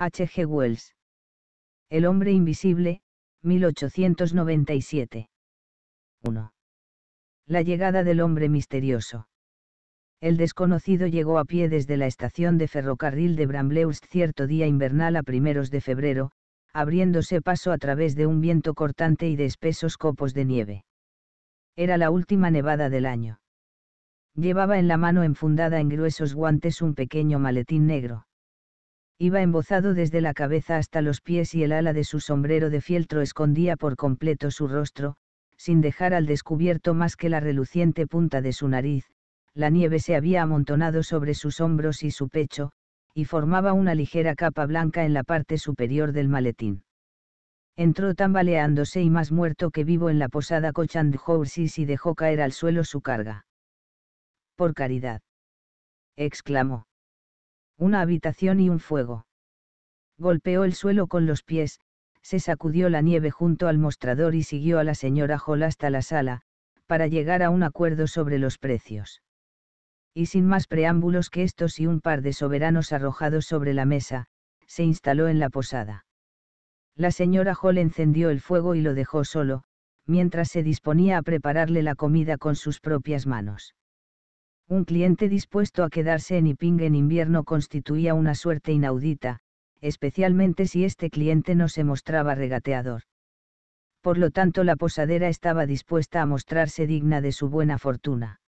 H. G. Wells. El hombre invisible, 1897. 1. La llegada del hombre misterioso. El desconocido llegó a pie desde la estación de ferrocarril de Brambleust cierto día invernal a primeros de febrero, abriéndose paso a través de un viento cortante y de espesos copos de nieve. Era la última nevada del año. Llevaba en la mano enfundada en gruesos guantes un pequeño maletín negro iba embozado desde la cabeza hasta los pies y el ala de su sombrero de fieltro escondía por completo su rostro, sin dejar al descubierto más que la reluciente punta de su nariz, la nieve se había amontonado sobre sus hombros y su pecho, y formaba una ligera capa blanca en la parte superior del maletín. Entró tambaleándose y más muerto que vivo en la posada Cochand Horses y dejó caer al suelo su carga. Por caridad. exclamó una habitación y un fuego. Golpeó el suelo con los pies, se sacudió la nieve junto al mostrador y siguió a la señora Hall hasta la sala, para llegar a un acuerdo sobre los precios. Y sin más preámbulos que estos y un par de soberanos arrojados sobre la mesa, se instaló en la posada. La señora Hall encendió el fuego y lo dejó solo, mientras se disponía a prepararle la comida con sus propias manos. Un cliente dispuesto a quedarse en Iping en invierno constituía una suerte inaudita, especialmente si este cliente no se mostraba regateador. Por lo tanto, la posadera estaba dispuesta a mostrarse digna de su buena fortuna.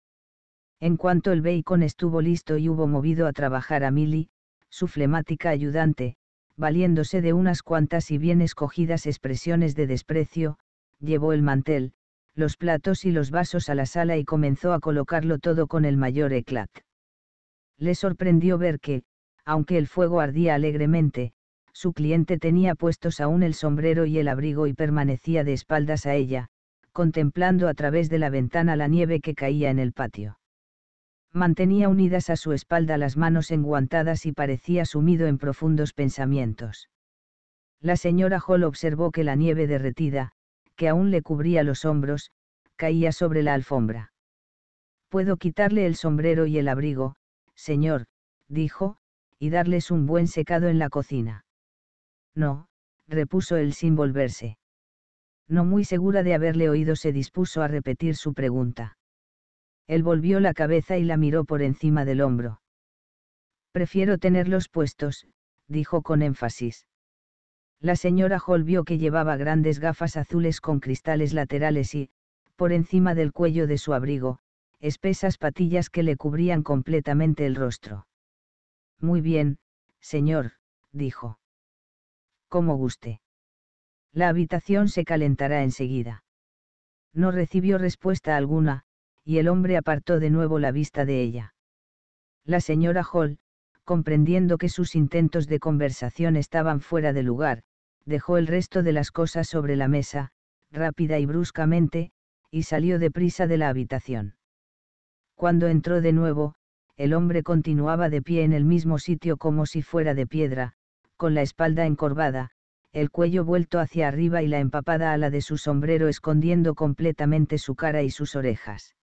En cuanto el bacon estuvo listo y hubo movido a trabajar a Milly, su flemática ayudante, valiéndose de unas cuantas y bien escogidas expresiones de desprecio, llevó el mantel, los platos y los vasos a la sala y comenzó a colocarlo todo con el mayor eclat. Le sorprendió ver que, aunque el fuego ardía alegremente, su cliente tenía puestos aún el sombrero y el abrigo y permanecía de espaldas a ella, contemplando a través de la ventana la nieve que caía en el patio. Mantenía unidas a su espalda las manos enguantadas y parecía sumido en profundos pensamientos. La señora Hall observó que la nieve derretida, que aún le cubría los hombros, caía sobre la alfombra. Puedo quitarle el sombrero y el abrigo, señor, dijo, y darles un buen secado en la cocina. No, repuso él sin volverse. No muy segura de haberle oído, se dispuso a repetir su pregunta. Él volvió la cabeza y la miró por encima del hombro. Prefiero tenerlos puestos, dijo con énfasis. La señora Hall vio que llevaba grandes gafas azules con cristales laterales y, por encima del cuello de su abrigo, espesas patillas que le cubrían completamente el rostro. Muy bien, señor, dijo. Como guste. La habitación se calentará enseguida. No recibió respuesta alguna, y el hombre apartó de nuevo la vista de ella. La señora Hall, comprendiendo que sus intentos de conversación estaban fuera de lugar, dejó el resto de las cosas sobre la mesa, rápida y bruscamente, y salió deprisa de la habitación. Cuando entró de nuevo, el hombre continuaba de pie en el mismo sitio como si fuera de piedra, con la espalda encorvada, el cuello vuelto hacia arriba y la empapada ala de su sombrero escondiendo completamente su cara y sus orejas.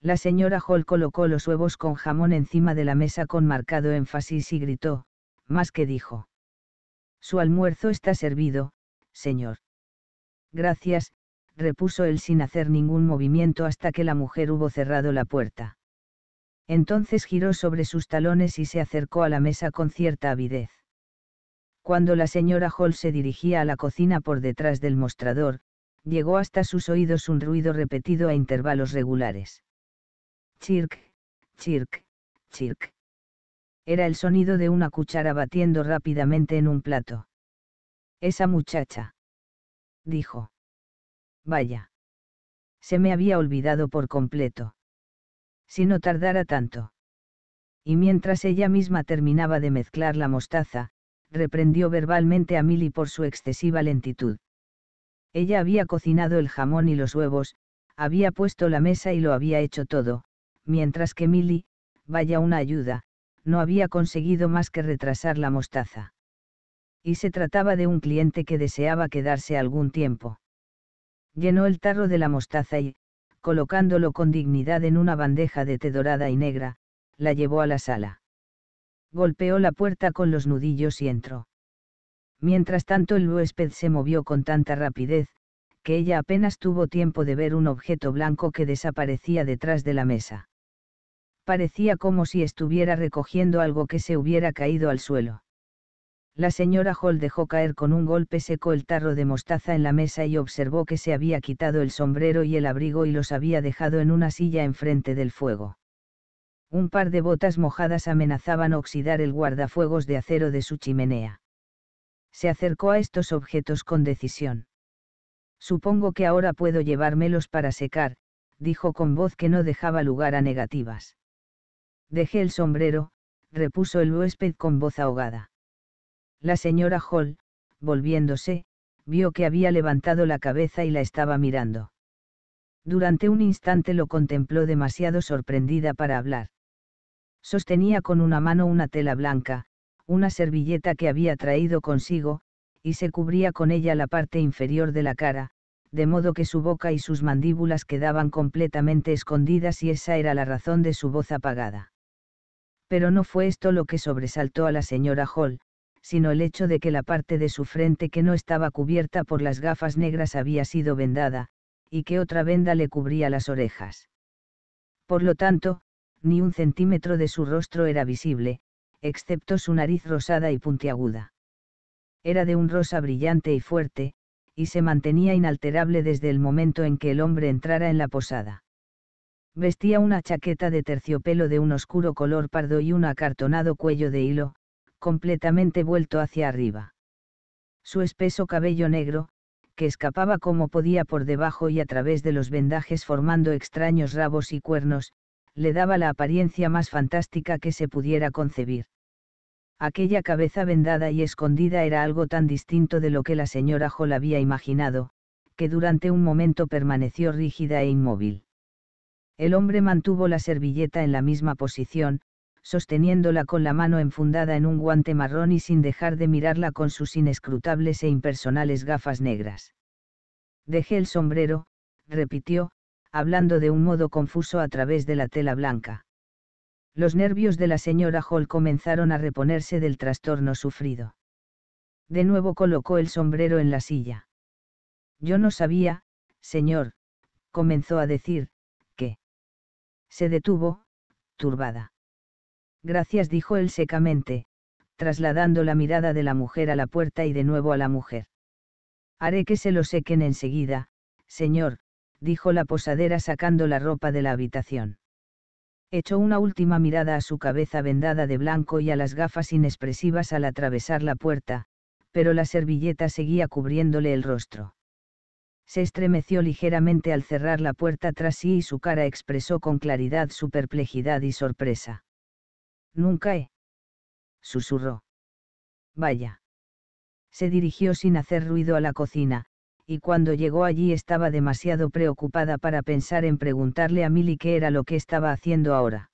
La señora Hall colocó los huevos con jamón encima de la mesa con marcado énfasis y gritó, más que dijo. Su almuerzo está servido, señor. Gracias, repuso él sin hacer ningún movimiento hasta que la mujer hubo cerrado la puerta. Entonces giró sobre sus talones y se acercó a la mesa con cierta avidez. Cuando la señora Hall se dirigía a la cocina por detrás del mostrador, llegó hasta sus oídos un ruido repetido a intervalos regulares. Chirk, chirk, chirk. Era el sonido de una cuchara batiendo rápidamente en un plato. Esa muchacha. Dijo. Vaya. Se me había olvidado por completo. Si no tardara tanto. Y mientras ella misma terminaba de mezclar la mostaza, reprendió verbalmente a Milly por su excesiva lentitud. Ella había cocinado el jamón y los huevos, había puesto la mesa y lo había hecho todo, mientras que Milly, vaya una ayuda, no había conseguido más que retrasar la mostaza. Y se trataba de un cliente que deseaba quedarse algún tiempo. Llenó el tarro de la mostaza y, colocándolo con dignidad en una bandeja de té dorada y negra, la llevó a la sala. Golpeó la puerta con los nudillos y entró. Mientras tanto el huésped se movió con tanta rapidez, que ella apenas tuvo tiempo de ver un objeto blanco que desaparecía detrás de la mesa parecía como si estuviera recogiendo algo que se hubiera caído al suelo. La señora Hall dejó caer con un golpe seco el tarro de mostaza en la mesa y observó que se había quitado el sombrero y el abrigo y los había dejado en una silla enfrente del fuego. Un par de botas mojadas amenazaban oxidar el guardafuegos de acero de su chimenea. Se acercó a estos objetos con decisión. Supongo que ahora puedo llevármelos para secar, dijo con voz que no dejaba lugar a negativas. Dejé el sombrero, repuso el huésped con voz ahogada. La señora Hall, volviéndose, vio que había levantado la cabeza y la estaba mirando. Durante un instante lo contempló demasiado sorprendida para hablar. Sostenía con una mano una tela blanca, una servilleta que había traído consigo, y se cubría con ella la parte inferior de la cara, de modo que su boca y sus mandíbulas quedaban completamente escondidas y esa era la razón de su voz apagada. Pero no fue esto lo que sobresaltó a la señora Hall, sino el hecho de que la parte de su frente que no estaba cubierta por las gafas negras había sido vendada, y que otra venda le cubría las orejas. Por lo tanto, ni un centímetro de su rostro era visible, excepto su nariz rosada y puntiaguda. Era de un rosa brillante y fuerte, y se mantenía inalterable desde el momento en que el hombre entrara en la posada. Vestía una chaqueta de terciopelo de un oscuro color pardo y un acartonado cuello de hilo, completamente vuelto hacia arriba. Su espeso cabello negro, que escapaba como podía por debajo y a través de los vendajes formando extraños rabos y cuernos, le daba la apariencia más fantástica que se pudiera concebir. Aquella cabeza vendada y escondida era algo tan distinto de lo que la señora Hall había imaginado, que durante un momento permaneció rígida e inmóvil. El hombre mantuvo la servilleta en la misma posición, sosteniéndola con la mano enfundada en un guante marrón y sin dejar de mirarla con sus inescrutables e impersonales gafas negras. Dejé el sombrero, repitió, hablando de un modo confuso a través de la tela blanca. Los nervios de la señora Hall comenzaron a reponerse del trastorno sufrido. De nuevo colocó el sombrero en la silla. Yo no sabía, señor, comenzó a decir, se detuvo, turbada. Gracias, dijo él secamente, trasladando la mirada de la mujer a la puerta y de nuevo a la mujer. Haré que se lo sequen enseguida, señor, dijo la posadera sacando la ropa de la habitación. Echó una última mirada a su cabeza vendada de blanco y a las gafas inexpresivas al atravesar la puerta, pero la servilleta seguía cubriéndole el rostro se estremeció ligeramente al cerrar la puerta tras sí y su cara expresó con claridad su perplejidad y sorpresa. Nunca he. susurró. Vaya. Se dirigió sin hacer ruido a la cocina, y cuando llegó allí estaba demasiado preocupada para pensar en preguntarle a Milly qué era lo que estaba haciendo ahora.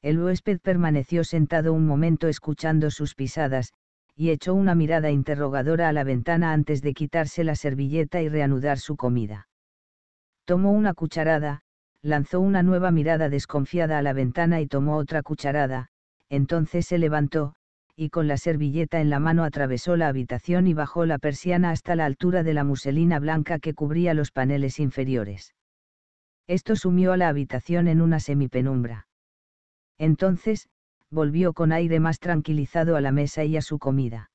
El huésped permaneció sentado un momento escuchando sus pisadas, y echó una mirada interrogadora a la ventana antes de quitarse la servilleta y reanudar su comida. Tomó una cucharada, lanzó una nueva mirada desconfiada a la ventana y tomó otra cucharada, entonces se levantó, y con la servilleta en la mano atravesó la habitación y bajó la persiana hasta la altura de la muselina blanca que cubría los paneles inferiores. Esto sumió a la habitación en una semipenumbra. Entonces, volvió con aire más tranquilizado a la mesa y a su comida.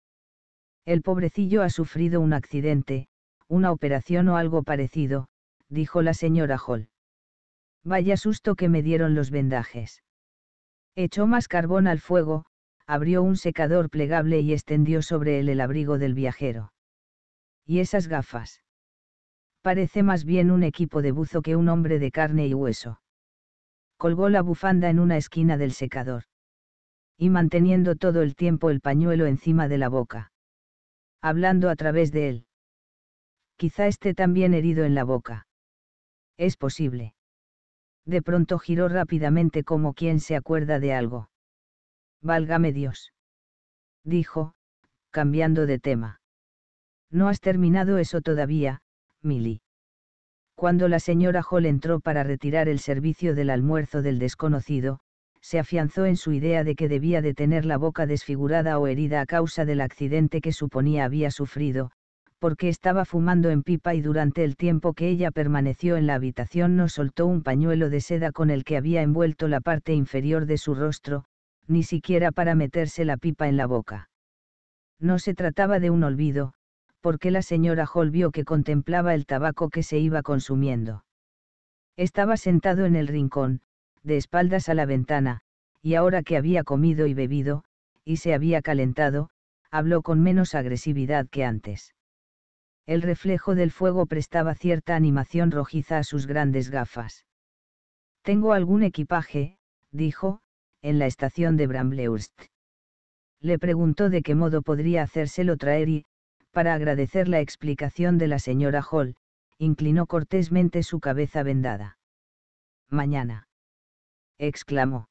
El pobrecillo ha sufrido un accidente, una operación o algo parecido, dijo la señora Hall. Vaya susto que me dieron los vendajes. Echó más carbón al fuego, abrió un secador plegable y extendió sobre él el abrigo del viajero. ¿Y esas gafas? Parece más bien un equipo de buzo que un hombre de carne y hueso. Colgó la bufanda en una esquina del secador y manteniendo todo el tiempo el pañuelo encima de la boca. Hablando a través de él. Quizá esté también herido en la boca. Es posible. De pronto giró rápidamente como quien se acuerda de algo. Válgame Dios. Dijo, cambiando de tema. No has terminado eso todavía, Milly. Cuando la señora Hall entró para retirar el servicio del almuerzo del desconocido, se afianzó en su idea de que debía de tener la boca desfigurada o herida a causa del accidente que suponía había sufrido, porque estaba fumando en pipa y durante el tiempo que ella permaneció en la habitación no soltó un pañuelo de seda con el que había envuelto la parte inferior de su rostro, ni siquiera para meterse la pipa en la boca. No se trataba de un olvido, porque la señora Hall vio que contemplaba el tabaco que se iba consumiendo. Estaba sentado en el rincón, de espaldas a la ventana, y ahora que había comido y bebido, y se había calentado, habló con menos agresividad que antes. El reflejo del fuego prestaba cierta animación rojiza a sus grandes gafas. Tengo algún equipaje, dijo, en la estación de Brambleurst. Le preguntó de qué modo podría hacérselo traer y, para agradecer la explicación de la señora Hall, inclinó cortésmente su cabeza vendada. Mañana exclamó.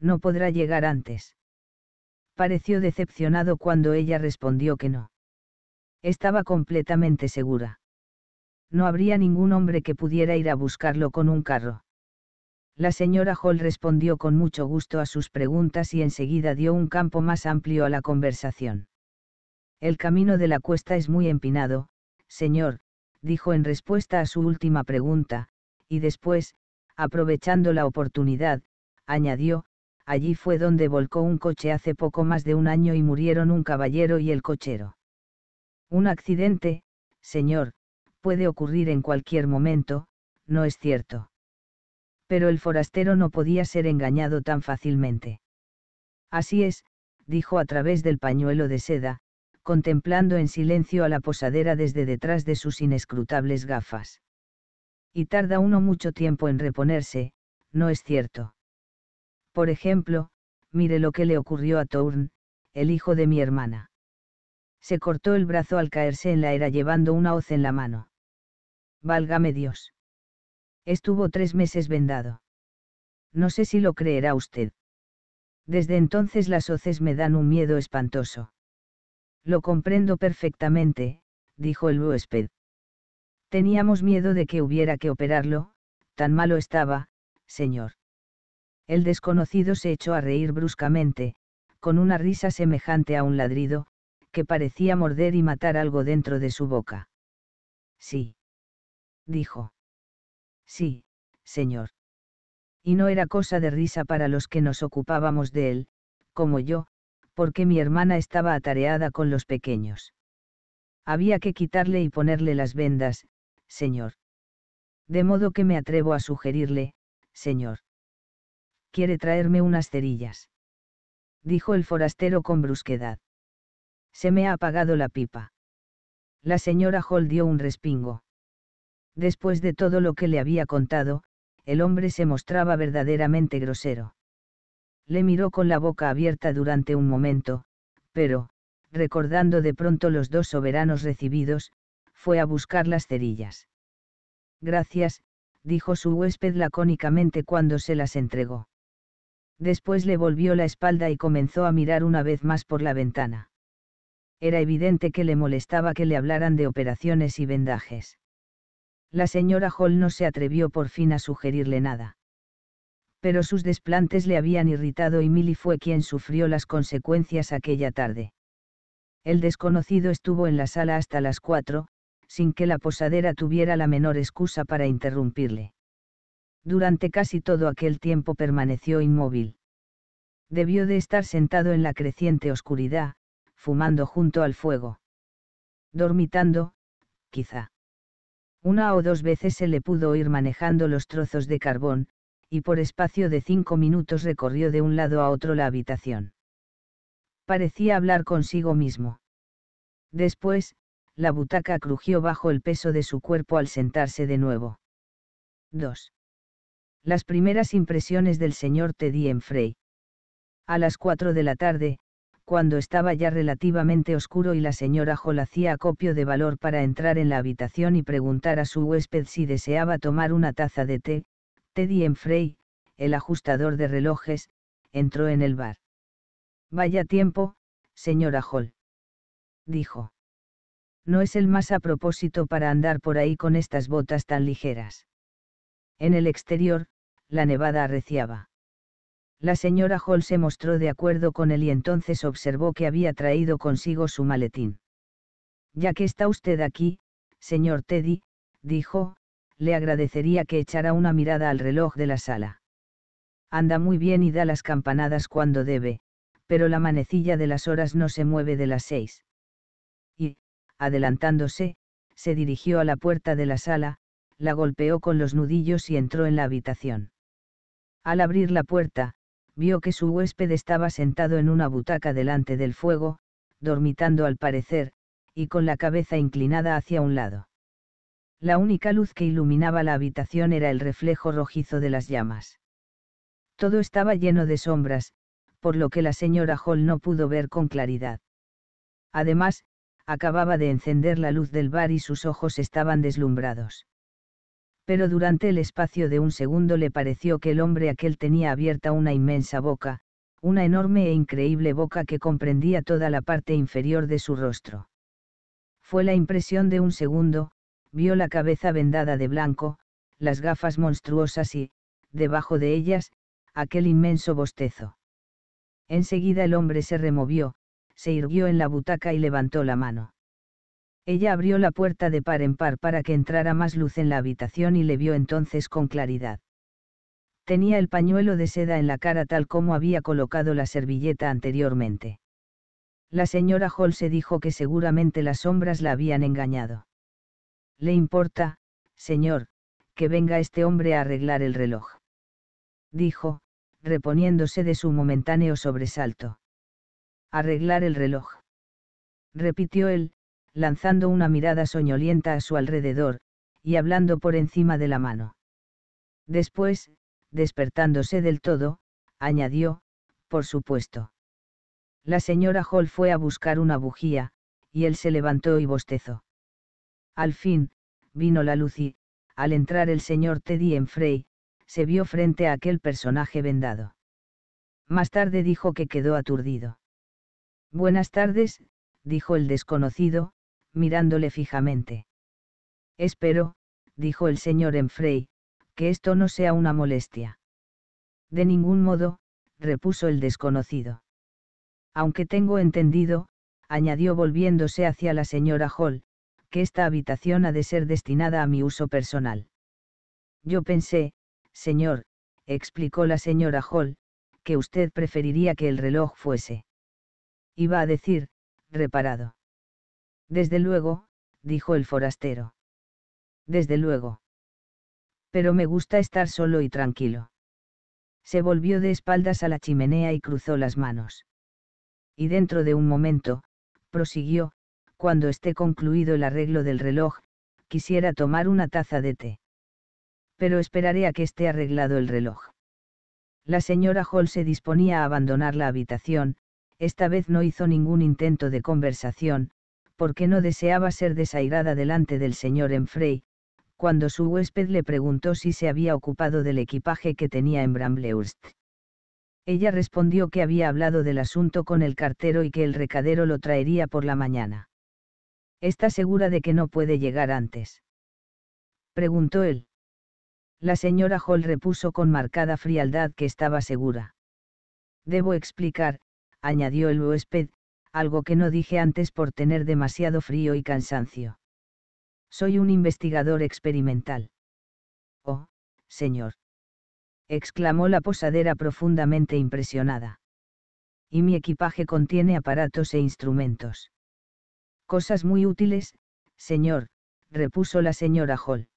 No podrá llegar antes. Pareció decepcionado cuando ella respondió que no. Estaba completamente segura. No habría ningún hombre que pudiera ir a buscarlo con un carro. La señora Hall respondió con mucho gusto a sus preguntas y enseguida dio un campo más amplio a la conversación. El camino de la cuesta es muy empinado, señor, dijo en respuesta a su última pregunta, y después, Aprovechando la oportunidad, añadió, allí fue donde volcó un coche hace poco más de un año y murieron un caballero y el cochero. Un accidente, señor, puede ocurrir en cualquier momento, no es cierto. Pero el forastero no podía ser engañado tan fácilmente. Así es, dijo a través del pañuelo de seda, contemplando en silencio a la posadera desde detrás de sus inescrutables gafas y tarda uno mucho tiempo en reponerse, no es cierto. Por ejemplo, mire lo que le ocurrió a Tourn, el hijo de mi hermana. Se cortó el brazo al caerse en la era llevando una hoz en la mano. Válgame Dios. Estuvo tres meses vendado. No sé si lo creerá usted. Desde entonces las hoces me dan un miedo espantoso. Lo comprendo perfectamente, dijo el huésped. Teníamos miedo de que hubiera que operarlo, tan malo estaba, señor. El desconocido se echó a reír bruscamente, con una risa semejante a un ladrido, que parecía morder y matar algo dentro de su boca. Sí. Dijo. Sí, señor. Y no era cosa de risa para los que nos ocupábamos de él, como yo, porque mi hermana estaba atareada con los pequeños. Había que quitarle y ponerle las vendas, señor. De modo que me atrevo a sugerirle, señor. Quiere traerme unas cerillas. Dijo el forastero con brusquedad. Se me ha apagado la pipa. La señora Hall dio un respingo. Después de todo lo que le había contado, el hombre se mostraba verdaderamente grosero. Le miró con la boca abierta durante un momento, pero, recordando de pronto los dos soberanos recibidos, fue a buscar las cerillas. Gracias, dijo su huésped lacónicamente cuando se las entregó. Después le volvió la espalda y comenzó a mirar una vez más por la ventana. Era evidente que le molestaba que le hablaran de operaciones y vendajes. La señora Hall no se atrevió por fin a sugerirle nada. Pero sus desplantes le habían irritado y Milly fue quien sufrió las consecuencias aquella tarde. El desconocido estuvo en la sala hasta las cuatro, sin que la posadera tuviera la menor excusa para interrumpirle. Durante casi todo aquel tiempo permaneció inmóvil. Debió de estar sentado en la creciente oscuridad, fumando junto al fuego. Dormitando, quizá. Una o dos veces se le pudo oír manejando los trozos de carbón, y por espacio de cinco minutos recorrió de un lado a otro la habitación. Parecía hablar consigo mismo. Después, la butaca crujió bajo el peso de su cuerpo al sentarse de nuevo. 2. Las primeras impresiones del señor Teddy en Frey. A las 4 de la tarde, cuando estaba ya relativamente oscuro y la señora Hall hacía acopio de valor para entrar en la habitación y preguntar a su huésped si deseaba tomar una taza de té, Teddy Frey, el ajustador de relojes, entró en el bar. Vaya tiempo, señora Hall. Dijo no es el más a propósito para andar por ahí con estas botas tan ligeras. En el exterior, la nevada arreciaba. La señora Hall se mostró de acuerdo con él y entonces observó que había traído consigo su maletín. Ya que está usted aquí, señor Teddy, dijo, le agradecería que echara una mirada al reloj de la sala. Anda muy bien y da las campanadas cuando debe, pero la manecilla de las horas no se mueve de las seis adelantándose, se dirigió a la puerta de la sala, la golpeó con los nudillos y entró en la habitación. Al abrir la puerta, vio que su huésped estaba sentado en una butaca delante del fuego, dormitando al parecer, y con la cabeza inclinada hacia un lado. La única luz que iluminaba la habitación era el reflejo rojizo de las llamas. Todo estaba lleno de sombras, por lo que la señora Hall no pudo ver con claridad. Además, acababa de encender la luz del bar y sus ojos estaban deslumbrados. Pero durante el espacio de un segundo le pareció que el hombre aquel tenía abierta una inmensa boca, una enorme e increíble boca que comprendía toda la parte inferior de su rostro. Fue la impresión de un segundo, vio la cabeza vendada de blanco, las gafas monstruosas y, debajo de ellas, aquel inmenso bostezo. Enseguida el hombre se removió, se irguió en la butaca y levantó la mano. Ella abrió la puerta de par en par para que entrara más luz en la habitación y le vio entonces con claridad. Tenía el pañuelo de seda en la cara tal como había colocado la servilleta anteriormente. La señora Hall se dijo que seguramente las sombras la habían engañado. Le importa, señor, que venga este hombre a arreglar el reloj. Dijo, reponiéndose de su momentáneo sobresalto arreglar el reloj. Repitió él, lanzando una mirada soñolienta a su alrededor, y hablando por encima de la mano. Después, despertándose del todo, añadió, por supuesto. La señora Hall fue a buscar una bujía, y él se levantó y bostezó. Al fin, vino la luz y, al entrar el señor Teddy en Frey, se vio frente a aquel personaje vendado. Más tarde dijo que quedó aturdido. Buenas tardes, dijo el desconocido, mirándole fijamente. Espero, dijo el señor Enfrey, que esto no sea una molestia. De ningún modo, repuso el desconocido. Aunque tengo entendido, añadió volviéndose hacia la señora Hall, que esta habitación ha de ser destinada a mi uso personal. Yo pensé, señor, explicó la señora Hall, que usted preferiría que el reloj fuese iba a decir, reparado. Desde luego, dijo el forastero. Desde luego. Pero me gusta estar solo y tranquilo. Se volvió de espaldas a la chimenea y cruzó las manos. Y dentro de un momento, prosiguió, cuando esté concluido el arreglo del reloj, quisiera tomar una taza de té. Pero esperaré a que esté arreglado el reloj. La señora Hall se disponía a abandonar la habitación, esta vez no hizo ningún intento de conversación, porque no deseaba ser desairada delante del señor Enfrey, cuando su huésped le preguntó si se había ocupado del equipaje que tenía en Bramblehurst. Ella respondió que había hablado del asunto con el cartero y que el recadero lo traería por la mañana. ¿Está segura de que no puede llegar antes? preguntó él. La señora Hall repuso con marcada frialdad que estaba segura. Debo explicar, añadió el huésped, algo que no dije antes por tener demasiado frío y cansancio. Soy un investigador experimental. Oh, señor. exclamó la posadera profundamente impresionada. Y mi equipaje contiene aparatos e instrumentos. Cosas muy útiles, señor, repuso la señora Hall.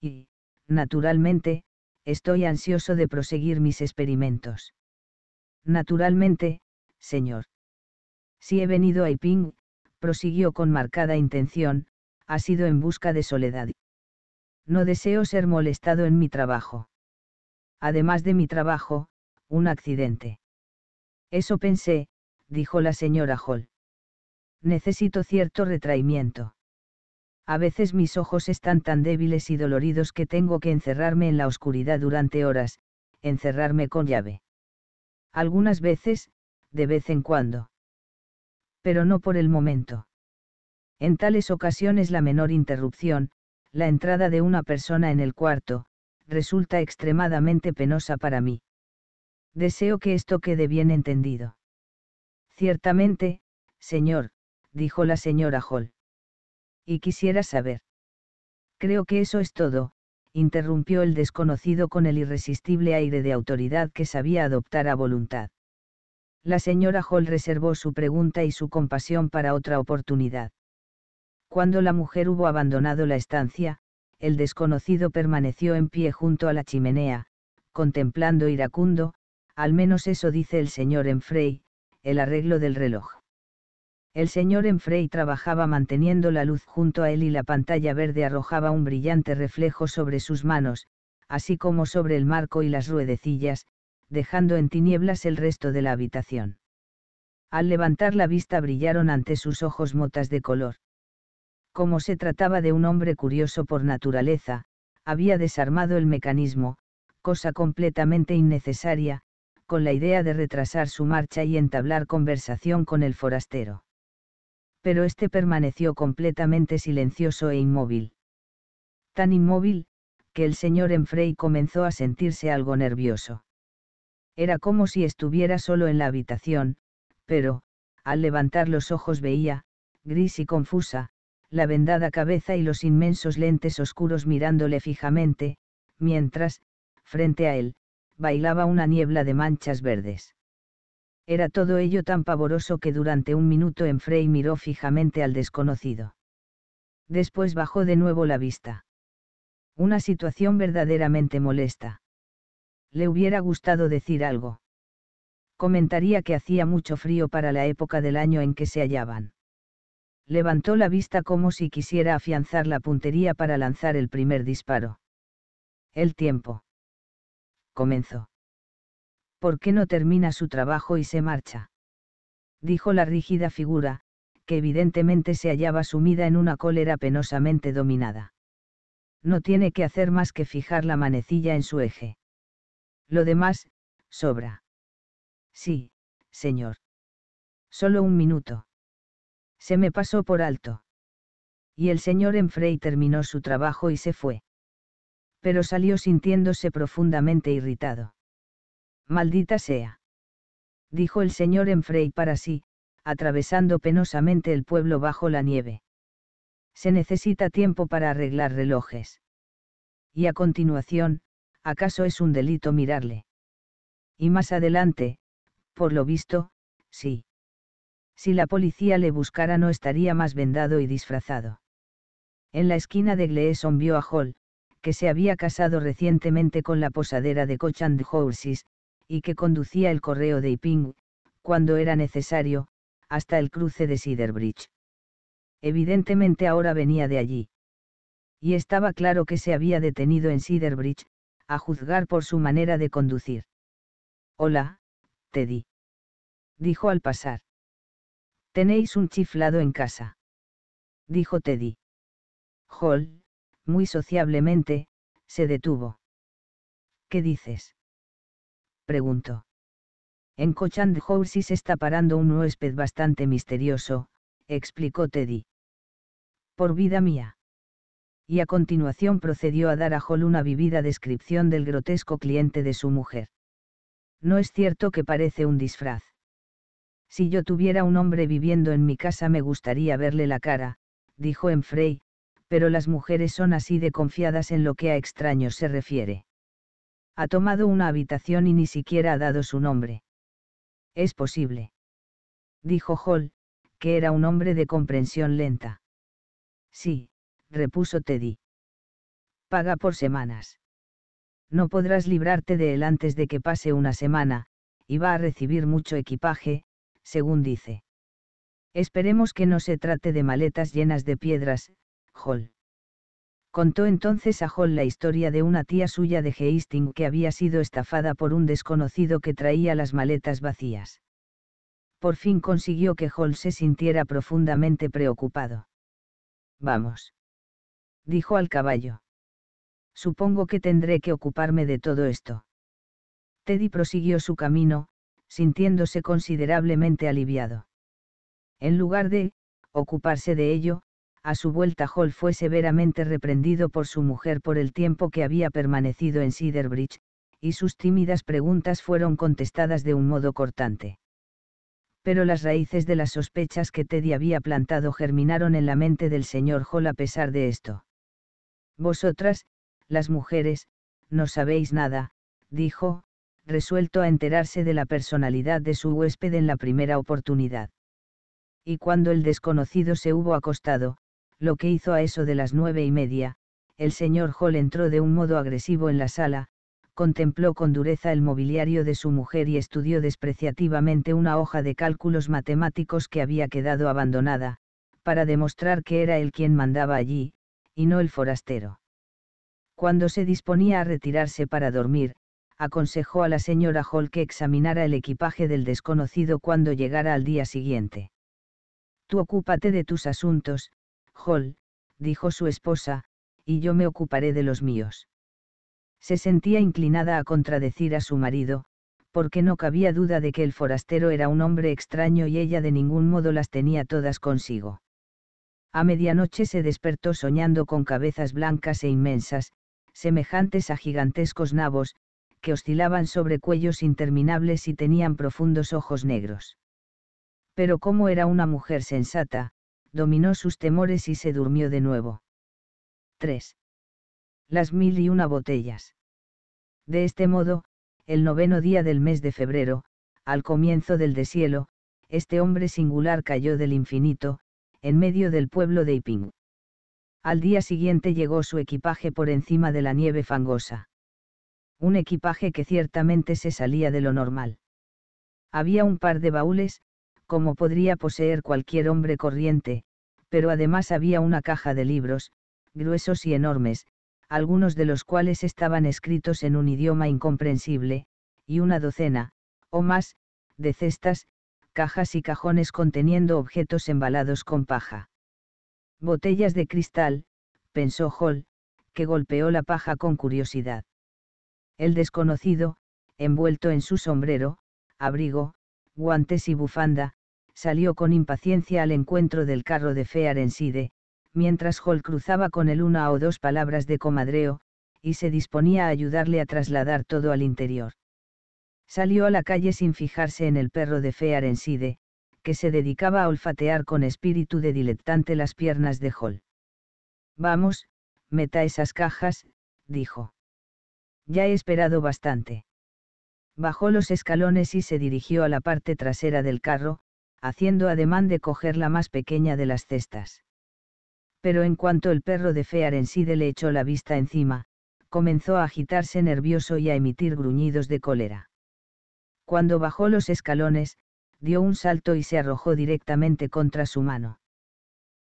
Y, naturalmente, estoy ansioso de proseguir mis experimentos. Naturalmente, señor. Si he venido a Iping, prosiguió con marcada intención, ha sido en busca de soledad. No deseo ser molestado en mi trabajo. Además de mi trabajo, un accidente. Eso pensé, dijo la señora Hall. Necesito cierto retraimiento. A veces mis ojos están tan débiles y doloridos que tengo que encerrarme en la oscuridad durante horas, encerrarme con llave. Algunas veces, de vez en cuando. Pero no por el momento. En tales ocasiones la menor interrupción, la entrada de una persona en el cuarto, resulta extremadamente penosa para mí. Deseo que esto quede bien entendido. Ciertamente, señor, dijo la señora Hall. Y quisiera saber. Creo que eso es todo, interrumpió el desconocido con el irresistible aire de autoridad que sabía adoptar a voluntad. La señora Hall reservó su pregunta y su compasión para otra oportunidad. Cuando la mujer hubo abandonado la estancia, el desconocido permaneció en pie junto a la chimenea, contemplando iracundo, al menos eso dice el señor Enfrey, el arreglo del reloj. El señor Enfrey trabajaba manteniendo la luz junto a él y la pantalla verde arrojaba un brillante reflejo sobre sus manos, así como sobre el marco y las ruedecillas, dejando en tinieblas el resto de la habitación. Al levantar la vista brillaron ante sus ojos motas de color. Como se trataba de un hombre curioso por naturaleza, había desarmado el mecanismo, cosa completamente innecesaria, con la idea de retrasar su marcha y entablar conversación con el forastero. Pero este permaneció completamente silencioso e inmóvil. Tan inmóvil, que el señor Enfrey comenzó a sentirse algo nervioso. Era como si estuviera solo en la habitación, pero, al levantar los ojos veía, gris y confusa, la vendada cabeza y los inmensos lentes oscuros mirándole fijamente, mientras, frente a él, bailaba una niebla de manchas verdes. Era todo ello tan pavoroso que durante un minuto Enfrey miró fijamente al desconocido. Después bajó de nuevo la vista. Una situación verdaderamente molesta le hubiera gustado decir algo. Comentaría que hacía mucho frío para la época del año en que se hallaban. Levantó la vista como si quisiera afianzar la puntería para lanzar el primer disparo. El tiempo. Comenzó. ¿Por qué no termina su trabajo y se marcha? Dijo la rígida figura, que evidentemente se hallaba sumida en una cólera penosamente dominada. No tiene que hacer más que fijar la manecilla en su eje. Lo demás, sobra. Sí, señor. Solo un minuto. Se me pasó por alto. Y el señor Enfrey terminó su trabajo y se fue. Pero salió sintiéndose profundamente irritado. Maldita sea. Dijo el señor Enfrey para sí, atravesando penosamente el pueblo bajo la nieve. Se necesita tiempo para arreglar relojes. Y a continuación, ¿acaso es un delito mirarle? Y más adelante, por lo visto, sí. Si la policía le buscara no estaría más vendado y disfrazado. En la esquina de Gleeson vio a Hall, que se había casado recientemente con la posadera de Cochand Horses, y que conducía el correo de Iping, cuando era necesario, hasta el cruce de Siderbridge. Evidentemente ahora venía de allí. Y estaba claro que se había detenido en Cedarbridge, a juzgar por su manera de conducir. Hola, Teddy. Dijo al pasar. Tenéis un chiflado en casa. Dijo Teddy. Hall, muy sociablemente, se detuvo. ¿Qué dices? Preguntó. En Cochand se está parando un huésped bastante misterioso, explicó Teddy. Por vida mía y a continuación procedió a dar a Hall una vivida descripción del grotesco cliente de su mujer. No es cierto que parece un disfraz. Si yo tuviera un hombre viviendo en mi casa me gustaría verle la cara, dijo Enfrey, pero las mujeres son así de confiadas en lo que a extraños se refiere. Ha tomado una habitación y ni siquiera ha dado su nombre. Es posible. Dijo Hall, que era un hombre de comprensión lenta. Sí, repuso Teddy. Paga por semanas. No podrás librarte de él antes de que pase una semana, y va a recibir mucho equipaje, según dice. Esperemos que no se trate de maletas llenas de piedras, Hall. Contó entonces a Hall la historia de una tía suya de Hastings que había sido estafada por un desconocido que traía las maletas vacías. Por fin consiguió que Hall se sintiera profundamente preocupado. Vamos dijo al caballo. Supongo que tendré que ocuparme de todo esto. Teddy prosiguió su camino, sintiéndose considerablemente aliviado. En lugar de, ocuparse de ello, a su vuelta Hall fue severamente reprendido por su mujer por el tiempo que había permanecido en ciderbridge y sus tímidas preguntas fueron contestadas de un modo cortante. Pero las raíces de las sospechas que Teddy había plantado germinaron en la mente del señor Hall a pesar de esto. Vosotras, las mujeres, no sabéis nada, dijo, resuelto a enterarse de la personalidad de su huésped en la primera oportunidad. Y cuando el desconocido se hubo acostado, lo que hizo a eso de las nueve y media, el señor Hall entró de un modo agresivo en la sala, contempló con dureza el mobiliario de su mujer y estudió despreciativamente una hoja de cálculos matemáticos que había quedado abandonada, para demostrar que era él quien mandaba allí, y no el forastero. Cuando se disponía a retirarse para dormir, aconsejó a la señora Hall que examinara el equipaje del desconocido cuando llegara al día siguiente. Tú ocúpate de tus asuntos, Hall, dijo su esposa, y yo me ocuparé de los míos. Se sentía inclinada a contradecir a su marido, porque no cabía duda de que el forastero era un hombre extraño y ella de ningún modo las tenía todas consigo. A medianoche se despertó soñando con cabezas blancas e inmensas, semejantes a gigantescos nabos, que oscilaban sobre cuellos interminables y tenían profundos ojos negros. Pero como era una mujer sensata, dominó sus temores y se durmió de nuevo. 3. Las mil y una botellas. De este modo, el noveno día del mes de febrero, al comienzo del deshielo, este hombre singular cayó del infinito, en medio del pueblo de Iping. Al día siguiente llegó su equipaje por encima de la nieve fangosa. Un equipaje que ciertamente se salía de lo normal. Había un par de baúles, como podría poseer cualquier hombre corriente, pero además había una caja de libros, gruesos y enormes, algunos de los cuales estaban escritos en un idioma incomprensible, y una docena, o más, de cestas, cajas y cajones conteniendo objetos embalados con paja. Botellas de cristal, pensó Hall, que golpeó la paja con curiosidad. El desconocido, envuelto en su sombrero, abrigo, guantes y bufanda, salió con impaciencia al encuentro del carro de Side, mientras Hall cruzaba con él una o dos palabras de comadreo, y se disponía a ayudarle a trasladar todo al interior. Salió a la calle sin fijarse en el perro de Fearenside, que se dedicaba a olfatear con espíritu de dilettante las piernas de Hall. Vamos, meta esas cajas, dijo. Ya he esperado bastante. Bajó los escalones y se dirigió a la parte trasera del carro, haciendo ademán de coger la más pequeña de las cestas. Pero en cuanto el perro de Fear en le echó la vista encima, comenzó a agitarse nervioso y a emitir gruñidos de cólera. Cuando bajó los escalones, dio un salto y se arrojó directamente contra su mano.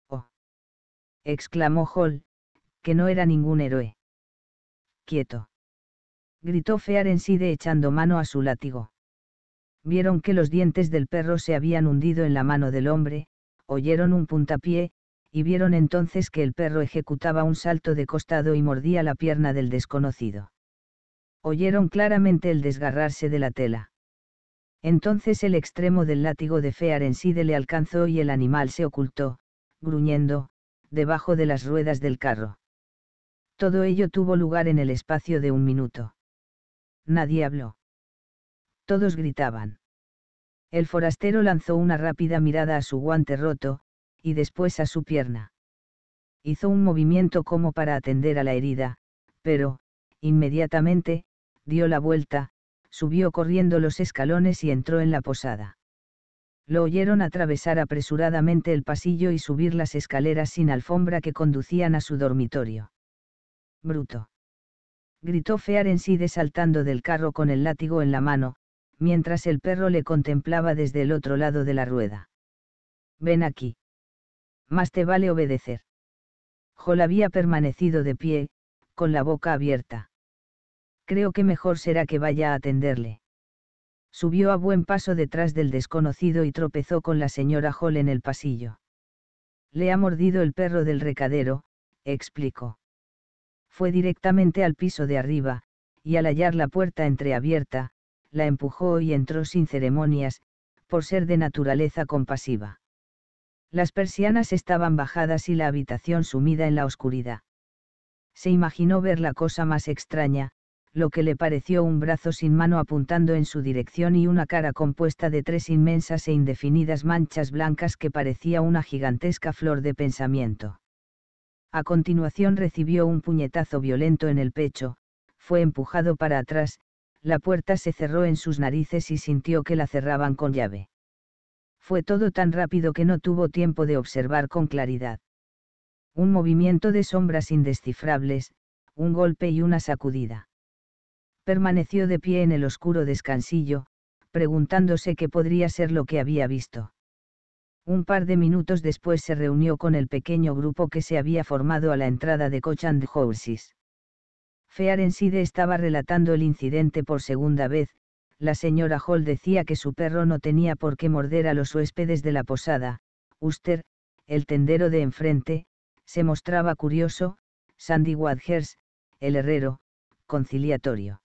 ¡Oh! exclamó Hall, que no era ningún héroe. ¡Quieto! gritó Fearenside echando mano a su látigo. Vieron que los dientes del perro se habían hundido en la mano del hombre, oyeron un puntapié, y vieron entonces que el perro ejecutaba un salto de costado y mordía la pierna del desconocido. Oyeron claramente el desgarrarse de la tela. Entonces el extremo del látigo de Fearenside le alcanzó y el animal se ocultó, gruñendo, debajo de las ruedas del carro. Todo ello tuvo lugar en el espacio de un minuto. Nadie habló. Todos gritaban. El forastero lanzó una rápida mirada a su guante roto, y después a su pierna. Hizo un movimiento como para atender a la herida, pero, inmediatamente, dio la vuelta, subió corriendo los escalones y entró en la posada. Lo oyeron atravesar apresuradamente el pasillo y subir las escaleras sin alfombra que conducían a su dormitorio. Bruto. Gritó Fear en sí saltando del carro con el látigo en la mano, mientras el perro le contemplaba desde el otro lado de la rueda. Ven aquí. Más te vale obedecer. Jol había permanecido de pie, con la boca abierta creo que mejor será que vaya a atenderle. Subió a buen paso detrás del desconocido y tropezó con la señora Hall en el pasillo. Le ha mordido el perro del recadero, explicó. Fue directamente al piso de arriba, y al hallar la puerta entreabierta, la empujó y entró sin ceremonias, por ser de naturaleza compasiva. Las persianas estaban bajadas y la habitación sumida en la oscuridad. Se imaginó ver la cosa más extraña, lo que le pareció un brazo sin mano apuntando en su dirección y una cara compuesta de tres inmensas e indefinidas manchas blancas que parecía una gigantesca flor de pensamiento. A continuación recibió un puñetazo violento en el pecho, fue empujado para atrás, la puerta se cerró en sus narices y sintió que la cerraban con llave. Fue todo tan rápido que no tuvo tiempo de observar con claridad. Un movimiento de sombras indescifrables, un golpe y una sacudida permaneció de pie en el oscuro descansillo, preguntándose qué podría ser lo que había visto. Un par de minutos después se reunió con el pequeño grupo que se había formado a la entrada de Coach and Horses. Fearenside estaba relatando el incidente por segunda vez, la señora Hall decía que su perro no tenía por qué morder a los huéspedes de la posada, Uster, el tendero de enfrente, se mostraba curioso, Sandy Wadhers, el herrero, conciliatorio.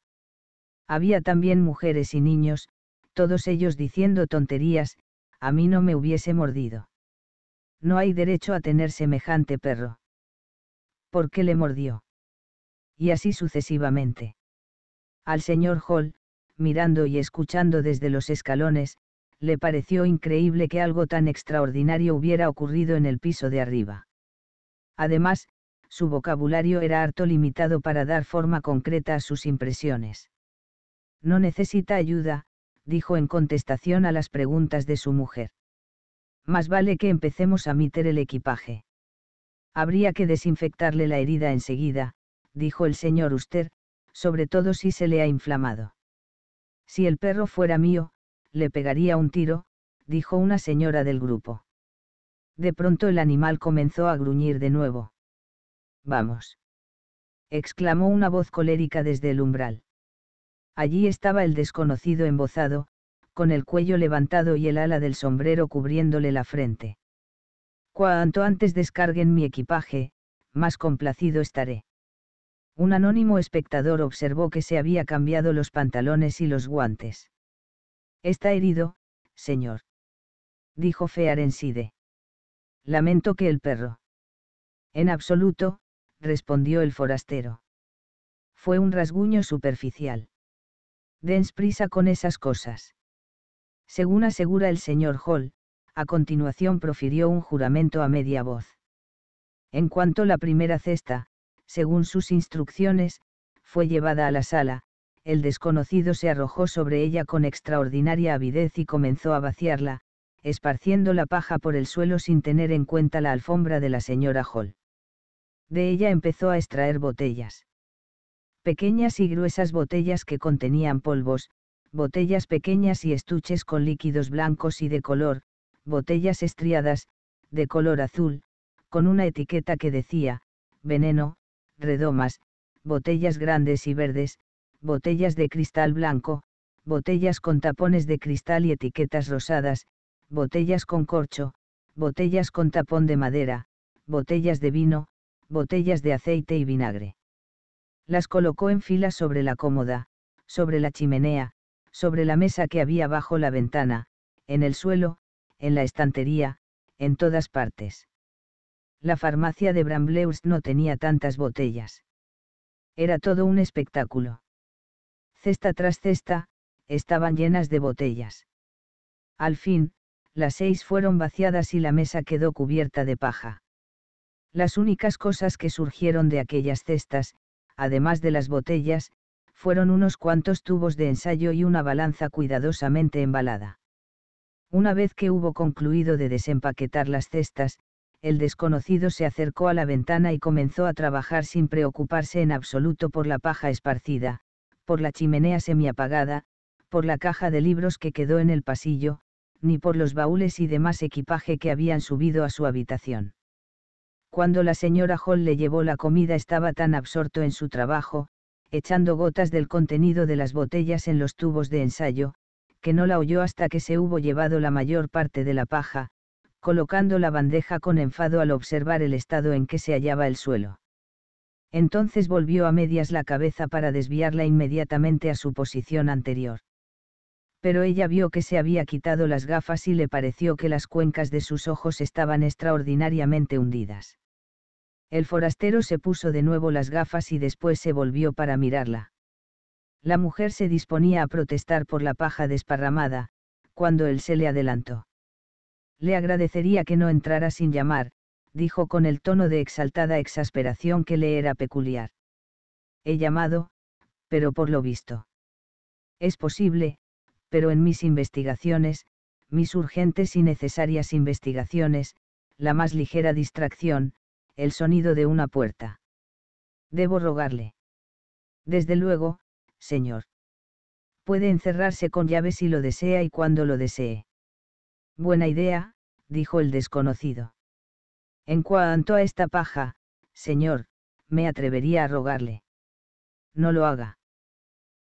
Había también mujeres y niños, todos ellos diciendo tonterías, a mí no me hubiese mordido. No hay derecho a tener semejante perro. ¿Por qué le mordió? Y así sucesivamente. Al señor Hall, mirando y escuchando desde los escalones, le pareció increíble que algo tan extraordinario hubiera ocurrido en el piso de arriba. Además, su vocabulario era harto limitado para dar forma concreta a sus impresiones. No necesita ayuda, dijo en contestación a las preguntas de su mujer. Más vale que empecemos a meter el equipaje. Habría que desinfectarle la herida enseguida, dijo el señor Uster, sobre todo si se le ha inflamado. Si el perro fuera mío, le pegaría un tiro, dijo una señora del grupo. De pronto el animal comenzó a gruñir de nuevo. Vamos. exclamó una voz colérica desde el umbral. Allí estaba el desconocido embozado, con el cuello levantado y el ala del sombrero cubriéndole la frente. Cuanto antes descarguen mi equipaje, más complacido estaré. Un anónimo espectador observó que se había cambiado los pantalones y los guantes. Está herido, señor. Dijo Fearenside. Lamento que el perro. En absoluto, respondió el forastero. Fue un rasguño superficial dens prisa con esas cosas. Según asegura el señor Hall, a continuación profirió un juramento a media voz. En cuanto la primera cesta, según sus instrucciones, fue llevada a la sala, el desconocido se arrojó sobre ella con extraordinaria avidez y comenzó a vaciarla, esparciendo la paja por el suelo sin tener en cuenta la alfombra de la señora Hall. De ella empezó a extraer botellas pequeñas y gruesas botellas que contenían polvos, botellas pequeñas y estuches con líquidos blancos y de color, botellas estriadas, de color azul, con una etiqueta que decía, veneno, redomas, botellas grandes y verdes, botellas de cristal blanco, botellas con tapones de cristal y etiquetas rosadas, botellas con corcho, botellas con tapón de madera, botellas de vino, botellas de aceite y vinagre las colocó en filas sobre la cómoda, sobre la chimenea, sobre la mesa que había bajo la ventana, en el suelo, en la estantería, en todas partes. La farmacia de Brambleus no tenía tantas botellas. Era todo un espectáculo. Cesta tras cesta, estaban llenas de botellas. Al fin, las seis fueron vaciadas y la mesa quedó cubierta de paja. Las únicas cosas que surgieron de aquellas cestas, además de las botellas, fueron unos cuantos tubos de ensayo y una balanza cuidadosamente embalada. Una vez que hubo concluido de desempaquetar las cestas, el desconocido se acercó a la ventana y comenzó a trabajar sin preocuparse en absoluto por la paja esparcida, por la chimenea semiapagada, por la caja de libros que quedó en el pasillo, ni por los baúles y demás equipaje que habían subido a su habitación. Cuando la señora Hall le llevó la comida estaba tan absorto en su trabajo, echando gotas del contenido de las botellas en los tubos de ensayo, que no la oyó hasta que se hubo llevado la mayor parte de la paja, colocando la bandeja con enfado al observar el estado en que se hallaba el suelo. Entonces volvió a medias la cabeza para desviarla inmediatamente a su posición anterior. Pero ella vio que se había quitado las gafas y le pareció que las cuencas de sus ojos estaban extraordinariamente hundidas. El forastero se puso de nuevo las gafas y después se volvió para mirarla. La mujer se disponía a protestar por la paja desparramada, cuando él se le adelantó. Le agradecería que no entrara sin llamar, dijo con el tono de exaltada exasperación que le era peculiar. He llamado, pero por lo visto. Es posible, pero en mis investigaciones, mis urgentes y necesarias investigaciones, la más ligera distracción, el sonido de una puerta. Debo rogarle. Desde luego, señor. Puede encerrarse con llave si lo desea y cuando lo desee. Buena idea, dijo el desconocido. En cuanto a esta paja, señor, me atrevería a rogarle. No lo haga.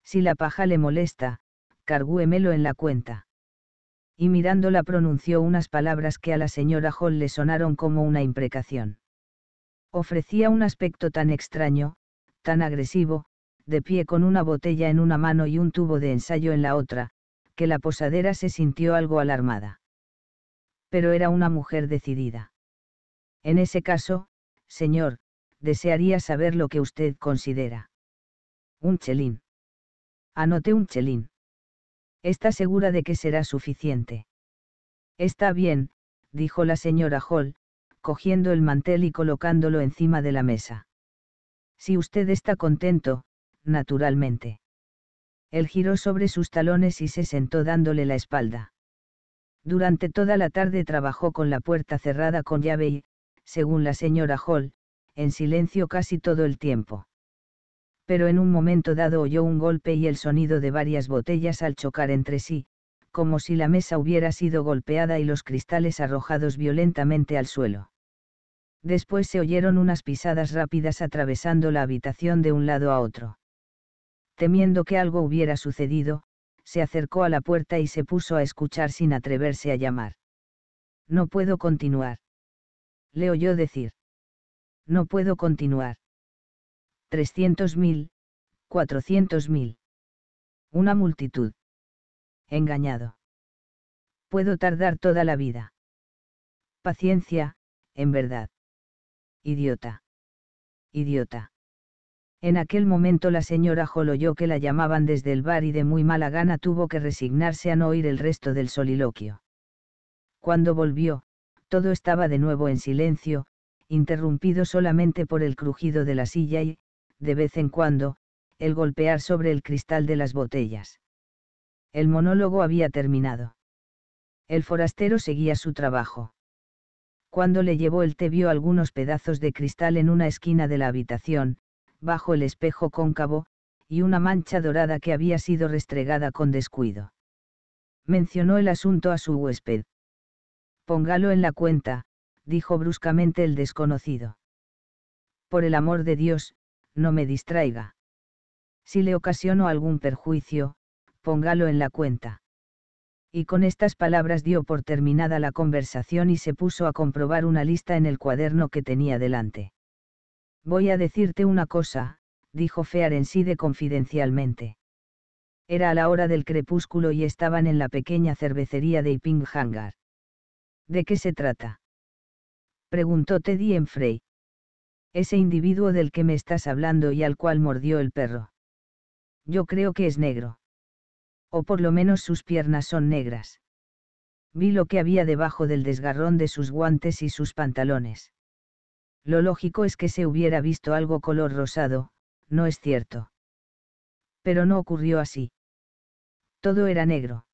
Si la paja le molesta, cargúemelo en la cuenta. Y mirándola pronunció unas palabras que a la señora Hall le sonaron como una imprecación ofrecía un aspecto tan extraño, tan agresivo, de pie con una botella en una mano y un tubo de ensayo en la otra, que la posadera se sintió algo alarmada. Pero era una mujer decidida. En ese caso, señor, desearía saber lo que usted considera. Un chelín. Anoté un chelín. Está segura de que será suficiente. Está bien, dijo la señora Hall, cogiendo el mantel y colocándolo encima de la mesa. Si usted está contento, naturalmente. Él giró sobre sus talones y se sentó dándole la espalda. Durante toda la tarde trabajó con la puerta cerrada con llave y, según la señora Hall, en silencio casi todo el tiempo. Pero en un momento dado oyó un golpe y el sonido de varias botellas al chocar entre sí, como si la mesa hubiera sido golpeada y los cristales arrojados violentamente al suelo. Después se oyeron unas pisadas rápidas atravesando la habitación de un lado a otro. Temiendo que algo hubiera sucedido, se acercó a la puerta y se puso a escuchar sin atreverse a llamar. No puedo continuar. Le oyó decir. No puedo continuar. 300.000, 400.000. Una multitud. Engañado. Puedo tardar toda la vida. Paciencia, en verdad idiota. Idiota. En aquel momento la señora Hall que la llamaban desde el bar y de muy mala gana tuvo que resignarse a no oír el resto del soliloquio. Cuando volvió, todo estaba de nuevo en silencio, interrumpido solamente por el crujido de la silla y, de vez en cuando, el golpear sobre el cristal de las botellas. El monólogo había terminado. El forastero seguía su trabajo cuando le llevó el té vio algunos pedazos de cristal en una esquina de la habitación, bajo el espejo cóncavo, y una mancha dorada que había sido restregada con descuido. Mencionó el asunto a su huésped. Póngalo en la cuenta, dijo bruscamente el desconocido. Por el amor de Dios, no me distraiga. Si le ocasiono algún perjuicio, póngalo en la cuenta y con estas palabras dio por terminada la conversación y se puso a comprobar una lista en el cuaderno que tenía delante. Voy a decirte una cosa, dijo Fearenside confidencialmente. Era a la hora del crepúsculo y estaban en la pequeña cervecería de Iping Hangar. ¿De qué se trata? preguntó Teddy Frey. Ese individuo del que me estás hablando y al cual mordió el perro. Yo creo que es negro. O por lo menos sus piernas son negras. Vi lo que había debajo del desgarrón de sus guantes y sus pantalones. Lo lógico es que se hubiera visto algo color rosado, no es cierto. Pero no ocurrió así. Todo era negro.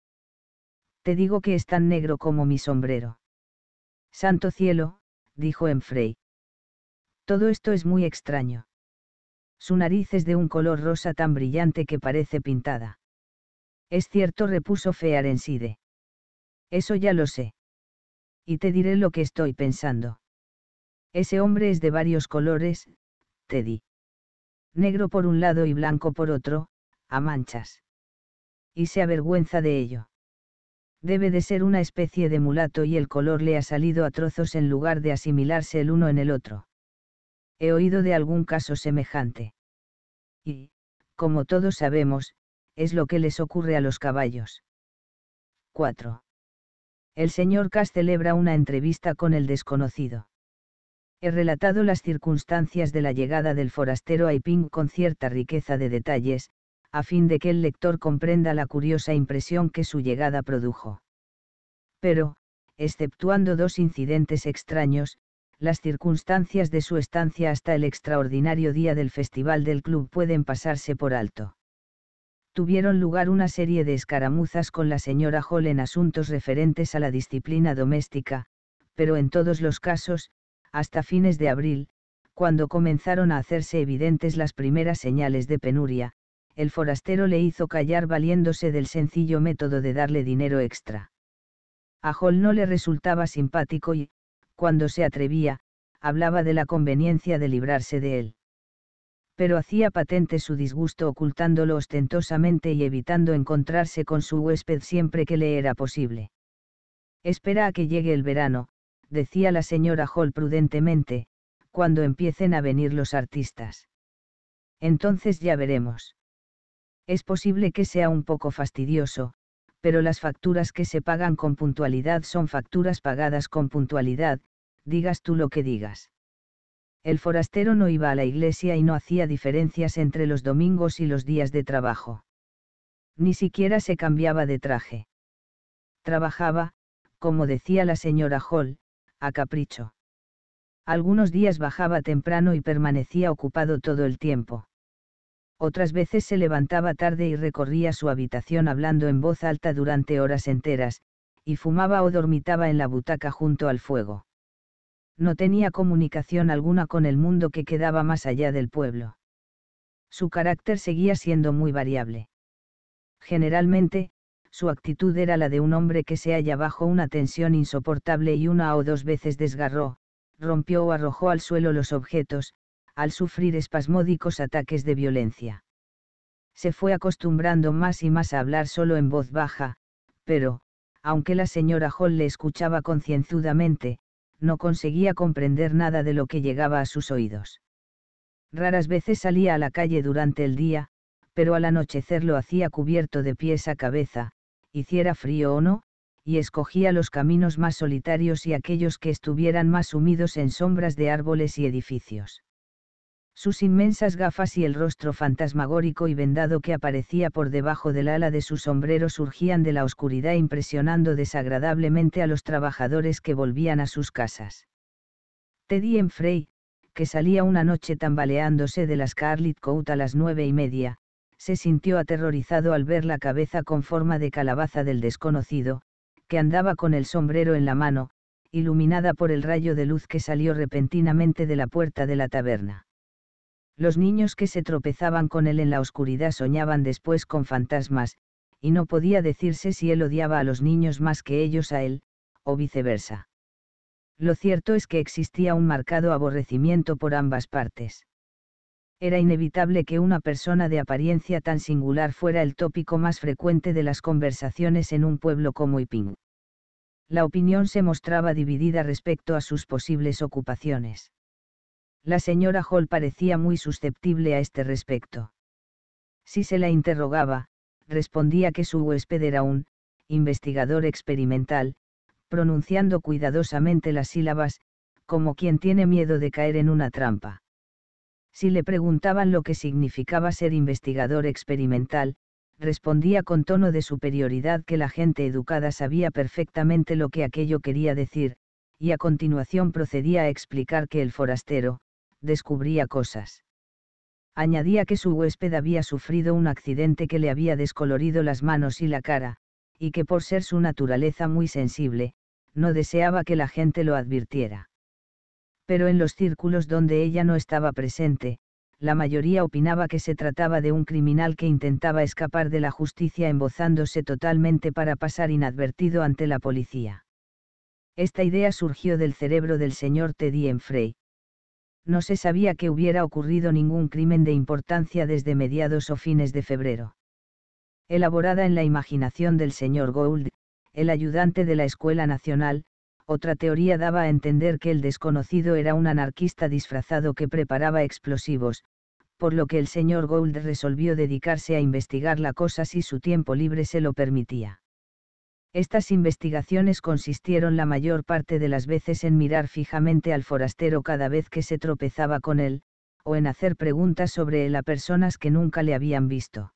Te digo que es tan negro como mi sombrero. Santo cielo, dijo Enfrey. Todo esto es muy extraño. Su nariz es de un color rosa tan brillante que parece pintada. Es cierto, repuso Fearenside. Eso ya lo sé. Y te diré lo que estoy pensando. Ese hombre es de varios colores, Teddy. Negro por un lado y blanco por otro, a manchas. Y se avergüenza de ello. Debe de ser una especie de mulato y el color le ha salido a trozos en lugar de asimilarse el uno en el otro. He oído de algún caso semejante. Y, como todos sabemos, es lo que les ocurre a los caballos. 4. El señor Cass celebra una entrevista con el desconocido. He relatado las circunstancias de la llegada del forastero a con cierta riqueza de detalles, a fin de que el lector comprenda la curiosa impresión que su llegada produjo. Pero, exceptuando dos incidentes extraños, las circunstancias de su estancia hasta el extraordinario día del festival del club pueden pasarse por alto tuvieron lugar una serie de escaramuzas con la señora Hall en asuntos referentes a la disciplina doméstica, pero en todos los casos, hasta fines de abril, cuando comenzaron a hacerse evidentes las primeras señales de penuria, el forastero le hizo callar valiéndose del sencillo método de darle dinero extra. A Hall no le resultaba simpático y, cuando se atrevía, hablaba de la conveniencia de librarse de él pero hacía patente su disgusto ocultándolo ostentosamente y evitando encontrarse con su huésped siempre que le era posible. Espera a que llegue el verano, decía la señora Hall prudentemente, cuando empiecen a venir los artistas. Entonces ya veremos. Es posible que sea un poco fastidioso, pero las facturas que se pagan con puntualidad son facturas pagadas con puntualidad, digas tú lo que digas. El forastero no iba a la iglesia y no hacía diferencias entre los domingos y los días de trabajo. Ni siquiera se cambiaba de traje. Trabajaba, como decía la señora Hall, a capricho. Algunos días bajaba temprano y permanecía ocupado todo el tiempo. Otras veces se levantaba tarde y recorría su habitación hablando en voz alta durante horas enteras, y fumaba o dormitaba en la butaca junto al fuego no tenía comunicación alguna con el mundo que quedaba más allá del pueblo. Su carácter seguía siendo muy variable. Generalmente, su actitud era la de un hombre que se halla bajo una tensión insoportable y una o dos veces desgarró, rompió o arrojó al suelo los objetos, al sufrir espasmódicos ataques de violencia. Se fue acostumbrando más y más a hablar solo en voz baja, pero, aunque la señora Hall le escuchaba concienzudamente, no conseguía comprender nada de lo que llegaba a sus oídos. Raras veces salía a la calle durante el día, pero al anochecer lo hacía cubierto de pies a cabeza, hiciera frío o no, y escogía los caminos más solitarios y aquellos que estuvieran más sumidos en sombras de árboles y edificios sus inmensas gafas y el rostro fantasmagórico y vendado que aparecía por debajo del ala de su sombrero surgían de la oscuridad impresionando desagradablemente a los trabajadores que volvían a sus casas. Teddy en Frey, que salía una noche tambaleándose de la Scarlet Coat a las nueve y media, se sintió aterrorizado al ver la cabeza con forma de calabaza del desconocido, que andaba con el sombrero en la mano, iluminada por el rayo de luz que salió repentinamente de la puerta de la taberna. Los niños que se tropezaban con él en la oscuridad soñaban después con fantasmas, y no podía decirse si él odiaba a los niños más que ellos a él, o viceversa. Lo cierto es que existía un marcado aborrecimiento por ambas partes. Era inevitable que una persona de apariencia tan singular fuera el tópico más frecuente de las conversaciones en un pueblo como Iping. La opinión se mostraba dividida respecto a sus posibles ocupaciones. La señora Hall parecía muy susceptible a este respecto. Si se la interrogaba, respondía que su huésped era un investigador experimental, pronunciando cuidadosamente las sílabas, como quien tiene miedo de caer en una trampa. Si le preguntaban lo que significaba ser investigador experimental, respondía con tono de superioridad que la gente educada sabía perfectamente lo que aquello quería decir, y a continuación procedía a explicar que el forastero, descubría cosas. Añadía que su huésped había sufrido un accidente que le había descolorido las manos y la cara, y que por ser su naturaleza muy sensible, no deseaba que la gente lo advirtiera. Pero en los círculos donde ella no estaba presente, la mayoría opinaba que se trataba de un criminal que intentaba escapar de la justicia embozándose totalmente para pasar inadvertido ante la policía. Esta idea surgió del cerebro del señor Teddy Enfrey, no se sabía que hubiera ocurrido ningún crimen de importancia desde mediados o fines de febrero. Elaborada en la imaginación del señor Gould, el ayudante de la Escuela Nacional, otra teoría daba a entender que el desconocido era un anarquista disfrazado que preparaba explosivos, por lo que el señor Gould resolvió dedicarse a investigar la cosa si su tiempo libre se lo permitía. Estas investigaciones consistieron la mayor parte de las veces en mirar fijamente al forastero cada vez que se tropezaba con él, o en hacer preguntas sobre él a personas que nunca le habían visto.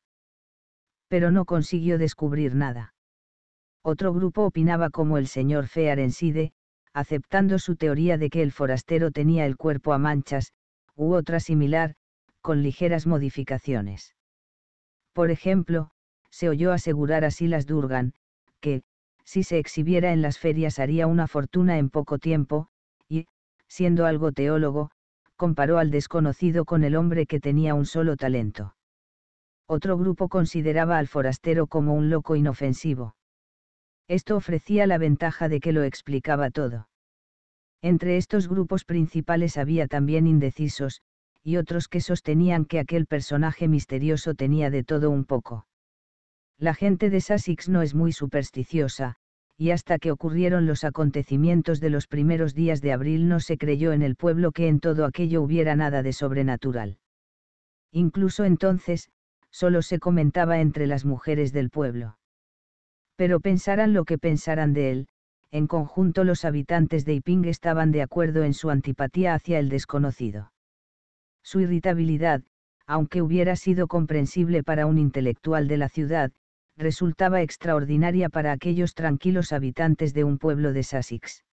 Pero no consiguió descubrir nada. Otro grupo opinaba como el señor Side, aceptando su teoría de que el forastero tenía el cuerpo a manchas, u otra similar, con ligeras modificaciones. Por ejemplo, se oyó asegurar así las Durgan, que, si se exhibiera en las ferias haría una fortuna en poco tiempo, y, siendo algo teólogo, comparó al desconocido con el hombre que tenía un solo talento. Otro grupo consideraba al forastero como un loco inofensivo. Esto ofrecía la ventaja de que lo explicaba todo. Entre estos grupos principales había también indecisos, y otros que sostenían que aquel personaje misterioso tenía de todo un poco. La gente de Sussex no es muy supersticiosa, y hasta que ocurrieron los acontecimientos de los primeros días de abril no se creyó en el pueblo que en todo aquello hubiera nada de sobrenatural. Incluso entonces, solo se comentaba entre las mujeres del pueblo. Pero pensaran lo que pensaran de él, en conjunto los habitantes de Iping estaban de acuerdo en su antipatía hacia el desconocido. Su irritabilidad, aunque hubiera sido comprensible para un intelectual de la ciudad, resultaba extraordinaria para aquellos tranquilos habitantes de un pueblo de Sussex.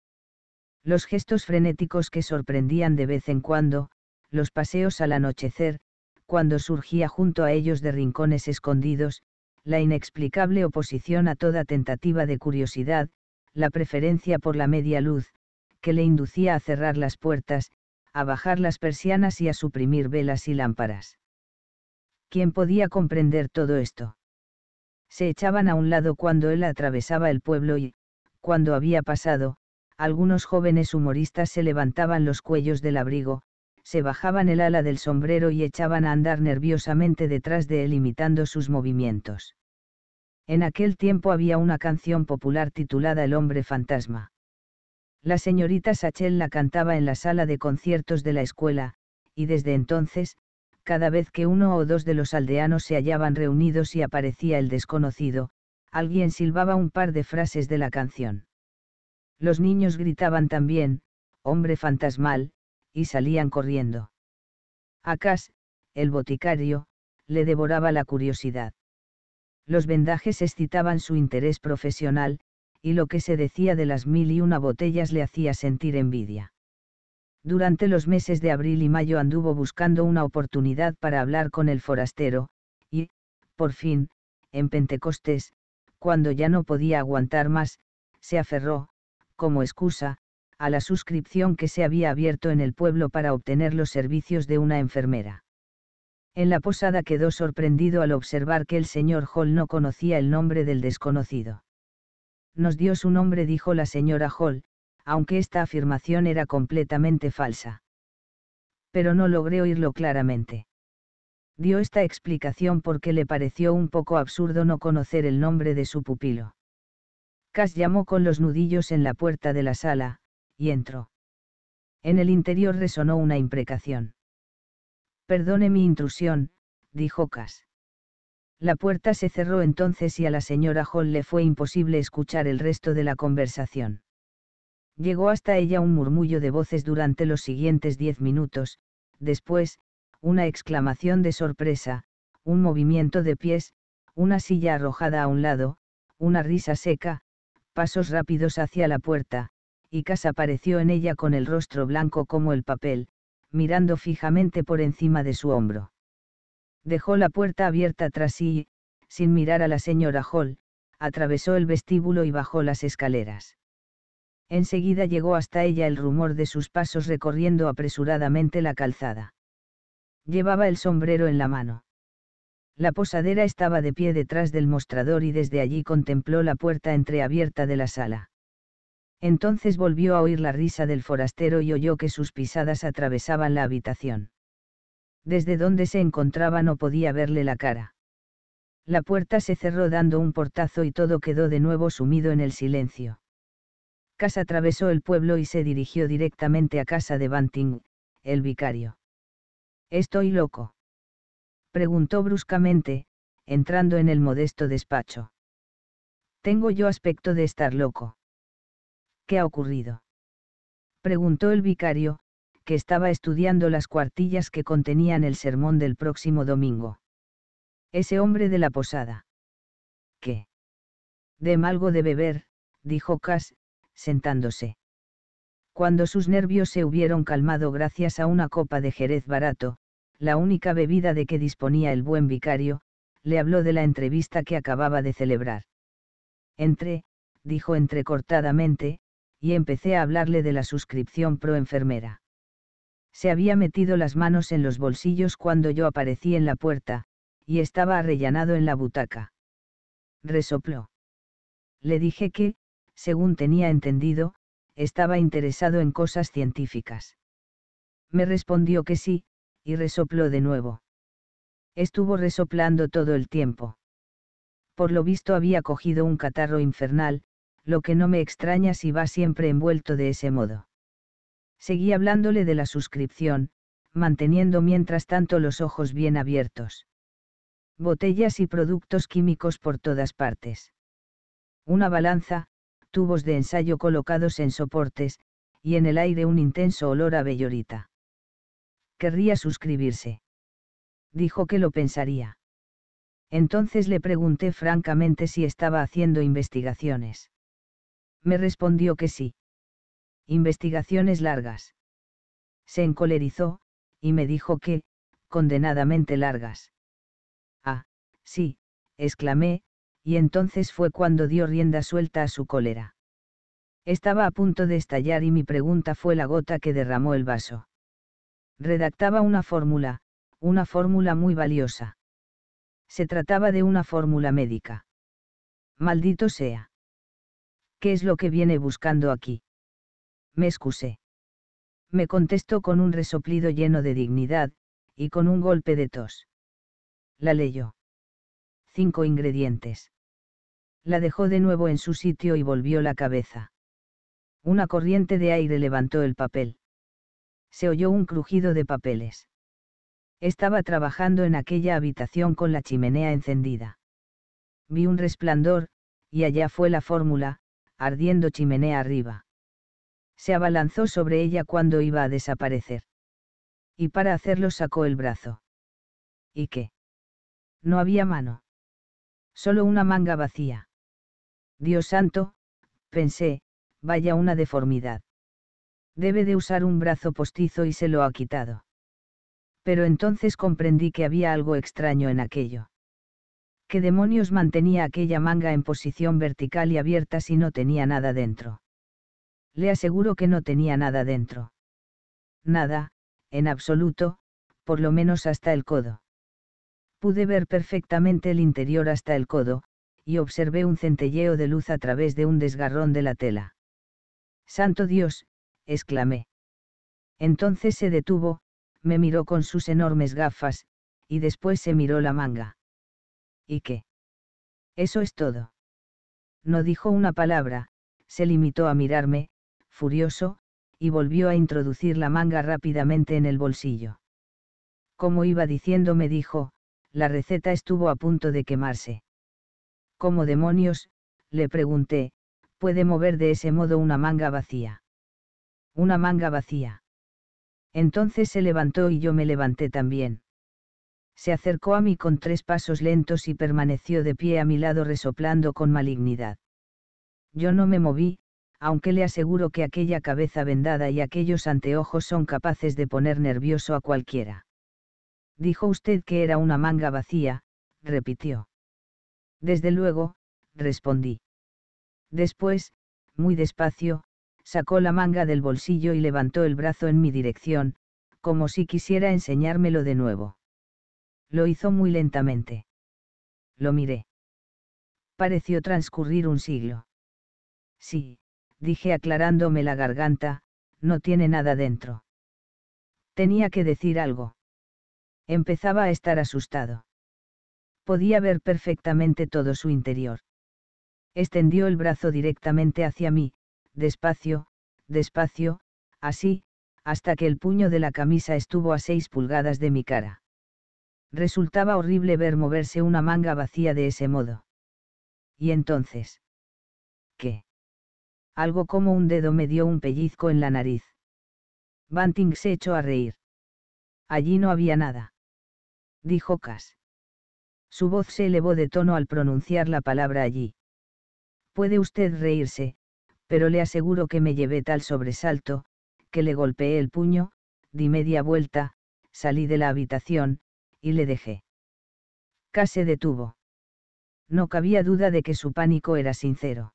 Los gestos frenéticos que sorprendían de vez en cuando, los paseos al anochecer, cuando surgía junto a ellos de rincones escondidos, la inexplicable oposición a toda tentativa de curiosidad, la preferencia por la media luz, que le inducía a cerrar las puertas, a bajar las persianas y a suprimir velas y lámparas. ¿Quién podía comprender todo esto? se echaban a un lado cuando él atravesaba el pueblo y, cuando había pasado, algunos jóvenes humoristas se levantaban los cuellos del abrigo, se bajaban el ala del sombrero y echaban a andar nerviosamente detrás de él imitando sus movimientos. En aquel tiempo había una canción popular titulada El hombre fantasma. La señorita Sachel la cantaba en la sala de conciertos de la escuela, y desde entonces, cada vez que uno o dos de los aldeanos se hallaban reunidos y aparecía el desconocido, alguien silbaba un par de frases de la canción. Los niños gritaban también, hombre fantasmal, y salían corriendo. Acas, el boticario, le devoraba la curiosidad. Los vendajes excitaban su interés profesional, y lo que se decía de las mil y una botellas le hacía sentir envidia. Durante los meses de abril y mayo anduvo buscando una oportunidad para hablar con el forastero, y, por fin, en Pentecostés, cuando ya no podía aguantar más, se aferró, como excusa, a la suscripción que se había abierto en el pueblo para obtener los servicios de una enfermera. En la posada quedó sorprendido al observar que el señor Hall no conocía el nombre del desconocido. Nos dio su nombre, dijo la señora Hall, aunque esta afirmación era completamente falsa. Pero no logré oírlo claramente. Dio esta explicación porque le pareció un poco absurdo no conocer el nombre de su pupilo. Cass llamó con los nudillos en la puerta de la sala, y entró. En el interior resonó una imprecación. Perdone mi intrusión, dijo Cass. La puerta se cerró entonces y a la señora Hall le fue imposible escuchar el resto de la conversación. Llegó hasta ella un murmullo de voces durante los siguientes diez minutos, después, una exclamación de sorpresa, un movimiento de pies, una silla arrojada a un lado, una risa seca, pasos rápidos hacia la puerta, y Casa apareció en ella con el rostro blanco como el papel, mirando fijamente por encima de su hombro. Dejó la puerta abierta tras sí sin mirar a la señora Hall, atravesó el vestíbulo y bajó las escaleras enseguida llegó hasta ella el rumor de sus pasos recorriendo apresuradamente la calzada. Llevaba el sombrero en la mano. La posadera estaba de pie detrás del mostrador y desde allí contempló la puerta entreabierta de la sala. Entonces volvió a oír la risa del forastero y oyó que sus pisadas atravesaban la habitación. Desde donde se encontraba no podía verle la cara. La puerta se cerró dando un portazo y todo quedó de nuevo sumido en el silencio. Cas atravesó el pueblo y se dirigió directamente a casa de Banting, el vicario. ¿Estoy loco? preguntó bruscamente, entrando en el modesto despacho. Tengo yo aspecto de estar loco. ¿Qué ha ocurrido? preguntó el vicario, que estaba estudiando las cuartillas que contenían el sermón del próximo domingo. Ese hombre de la posada. ¿Qué? Dem algo de beber, dijo Cass, sentándose. Cuando sus nervios se hubieron calmado gracias a una copa de jerez barato, la única bebida de que disponía el buen vicario, le habló de la entrevista que acababa de celebrar. Entré, dijo entrecortadamente, y empecé a hablarle de la suscripción pro enfermera. Se había metido las manos en los bolsillos cuando yo aparecí en la puerta, y estaba arrellanado en la butaca. Resopló. Le dije que, según tenía entendido, estaba interesado en cosas científicas. Me respondió que sí, y resopló de nuevo. Estuvo resoplando todo el tiempo. Por lo visto había cogido un catarro infernal, lo que no me extraña si va siempre envuelto de ese modo. Seguí hablándole de la suscripción, manteniendo mientras tanto los ojos bien abiertos. Botellas y productos químicos por todas partes. Una balanza, tubos de ensayo colocados en soportes, y en el aire un intenso olor a bellorita. Querría suscribirse. Dijo que lo pensaría. Entonces le pregunté francamente si estaba haciendo investigaciones. Me respondió que sí. Investigaciones largas. Se encolerizó, y me dijo que, condenadamente largas. Ah, sí, exclamé, y entonces fue cuando dio rienda suelta a su cólera. Estaba a punto de estallar y mi pregunta fue la gota que derramó el vaso. Redactaba una fórmula, una fórmula muy valiosa. Se trataba de una fórmula médica. Maldito sea. ¿Qué es lo que viene buscando aquí? Me excusé. Me contestó con un resoplido lleno de dignidad, y con un golpe de tos. La leyó. Cinco ingredientes la dejó de nuevo en su sitio y volvió la cabeza. Una corriente de aire levantó el papel. Se oyó un crujido de papeles. Estaba trabajando en aquella habitación con la chimenea encendida. Vi un resplandor, y allá fue la fórmula, ardiendo chimenea arriba. Se abalanzó sobre ella cuando iba a desaparecer. Y para hacerlo sacó el brazo. ¿Y qué? No había mano. Solo una manga vacía. Dios santo, pensé, vaya una deformidad. Debe de usar un brazo postizo y se lo ha quitado. Pero entonces comprendí que había algo extraño en aquello. ¿Qué demonios mantenía aquella manga en posición vertical y abierta si no tenía nada dentro? Le aseguro que no tenía nada dentro. Nada, en absoluto, por lo menos hasta el codo. Pude ver perfectamente el interior hasta el codo, y observé un centelleo de luz a través de un desgarrón de la tela. Santo Dios, exclamé. Entonces se detuvo, me miró con sus enormes gafas, y después se miró la manga. ¿Y qué? Eso es todo. No dijo una palabra, se limitó a mirarme, furioso, y volvió a introducir la manga rápidamente en el bolsillo. Como iba diciendo me dijo, la receta estuvo a punto de quemarse. ¿Cómo demonios? le pregunté, puede mover de ese modo una manga vacía. Una manga vacía. Entonces se levantó y yo me levanté también. Se acercó a mí con tres pasos lentos y permaneció de pie a mi lado resoplando con malignidad. Yo no me moví, aunque le aseguro que aquella cabeza vendada y aquellos anteojos son capaces de poner nervioso a cualquiera. Dijo usted que era una manga vacía, repitió. Desde luego, respondí. Después, muy despacio, sacó la manga del bolsillo y levantó el brazo en mi dirección, como si quisiera enseñármelo de nuevo. Lo hizo muy lentamente. Lo miré. Pareció transcurrir un siglo. Sí, dije aclarándome la garganta, no tiene nada dentro. Tenía que decir algo. Empezaba a estar asustado podía ver perfectamente todo su interior. Extendió el brazo directamente hacia mí, despacio, despacio, así, hasta que el puño de la camisa estuvo a seis pulgadas de mi cara. Resultaba horrible ver moverse una manga vacía de ese modo. ¿Y entonces? ¿Qué? Algo como un dedo me dio un pellizco en la nariz. Banting se echó a reír. Allí no había nada. Dijo Cass. Su voz se elevó de tono al pronunciar la palabra allí. Puede usted reírse, pero le aseguro que me llevé tal sobresalto, que le golpeé el puño, di media vuelta, salí de la habitación, y le dejé. K se detuvo. No cabía duda de que su pánico era sincero.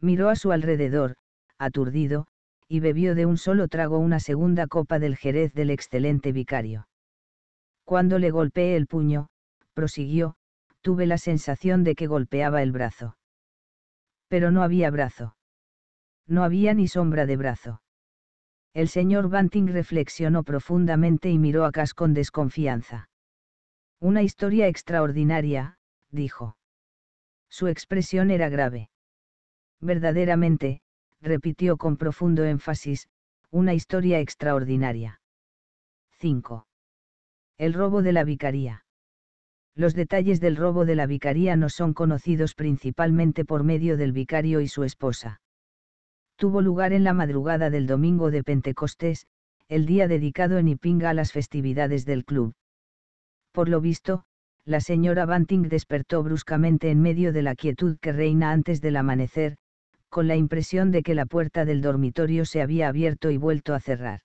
Miró a su alrededor, aturdido, y bebió de un solo trago una segunda copa del jerez del excelente vicario. Cuando le golpeé el puño, prosiguió, tuve la sensación de que golpeaba el brazo. Pero no había brazo. No había ni sombra de brazo. El señor Banting reflexionó profundamente y miró a Cass con desconfianza. Una historia extraordinaria, dijo. Su expresión era grave. Verdaderamente, repitió con profundo énfasis, una historia extraordinaria. 5. El robo de la vicaría. Los detalles del robo de la vicaría no son conocidos principalmente por medio del vicario y su esposa. Tuvo lugar en la madrugada del domingo de Pentecostés, el día dedicado en Ipinga a las festividades del club. Por lo visto, la señora Banting despertó bruscamente en medio de la quietud que reina antes del amanecer, con la impresión de que la puerta del dormitorio se había abierto y vuelto a cerrar.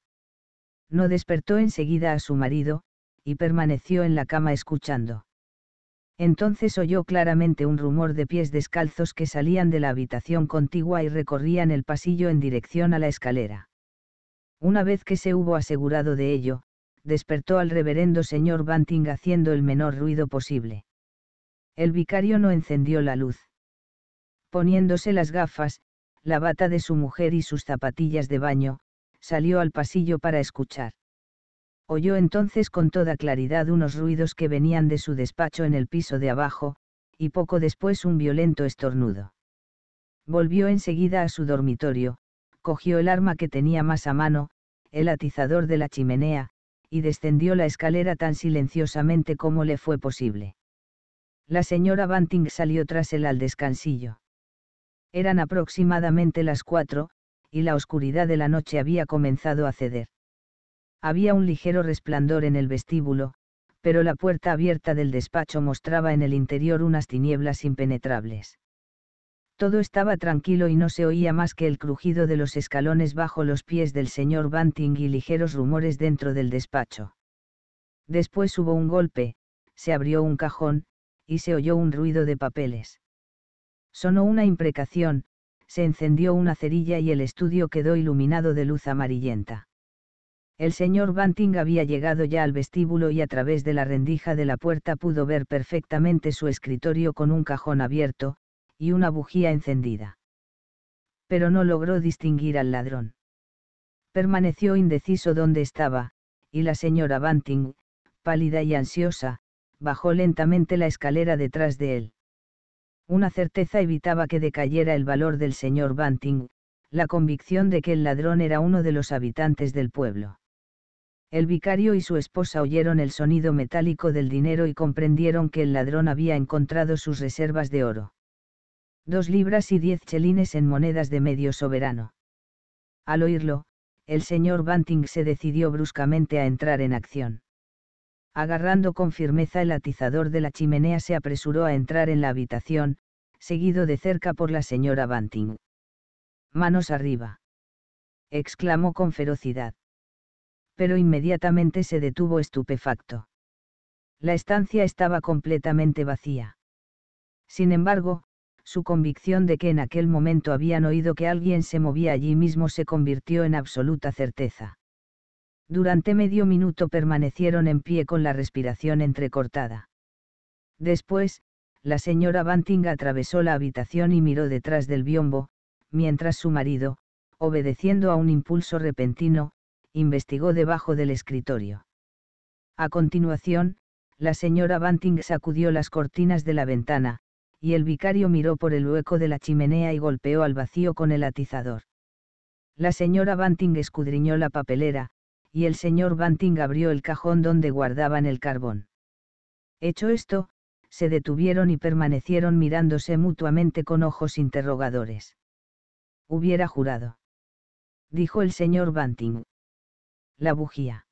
No despertó enseguida a su marido, y permaneció en la cama escuchando. Entonces oyó claramente un rumor de pies descalzos que salían de la habitación contigua y recorrían el pasillo en dirección a la escalera. Una vez que se hubo asegurado de ello, despertó al reverendo señor Banting haciendo el menor ruido posible. El vicario no encendió la luz. Poniéndose las gafas, la bata de su mujer y sus zapatillas de baño, salió al pasillo para escuchar oyó entonces con toda claridad unos ruidos que venían de su despacho en el piso de abajo, y poco después un violento estornudo. Volvió enseguida a su dormitorio, cogió el arma que tenía más a mano, el atizador de la chimenea, y descendió la escalera tan silenciosamente como le fue posible. La señora Banting salió tras él al descansillo. Eran aproximadamente las cuatro, y la oscuridad de la noche había comenzado a ceder. Había un ligero resplandor en el vestíbulo, pero la puerta abierta del despacho mostraba en el interior unas tinieblas impenetrables. Todo estaba tranquilo y no se oía más que el crujido de los escalones bajo los pies del señor Banting y ligeros rumores dentro del despacho. Después hubo un golpe, se abrió un cajón, y se oyó un ruido de papeles. Sonó una imprecación, se encendió una cerilla y el estudio quedó iluminado de luz amarillenta. El señor Banting había llegado ya al vestíbulo y a través de la rendija de la puerta pudo ver perfectamente su escritorio con un cajón abierto, y una bujía encendida. Pero no logró distinguir al ladrón. Permaneció indeciso dónde estaba, y la señora Banting, pálida y ansiosa, bajó lentamente la escalera detrás de él. Una certeza evitaba que decayera el valor del señor Banting, la convicción de que el ladrón era uno de los habitantes del pueblo. El vicario y su esposa oyeron el sonido metálico del dinero y comprendieron que el ladrón había encontrado sus reservas de oro. Dos libras y diez chelines en monedas de medio soberano. Al oírlo, el señor Banting se decidió bruscamente a entrar en acción. Agarrando con firmeza el atizador de la chimenea se apresuró a entrar en la habitación, seguido de cerca por la señora Banting. Manos arriba. exclamó con ferocidad pero inmediatamente se detuvo estupefacto. La estancia estaba completamente vacía. Sin embargo, su convicción de que en aquel momento habían oído que alguien se movía allí mismo se convirtió en absoluta certeza. Durante medio minuto permanecieron en pie con la respiración entrecortada. Después, la señora Banting atravesó la habitación y miró detrás del biombo, mientras su marido, obedeciendo a un impulso repentino, investigó debajo del escritorio. A continuación, la señora Banting sacudió las cortinas de la ventana, y el vicario miró por el hueco de la chimenea y golpeó al vacío con el atizador. La señora Banting escudriñó la papelera, y el señor Banting abrió el cajón donde guardaban el carbón. Hecho esto, se detuvieron y permanecieron mirándose mutuamente con ojos interrogadores. Hubiera jurado. Dijo el señor Banting. La bujía.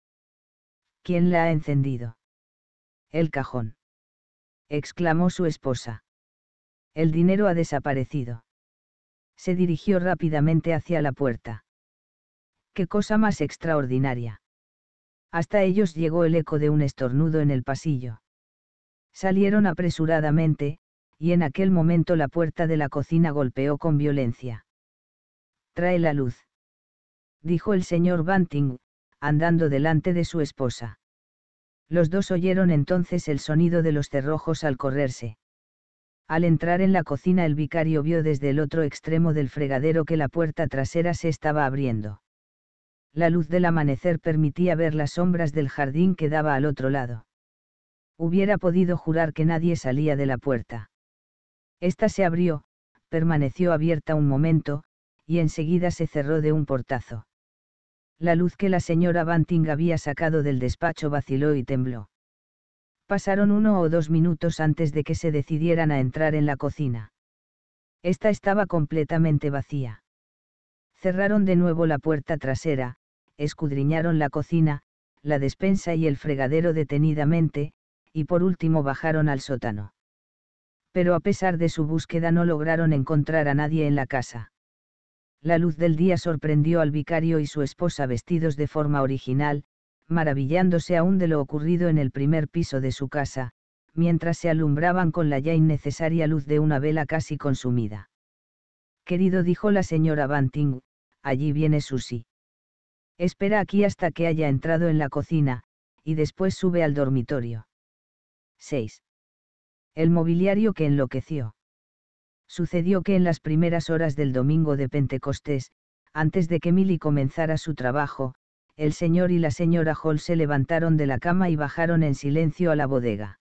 ¿Quién la ha encendido? El cajón. exclamó su esposa. El dinero ha desaparecido. Se dirigió rápidamente hacia la puerta. ¡Qué cosa más extraordinaria! Hasta ellos llegó el eco de un estornudo en el pasillo. Salieron apresuradamente, y en aquel momento la puerta de la cocina golpeó con violencia. Trae la luz. Dijo el señor Banting, andando delante de su esposa. Los dos oyeron entonces el sonido de los cerrojos al correrse. Al entrar en la cocina el vicario vio desde el otro extremo del fregadero que la puerta trasera se estaba abriendo. La luz del amanecer permitía ver las sombras del jardín que daba al otro lado. Hubiera podido jurar que nadie salía de la puerta. Esta se abrió, permaneció abierta un momento, y enseguida se cerró de un portazo. La luz que la señora Banting había sacado del despacho vaciló y tembló. Pasaron uno o dos minutos antes de que se decidieran a entrar en la cocina. Esta estaba completamente vacía. Cerraron de nuevo la puerta trasera, escudriñaron la cocina, la despensa y el fregadero detenidamente, y por último bajaron al sótano. Pero a pesar de su búsqueda no lograron encontrar a nadie en la casa. La luz del día sorprendió al vicario y su esposa vestidos de forma original, maravillándose aún de lo ocurrido en el primer piso de su casa, mientras se alumbraban con la ya innecesaria luz de una vela casi consumida. Querido, dijo la señora Banting, allí viene Susy. Espera aquí hasta que haya entrado en la cocina, y después sube al dormitorio. 6. El mobiliario que enloqueció. Sucedió que en las primeras horas del domingo de Pentecostés, antes de que Milly comenzara su trabajo, el señor y la señora Hall se levantaron de la cama y bajaron en silencio a la bodega.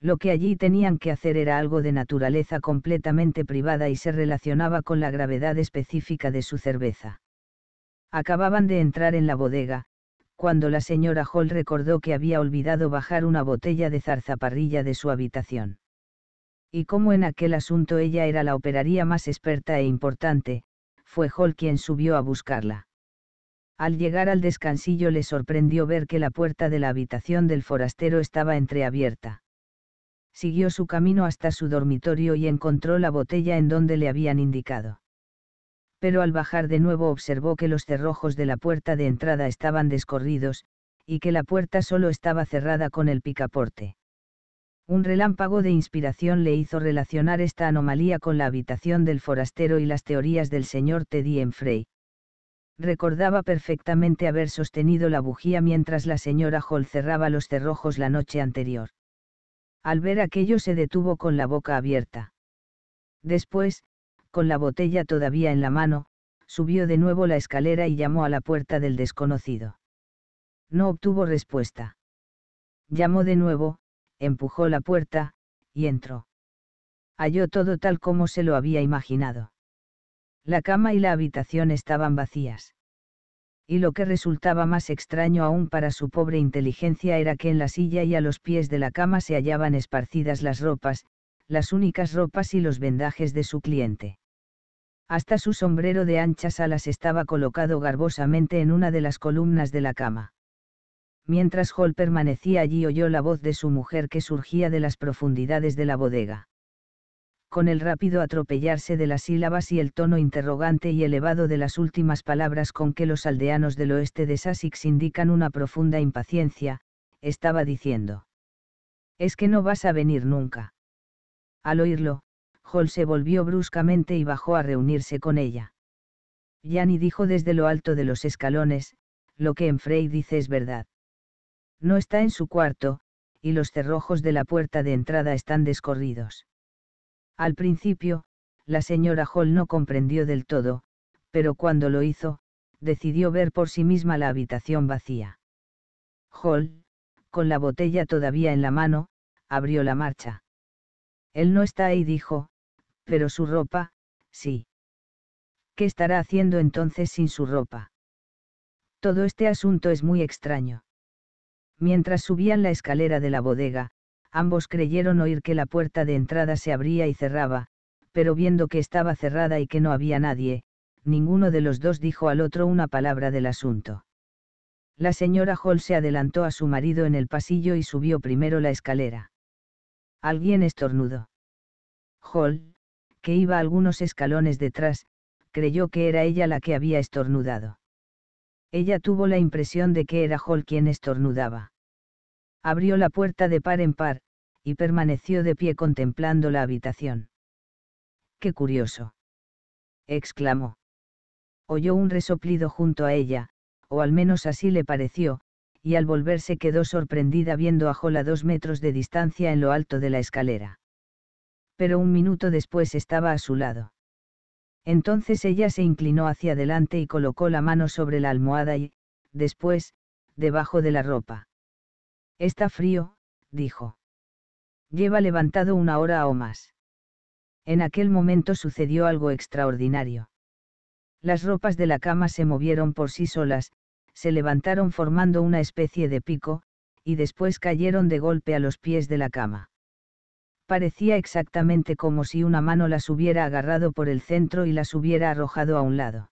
Lo que allí tenían que hacer era algo de naturaleza completamente privada y se relacionaba con la gravedad específica de su cerveza. Acababan de entrar en la bodega, cuando la señora Hall recordó que había olvidado bajar una botella de zarzaparrilla de su habitación y como en aquel asunto ella era la operaría más experta e importante, fue Hall quien subió a buscarla. Al llegar al descansillo le sorprendió ver que la puerta de la habitación del forastero estaba entreabierta. Siguió su camino hasta su dormitorio y encontró la botella en donde le habían indicado. Pero al bajar de nuevo observó que los cerrojos de la puerta de entrada estaban descorridos, y que la puerta solo estaba cerrada con el picaporte. Un relámpago de inspiración le hizo relacionar esta anomalía con la habitación del forastero y las teorías del señor Teddy Enfrey. Recordaba perfectamente haber sostenido la bujía mientras la señora Hall cerraba los cerrojos la noche anterior. Al ver aquello se detuvo con la boca abierta. Después, con la botella todavía en la mano, subió de nuevo la escalera y llamó a la puerta del desconocido. No obtuvo respuesta. Llamó de nuevo, empujó la puerta, y entró. Halló todo tal como se lo había imaginado. La cama y la habitación estaban vacías. Y lo que resultaba más extraño aún para su pobre inteligencia era que en la silla y a los pies de la cama se hallaban esparcidas las ropas, las únicas ropas y los vendajes de su cliente. Hasta su sombrero de anchas alas estaba colocado garbosamente en una de las columnas de la cama mientras Hall permanecía allí oyó la voz de su mujer que surgía de las profundidades de la bodega. Con el rápido atropellarse de las sílabas y el tono interrogante y elevado de las últimas palabras con que los aldeanos del oeste de Sussex indican una profunda impaciencia, estaba diciendo. Es que no vas a venir nunca. Al oírlo, Hall se volvió bruscamente y bajó a reunirse con ella. Yanni dijo desde lo alto de los escalones, lo que en Frey dice es verdad. No está en su cuarto, y los cerrojos de la puerta de entrada están descorridos. Al principio, la señora Hall no comprendió del todo, pero cuando lo hizo, decidió ver por sí misma la habitación vacía. Hall, con la botella todavía en la mano, abrió la marcha. Él no está ahí, dijo, pero su ropa, sí. ¿Qué estará haciendo entonces sin su ropa? Todo este asunto es muy extraño. Mientras subían la escalera de la bodega, ambos creyeron oír que la puerta de entrada se abría y cerraba, pero viendo que estaba cerrada y que no había nadie, ninguno de los dos dijo al otro una palabra del asunto. La señora Hall se adelantó a su marido en el pasillo y subió primero la escalera. Alguien estornudó. Hall, que iba algunos escalones detrás, creyó que era ella la que había estornudado ella tuvo la impresión de que era Hall quien estornudaba. Abrió la puerta de par en par, y permaneció de pie contemplando la habitación. ¡Qué curioso! exclamó. Oyó un resoplido junto a ella, o al menos así le pareció, y al volverse quedó sorprendida viendo a Hall a dos metros de distancia en lo alto de la escalera. Pero un minuto después estaba a su lado. Entonces ella se inclinó hacia adelante y colocó la mano sobre la almohada y, después, debajo de la ropa. Está frío, dijo. Lleva levantado una hora o más. En aquel momento sucedió algo extraordinario. Las ropas de la cama se movieron por sí solas, se levantaron formando una especie de pico, y después cayeron de golpe a los pies de la cama parecía exactamente como si una mano las hubiera agarrado por el centro y las hubiera arrojado a un lado.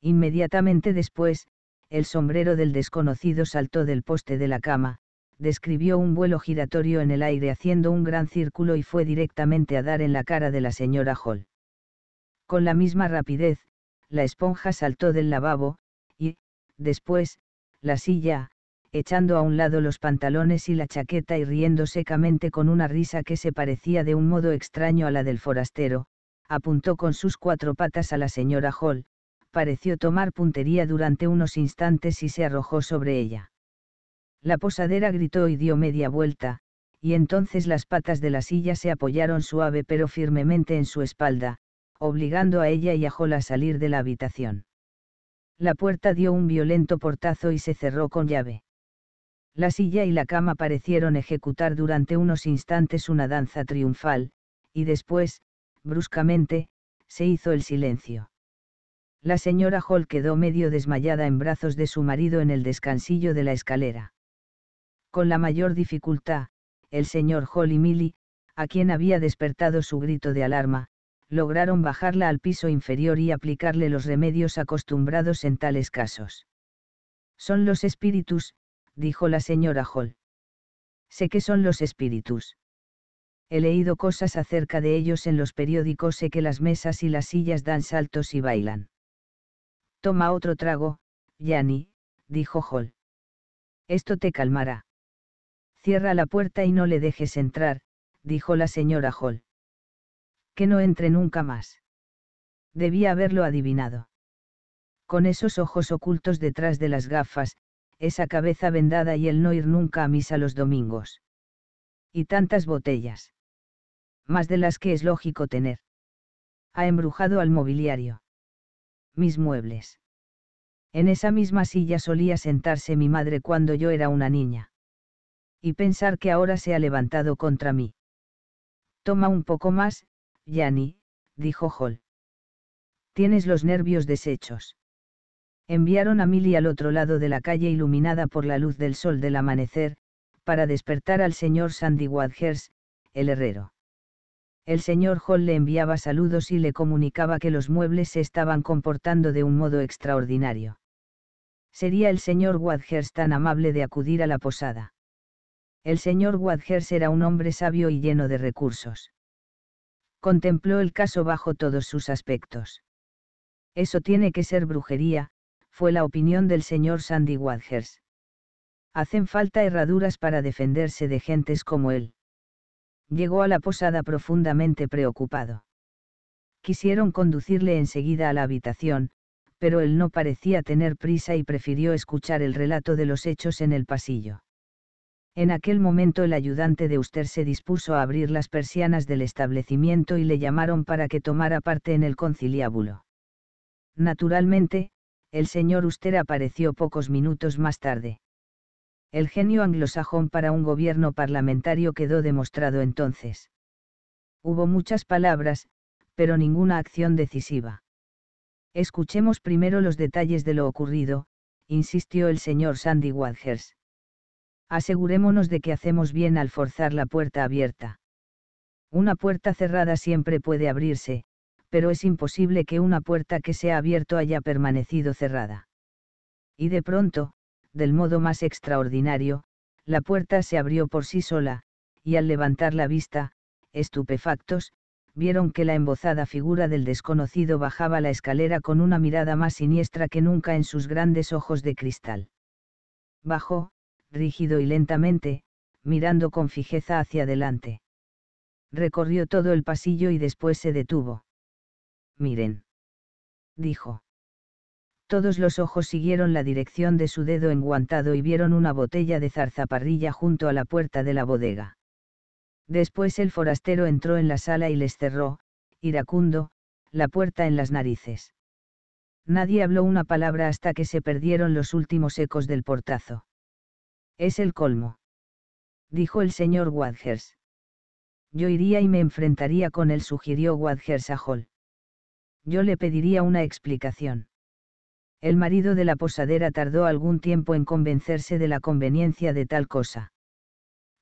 Inmediatamente después, el sombrero del desconocido saltó del poste de la cama, describió un vuelo giratorio en el aire haciendo un gran círculo y fue directamente a dar en la cara de la señora Hall. Con la misma rapidez, la esponja saltó del lavabo, y, después, la silla, echando a un lado los pantalones y la chaqueta y riendo secamente con una risa que se parecía de un modo extraño a la del forastero, apuntó con sus cuatro patas a la señora Hall, pareció tomar puntería durante unos instantes y se arrojó sobre ella. La posadera gritó y dio media vuelta, y entonces las patas de la silla se apoyaron suave pero firmemente en su espalda, obligando a ella y a Hall a salir de la habitación. La puerta dio un violento portazo y se cerró con llave. La silla y la cama parecieron ejecutar durante unos instantes una danza triunfal, y después, bruscamente, se hizo el silencio. La señora Hall quedó medio desmayada en brazos de su marido en el descansillo de la escalera. Con la mayor dificultad, el señor Hall y Milly, a quien había despertado su grito de alarma, lograron bajarla al piso inferior y aplicarle los remedios acostumbrados en tales casos. Son los espíritus, dijo la señora Hall. Sé que son los espíritus. He leído cosas acerca de ellos en los periódicos, sé que las mesas y las sillas dan saltos y bailan. Toma otro trago, yani dijo Hall. Esto te calmará. Cierra la puerta y no le dejes entrar, dijo la señora Hall. Que no entre nunca más. Debía haberlo adivinado. Con esos ojos ocultos detrás de las gafas, esa cabeza vendada y el no ir nunca a misa los domingos. Y tantas botellas. Más de las que es lógico tener. Ha embrujado al mobiliario. Mis muebles. En esa misma silla solía sentarse mi madre cuando yo era una niña. Y pensar que ahora se ha levantado contra mí. Toma un poco más, Yanni, dijo Hall. Tienes los nervios deshechos enviaron a Milly al otro lado de la calle iluminada por la luz del sol del amanecer, para despertar al señor Sandy Wadgers, el herrero. El señor Hall le enviaba saludos y le comunicaba que los muebles se estaban comportando de un modo extraordinario. Sería el señor Wadgers tan amable de acudir a la posada. El señor Wadgers era un hombre sabio y lleno de recursos. Contempló el caso bajo todos sus aspectos. Eso tiene que ser brujería, fue la opinión del señor Sandy Wadgers. Hacen falta herraduras para defenderse de gentes como él. Llegó a la posada profundamente preocupado. Quisieron conducirle enseguida a la habitación, pero él no parecía tener prisa y prefirió escuchar el relato de los hechos en el pasillo. En aquel momento el ayudante de Uster se dispuso a abrir las persianas del establecimiento y le llamaron para que tomara parte en el conciliábulo. Naturalmente, el señor Uster apareció pocos minutos más tarde. El genio anglosajón para un gobierno parlamentario quedó demostrado entonces. Hubo muchas palabras, pero ninguna acción decisiva. Escuchemos primero los detalles de lo ocurrido, insistió el señor Sandy Wadgers. Asegurémonos de que hacemos bien al forzar la puerta abierta. Una puerta cerrada siempre puede abrirse, pero es imposible que una puerta que se ha abierto haya permanecido cerrada. Y de pronto, del modo más extraordinario, la puerta se abrió por sí sola, y al levantar la vista, estupefactos, vieron que la embozada figura del desconocido bajaba la escalera con una mirada más siniestra que nunca en sus grandes ojos de cristal. Bajó, rígido y lentamente, mirando con fijeza hacia adelante. Recorrió todo el pasillo y después se detuvo miren. Dijo. Todos los ojos siguieron la dirección de su dedo enguantado y vieron una botella de zarzaparrilla junto a la puerta de la bodega. Después el forastero entró en la sala y les cerró, iracundo, la puerta en las narices. Nadie habló una palabra hasta que se perdieron los últimos ecos del portazo. Es el colmo. Dijo el señor Wadgers. Yo iría y me enfrentaría con él, sugirió Wadgers a Hall yo le pediría una explicación. El marido de la posadera tardó algún tiempo en convencerse de la conveniencia de tal cosa.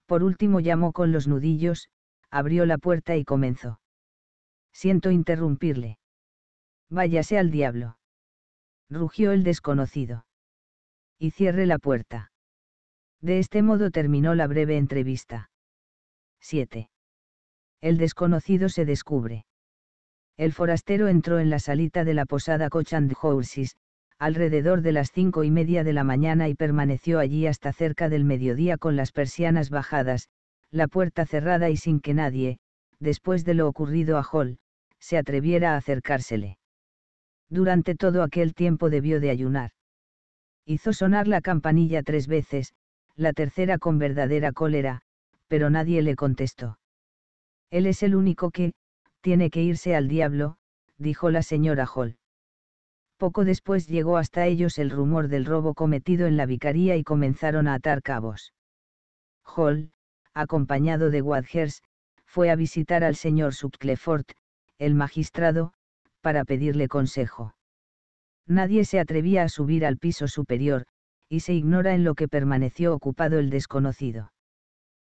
Por último llamó con los nudillos, abrió la puerta y comenzó. Siento interrumpirle. Váyase al diablo. Rugió el desconocido. Y cierre la puerta. De este modo terminó la breve entrevista. 7. El desconocido se descubre. El forastero entró en la salita de la posada Coach alrededor de las cinco y media de la mañana y permaneció allí hasta cerca del mediodía con las persianas bajadas, la puerta cerrada y sin que nadie, después de lo ocurrido a Hall, se atreviera a acercársele. Durante todo aquel tiempo debió de ayunar. Hizo sonar la campanilla tres veces, la tercera con verdadera cólera, pero nadie le contestó. Él es el único que, tiene que irse al diablo, dijo la señora Hall. Poco después llegó hasta ellos el rumor del robo cometido en la vicaría y comenzaron a atar cabos. Hall, acompañado de Wadgers, fue a visitar al señor subclefort, el magistrado, para pedirle consejo. Nadie se atrevía a subir al piso superior, y se ignora en lo que permaneció ocupado el desconocido.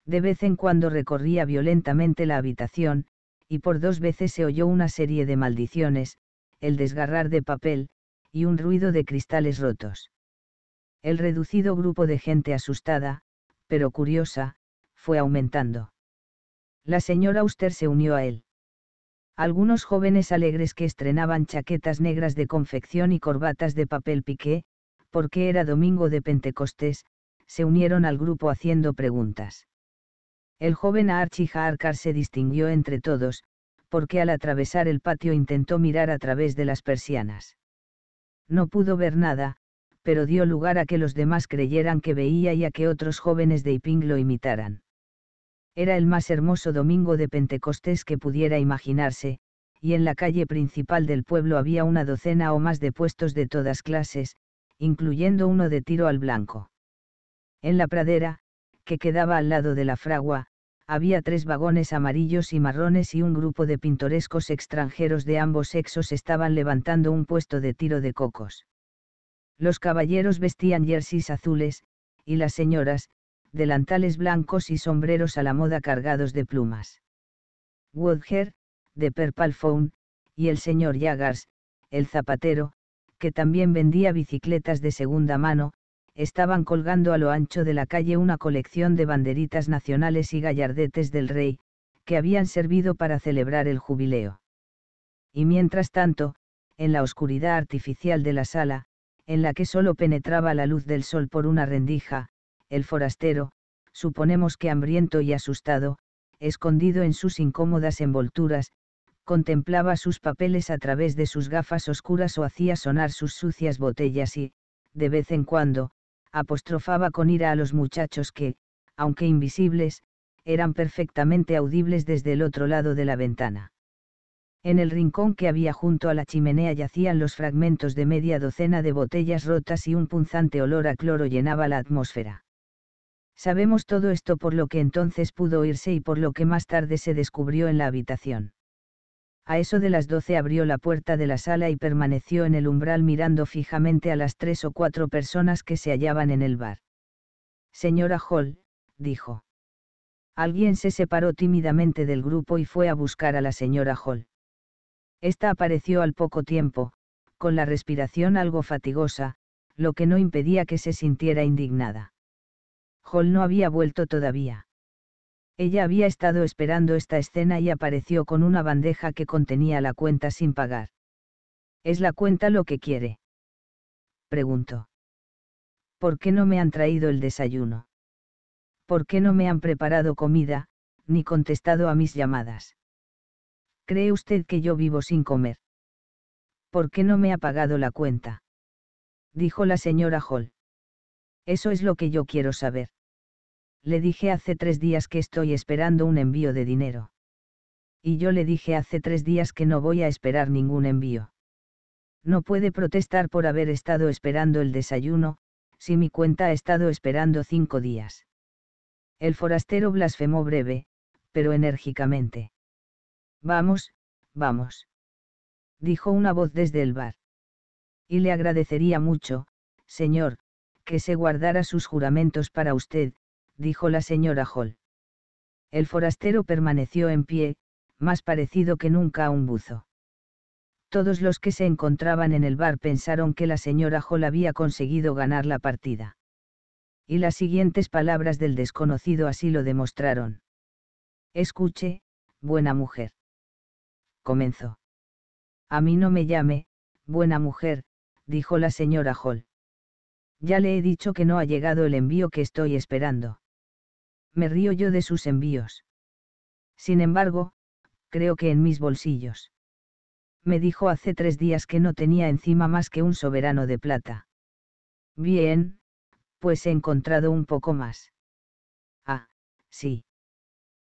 De vez en cuando recorría violentamente la habitación, y por dos veces se oyó una serie de maldiciones, el desgarrar de papel, y un ruido de cristales rotos. El reducido grupo de gente asustada, pero curiosa, fue aumentando. La señora Auster se unió a él. Algunos jóvenes alegres que estrenaban chaquetas negras de confección y corbatas de papel piqué, porque era domingo de Pentecostés, se unieron al grupo haciendo preguntas. El joven Archie Harkar se distinguió entre todos, porque al atravesar el patio intentó mirar a través de las persianas. No pudo ver nada, pero dio lugar a que los demás creyeran que veía y a que otros jóvenes de Iping lo imitaran. Era el más hermoso domingo de Pentecostés que pudiera imaginarse, y en la calle principal del pueblo había una docena o más de puestos de todas clases, incluyendo uno de tiro al blanco. En la pradera, que quedaba al lado de la fragua, había tres vagones amarillos y marrones y un grupo de pintorescos extranjeros de ambos sexos estaban levantando un puesto de tiro de cocos. Los caballeros vestían jerseys azules, y las señoras, delantales blancos y sombreros a la moda cargados de plumas. Woodger, de Purple Phone, y el señor Jagars, el zapatero, que también vendía bicicletas de segunda mano, estaban colgando a lo ancho de la calle una colección de banderitas nacionales y gallardetes del rey, que habían servido para celebrar el jubileo. Y mientras tanto, en la oscuridad artificial de la sala, en la que sólo penetraba la luz del sol por una rendija, el forastero, suponemos que hambriento y asustado, escondido en sus incómodas envolturas, contemplaba sus papeles a través de sus gafas oscuras o hacía sonar sus sucias botellas y, de vez en cuando, apostrofaba con ira a los muchachos que, aunque invisibles, eran perfectamente audibles desde el otro lado de la ventana. En el rincón que había junto a la chimenea yacían los fragmentos de media docena de botellas rotas y un punzante olor a cloro llenaba la atmósfera. Sabemos todo esto por lo que entonces pudo oírse y por lo que más tarde se descubrió en la habitación a eso de las doce abrió la puerta de la sala y permaneció en el umbral mirando fijamente a las tres o cuatro personas que se hallaban en el bar. Señora Hall, dijo. Alguien se separó tímidamente del grupo y fue a buscar a la señora Hall. Esta apareció al poco tiempo, con la respiración algo fatigosa, lo que no impedía que se sintiera indignada. Hall no había vuelto todavía. Ella había estado esperando esta escena y apareció con una bandeja que contenía la cuenta sin pagar. ¿Es la cuenta lo que quiere? Preguntó. ¿Por qué no me han traído el desayuno? ¿Por qué no me han preparado comida, ni contestado a mis llamadas? ¿Cree usted que yo vivo sin comer? ¿Por qué no me ha pagado la cuenta? Dijo la señora Hall. Eso es lo que yo quiero saber. Le dije hace tres días que estoy esperando un envío de dinero. Y yo le dije hace tres días que no voy a esperar ningún envío. No puede protestar por haber estado esperando el desayuno, si mi cuenta ha estado esperando cinco días. El forastero blasfemó breve, pero enérgicamente. Vamos, vamos. Dijo una voz desde el bar. Y le agradecería mucho, señor, que se guardara sus juramentos para usted, dijo la señora Hall. El forastero permaneció en pie, más parecido que nunca a un buzo. Todos los que se encontraban en el bar pensaron que la señora Hall había conseguido ganar la partida. Y las siguientes palabras del desconocido así lo demostraron. Escuche, buena mujer. Comenzó. A mí no me llame, buena mujer, dijo la señora Hall. Ya le he dicho que no ha llegado el envío que estoy esperando me río yo de sus envíos. Sin embargo, creo que en mis bolsillos. Me dijo hace tres días que no tenía encima más que un soberano de plata. Bien, pues he encontrado un poco más. Ah, sí.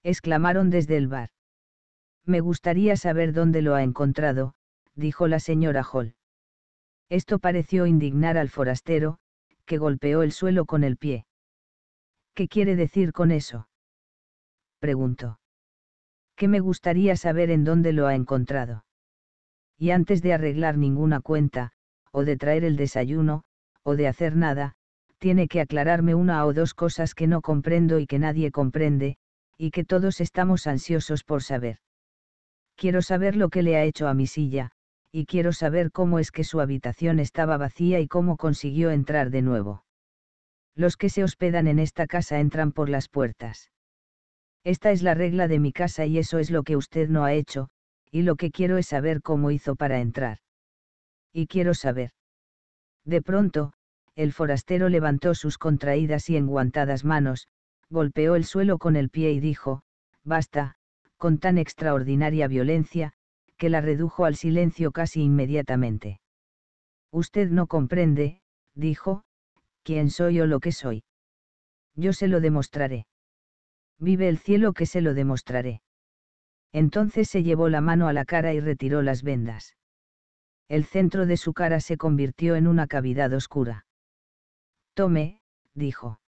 exclamaron desde el bar. Me gustaría saber dónde lo ha encontrado, dijo la señora Hall. Esto pareció indignar al forastero, que golpeó el suelo con el pie. ¿Qué quiere decir con eso? Preguntó. ¿Qué me gustaría saber en dónde lo ha encontrado. Y antes de arreglar ninguna cuenta, o de traer el desayuno, o de hacer nada, tiene que aclararme una o dos cosas que no comprendo y que nadie comprende, y que todos estamos ansiosos por saber. Quiero saber lo que le ha hecho a mi silla, y quiero saber cómo es que su habitación estaba vacía y cómo consiguió entrar de nuevo. Los que se hospedan en esta casa entran por las puertas. Esta es la regla de mi casa y eso es lo que usted no ha hecho, y lo que quiero es saber cómo hizo para entrar. Y quiero saber. De pronto, el forastero levantó sus contraídas y enguantadas manos, golpeó el suelo con el pie y dijo, basta, con tan extraordinaria violencia, que la redujo al silencio casi inmediatamente. Usted no comprende, dijo, quién soy o lo que soy. Yo se lo demostraré. Vive el cielo que se lo demostraré. Entonces se llevó la mano a la cara y retiró las vendas. El centro de su cara se convirtió en una cavidad oscura. Tome, dijo.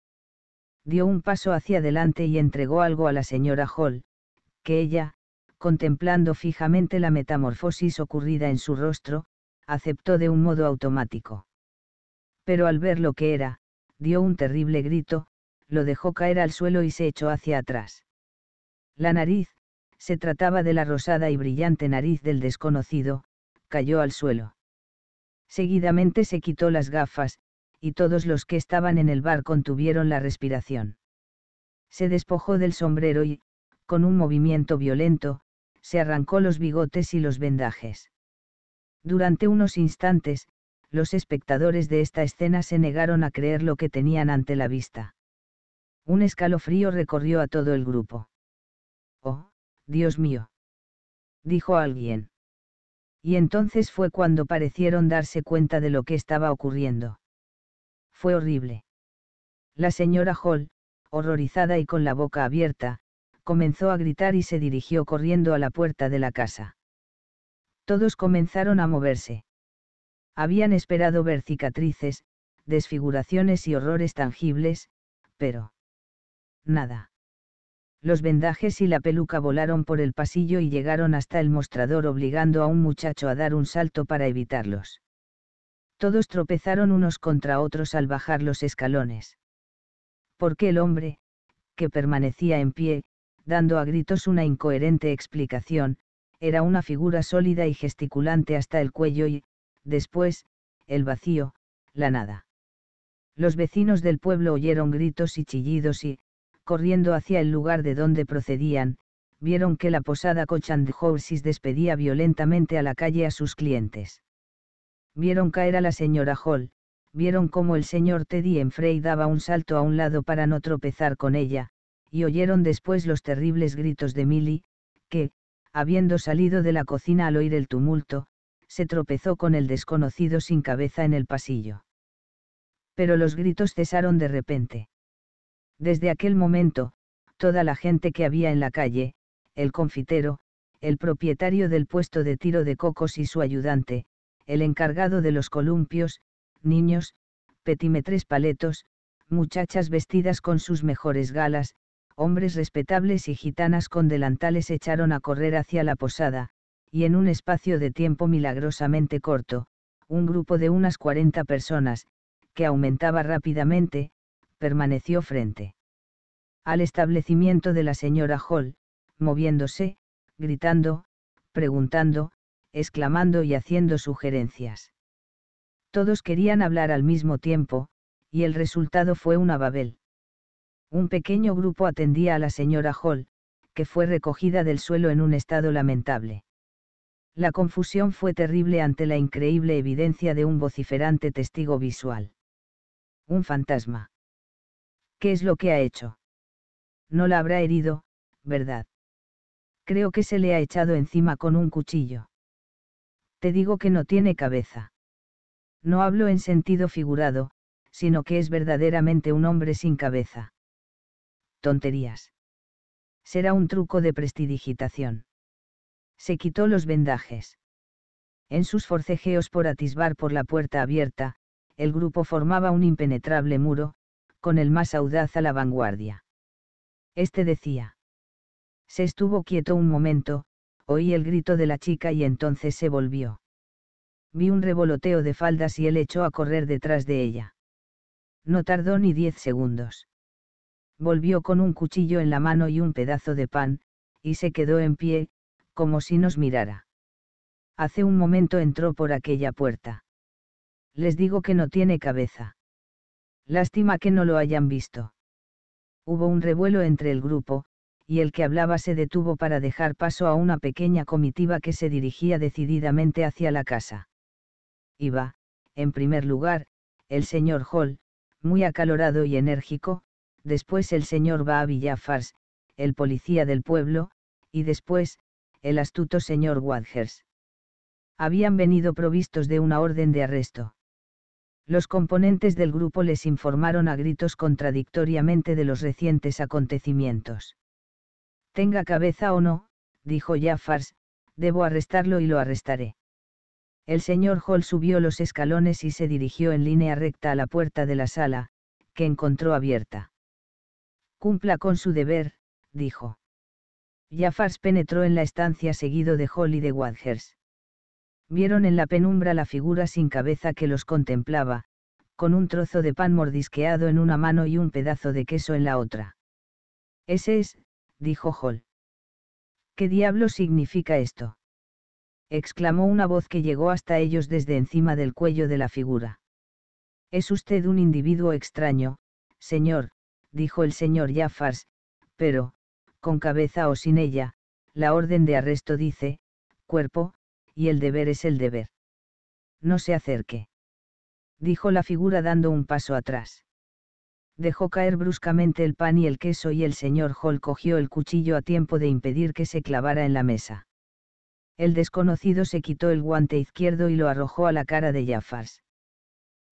Dio un paso hacia adelante y entregó algo a la señora Hall, que ella, contemplando fijamente la metamorfosis ocurrida en su rostro, aceptó de un modo automático pero al ver lo que era, dio un terrible grito, lo dejó caer al suelo y se echó hacia atrás. La nariz, se trataba de la rosada y brillante nariz del desconocido, cayó al suelo. Seguidamente se quitó las gafas, y todos los que estaban en el bar contuvieron la respiración. Se despojó del sombrero y, con un movimiento violento, se arrancó los bigotes y los vendajes. Durante unos instantes, los espectadores de esta escena se negaron a creer lo que tenían ante la vista. Un escalofrío recorrió a todo el grupo. Oh, Dios mío. Dijo alguien. Y entonces fue cuando parecieron darse cuenta de lo que estaba ocurriendo. Fue horrible. La señora Hall, horrorizada y con la boca abierta, comenzó a gritar y se dirigió corriendo a la puerta de la casa. Todos comenzaron a moverse habían esperado ver cicatrices, desfiguraciones y horrores tangibles, pero... Nada. Los vendajes y la peluca volaron por el pasillo y llegaron hasta el mostrador obligando a un muchacho a dar un salto para evitarlos. Todos tropezaron unos contra otros al bajar los escalones. Porque el hombre, que permanecía en pie, dando a gritos una incoherente explicación, era una figura sólida y gesticulante hasta el cuello y, después, el vacío, la nada. Los vecinos del pueblo oyeron gritos y chillidos y, corriendo hacia el lugar de donde procedían, vieron que la posada Coach despedía violentamente a la calle a sus clientes. Vieron caer a la señora Hall, vieron cómo el señor Teddy Frey daba un salto a un lado para no tropezar con ella, y oyeron después los terribles gritos de Milly, que, habiendo salido de la cocina al oír el tumulto, se tropezó con el desconocido sin cabeza en el pasillo. Pero los gritos cesaron de repente. Desde aquel momento, toda la gente que había en la calle, el confitero, el propietario del puesto de tiro de cocos y su ayudante, el encargado de los columpios, niños, petimetres paletos, muchachas vestidas con sus mejores galas, hombres respetables y gitanas con delantales echaron a correr hacia la posada, y en un espacio de tiempo milagrosamente corto, un grupo de unas 40 personas, que aumentaba rápidamente, permaneció frente al establecimiento de la señora Hall, moviéndose, gritando, preguntando, exclamando y haciendo sugerencias. Todos querían hablar al mismo tiempo, y el resultado fue una Babel. Un pequeño grupo atendía a la señora Hall, que fue recogida del suelo en un estado lamentable la confusión fue terrible ante la increíble evidencia de un vociferante testigo visual. Un fantasma. ¿Qué es lo que ha hecho? No la habrá herido, ¿verdad? Creo que se le ha echado encima con un cuchillo. Te digo que no tiene cabeza. No hablo en sentido figurado, sino que es verdaderamente un hombre sin cabeza. Tonterías. Será un truco de prestidigitación se quitó los vendajes. En sus forcejeos por atisbar por la puerta abierta, el grupo formaba un impenetrable muro, con el más audaz a la vanguardia. Este decía. Se estuvo quieto un momento, oí el grito de la chica y entonces se volvió. Vi un revoloteo de faldas y él echó a correr detrás de ella. No tardó ni diez segundos. Volvió con un cuchillo en la mano y un pedazo de pan, y se quedó en pie, como si nos mirara. Hace un momento entró por aquella puerta. Les digo que no tiene cabeza. Lástima que no lo hayan visto. Hubo un revuelo entre el grupo, y el que hablaba se detuvo para dejar paso a una pequeña comitiva que se dirigía decididamente hacia la casa. Iba, en primer lugar, el señor Hall, muy acalorado y enérgico, después el señor Baavillafars, el policía del pueblo, y después, el astuto señor Wadgers. Habían venido provistos de una orden de arresto. Los componentes del grupo les informaron a gritos contradictoriamente de los recientes acontecimientos. Tenga cabeza o no, dijo Jaffars, debo arrestarlo y lo arrestaré. El señor Hall subió los escalones y se dirigió en línea recta a la puerta de la sala, que encontró abierta. Cumpla con su deber, dijo. Jaffars penetró en la estancia seguido de y de Wadgers. Vieron en la penumbra la figura sin cabeza que los contemplaba, con un trozo de pan mordisqueado en una mano y un pedazo de queso en la otra. Ese es, dijo Hall. ¿Qué diablo significa esto? exclamó una voz que llegó hasta ellos desde encima del cuello de la figura. Es usted un individuo extraño, señor, dijo el señor Jaffars, pero, con cabeza o sin ella, la orden de arresto dice, cuerpo, y el deber es el deber. No se acerque. Dijo la figura dando un paso atrás. Dejó caer bruscamente el pan y el queso y el señor Hall cogió el cuchillo a tiempo de impedir que se clavara en la mesa. El desconocido se quitó el guante izquierdo y lo arrojó a la cara de Jaffars.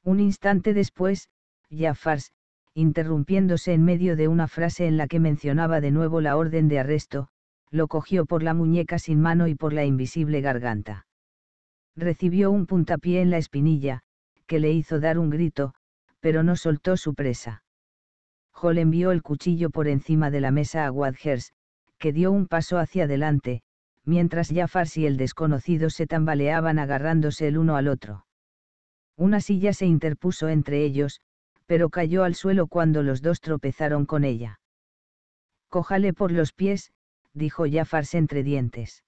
Un instante después, Jaffars, interrumpiéndose en medio de una frase en la que mencionaba de nuevo la orden de arresto, lo cogió por la muñeca sin mano y por la invisible garganta. Recibió un puntapié en la espinilla, que le hizo dar un grito, pero no soltó su presa. Hall envió el cuchillo por encima de la mesa a Wadgers, que dio un paso hacia adelante, mientras Jafar y el desconocido se tambaleaban agarrándose el uno al otro. Una silla se interpuso entre ellos, pero cayó al suelo cuando los dos tropezaron con ella. Cójale por los pies, dijo Jaffars entre dientes.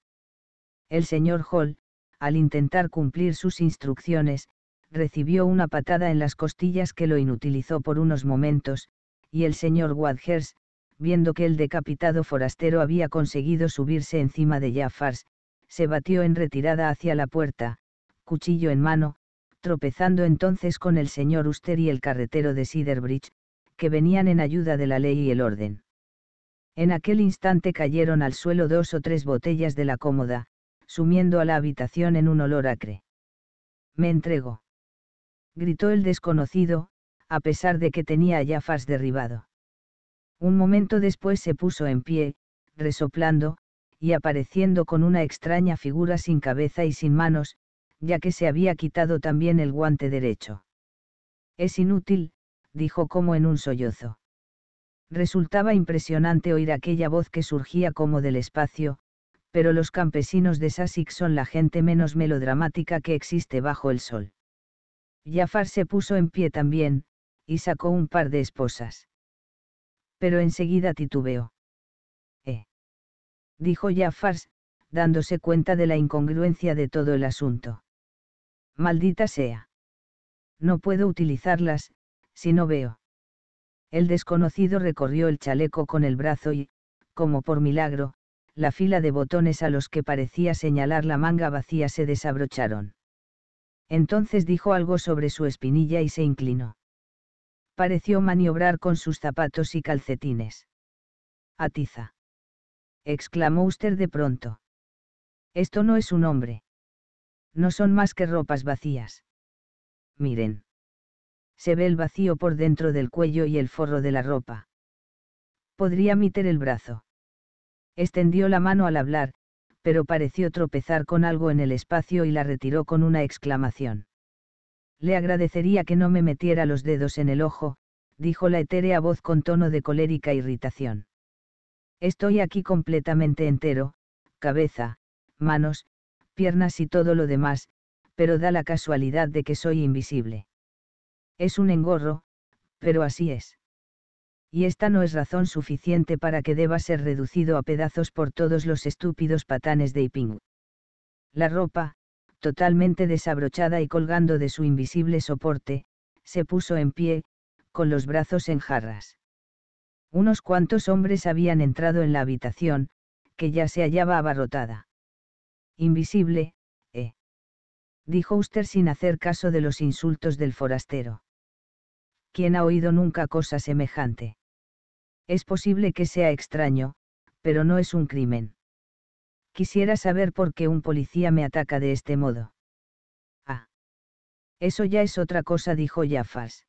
El señor Hall, al intentar cumplir sus instrucciones, recibió una patada en las costillas que lo inutilizó por unos momentos, y el señor Wadgers, viendo que el decapitado forastero había conseguido subirse encima de Jaffars, se batió en retirada hacia la puerta, cuchillo en mano, tropezando entonces con el señor Uster y el carretero de Cedarbridge, que venían en ayuda de la ley y el orden. En aquel instante cayeron al suelo dos o tres botellas de la cómoda, sumiendo a la habitación en un olor acre. Me entrego. Gritó el desconocido, a pesar de que tenía a Jafas derribado. Un momento después se puso en pie, resoplando, y apareciendo con una extraña figura sin cabeza y sin manos, ya que se había quitado también el guante derecho. Es inútil, dijo como en un sollozo. Resultaba impresionante oír aquella voz que surgía como del espacio, pero los campesinos de Sussex son la gente menos melodramática que existe bajo el sol. Jafar se puso en pie también, y sacó un par de esposas. Pero enseguida titubeó. ¿Eh? Dijo Jafar, dándose cuenta de la incongruencia de todo el asunto. Maldita sea. No puedo utilizarlas, si no veo. El desconocido recorrió el chaleco con el brazo y, como por milagro, la fila de botones a los que parecía señalar la manga vacía se desabrocharon. Entonces dijo algo sobre su espinilla y se inclinó. Pareció maniobrar con sus zapatos y calcetines. Atiza. exclamó usted de pronto. Esto no es un hombre. No son más que ropas vacías. Miren. Se ve el vacío por dentro del cuello y el forro de la ropa. Podría meter el brazo. Extendió la mano al hablar, pero pareció tropezar con algo en el espacio y la retiró con una exclamación. Le agradecería que no me metiera los dedos en el ojo, dijo la etérea voz con tono de colérica irritación. Estoy aquí completamente entero, cabeza, manos, piernas y todo lo demás, pero da la casualidad de que soy invisible. Es un engorro, pero así es. Y esta no es razón suficiente para que deba ser reducido a pedazos por todos los estúpidos patanes de Iping. La ropa, totalmente desabrochada y colgando de su invisible soporte, se puso en pie, con los brazos en jarras. Unos cuantos hombres habían entrado en la habitación, que ya se hallaba abarrotada. Invisible, ¿eh? Dijo Uster sin hacer caso de los insultos del forastero. ¿Quién ha oído nunca cosa semejante? Es posible que sea extraño, pero no es un crimen. Quisiera saber por qué un policía me ataca de este modo. Ah. Eso ya es otra cosa, dijo Jafas.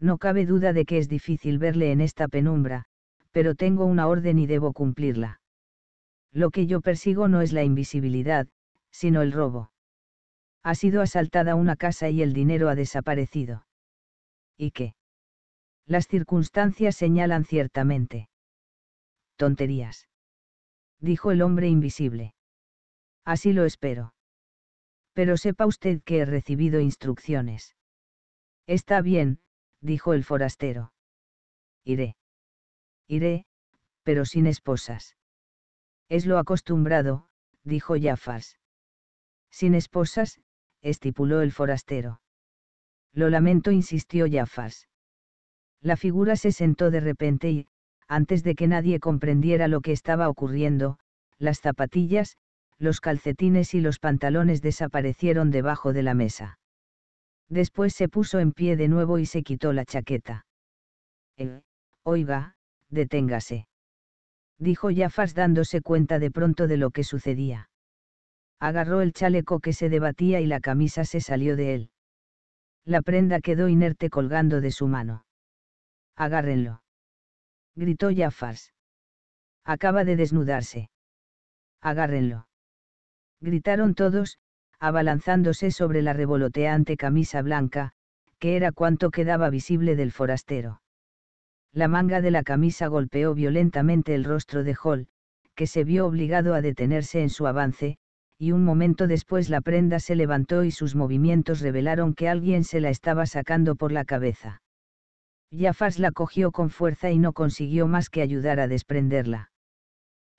No cabe duda de que es difícil verle en esta penumbra, pero tengo una orden y debo cumplirla. Lo que yo persigo no es la invisibilidad, sino el robo. Ha sido asaltada una casa y el dinero ha desaparecido. ¿Y qué? Las circunstancias señalan ciertamente. Tonterías. Dijo el hombre invisible. Así lo espero. Pero sepa usted que he recibido instrucciones. Está bien, dijo el forastero. Iré. Iré, pero sin esposas. Es lo acostumbrado, dijo Jafars. Sin esposas, estipuló el forastero. Lo lamento, insistió Jafars. La figura se sentó de repente y, antes de que nadie comprendiera lo que estaba ocurriendo, las zapatillas, los calcetines y los pantalones desaparecieron debajo de la mesa. Después se puso en pie de nuevo y se quitó la chaqueta. Eh, oiga, deténgase dijo Jafas dándose cuenta de pronto de lo que sucedía. Agarró el chaleco que se debatía y la camisa se salió de él. La prenda quedó inerte colgando de su mano. Agárrenlo. Gritó Jafars. Acaba de desnudarse. Agárrenlo. Gritaron todos, abalanzándose sobre la revoloteante camisa blanca, que era cuanto quedaba visible del forastero. La manga de la camisa golpeó violentamente el rostro de Hall, que se vio obligado a detenerse en su avance, y un momento después la prenda se levantó y sus movimientos revelaron que alguien se la estaba sacando por la cabeza. Jafas la cogió con fuerza y no consiguió más que ayudar a desprenderla.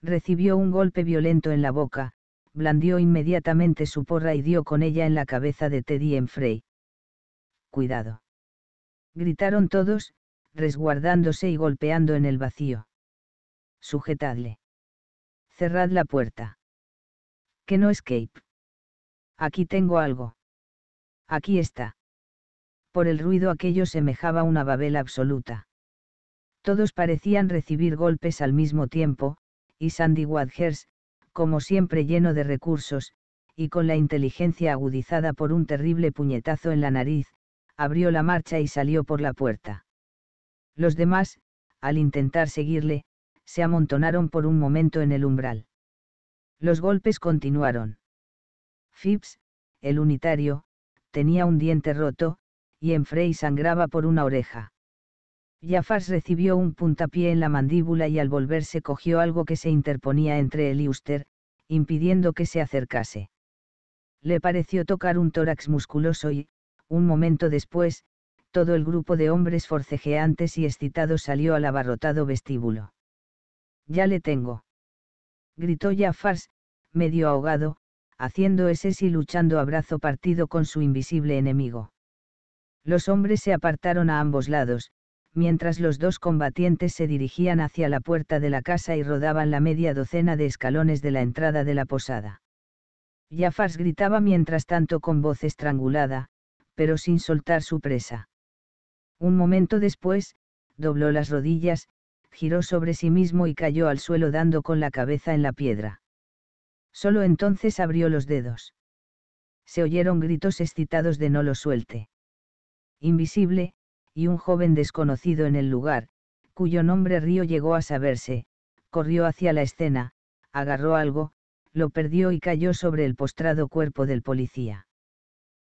Recibió un golpe violento en la boca, blandió inmediatamente su porra y dio con ella en la cabeza de Teddy Frey. Cuidado. Gritaron todos, resguardándose y golpeando en el vacío. Sujetadle. Cerrad la puerta. Que no escape. Aquí tengo algo. Aquí está. Por el ruido aquello semejaba una babel absoluta. Todos parecían recibir golpes al mismo tiempo, y Sandy Wadgers, como siempre lleno de recursos, y con la inteligencia agudizada por un terrible puñetazo en la nariz, abrió la marcha y salió por la puerta. Los demás, al intentar seguirle, se amontonaron por un momento en el umbral. Los golpes continuaron. Phipps, el unitario, tenía un diente roto, y en Frey sangraba por una oreja. Jafars recibió un puntapié en la mandíbula y al volverse cogió algo que se interponía entre él y Uster, impidiendo que se acercase. Le pareció tocar un tórax musculoso y, un momento después, todo el grupo de hombres forcejeantes y excitados salió al abarrotado vestíbulo. Ya le tengo. Gritó Jafars, medio ahogado, haciendo ese y luchando a brazo partido con su invisible enemigo. Los hombres se apartaron a ambos lados, mientras los dos combatientes se dirigían hacia la puerta de la casa y rodaban la media docena de escalones de la entrada de la posada. Jafars gritaba mientras tanto con voz estrangulada, pero sin soltar su presa. Un momento después, dobló las rodillas, giró sobre sí mismo y cayó al suelo dando con la cabeza en la piedra. Solo entonces abrió los dedos. Se oyeron gritos excitados de no lo suelte. Invisible, y un joven desconocido en el lugar, cuyo nombre Río llegó a saberse, corrió hacia la escena, agarró algo, lo perdió y cayó sobre el postrado cuerpo del policía.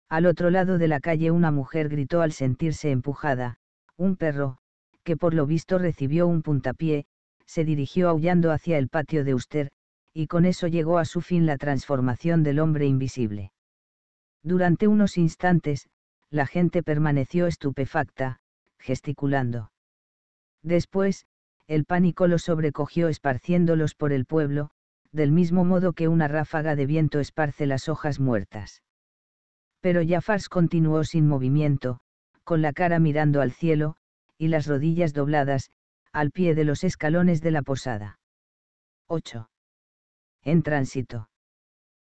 Al otro lado de la calle una mujer gritó al sentirse empujada, un perro, que por lo visto recibió un puntapié, se dirigió aullando hacia el patio de Uster, y con eso llegó a su fin la transformación del hombre invisible. Durante unos instantes, la gente permaneció estupefacta, gesticulando. Después, el pánico los sobrecogió esparciéndolos por el pueblo, del mismo modo que una ráfaga de viento esparce las hojas muertas. Pero Jafars continuó sin movimiento, con la cara mirando al cielo, y las rodillas dobladas, al pie de los escalones de la posada. 8. En tránsito.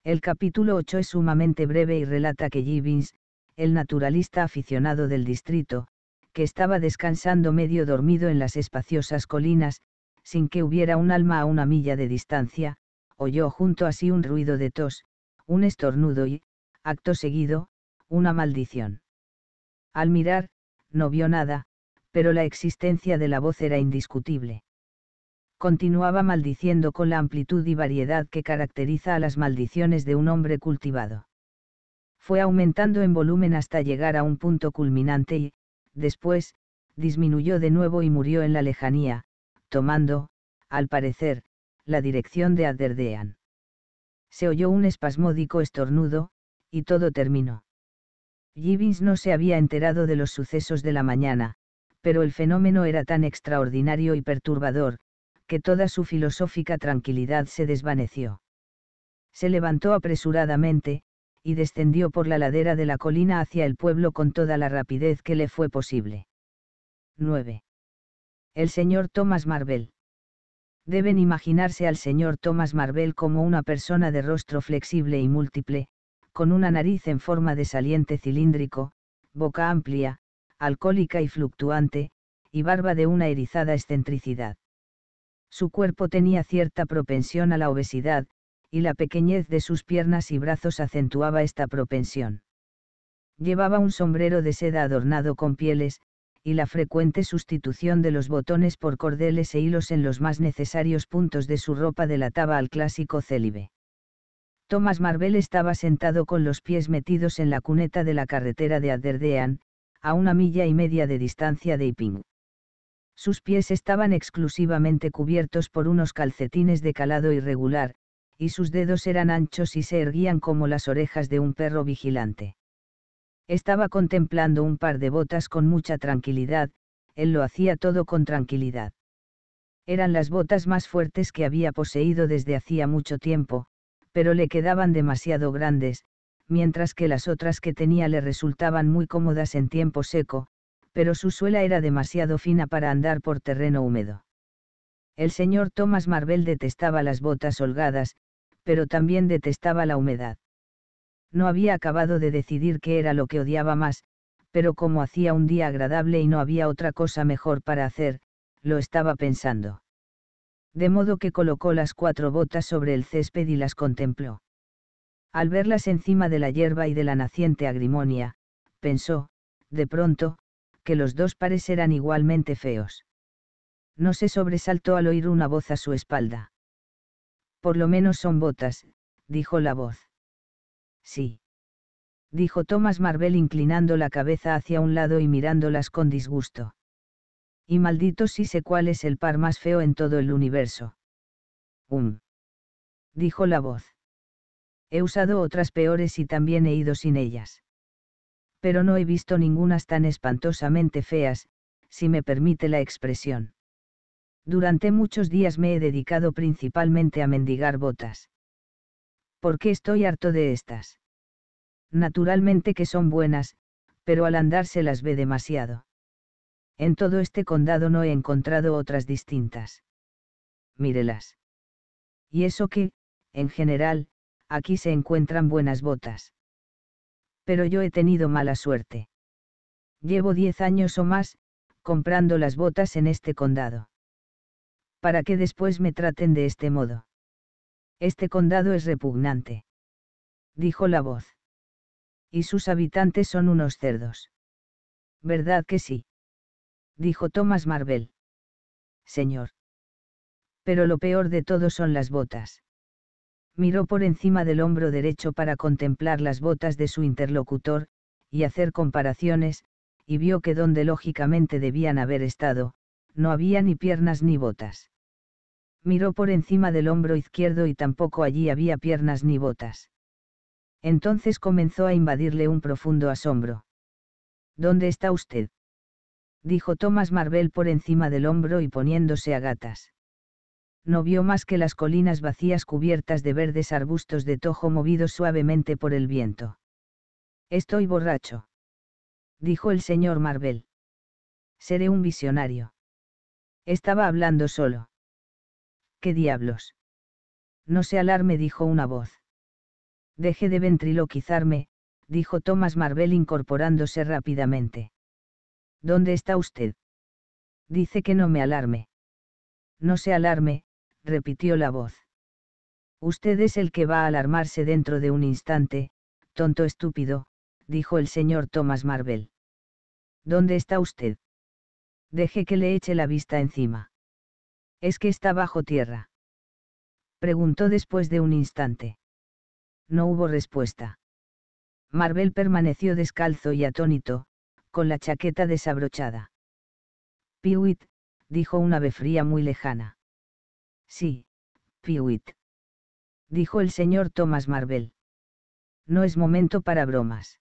El capítulo 8 es sumamente breve y relata que Jivins, el naturalista aficionado del distrito, que estaba descansando medio dormido en las espaciosas colinas, sin que hubiera un alma a una milla de distancia, oyó junto a sí un ruido de tos, un estornudo y, acto seguido, una maldición. Al mirar, no vio nada, pero la existencia de la voz era indiscutible. Continuaba maldiciendo con la amplitud y variedad que caracteriza a las maldiciones de un hombre cultivado. Fue aumentando en volumen hasta llegar a un punto culminante y, después, disminuyó de nuevo y murió en la lejanía, tomando, al parecer, la dirección de Adderdean. Se oyó un espasmódico estornudo, y todo terminó. Gibbons no se había enterado de los sucesos de la mañana, pero el fenómeno era tan extraordinario y perturbador, que toda su filosófica tranquilidad se desvaneció. Se levantó apresuradamente, y descendió por la ladera de la colina hacia el pueblo con toda la rapidez que le fue posible. 9. El señor Thomas Marvel. Deben imaginarse al señor Thomas Marvel como una persona de rostro flexible y múltiple, con una nariz en forma de saliente cilíndrico, boca amplia, alcohólica y fluctuante, y barba de una erizada excentricidad. Su cuerpo tenía cierta propensión a la obesidad, y la pequeñez de sus piernas y brazos acentuaba esta propensión. Llevaba un sombrero de seda adornado con pieles, y la frecuente sustitución de los botones por cordeles e hilos en los más necesarios puntos de su ropa delataba al clásico célibe. Thomas Marvel estaba sentado con los pies metidos en la cuneta de la carretera de Adderdean, a una milla y media de distancia de Iping. Sus pies estaban exclusivamente cubiertos por unos calcetines de calado irregular, y sus dedos eran anchos y se erguían como las orejas de un perro vigilante. Estaba contemplando un par de botas con mucha tranquilidad, él lo hacía todo con tranquilidad. Eran las botas más fuertes que había poseído desde hacía mucho tiempo, pero le quedaban demasiado grandes, mientras que las otras que tenía le resultaban muy cómodas en tiempo seco, pero su suela era demasiado fina para andar por terreno húmedo. El señor Thomas Marvel detestaba las botas holgadas, pero también detestaba la humedad. No había acabado de decidir qué era lo que odiaba más, pero como hacía un día agradable y no había otra cosa mejor para hacer, lo estaba pensando de modo que colocó las cuatro botas sobre el césped y las contempló. Al verlas encima de la hierba y de la naciente agrimonia, pensó, de pronto, que los dos pares eran igualmente feos. No se sobresaltó al oír una voz a su espalda. Por lo menos son botas, dijo la voz. Sí. Dijo Thomas Marvel inclinando la cabeza hacia un lado y mirándolas con disgusto. Y maldito si sé cuál es el par más feo en todo el universo. Um. Dijo la voz. He usado otras peores y también he ido sin ellas. Pero no he visto ningunas tan espantosamente feas, si me permite la expresión. Durante muchos días me he dedicado principalmente a mendigar botas. Porque estoy harto de estas? Naturalmente que son buenas, pero al andar se las ve demasiado. En todo este condado no he encontrado otras distintas. Mírelas. Y eso que, en general, aquí se encuentran buenas botas. Pero yo he tenido mala suerte. Llevo diez años o más, comprando las botas en este condado. Para que después me traten de este modo. Este condado es repugnante. Dijo la voz. Y sus habitantes son unos cerdos. ¿Verdad que sí? dijo Thomas Marvel. Señor. Pero lo peor de todo son las botas. Miró por encima del hombro derecho para contemplar las botas de su interlocutor, y hacer comparaciones, y vio que donde lógicamente debían haber estado, no había ni piernas ni botas. Miró por encima del hombro izquierdo y tampoco allí había piernas ni botas. Entonces comenzó a invadirle un profundo asombro. ¿Dónde está usted? dijo Thomas Marvel por encima del hombro y poniéndose a gatas. No vio más que las colinas vacías cubiertas de verdes arbustos de tojo movidos suavemente por el viento. Estoy borracho. Dijo el señor Marvel. Seré un visionario. Estaba hablando solo. ¿Qué diablos? No se alarme, dijo una voz. Deje de ventriloquizarme, dijo Thomas Marvel incorporándose rápidamente. ¿Dónde está usted? Dice que no me alarme. No se alarme, repitió la voz. Usted es el que va a alarmarse dentro de un instante, tonto estúpido, dijo el señor Thomas Marvel. ¿Dónde está usted? Deje que le eche la vista encima. ¿Es que está bajo tierra? Preguntó después de un instante. No hubo respuesta. Marvel permaneció descalzo y atónito, con la chaqueta desabrochada. «Piwit», dijo un ave fría muy lejana. Sí, Piwit». Dijo el señor Thomas Marvel. No es momento para bromas.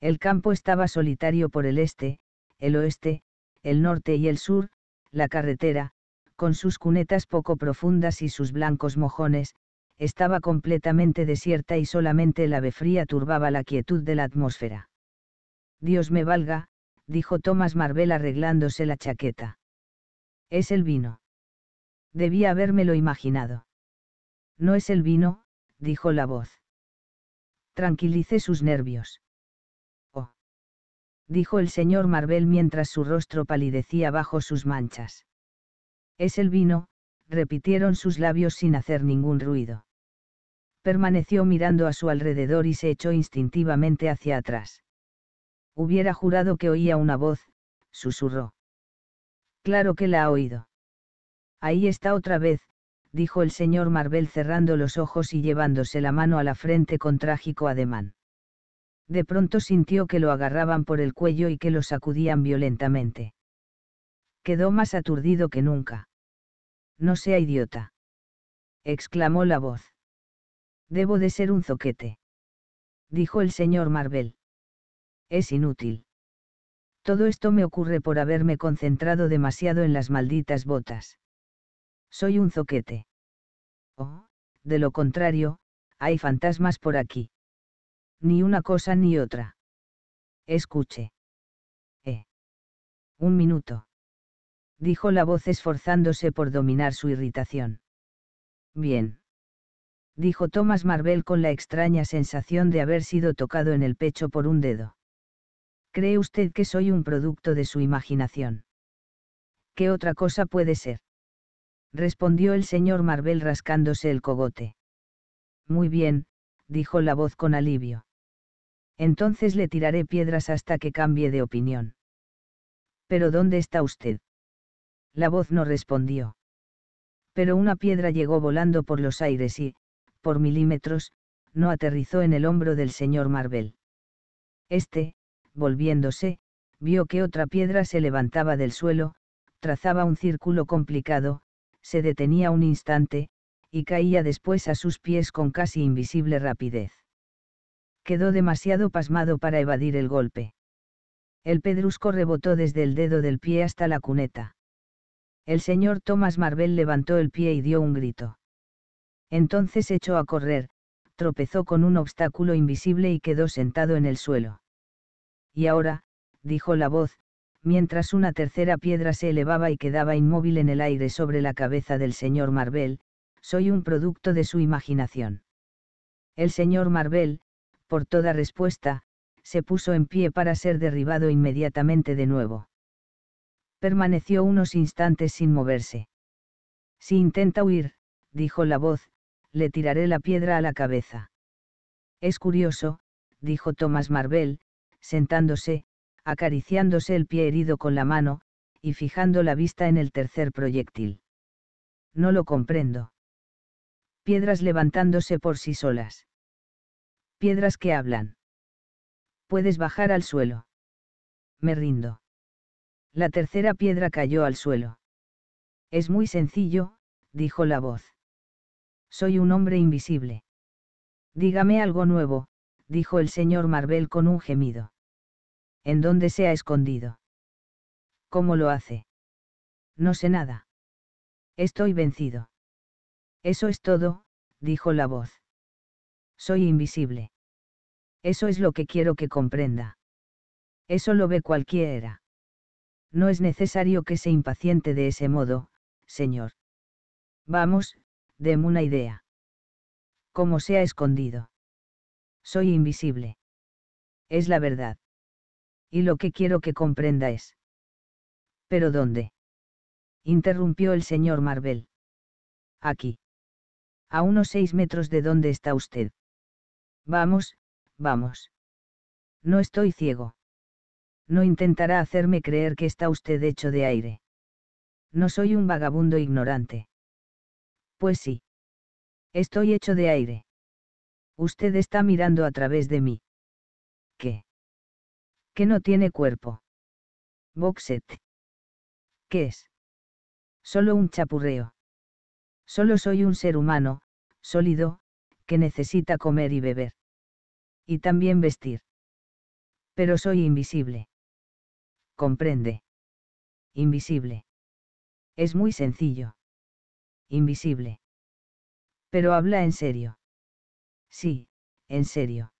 El campo estaba solitario por el este, el oeste, el norte y el sur, la carretera, con sus cunetas poco profundas y sus blancos mojones, estaba completamente desierta y solamente el ave fría turbaba la quietud de la atmósfera. Dios me valga, dijo Thomas Marvel arreglándose la chaqueta. Es el vino. Debía habérmelo imaginado. No es el vino, dijo la voz. Tranquilice sus nervios. Oh. Dijo el señor Marvel mientras su rostro palidecía bajo sus manchas. Es el vino, repitieron sus labios sin hacer ningún ruido. Permaneció mirando a su alrededor y se echó instintivamente hacia atrás. Hubiera jurado que oía una voz, susurró. Claro que la ha oído. Ahí está otra vez, dijo el señor Marvel cerrando los ojos y llevándose la mano a la frente con trágico ademán. De pronto sintió que lo agarraban por el cuello y que lo sacudían violentamente. Quedó más aturdido que nunca. No sea idiota. exclamó la voz. Debo de ser un zoquete. dijo el señor Marvel. Es inútil. Todo esto me ocurre por haberme concentrado demasiado en las malditas botas. Soy un zoquete. Oh, de lo contrario, hay fantasmas por aquí. Ni una cosa ni otra. Escuche. Eh. Un minuto. Dijo la voz esforzándose por dominar su irritación. Bien. Dijo Thomas Marvel con la extraña sensación de haber sido tocado en el pecho por un dedo. ¿Cree usted que soy un producto de su imaginación? ¿Qué otra cosa puede ser? respondió el señor Marvel rascándose el cogote. Muy bien, dijo la voz con alivio. Entonces le tiraré piedras hasta que cambie de opinión. ¿Pero dónde está usted? La voz no respondió. Pero una piedra llegó volando por los aires y, por milímetros, no aterrizó en el hombro del señor Marvel. Este, volviéndose, vio que otra piedra se levantaba del suelo, trazaba un círculo complicado, se detenía un instante, y caía después a sus pies con casi invisible rapidez. Quedó demasiado pasmado para evadir el golpe. El pedrusco rebotó desde el dedo del pie hasta la cuneta. El señor Thomas Marvel levantó el pie y dio un grito. Entonces echó a correr, tropezó con un obstáculo invisible y quedó sentado en el suelo. Y ahora, dijo la voz, mientras una tercera piedra se elevaba y quedaba inmóvil en el aire sobre la cabeza del señor Marvel, soy un producto de su imaginación. El señor Marvel, por toda respuesta, se puso en pie para ser derribado inmediatamente de nuevo. Permaneció unos instantes sin moverse. Si intenta huir, dijo la voz, le tiraré la piedra a la cabeza. Es curioso, dijo Thomas Marvel, sentándose, acariciándose el pie herido con la mano, y fijando la vista en el tercer proyectil. No lo comprendo. Piedras levantándose por sí solas. Piedras que hablan. Puedes bajar al suelo. Me rindo. La tercera piedra cayó al suelo. Es muy sencillo, dijo la voz. Soy un hombre invisible. Dígame algo nuevo, dijo el señor Marvel con un gemido. ¿En dónde se ha escondido? ¿Cómo lo hace? No sé nada. Estoy vencido. Eso es todo, dijo la voz. Soy invisible. Eso es lo que quiero que comprenda. Eso lo ve cualquiera. No es necesario que se impaciente de ese modo, señor. Vamos, deme una idea. ¿Cómo se ha escondido? Soy invisible. Es la verdad. Y lo que quiero que comprenda es. ¿Pero dónde? interrumpió el señor Marvel. Aquí. A unos seis metros de donde está usted. Vamos, vamos. No estoy ciego. No intentará hacerme creer que está usted hecho de aire. No soy un vagabundo ignorante. Pues sí. Estoy hecho de aire. Usted está mirando a través de mí. ¿Qué? Que no tiene cuerpo. Boxet. ¿Qué es? Solo un chapurreo. Solo soy un ser humano, sólido, que necesita comer y beber. Y también vestir. Pero soy invisible. Comprende. Invisible. Es muy sencillo. Invisible. Pero habla en serio. Sí, en serio.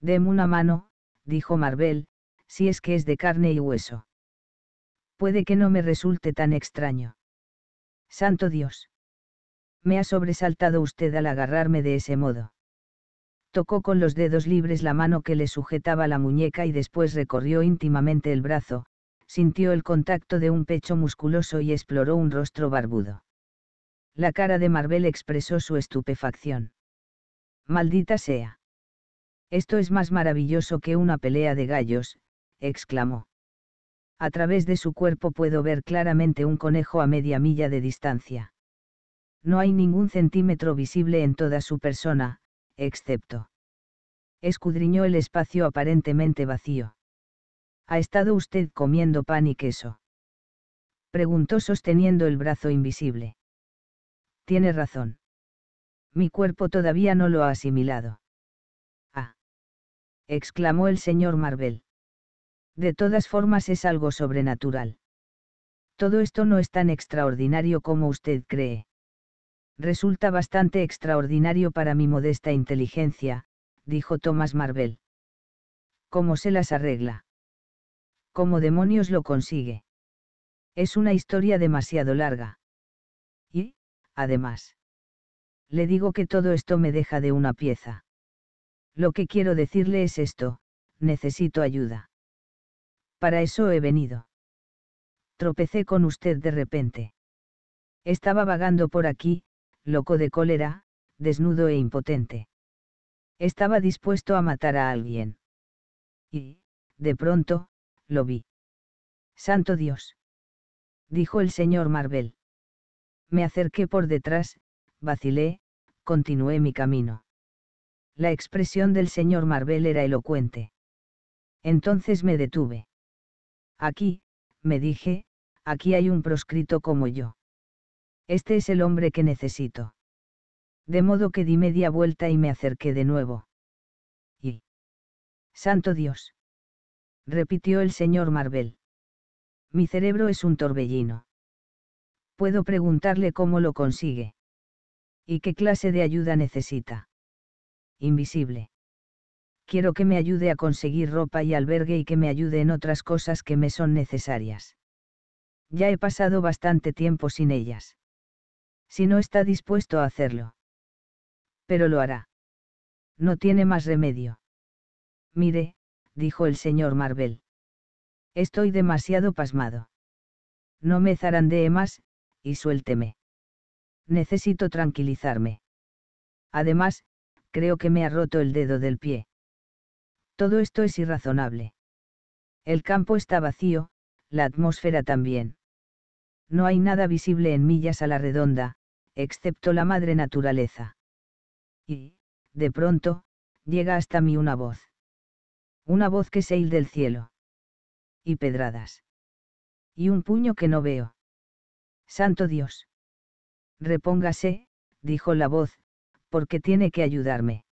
Deme una mano, dijo Marvel, si es que es de carne y hueso. Puede que no me resulte tan extraño. Santo Dios. Me ha sobresaltado usted al agarrarme de ese modo. Tocó con los dedos libres la mano que le sujetaba la muñeca y después recorrió íntimamente el brazo, sintió el contacto de un pecho musculoso y exploró un rostro barbudo. La cara de Marvel expresó su estupefacción. Maldita sea. Esto es más maravilloso que una pelea de gallos, exclamó. A través de su cuerpo puedo ver claramente un conejo a media milla de distancia. No hay ningún centímetro visible en toda su persona, excepto. Escudriñó el espacio aparentemente vacío. ¿Ha estado usted comiendo pan y queso? Preguntó sosteniendo el brazo invisible. Tiene razón. Mi cuerpo todavía no lo ha asimilado. Ah. exclamó el señor Marvel. De todas formas es algo sobrenatural. Todo esto no es tan extraordinario como usted cree. Resulta bastante extraordinario para mi modesta inteligencia, dijo Thomas Marvel. ¿Cómo se las arregla? ¿Cómo demonios lo consigue? Es una historia demasiado larga. Y, además, le digo que todo esto me deja de una pieza. Lo que quiero decirle es esto, necesito ayuda. Para eso he venido. Tropecé con usted de repente. Estaba vagando por aquí, loco de cólera, desnudo e impotente. Estaba dispuesto a matar a alguien. Y, de pronto, lo vi. Santo Dios. Dijo el señor Marvel. Me acerqué por detrás, vacilé, continué mi camino. La expresión del señor Marvel era elocuente. Entonces me detuve. Aquí, me dije, aquí hay un proscrito como yo. Este es el hombre que necesito. De modo que di media vuelta y me acerqué de nuevo. Y... Santo Dios. Repitió el señor Marvel. Mi cerebro es un torbellino. Puedo preguntarle cómo lo consigue. ¿Y qué clase de ayuda necesita? Invisible. Quiero que me ayude a conseguir ropa y albergue y que me ayude en otras cosas que me son necesarias. Ya he pasado bastante tiempo sin ellas. Si no está dispuesto a hacerlo. Pero lo hará. No tiene más remedio. Mire, dijo el señor Marvel. Estoy demasiado pasmado. No me zarandee más, y suélteme necesito tranquilizarme. Además, creo que me ha roto el dedo del pie. Todo esto es irrazonable. El campo está vacío, la atmósfera también. No hay nada visible en millas a la redonda, excepto la madre naturaleza. Y, de pronto, llega hasta mí una voz. Una voz que se del cielo. Y pedradas. Y un puño que no veo. Santo Dios. Repóngase, dijo la voz, porque tiene que ayudarme.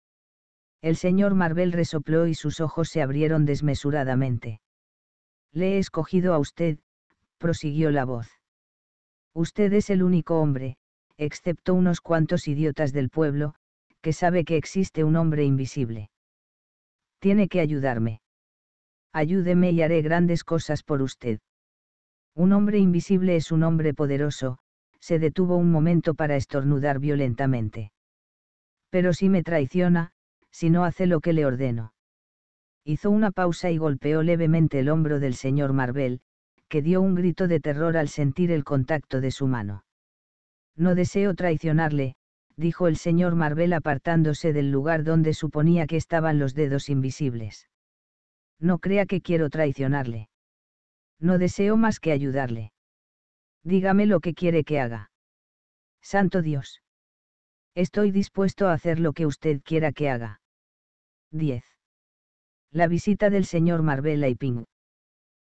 El señor Marvel resopló y sus ojos se abrieron desmesuradamente. Le he escogido a usted, prosiguió la voz. Usted es el único hombre, excepto unos cuantos idiotas del pueblo, que sabe que existe un hombre invisible. Tiene que ayudarme. Ayúdeme y haré grandes cosas por usted. Un hombre invisible es un hombre poderoso, se detuvo un momento para estornudar violentamente. Pero si me traiciona, si no hace lo que le ordeno. Hizo una pausa y golpeó levemente el hombro del señor Marvel, que dio un grito de terror al sentir el contacto de su mano. No deseo traicionarle, dijo el señor Marvel apartándose del lugar donde suponía que estaban los dedos invisibles. No crea que quiero traicionarle. No deseo más que ayudarle dígame lo que quiere que haga. Santo Dios. Estoy dispuesto a hacer lo que usted quiera que haga. 10. La visita del señor Marbella y Ping.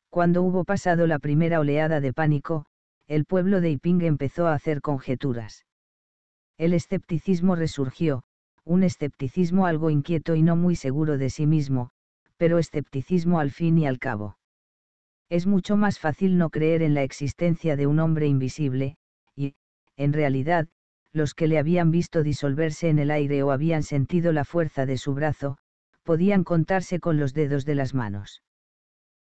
Cuando hubo pasado la primera oleada de pánico, el pueblo de Iping empezó a hacer conjeturas. El escepticismo resurgió, un escepticismo algo inquieto y no muy seguro de sí mismo, pero escepticismo al fin y al cabo es mucho más fácil no creer en la existencia de un hombre invisible, y, en realidad, los que le habían visto disolverse en el aire o habían sentido la fuerza de su brazo, podían contarse con los dedos de las manos.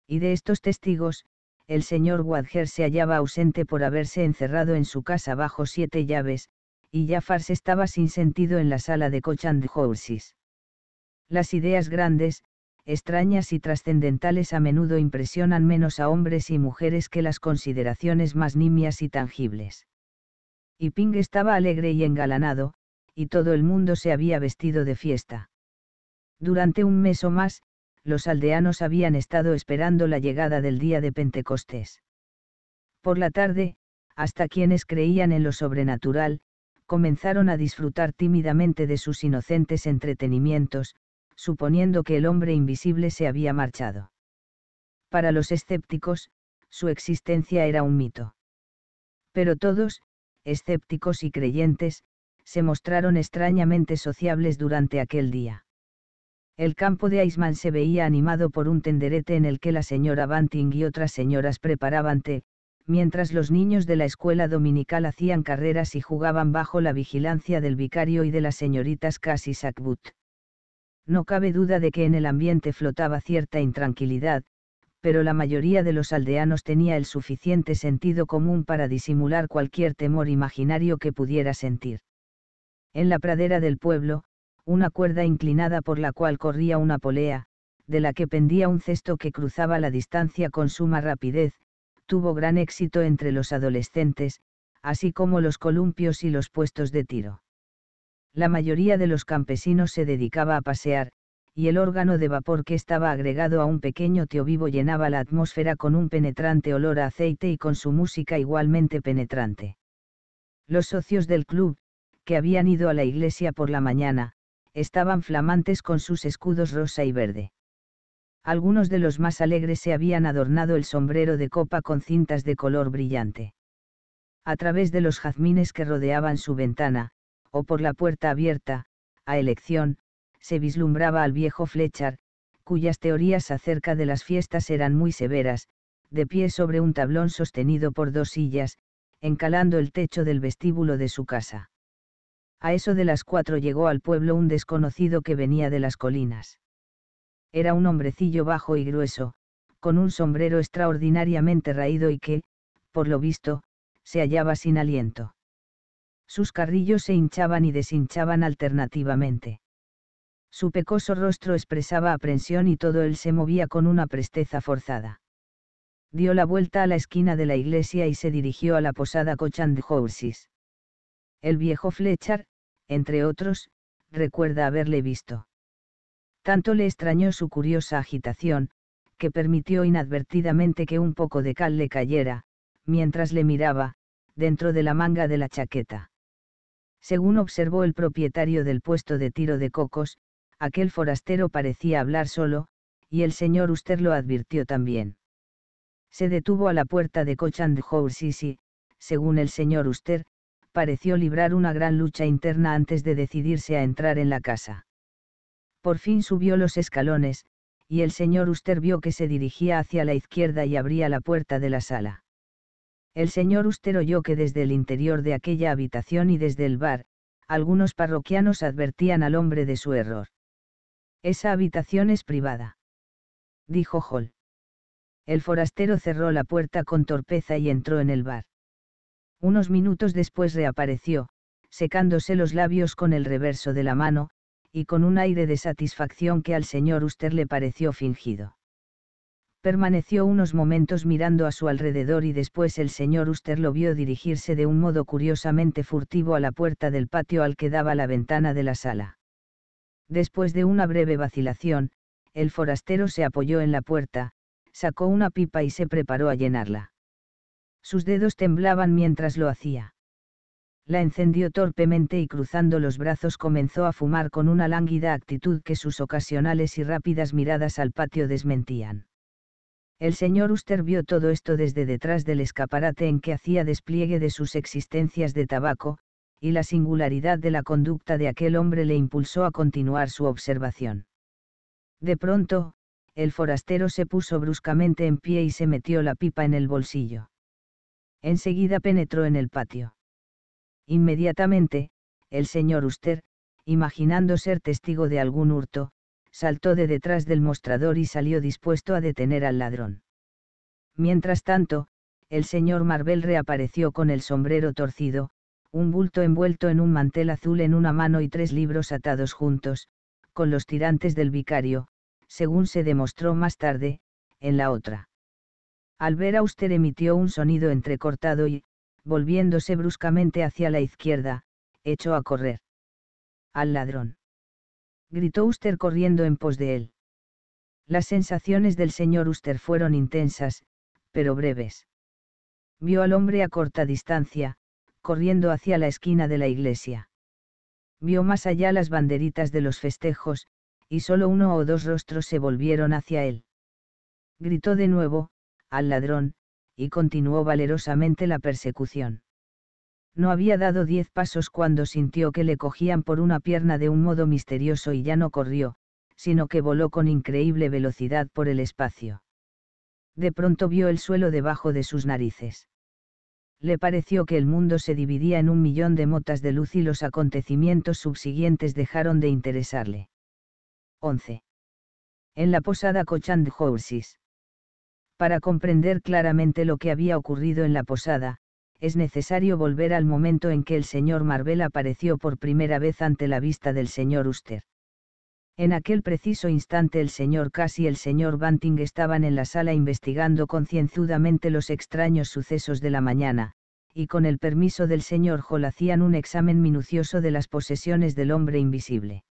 Y de estos testigos, el señor Wadger se hallaba ausente por haberse encerrado en su casa bajo siete llaves, y Jaffars estaba sin sentido en la sala de Horses. Las ideas grandes, extrañas y trascendentales a menudo impresionan menos a hombres y mujeres que las consideraciones más nimias y tangibles. Y Ping estaba alegre y engalanado, y todo el mundo se había vestido de fiesta. Durante un mes o más, los aldeanos habían estado esperando la llegada del día de Pentecostés. Por la tarde, hasta quienes creían en lo sobrenatural, comenzaron a disfrutar tímidamente de sus inocentes entretenimientos, suponiendo que el hombre invisible se había marchado. Para los escépticos, su existencia era un mito. Pero todos, escépticos y creyentes, se mostraron extrañamente sociables durante aquel día. El campo de Aisman se veía animado por un tenderete en el que la señora Banting y otras señoras preparaban té, mientras los niños de la escuela dominical hacían carreras y jugaban bajo la vigilancia del vicario y de las señoritas Cassie no cabe duda de que en el ambiente flotaba cierta intranquilidad, pero la mayoría de los aldeanos tenía el suficiente sentido común para disimular cualquier temor imaginario que pudiera sentir. En la pradera del pueblo, una cuerda inclinada por la cual corría una polea, de la que pendía un cesto que cruzaba la distancia con suma rapidez, tuvo gran éxito entre los adolescentes, así como los columpios y los puestos de tiro. La mayoría de los campesinos se dedicaba a pasear, y el órgano de vapor que estaba agregado a un pequeño tío vivo llenaba la atmósfera con un penetrante olor a aceite y con su música igualmente penetrante. Los socios del club, que habían ido a la iglesia por la mañana, estaban flamantes con sus escudos rosa y verde. Algunos de los más alegres se habían adornado el sombrero de copa con cintas de color brillante. A través de los jazmines que rodeaban su ventana, o por la puerta abierta, a elección, se vislumbraba al viejo Fletcher, cuyas teorías acerca de las fiestas eran muy severas, de pie sobre un tablón sostenido por dos sillas, encalando el techo del vestíbulo de su casa. A eso de las cuatro llegó al pueblo un desconocido que venía de las colinas. Era un hombrecillo bajo y grueso, con un sombrero extraordinariamente raído y que, por lo visto, se hallaba sin aliento sus carrillos se hinchaban y deshinchaban alternativamente. Su pecoso rostro expresaba aprensión y todo él se movía con una presteza forzada. Dio la vuelta a la esquina de la iglesia y se dirigió a la posada de Horses. El viejo Fletcher, entre otros, recuerda haberle visto. Tanto le extrañó su curiosa agitación, que permitió inadvertidamente que un poco de cal le cayera, mientras le miraba, dentro de la manga de la chaqueta. Según observó el propietario del puesto de tiro de cocos, aquel forastero parecía hablar solo, y el señor Uster lo advirtió también. Se detuvo a la puerta de Cochand de según el señor Uster, pareció librar una gran lucha interna antes de decidirse a entrar en la casa. Por fin subió los escalones, y el señor Uster vio que se dirigía hacia la izquierda y abría la puerta de la sala. El señor Uster oyó que desde el interior de aquella habitación y desde el bar, algunos parroquianos advertían al hombre de su error. Esa habitación es privada. Dijo Hall. El forastero cerró la puerta con torpeza y entró en el bar. Unos minutos después reapareció, secándose los labios con el reverso de la mano, y con un aire de satisfacción que al señor Uster le pareció fingido permaneció unos momentos mirando a su alrededor y después el señor Uster lo vio dirigirse de un modo curiosamente furtivo a la puerta del patio al que daba la ventana de la sala. Después de una breve vacilación, el forastero se apoyó en la puerta, sacó una pipa y se preparó a llenarla. Sus dedos temblaban mientras lo hacía. La encendió torpemente y cruzando los brazos comenzó a fumar con una lánguida actitud que sus ocasionales y rápidas miradas al patio desmentían el señor Uster vio todo esto desde detrás del escaparate en que hacía despliegue de sus existencias de tabaco, y la singularidad de la conducta de aquel hombre le impulsó a continuar su observación. De pronto, el forastero se puso bruscamente en pie y se metió la pipa en el bolsillo. Enseguida penetró en el patio. Inmediatamente, el señor Uster, imaginando ser testigo de algún hurto, saltó de detrás del mostrador y salió dispuesto a detener al ladrón. Mientras tanto, el señor Marvel reapareció con el sombrero torcido, un bulto envuelto en un mantel azul en una mano y tres libros atados juntos, con los tirantes del vicario, según se demostró más tarde, en la otra. Al ver a usted emitió un sonido entrecortado y, volviéndose bruscamente hacia la izquierda, echó a correr. Al ladrón gritó Uster corriendo en pos de él. Las sensaciones del señor Uster fueron intensas, pero breves. Vio al hombre a corta distancia, corriendo hacia la esquina de la iglesia. Vio más allá las banderitas de los festejos, y solo uno o dos rostros se volvieron hacia él. Gritó de nuevo, al ladrón, y continuó valerosamente la persecución. No había dado diez pasos cuando sintió que le cogían por una pierna de un modo misterioso y ya no corrió, sino que voló con increíble velocidad por el espacio. De pronto vio el suelo debajo de sus narices. Le pareció que el mundo se dividía en un millón de motas de luz y los acontecimientos subsiguientes dejaron de interesarle. 11. En la posada Cochand Horses. Para comprender claramente lo que había ocurrido en la posada, es necesario volver al momento en que el señor Marvel apareció por primera vez ante la vista del señor Uster. En aquel preciso instante el señor Cass y el señor Banting estaban en la sala investigando concienzudamente los extraños sucesos de la mañana, y con el permiso del señor Hall hacían un examen minucioso de las posesiones del hombre invisible.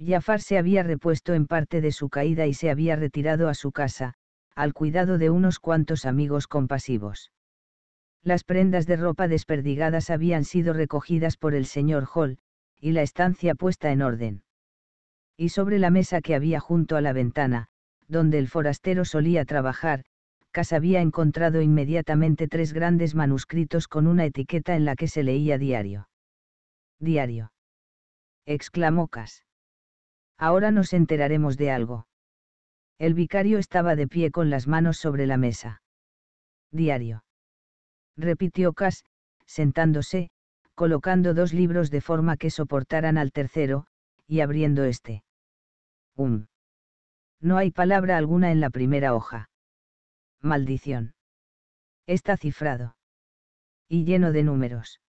Jafar se había repuesto en parte de su caída y se había retirado a su casa, al cuidado de unos cuantos amigos compasivos. Las prendas de ropa desperdigadas habían sido recogidas por el señor Hall, y la estancia puesta en orden. Y sobre la mesa que había junto a la ventana, donde el forastero solía trabajar, Cass había encontrado inmediatamente tres grandes manuscritos con una etiqueta en la que se leía diario. Diario. exclamó Cas. Ahora nos enteraremos de algo. El vicario estaba de pie con las manos sobre la mesa. Diario repitió cas sentándose, colocando dos libros de forma que soportaran al tercero, y abriendo este. Um. No hay palabra alguna en la primera hoja. Maldición. Está cifrado. Y lleno de números.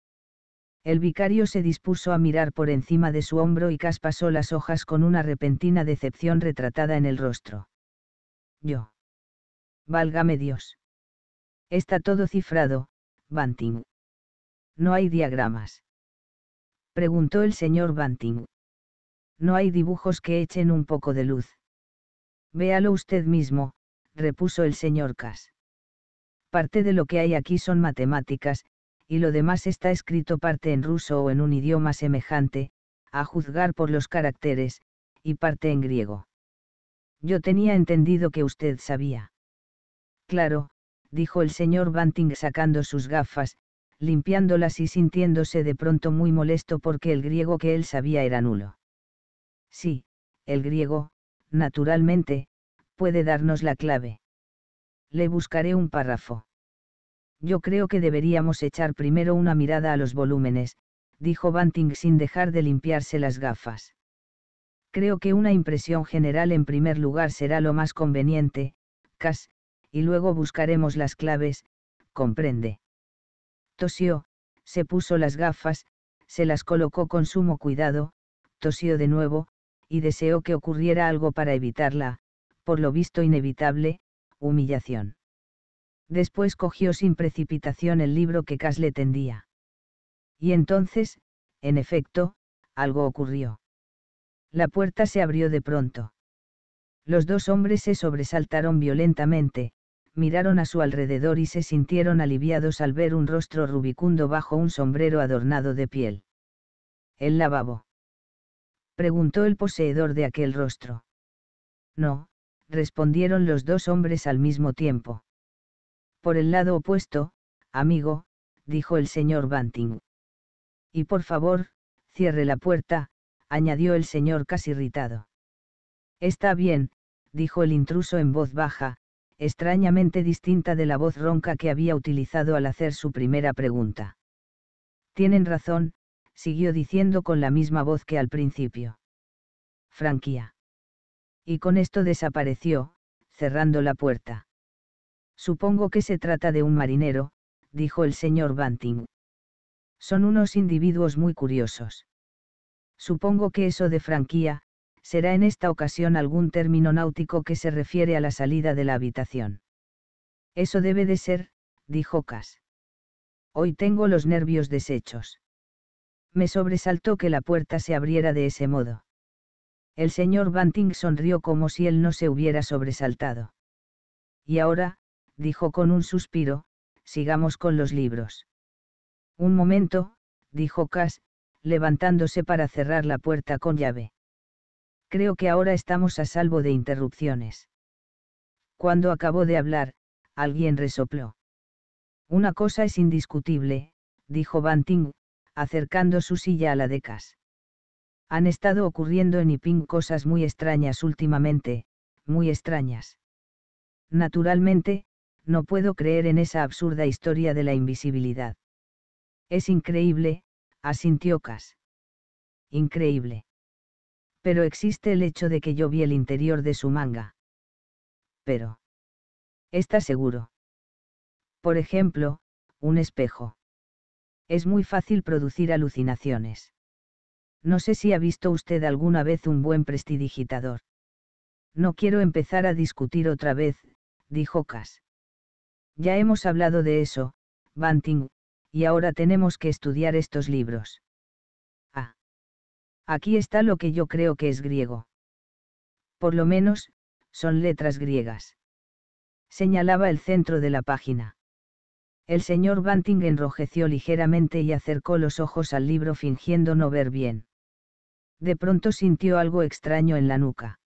El vicario se dispuso a mirar por encima de su hombro y Cas pasó las hojas con una repentina decepción retratada en el rostro. Yo. Válgame Dios. Está todo cifrado, Banting. No hay diagramas. Preguntó el señor Banting. No hay dibujos que echen un poco de luz. Véalo usted mismo, repuso el señor Cass. Parte de lo que hay aquí son matemáticas, y lo demás está escrito parte en ruso o en un idioma semejante, a juzgar por los caracteres, y parte en griego. Yo tenía entendido que usted sabía. Claro, dijo el señor Banting sacando sus gafas, limpiándolas y sintiéndose de pronto muy molesto porque el griego que él sabía era nulo. Sí, el griego, naturalmente, puede darnos la clave. Le buscaré un párrafo. Yo creo que deberíamos echar primero una mirada a los volúmenes, dijo Banting sin dejar de limpiarse las gafas. Creo que una impresión general en primer lugar será lo más conveniente, Cas, y luego buscaremos las claves, comprende. Tosió, se puso las gafas, se las colocó con sumo cuidado, tosió de nuevo, y deseó que ocurriera algo para evitarla, por lo visto inevitable, humillación. Después cogió sin precipitación el libro que Cas le tendía. Y entonces, en efecto, algo ocurrió. La puerta se abrió de pronto. Los dos hombres se sobresaltaron violentamente, miraron a su alrededor y se sintieron aliviados al ver un rostro rubicundo bajo un sombrero adornado de piel. ¿El lavabo? preguntó el poseedor de aquel rostro. No, respondieron los dos hombres al mismo tiempo. Por el lado opuesto, amigo, dijo el señor Banting. Y por favor, cierre la puerta, añadió el señor casi irritado. Está bien, dijo el intruso en voz baja, extrañamente distinta de la voz ronca que había utilizado al hacer su primera pregunta. Tienen razón, siguió diciendo con la misma voz que al principio. Franquía. Y con esto desapareció, cerrando la puerta. Supongo que se trata de un marinero, dijo el señor Banting. Son unos individuos muy curiosos. Supongo que eso de franquía, será en esta ocasión algún término náutico que se refiere a la salida de la habitación. Eso debe de ser, dijo Cas. Hoy tengo los nervios deshechos. Me sobresaltó que la puerta se abriera de ese modo. El señor Banting sonrió como si él no se hubiera sobresaltado. Y ahora, dijo con un suspiro, sigamos con los libros. Un momento, dijo Cass, levantándose para cerrar la puerta con llave. Creo que ahora estamos a salvo de interrupciones. Cuando acabó de hablar, alguien resopló. Una cosa es indiscutible, dijo Banting, acercando su silla a la de Cas. Han estado ocurriendo en Iping cosas muy extrañas últimamente, muy extrañas. Naturalmente, no puedo creer en esa absurda historia de la invisibilidad. Es increíble, asintió Cas. Increíble pero existe el hecho de que yo vi el interior de su manga. Pero. Está seguro. Por ejemplo, un espejo. Es muy fácil producir alucinaciones. No sé si ha visto usted alguna vez un buen prestidigitador. No quiero empezar a discutir otra vez, dijo Cass. Ya hemos hablado de eso, Banting, y ahora tenemos que estudiar estos libros. Aquí está lo que yo creo que es griego. Por lo menos, son letras griegas. Señalaba el centro de la página. El señor Banting enrojeció ligeramente y acercó los ojos al libro fingiendo no ver bien. De pronto sintió algo extraño en la nuca.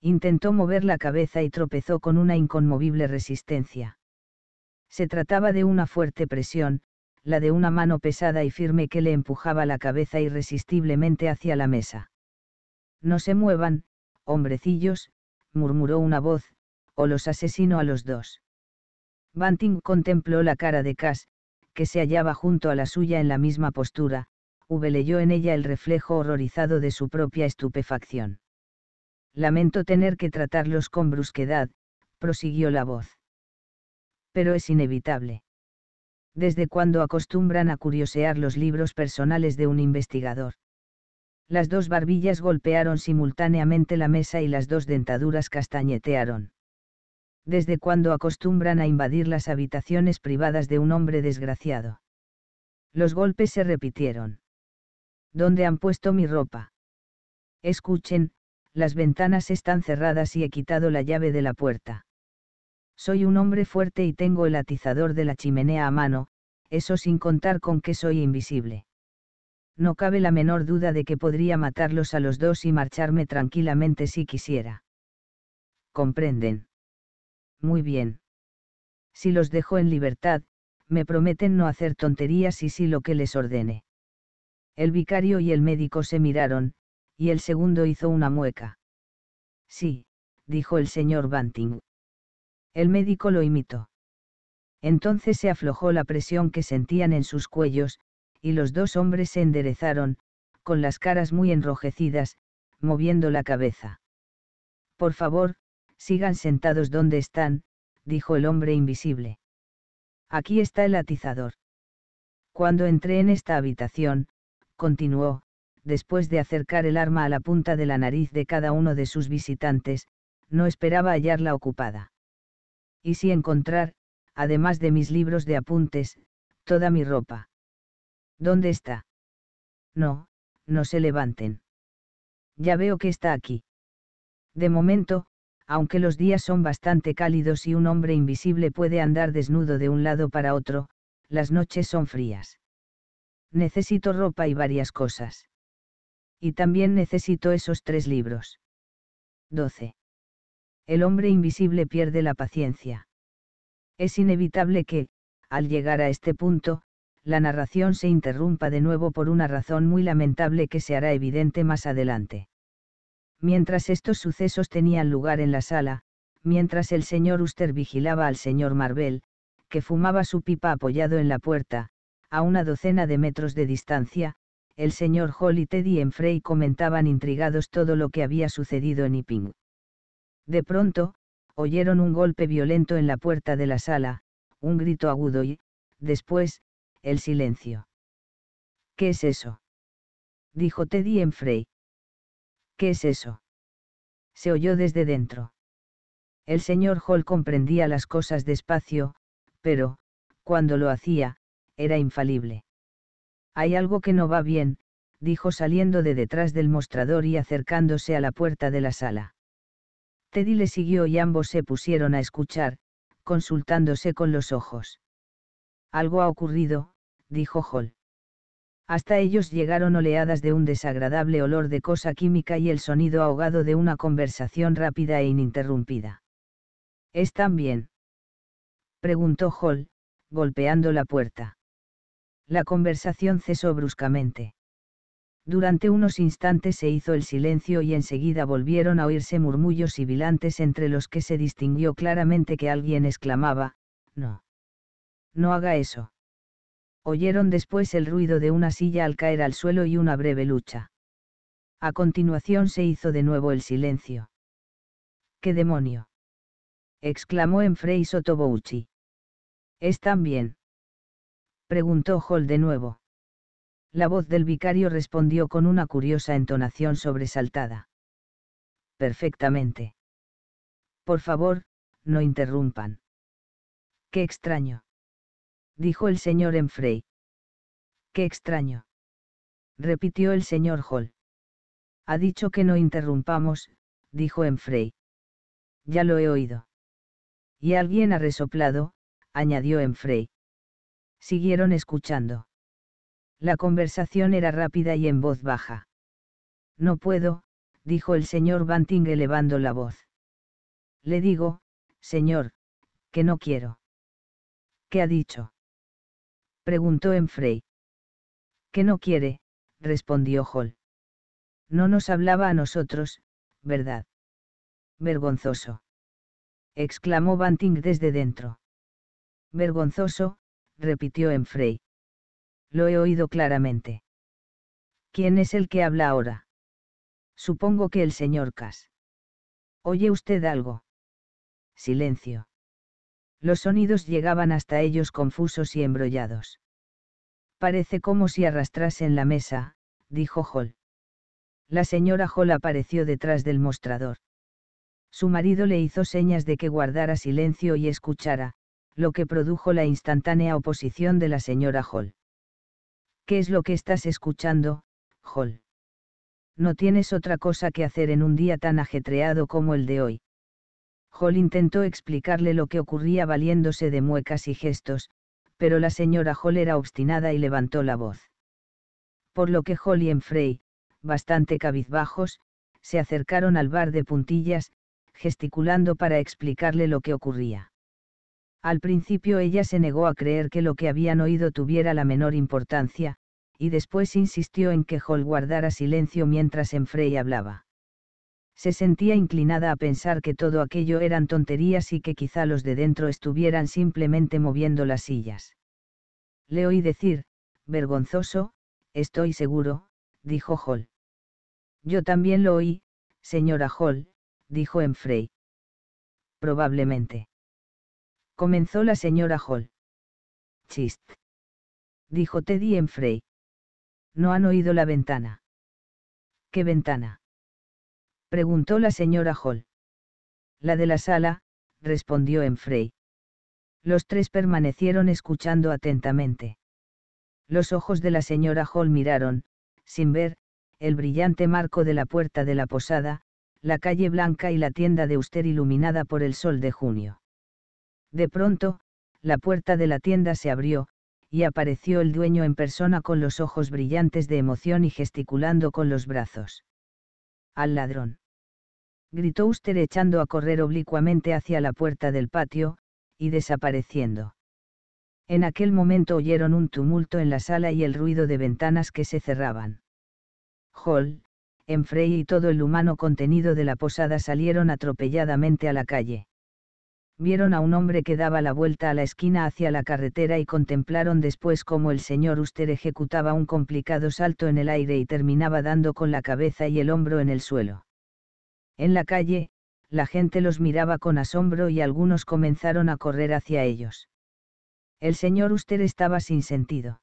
Intentó mover la cabeza y tropezó con una inconmovible resistencia. Se trataba de una fuerte presión, la de una mano pesada y firme que le empujaba la cabeza irresistiblemente hacia la mesa. No se muevan, hombrecillos, murmuró una voz, o los asesino a los dos. Banting contempló la cara de Cass, que se hallaba junto a la suya en la misma postura, V en ella el reflejo horrorizado de su propia estupefacción. Lamento tener que tratarlos con brusquedad, prosiguió la voz. Pero es inevitable desde cuando acostumbran a curiosear los libros personales de un investigador. Las dos barbillas golpearon simultáneamente la mesa y las dos dentaduras castañetearon. Desde cuando acostumbran a invadir las habitaciones privadas de un hombre desgraciado. Los golpes se repitieron. ¿Dónde han puesto mi ropa? Escuchen, las ventanas están cerradas y he quitado la llave de la puerta. Soy un hombre fuerte y tengo el atizador de la chimenea a mano, eso sin contar con que soy invisible. No cabe la menor duda de que podría matarlos a los dos y marcharme tranquilamente si quisiera. ¿Comprenden? Muy bien. Si los dejo en libertad, me prometen no hacer tonterías y sí lo que les ordene. El vicario y el médico se miraron, y el segundo hizo una mueca. Sí, dijo el señor Banting. El médico lo imitó. Entonces se aflojó la presión que sentían en sus cuellos, y los dos hombres se enderezaron, con las caras muy enrojecidas, moviendo la cabeza. Por favor, sigan sentados donde están, dijo el hombre invisible. Aquí está el atizador. Cuando entré en esta habitación, continuó, después de acercar el arma a la punta de la nariz de cada uno de sus visitantes, no esperaba hallarla ocupada y si encontrar, además de mis libros de apuntes, toda mi ropa. ¿Dónde está? No, no se levanten. Ya veo que está aquí. De momento, aunque los días son bastante cálidos y un hombre invisible puede andar desnudo de un lado para otro, las noches son frías. Necesito ropa y varias cosas. Y también necesito esos tres libros. 12 el hombre invisible pierde la paciencia. Es inevitable que, al llegar a este punto, la narración se interrumpa de nuevo por una razón muy lamentable que se hará evidente más adelante. Mientras estos sucesos tenían lugar en la sala, mientras el señor Uster vigilaba al señor Marvel, que fumaba su pipa apoyado en la puerta, a una docena de metros de distancia, el señor Hall y Teddy Enfrey comentaban intrigados todo lo que había sucedido en Iping. De pronto, oyeron un golpe violento en la puerta de la sala, un grito agudo y, después, el silencio. ¿Qué es eso? dijo Teddy en Frey. ¿Qué es eso? Se oyó desde dentro. El señor Hall comprendía las cosas despacio, pero, cuando lo hacía, era infalible. Hay algo que no va bien, dijo saliendo de detrás del mostrador y acercándose a la puerta de la sala. Teddy le siguió y ambos se pusieron a escuchar, consultándose con los ojos. Algo ha ocurrido, dijo Hall. Hasta ellos llegaron oleadas de un desagradable olor de cosa química y el sonido ahogado de una conversación rápida e ininterrumpida. ¿Están bien? preguntó Hall, golpeando la puerta. La conversación cesó bruscamente. Durante unos instantes se hizo el silencio y enseguida volvieron a oírse murmullos sibilantes entre los que se distinguió claramente que alguien exclamaba, No. No haga eso. Oyeron después el ruido de una silla al caer al suelo y una breve lucha. A continuación se hizo de nuevo el silencio. ¿Qué demonio? exclamó Enfrey Sotobouchi. ¿Están bien? preguntó Hall de nuevo. La voz del vicario respondió con una curiosa entonación sobresaltada. Perfectamente. Por favor, no interrumpan. Qué extraño. Dijo el señor Enfrey. Qué extraño. Repitió el señor Hall. Ha dicho que no interrumpamos, dijo Enfrey. Ya lo he oído. Y alguien ha resoplado, añadió Enfrey. Siguieron escuchando. La conversación era rápida y en voz baja. No puedo, dijo el señor Banting elevando la voz. Le digo, señor, que no quiero. ¿Qué ha dicho? preguntó Enfrey. Que no quiere, respondió Hall. No nos hablaba a nosotros, ¿verdad? Vergonzoso. exclamó Banting desde dentro. Vergonzoso, repitió Enfrey. Lo he oído claramente. ¿Quién es el que habla ahora? Supongo que el señor Cass. ¿Oye usted algo? Silencio. Los sonidos llegaban hasta ellos confusos y embrollados. Parece como si arrastrasen la mesa, dijo Hall. La señora Hall apareció detrás del mostrador. Su marido le hizo señas de que guardara silencio y escuchara, lo que produjo la instantánea oposición de la señora Hall. ¿Qué es lo que estás escuchando, Hall? No tienes otra cosa que hacer en un día tan ajetreado como el de hoy. Hall intentó explicarle lo que ocurría valiéndose de muecas y gestos, pero la señora Hall era obstinada y levantó la voz. Por lo que Hall y Enfrey, bastante cabizbajos, se acercaron al bar de puntillas, gesticulando para explicarle lo que ocurría. Al principio ella se negó a creer que lo que habían oído tuviera la menor importancia, y después insistió en que Hall guardara silencio mientras Enfrey hablaba. Se sentía inclinada a pensar que todo aquello eran tonterías y que quizá los de dentro estuvieran simplemente moviendo las sillas. Le oí decir, vergonzoso, estoy seguro, dijo Hall. Yo también lo oí, señora Hall, dijo Enfrey. Probablemente comenzó la señora Hall. Chist. Dijo Teddy en Frey. No han oído la ventana. ¿Qué ventana? Preguntó la señora Hall. La de la sala, respondió en Frey. Los tres permanecieron escuchando atentamente. Los ojos de la señora Hall miraron, sin ver, el brillante marco de la puerta de la posada, la calle blanca y la tienda de usted iluminada por el sol de junio. De pronto, la puerta de la tienda se abrió, y apareció el dueño en persona con los ojos brillantes de emoción y gesticulando con los brazos. Al ladrón. Gritó Uster echando a correr oblicuamente hacia la puerta del patio, y desapareciendo. En aquel momento oyeron un tumulto en la sala y el ruido de ventanas que se cerraban. Hall, Enfrey y todo el humano contenido de la posada salieron atropelladamente a la calle vieron a un hombre que daba la vuelta a la esquina hacia la carretera y contemplaron después cómo el señor Uster ejecutaba un complicado salto en el aire y terminaba dando con la cabeza y el hombro en el suelo. En la calle, la gente los miraba con asombro y algunos comenzaron a correr hacia ellos. El señor Uster estaba sin sentido.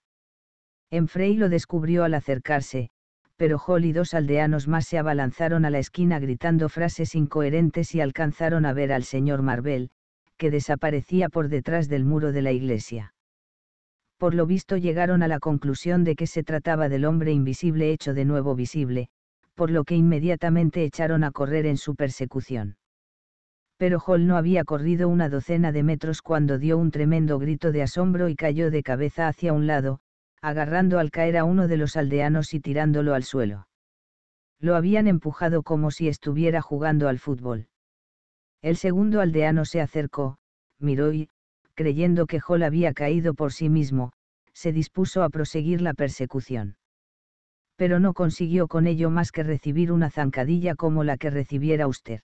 Enfrey lo descubrió al acercarse, pero Hall y dos aldeanos más se abalanzaron a la esquina gritando frases incoherentes y alcanzaron a ver al señor Marvel, que desaparecía por detrás del muro de la iglesia. Por lo visto llegaron a la conclusión de que se trataba del hombre invisible hecho de nuevo visible, por lo que inmediatamente echaron a correr en su persecución. Pero Hall no había corrido una docena de metros cuando dio un tremendo grito de asombro y cayó de cabeza hacia un lado, agarrando al caer a uno de los aldeanos y tirándolo al suelo. Lo habían empujado como si estuviera jugando al fútbol. El segundo aldeano se acercó, miró y, creyendo que Hall había caído por sí mismo, se dispuso a proseguir la persecución. Pero no consiguió con ello más que recibir una zancadilla como la que recibiera usted.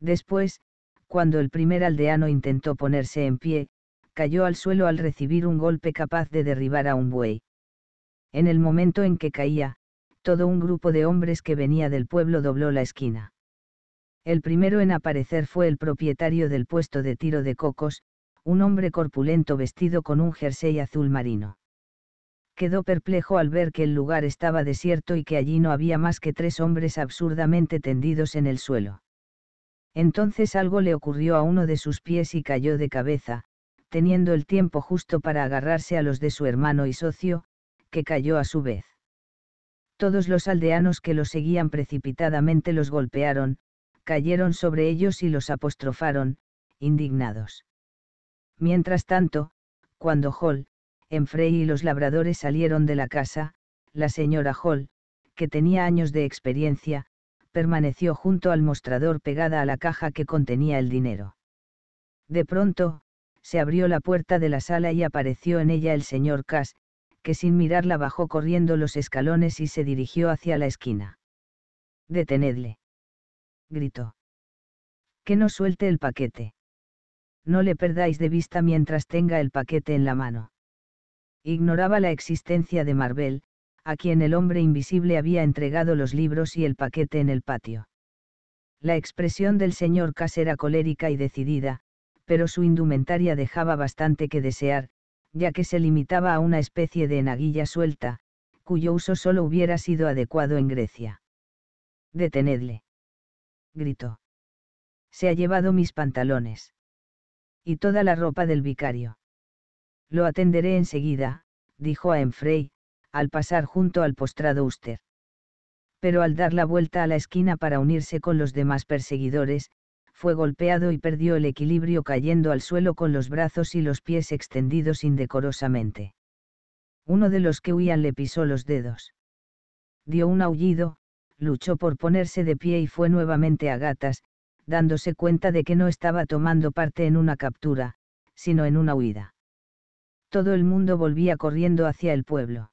Después, cuando el primer aldeano intentó ponerse en pie, cayó al suelo al recibir un golpe capaz de derribar a un buey. En el momento en que caía, todo un grupo de hombres que venía del pueblo dobló la esquina. El primero en aparecer fue el propietario del puesto de tiro de cocos, un hombre corpulento vestido con un jersey azul marino. Quedó perplejo al ver que el lugar estaba desierto y que allí no había más que tres hombres absurdamente tendidos en el suelo. Entonces algo le ocurrió a uno de sus pies y cayó de cabeza, teniendo el tiempo justo para agarrarse a los de su hermano y socio, que cayó a su vez. Todos los aldeanos que lo seguían precipitadamente los golpearon, cayeron sobre ellos y los apostrofaron, indignados. Mientras tanto, cuando Hall, Enfrey y los labradores salieron de la casa, la señora Hall, que tenía años de experiencia, permaneció junto al mostrador pegada a la caja que contenía el dinero. De pronto, se abrió la puerta de la sala y apareció en ella el señor Cass, que sin mirarla bajó corriendo los escalones y se dirigió hacia la esquina. Detenedle gritó. Que no suelte el paquete. No le perdáis de vista mientras tenga el paquete en la mano. Ignoraba la existencia de Marvel, a quien el hombre invisible había entregado los libros y el paquete en el patio. La expresión del señor Cass era colérica y decidida, pero su indumentaria dejaba bastante que desear, ya que se limitaba a una especie de enaguilla suelta, cuyo uso solo hubiera sido adecuado en Grecia. Detenedle gritó. Se ha llevado mis pantalones. Y toda la ropa del vicario. Lo atenderé enseguida, dijo a Enfrey, al pasar junto al postrado Uster. Pero al dar la vuelta a la esquina para unirse con los demás perseguidores, fue golpeado y perdió el equilibrio cayendo al suelo con los brazos y los pies extendidos indecorosamente. Uno de los que huían le pisó los dedos. Dio un aullido, luchó por ponerse de pie y fue nuevamente a gatas, dándose cuenta de que no estaba tomando parte en una captura, sino en una huida. Todo el mundo volvía corriendo hacia el pueblo.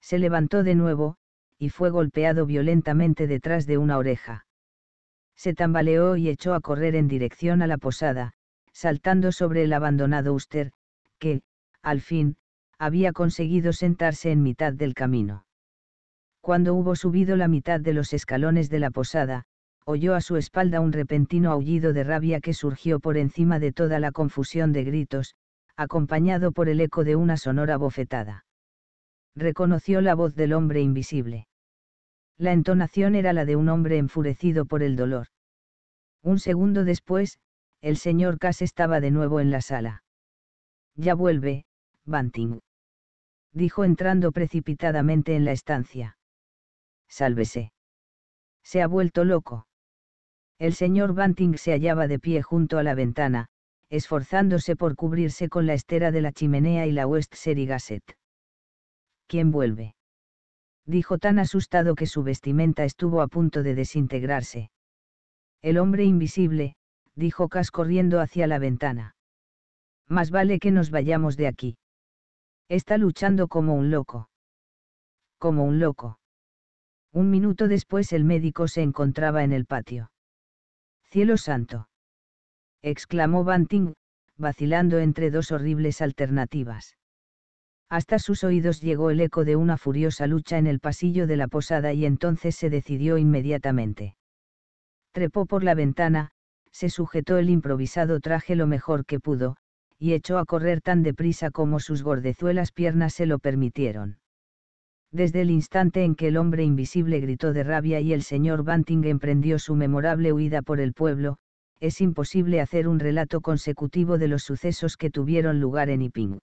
Se levantó de nuevo, y fue golpeado violentamente detrás de una oreja. Se tambaleó y echó a correr en dirección a la posada, saltando sobre el abandonado Uster, que, al fin, había conseguido sentarse en mitad del camino. Cuando hubo subido la mitad de los escalones de la posada, oyó a su espalda un repentino aullido de rabia que surgió por encima de toda la confusión de gritos, acompañado por el eco de una sonora bofetada. Reconoció la voz del hombre invisible. La entonación era la de un hombre enfurecido por el dolor. Un segundo después, el señor Cass estaba de nuevo en la sala. Ya vuelve, Banting. Dijo entrando precipitadamente en la estancia sálvese. Se ha vuelto loco. El señor Banting se hallaba de pie junto a la ventana, esforzándose por cubrirse con la estera de la chimenea y la West Series Gasset. ¿Quién vuelve? dijo tan asustado que su vestimenta estuvo a punto de desintegrarse. El hombre invisible, dijo Cas corriendo hacia la ventana. Más vale que nos vayamos de aquí. Está luchando como un loco. Como un loco. Un minuto después el médico se encontraba en el patio. Cielo santo. exclamó Banting, vacilando entre dos horribles alternativas. Hasta sus oídos llegó el eco de una furiosa lucha en el pasillo de la posada y entonces se decidió inmediatamente. Trepó por la ventana, se sujetó el improvisado traje lo mejor que pudo, y echó a correr tan deprisa como sus gordezuelas piernas se lo permitieron desde el instante en que el hombre invisible gritó de rabia y el señor Banting emprendió su memorable huida por el pueblo, es imposible hacer un relato consecutivo de los sucesos que tuvieron lugar en Iping.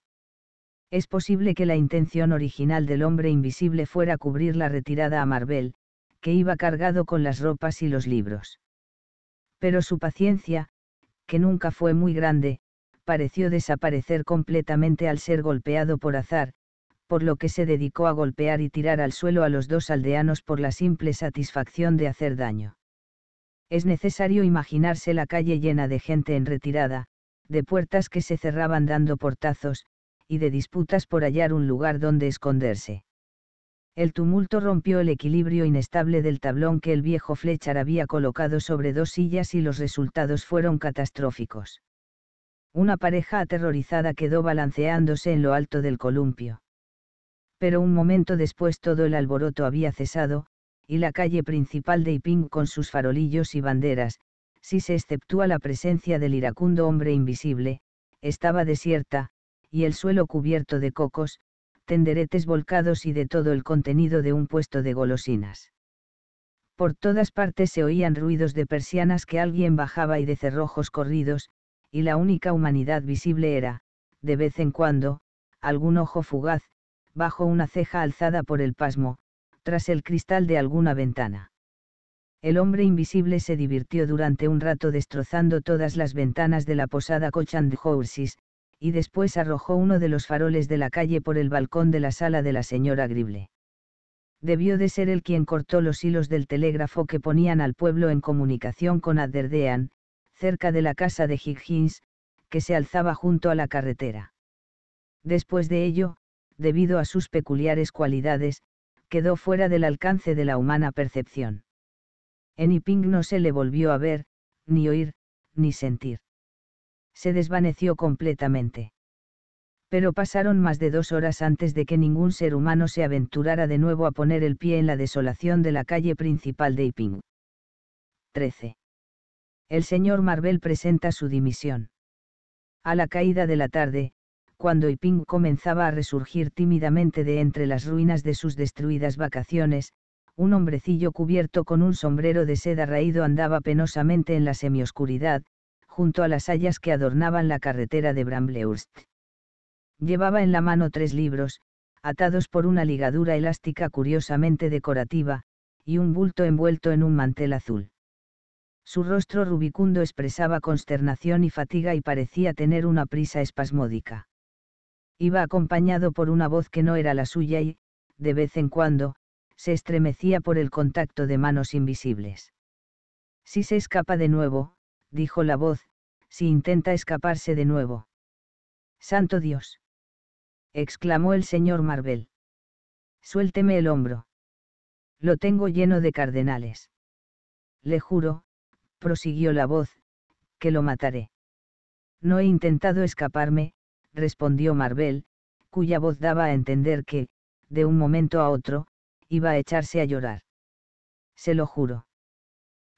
Es posible que la intención original del hombre invisible fuera cubrir la retirada a Marvel, que iba cargado con las ropas y los libros. Pero su paciencia, que nunca fue muy grande, pareció desaparecer completamente al ser golpeado por azar, por lo que se dedicó a golpear y tirar al suelo a los dos aldeanos por la simple satisfacción de hacer daño. Es necesario imaginarse la calle llena de gente en retirada, de puertas que se cerraban dando portazos, y de disputas por hallar un lugar donde esconderse. El tumulto rompió el equilibrio inestable del tablón que el viejo Fletcher había colocado sobre dos sillas y los resultados fueron catastróficos. Una pareja aterrorizada quedó balanceándose en lo alto del columpio pero un momento después todo el alboroto había cesado, y la calle principal de Iping con sus farolillos y banderas, si se exceptúa la presencia del iracundo hombre invisible, estaba desierta, y el suelo cubierto de cocos, tenderetes volcados y de todo el contenido de un puesto de golosinas. Por todas partes se oían ruidos de persianas que alguien bajaba y de cerrojos corridos, y la única humanidad visible era, de vez en cuando, algún ojo fugaz, bajo una ceja alzada por el pasmo, tras el cristal de alguna ventana. El hombre invisible se divirtió durante un rato destrozando todas las ventanas de la posada Coach and Horses, y después arrojó uno de los faroles de la calle por el balcón de la sala de la señora Grible. Debió de ser él quien cortó los hilos del telégrafo que ponían al pueblo en comunicación con Adderdean, cerca de la casa de Higgins, que se alzaba junto a la carretera. Después de ello, debido a sus peculiares cualidades, quedó fuera del alcance de la humana percepción. En Iping no se le volvió a ver, ni oír, ni sentir. Se desvaneció completamente. Pero pasaron más de dos horas antes de que ningún ser humano se aventurara de nuevo a poner el pie en la desolación de la calle principal de Iping. 13. El señor Marvel presenta su dimisión. A la caída de la tarde, cuando Iping comenzaba a resurgir tímidamente de entre las ruinas de sus destruidas vacaciones, un hombrecillo cubierto con un sombrero de seda raído andaba penosamente en la semioscuridad, junto a las hayas que adornaban la carretera de Bramblehurst. Llevaba en la mano tres libros, atados por una ligadura elástica curiosamente decorativa, y un bulto envuelto en un mantel azul. Su rostro rubicundo expresaba consternación y fatiga y parecía tener una prisa espasmódica iba acompañado por una voz que no era la suya y, de vez en cuando, se estremecía por el contacto de manos invisibles. Si se escapa de nuevo, dijo la voz, si intenta escaparse de nuevo. Santo Dios. exclamó el señor Marvel. Suélteme el hombro. Lo tengo lleno de cardenales. Le juro, prosiguió la voz, que lo mataré. No he intentado escaparme, respondió Marvel, cuya voz daba a entender que, de un momento a otro, iba a echarse a llorar. Se lo juro.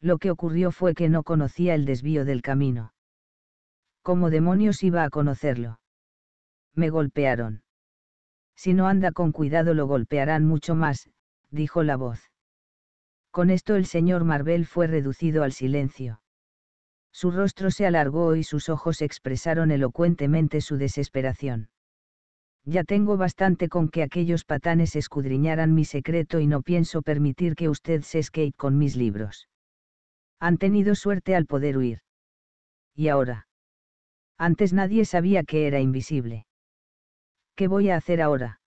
Lo que ocurrió fue que no conocía el desvío del camino. ¿Cómo demonios iba a conocerlo? Me golpearon. Si no anda con cuidado lo golpearán mucho más, dijo la voz. Con esto el señor Marvel fue reducido al silencio. Su rostro se alargó y sus ojos expresaron elocuentemente su desesperación. Ya tengo bastante con que aquellos patanes escudriñaran mi secreto y no pienso permitir que usted se escape con mis libros. Han tenido suerte al poder huir. ¿Y ahora? Antes nadie sabía que era invisible. ¿Qué voy a hacer ahora?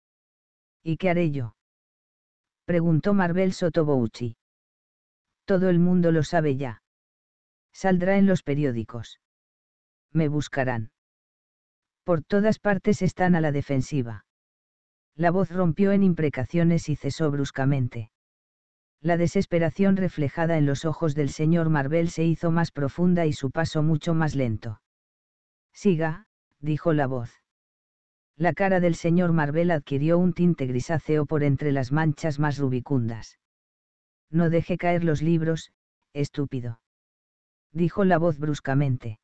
¿Y qué haré yo? Preguntó Marvel Sotobouchi. Todo el mundo lo sabe ya. Saldrá en los periódicos. Me buscarán. Por todas partes están a la defensiva. La voz rompió en imprecaciones y cesó bruscamente. La desesperación reflejada en los ojos del señor Marvel se hizo más profunda y su paso mucho más lento. Siga, dijo la voz. La cara del señor Marvel adquirió un tinte grisáceo por entre las manchas más rubicundas. No deje caer los libros, estúpido dijo la voz bruscamente.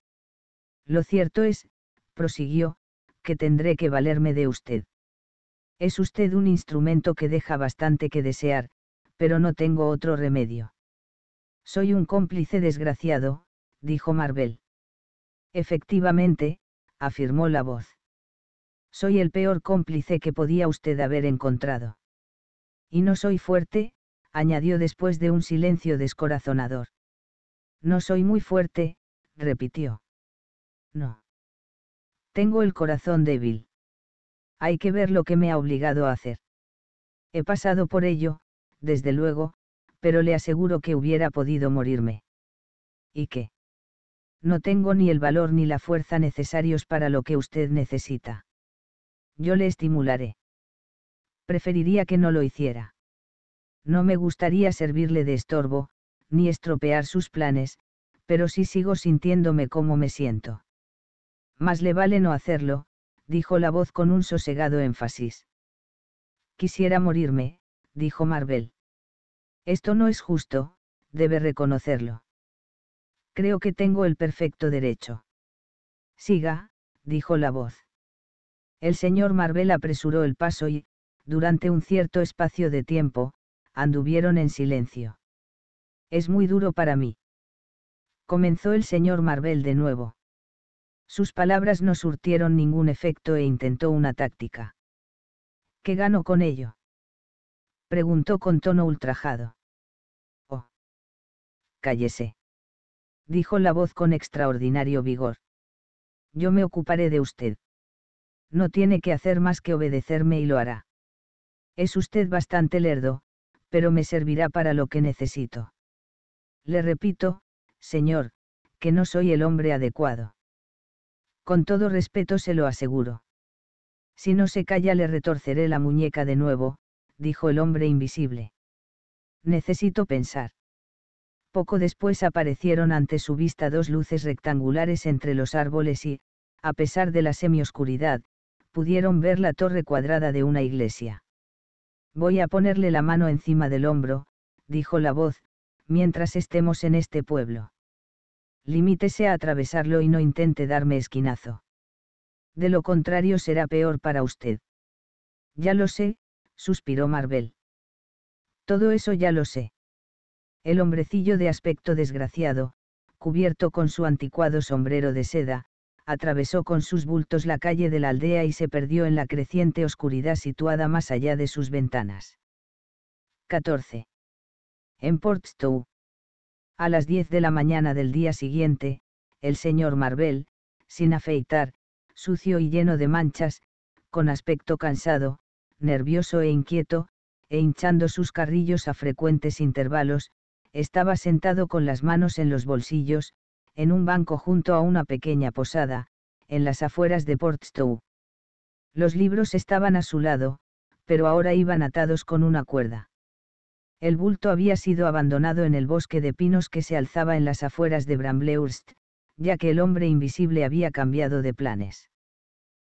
Lo cierto es, prosiguió, que tendré que valerme de usted. Es usted un instrumento que deja bastante que desear, pero no tengo otro remedio. Soy un cómplice desgraciado, dijo Marvel. Efectivamente, afirmó la voz. Soy el peor cómplice que podía usted haber encontrado. Y no soy fuerte, añadió después de un silencio descorazonador. No soy muy fuerte, repitió. No. Tengo el corazón débil. Hay que ver lo que me ha obligado a hacer. He pasado por ello, desde luego, pero le aseguro que hubiera podido morirme. ¿Y qué? No tengo ni el valor ni la fuerza necesarios para lo que usted necesita. Yo le estimularé. Preferiría que no lo hiciera. No me gustaría servirle de estorbo, ni estropear sus planes, pero sí sigo sintiéndome como me siento. Más le vale no hacerlo, dijo la voz con un sosegado énfasis. Quisiera morirme, dijo Marvel. Esto no es justo, debe reconocerlo. Creo que tengo el perfecto derecho. Siga, dijo la voz. El señor Marvel apresuró el paso y, durante un cierto espacio de tiempo, anduvieron en silencio. Es muy duro para mí. Comenzó el señor Marvel de nuevo. Sus palabras no surtieron ningún efecto e intentó una táctica. ¿Qué gano con ello? Preguntó con tono ultrajado. Oh. Cállese. Dijo la voz con extraordinario vigor. Yo me ocuparé de usted. No tiene que hacer más que obedecerme y lo hará. Es usted bastante lerdo, pero me servirá para lo que necesito. Le repito, señor, que no soy el hombre adecuado. Con todo respeto se lo aseguro. Si no se calla le retorceré la muñeca de nuevo, dijo el hombre invisible. Necesito pensar. Poco después aparecieron ante su vista dos luces rectangulares entre los árboles y, a pesar de la semioscuridad, pudieron ver la torre cuadrada de una iglesia. Voy a ponerle la mano encima del hombro, dijo la voz, mientras estemos en este pueblo. Limítese a atravesarlo y no intente darme esquinazo. De lo contrario será peor para usted. Ya lo sé, suspiró Marvel. Todo eso ya lo sé. El hombrecillo de aspecto desgraciado, cubierto con su anticuado sombrero de seda, atravesó con sus bultos la calle de la aldea y se perdió en la creciente oscuridad situada más allá de sus ventanas. 14 en Portstow. A las 10 de la mañana del día siguiente, el señor Marvel, sin afeitar, sucio y lleno de manchas, con aspecto cansado, nervioso e inquieto, e hinchando sus carrillos a frecuentes intervalos, estaba sentado con las manos en los bolsillos, en un banco junto a una pequeña posada, en las afueras de Portstow. Los libros estaban a su lado, pero ahora iban atados con una cuerda. El bulto había sido abandonado en el bosque de pinos que se alzaba en las afueras de Bramblehurst, ya que el hombre invisible había cambiado de planes.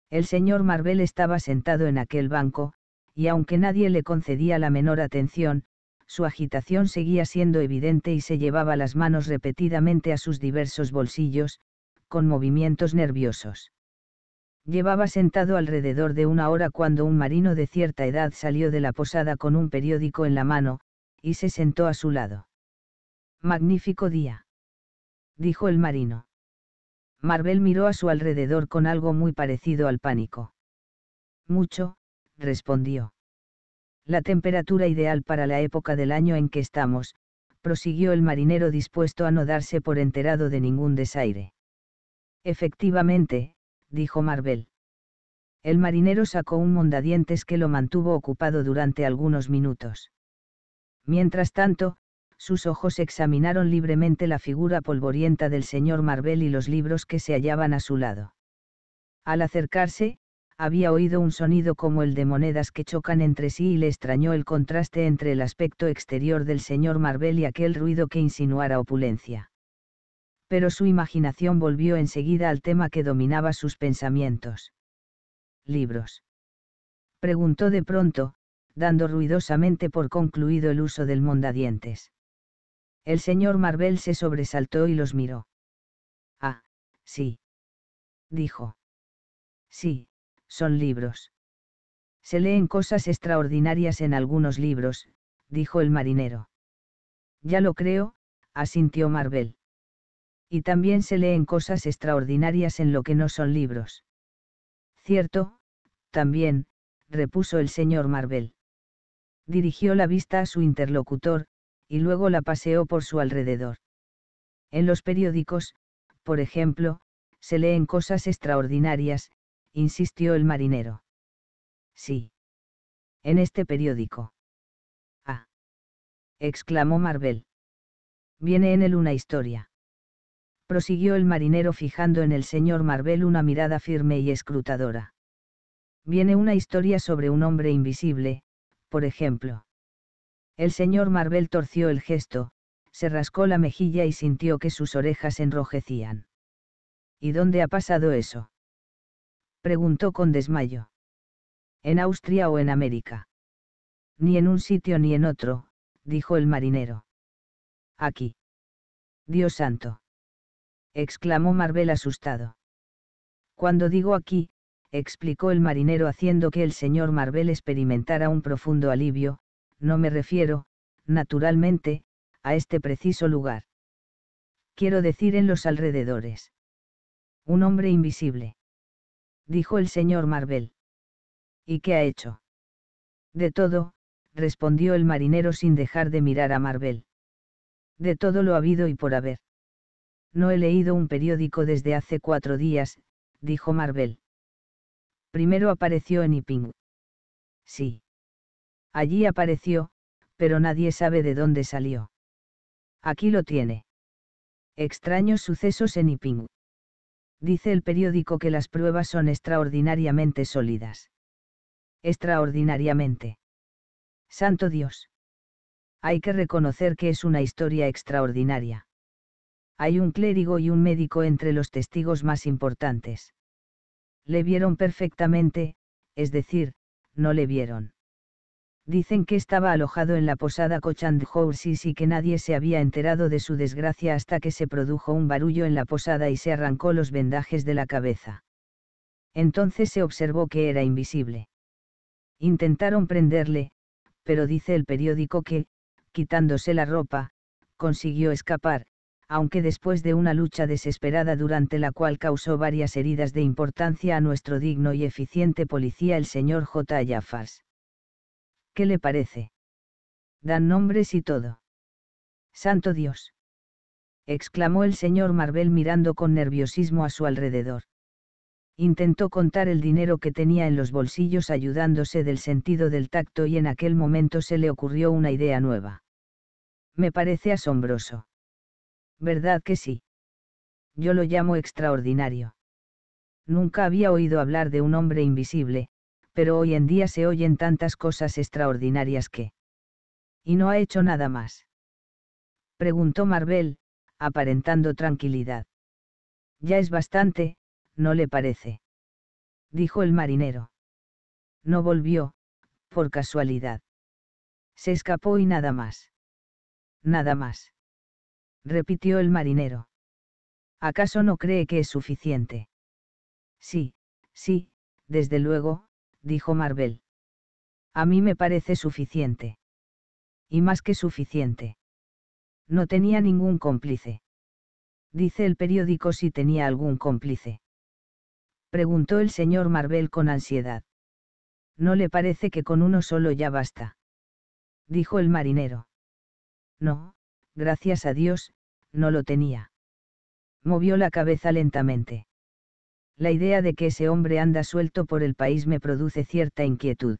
El señor Marvel estaba sentado en aquel banco, y aunque nadie le concedía la menor atención, su agitación seguía siendo evidente y se llevaba las manos repetidamente a sus diversos bolsillos, con movimientos nerviosos. Llevaba sentado alrededor de una hora cuando un marino de cierta edad salió de la posada con un periódico en la mano, y se sentó a su lado. Magnífico día. Dijo el marino. Marvel miró a su alrededor con algo muy parecido al pánico. Mucho, respondió. La temperatura ideal para la época del año en que estamos, prosiguió el marinero dispuesto a no darse por enterado de ningún desaire. Efectivamente, dijo Marvel. El marinero sacó un mondadientes que lo mantuvo ocupado durante algunos minutos. Mientras tanto, sus ojos examinaron libremente la figura polvorienta del señor Marvel y los libros que se hallaban a su lado. Al acercarse, había oído un sonido como el de monedas que chocan entre sí y le extrañó el contraste entre el aspecto exterior del señor Marvel y aquel ruido que insinuara opulencia. Pero su imaginación volvió enseguida al tema que dominaba sus pensamientos. Libros. Preguntó de pronto, dando ruidosamente por concluido el uso del mondadientes. El señor Marvel se sobresaltó y los miró. Ah, sí. Dijo. Sí, son libros. Se leen cosas extraordinarias en algunos libros, dijo el marinero. Ya lo creo, asintió Marvel. Y también se leen cosas extraordinarias en lo que no son libros. Cierto, también, repuso el señor Marvel dirigió la vista a su interlocutor, y luego la paseó por su alrededor. En los periódicos, por ejemplo, se leen cosas extraordinarias, insistió el marinero. Sí. En este periódico. Ah. exclamó Marvel. Viene en él una historia. Prosiguió el marinero fijando en el señor Marvel una mirada firme y escrutadora. Viene una historia sobre un hombre invisible, por ejemplo. El señor Marvel torció el gesto, se rascó la mejilla y sintió que sus orejas enrojecían. ¿Y dónde ha pasado eso? preguntó con desmayo. ¿En Austria o en América? Ni en un sitio ni en otro, dijo el marinero. Aquí. Dios santo. exclamó Marvel asustado. Cuando digo aquí, explicó el marinero haciendo que el señor Marvel experimentara un profundo alivio, no me refiero, naturalmente, a este preciso lugar. Quiero decir en los alrededores. Un hombre invisible. Dijo el señor Marvel. ¿Y qué ha hecho? De todo, respondió el marinero sin dejar de mirar a Marvel. De todo lo habido y por haber. No he leído un periódico desde hace cuatro días, dijo Marvel. Primero apareció en Iping. Sí. Allí apareció, pero nadie sabe de dónde salió. Aquí lo tiene. Extraños sucesos en Iping. Dice el periódico que las pruebas son extraordinariamente sólidas. Extraordinariamente. Santo Dios. Hay que reconocer que es una historia extraordinaria hay un clérigo y un médico entre los testigos más importantes. Le vieron perfectamente, es decir, no le vieron. Dicen que estaba alojado en la posada Cochand Horses y que nadie se había enterado de su desgracia hasta que se produjo un barullo en la posada y se arrancó los vendajes de la cabeza. Entonces se observó que era invisible. Intentaron prenderle, pero dice el periódico que, quitándose la ropa, consiguió escapar, aunque después de una lucha desesperada durante la cual causó varias heridas de importancia a nuestro digno y eficiente policía el señor J. Ayafas. ¿Qué le parece? Dan nombres y todo. Santo Dios. exclamó el señor Marvel mirando con nerviosismo a su alrededor intentó contar el dinero que tenía en los bolsillos ayudándose del sentido del tacto y en aquel momento se le ocurrió una idea nueva. Me parece asombroso. ¿Verdad que sí? Yo lo llamo extraordinario. Nunca había oído hablar de un hombre invisible, pero hoy en día se oyen tantas cosas extraordinarias que... ¿Y no ha hecho nada más? Preguntó Marvel, aparentando tranquilidad. Ya es bastante, ¿no le parece? Dijo el marinero. No volvió, por casualidad. Se escapó y nada más. Nada más repitió el marinero. ¿Acaso no cree que es suficiente? Sí, sí, desde luego, dijo Marvel. A mí me parece suficiente. Y más que suficiente. No tenía ningún cómplice. Dice el periódico si tenía algún cómplice. Preguntó el señor Marvel con ansiedad. ¿No le parece que con uno solo ya basta? Dijo el marinero. No, gracias a Dios, no lo tenía. Movió la cabeza lentamente. La idea de que ese hombre anda suelto por el país me produce cierta inquietud.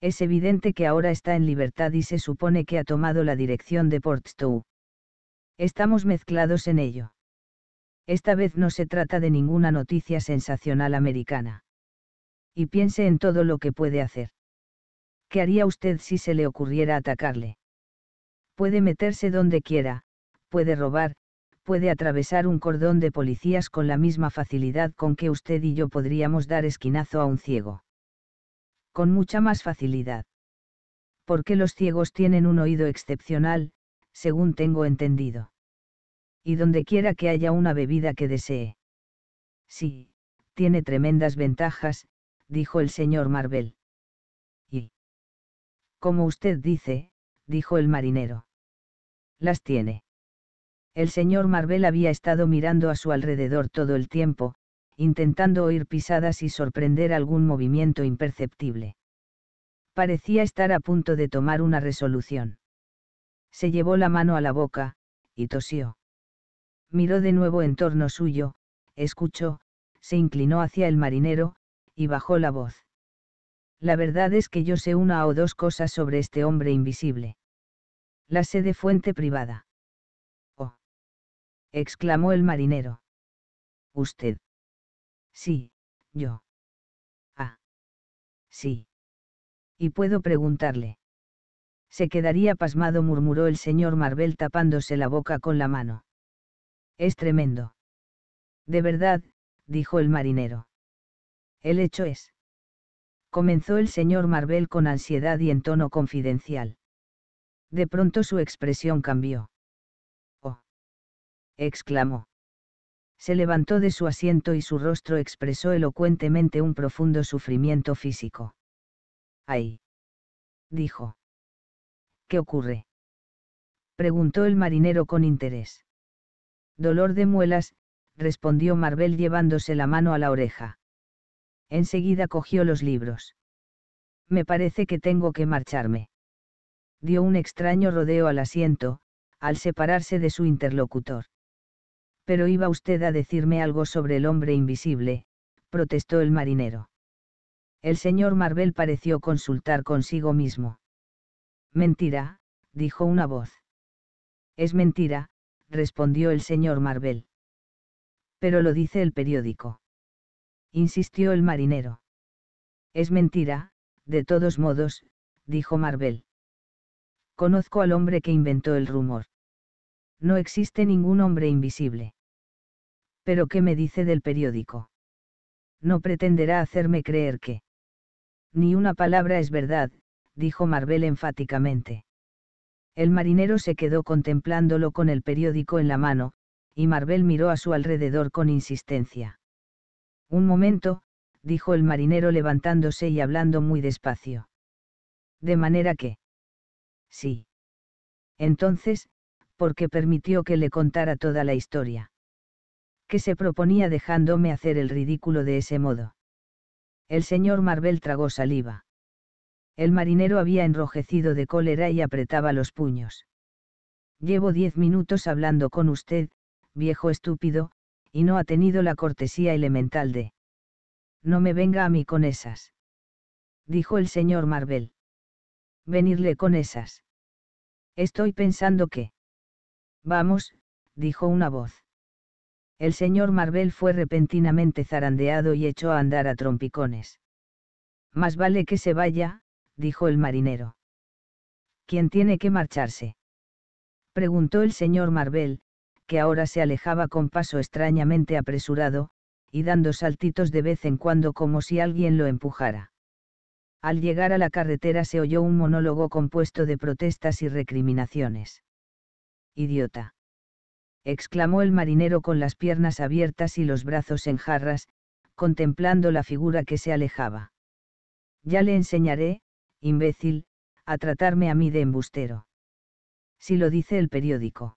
Es evidente que ahora está en libertad y se supone que ha tomado la dirección de Port Stowe. Estamos mezclados en ello. Esta vez no se trata de ninguna noticia sensacional americana. Y piense en todo lo que puede hacer. ¿Qué haría usted si se le ocurriera atacarle? puede meterse donde quiera, puede robar, puede atravesar un cordón de policías con la misma facilidad con que usted y yo podríamos dar esquinazo a un ciego. Con mucha más facilidad. Porque los ciegos tienen un oído excepcional, según tengo entendido. Y donde quiera que haya una bebida que desee. Sí, tiene tremendas ventajas, dijo el señor Marvel. Y. Como usted dice, dijo el marinero las tiene. El señor Marvel había estado mirando a su alrededor todo el tiempo, intentando oír pisadas y sorprender algún movimiento imperceptible. Parecía estar a punto de tomar una resolución. Se llevó la mano a la boca, y tosió. Miró de nuevo en torno suyo, escuchó, se inclinó hacia el marinero, y bajó la voz. La verdad es que yo sé una o dos cosas sobre este hombre invisible la sede fuente privada. Oh. exclamó el marinero. Usted. Sí, yo. Ah. Sí. Y puedo preguntarle. Se quedaría pasmado, murmuró el señor Marvel tapándose la boca con la mano. Es tremendo. De verdad, dijo el marinero. El hecho es. Comenzó el señor Marvel con ansiedad y en tono confidencial. De pronto su expresión cambió. ¡Oh! exclamó. Se levantó de su asiento y su rostro expresó elocuentemente un profundo sufrimiento físico. ¡Ay! dijo. ¿Qué ocurre? preguntó el marinero con interés. Dolor de muelas, respondió Marvel llevándose la mano a la oreja. Enseguida cogió los libros. Me parece que tengo que marcharme dio un extraño rodeo al asiento, al separarse de su interlocutor. Pero iba usted a decirme algo sobre el hombre invisible, protestó el marinero. El señor Marvel pareció consultar consigo mismo. Mentira, dijo una voz. Es mentira, respondió el señor Marvel. Pero lo dice el periódico. Insistió el marinero. Es mentira, de todos modos, dijo Marvel. Conozco al hombre que inventó el rumor. No existe ningún hombre invisible. Pero ¿qué me dice del periódico? No pretenderá hacerme creer que... Ni una palabra es verdad, dijo Marvel enfáticamente. El marinero se quedó contemplándolo con el periódico en la mano, y Marvel miró a su alrededor con insistencia. Un momento, dijo el marinero levantándose y hablando muy despacio. De manera que... Sí. Entonces, ¿por qué permitió que le contara toda la historia? ¿Qué se proponía dejándome hacer el ridículo de ese modo? El señor Marvel tragó saliva. El marinero había enrojecido de cólera y apretaba los puños. Llevo diez minutos hablando con usted, viejo estúpido, y no ha tenido la cortesía elemental de... No me venga a mí con esas. Dijo el señor Marvel venirle con esas. Estoy pensando que... Vamos, dijo una voz. El señor Marvel fue repentinamente zarandeado y echó a andar a trompicones. Más vale que se vaya, dijo el marinero. ¿Quién tiene que marcharse? preguntó el señor Marvel, que ahora se alejaba con paso extrañamente apresurado, y dando saltitos de vez en cuando como si alguien lo empujara. Al llegar a la carretera se oyó un monólogo compuesto de protestas y recriminaciones. Idiota. exclamó el marinero con las piernas abiertas y los brazos en jarras, contemplando la figura que se alejaba. Ya le enseñaré, imbécil, a tratarme a mí de embustero. Si lo dice el periódico.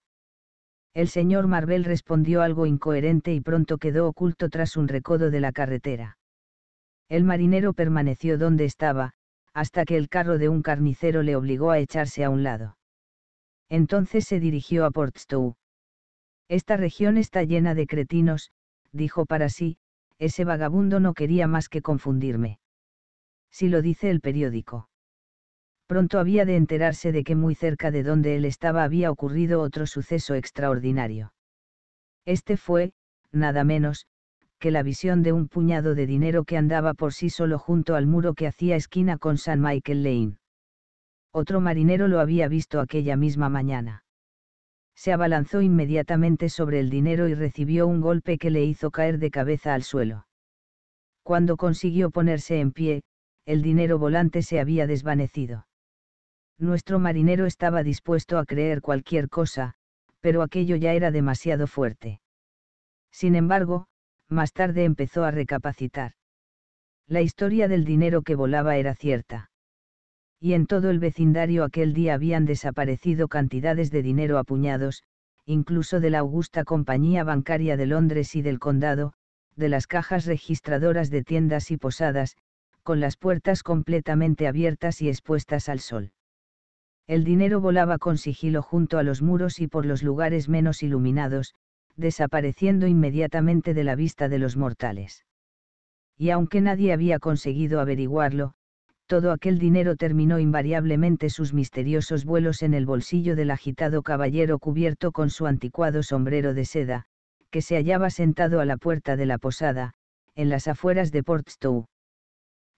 El señor Marvel respondió algo incoherente y pronto quedó oculto tras un recodo de la carretera. El marinero permaneció donde estaba, hasta que el carro de un carnicero le obligó a echarse a un lado. Entonces se dirigió a Portstow. Esta región está llena de cretinos, dijo para sí, ese vagabundo no quería más que confundirme. Si lo dice el periódico. Pronto había de enterarse de que muy cerca de donde él estaba había ocurrido otro suceso extraordinario. Este fue, nada menos, que la visión de un puñado de dinero que andaba por sí solo junto al muro que hacía esquina con San Michael Lane. Otro marinero lo había visto aquella misma mañana. Se abalanzó inmediatamente sobre el dinero y recibió un golpe que le hizo caer de cabeza al suelo. Cuando consiguió ponerse en pie, el dinero volante se había desvanecido. Nuestro marinero estaba dispuesto a creer cualquier cosa, pero aquello ya era demasiado fuerte. Sin embargo, más tarde empezó a recapacitar. La historia del dinero que volaba era cierta. Y en todo el vecindario aquel día habían desaparecido cantidades de dinero a puñados, incluso de la augusta compañía bancaria de Londres y del condado, de las cajas registradoras de tiendas y posadas, con las puertas completamente abiertas y expuestas al sol. El dinero volaba con sigilo junto a los muros y por los lugares menos iluminados, desapareciendo inmediatamente de la vista de los mortales. Y aunque nadie había conseguido averiguarlo, todo aquel dinero terminó invariablemente sus misteriosos vuelos en el bolsillo del agitado caballero cubierto con su anticuado sombrero de seda, que se hallaba sentado a la puerta de la posada, en las afueras de Port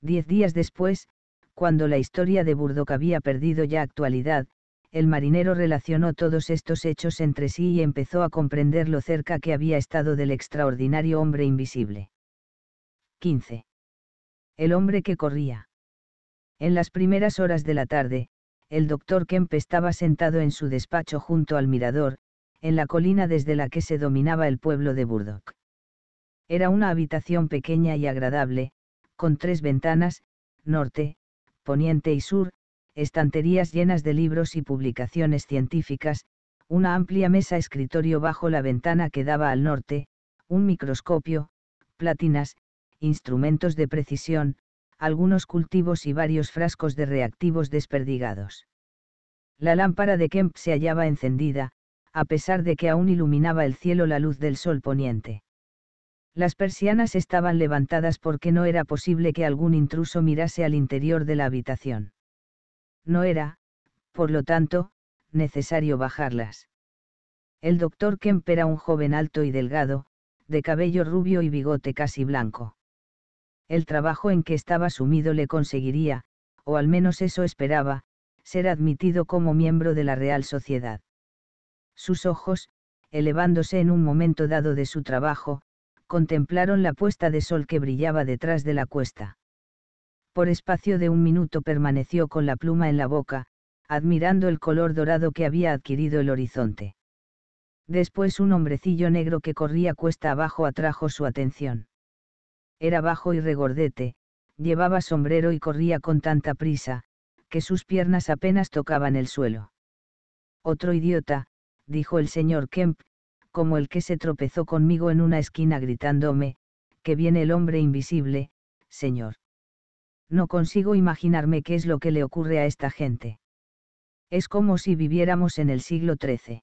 Diez días después, cuando la historia de Burdock había perdido ya actualidad, el marinero relacionó todos estos hechos entre sí y empezó a comprender lo cerca que había estado del extraordinario hombre invisible. 15. El hombre que corría. En las primeras horas de la tarde, el doctor Kemp estaba sentado en su despacho junto al mirador, en la colina desde la que se dominaba el pueblo de Burdock. Era una habitación pequeña y agradable, con tres ventanas, norte, poniente y sur, estanterías llenas de libros y publicaciones científicas, una amplia mesa escritorio bajo la ventana que daba al norte, un microscopio, platinas, instrumentos de precisión, algunos cultivos y varios frascos de reactivos desperdigados. La lámpara de Kemp se hallaba encendida, a pesar de que aún iluminaba el cielo la luz del sol poniente. Las persianas estaban levantadas porque no era posible que algún intruso mirase al interior de la habitación. No era, por lo tanto, necesario bajarlas. El doctor Kemp era un joven alto y delgado, de cabello rubio y bigote casi blanco. El trabajo en que estaba sumido le conseguiría, o al menos eso esperaba, ser admitido como miembro de la Real Sociedad. Sus ojos, elevándose en un momento dado de su trabajo, contemplaron la puesta de sol que brillaba detrás de la cuesta por espacio de un minuto permaneció con la pluma en la boca, admirando el color dorado que había adquirido el horizonte. Después un hombrecillo negro que corría cuesta abajo atrajo su atención. Era bajo y regordete, llevaba sombrero y corría con tanta prisa, que sus piernas apenas tocaban el suelo. Otro idiota, dijo el señor Kemp, como el que se tropezó conmigo en una esquina gritándome, que viene el hombre invisible, señor no consigo imaginarme qué es lo que le ocurre a esta gente. Es como si viviéramos en el siglo XIII.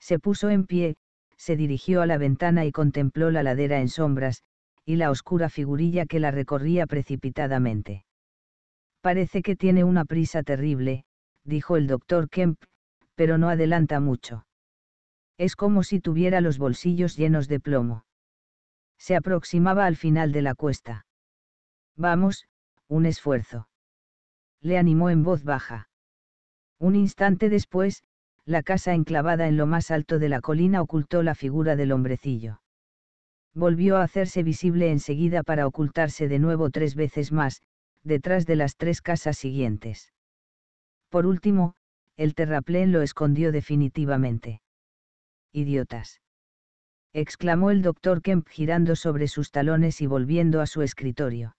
Se puso en pie, se dirigió a la ventana y contempló la ladera en sombras, y la oscura figurilla que la recorría precipitadamente. Parece que tiene una prisa terrible, dijo el doctor Kemp, pero no adelanta mucho. Es como si tuviera los bolsillos llenos de plomo. Se aproximaba al final de la cuesta. Vamos, un esfuerzo. Le animó en voz baja. Un instante después, la casa enclavada en lo más alto de la colina ocultó la figura del hombrecillo. Volvió a hacerse visible enseguida para ocultarse de nuevo tres veces más, detrás de las tres casas siguientes. Por último, el terraplén lo escondió definitivamente. Idiotas. exclamó el doctor Kemp girando sobre sus talones y volviendo a su escritorio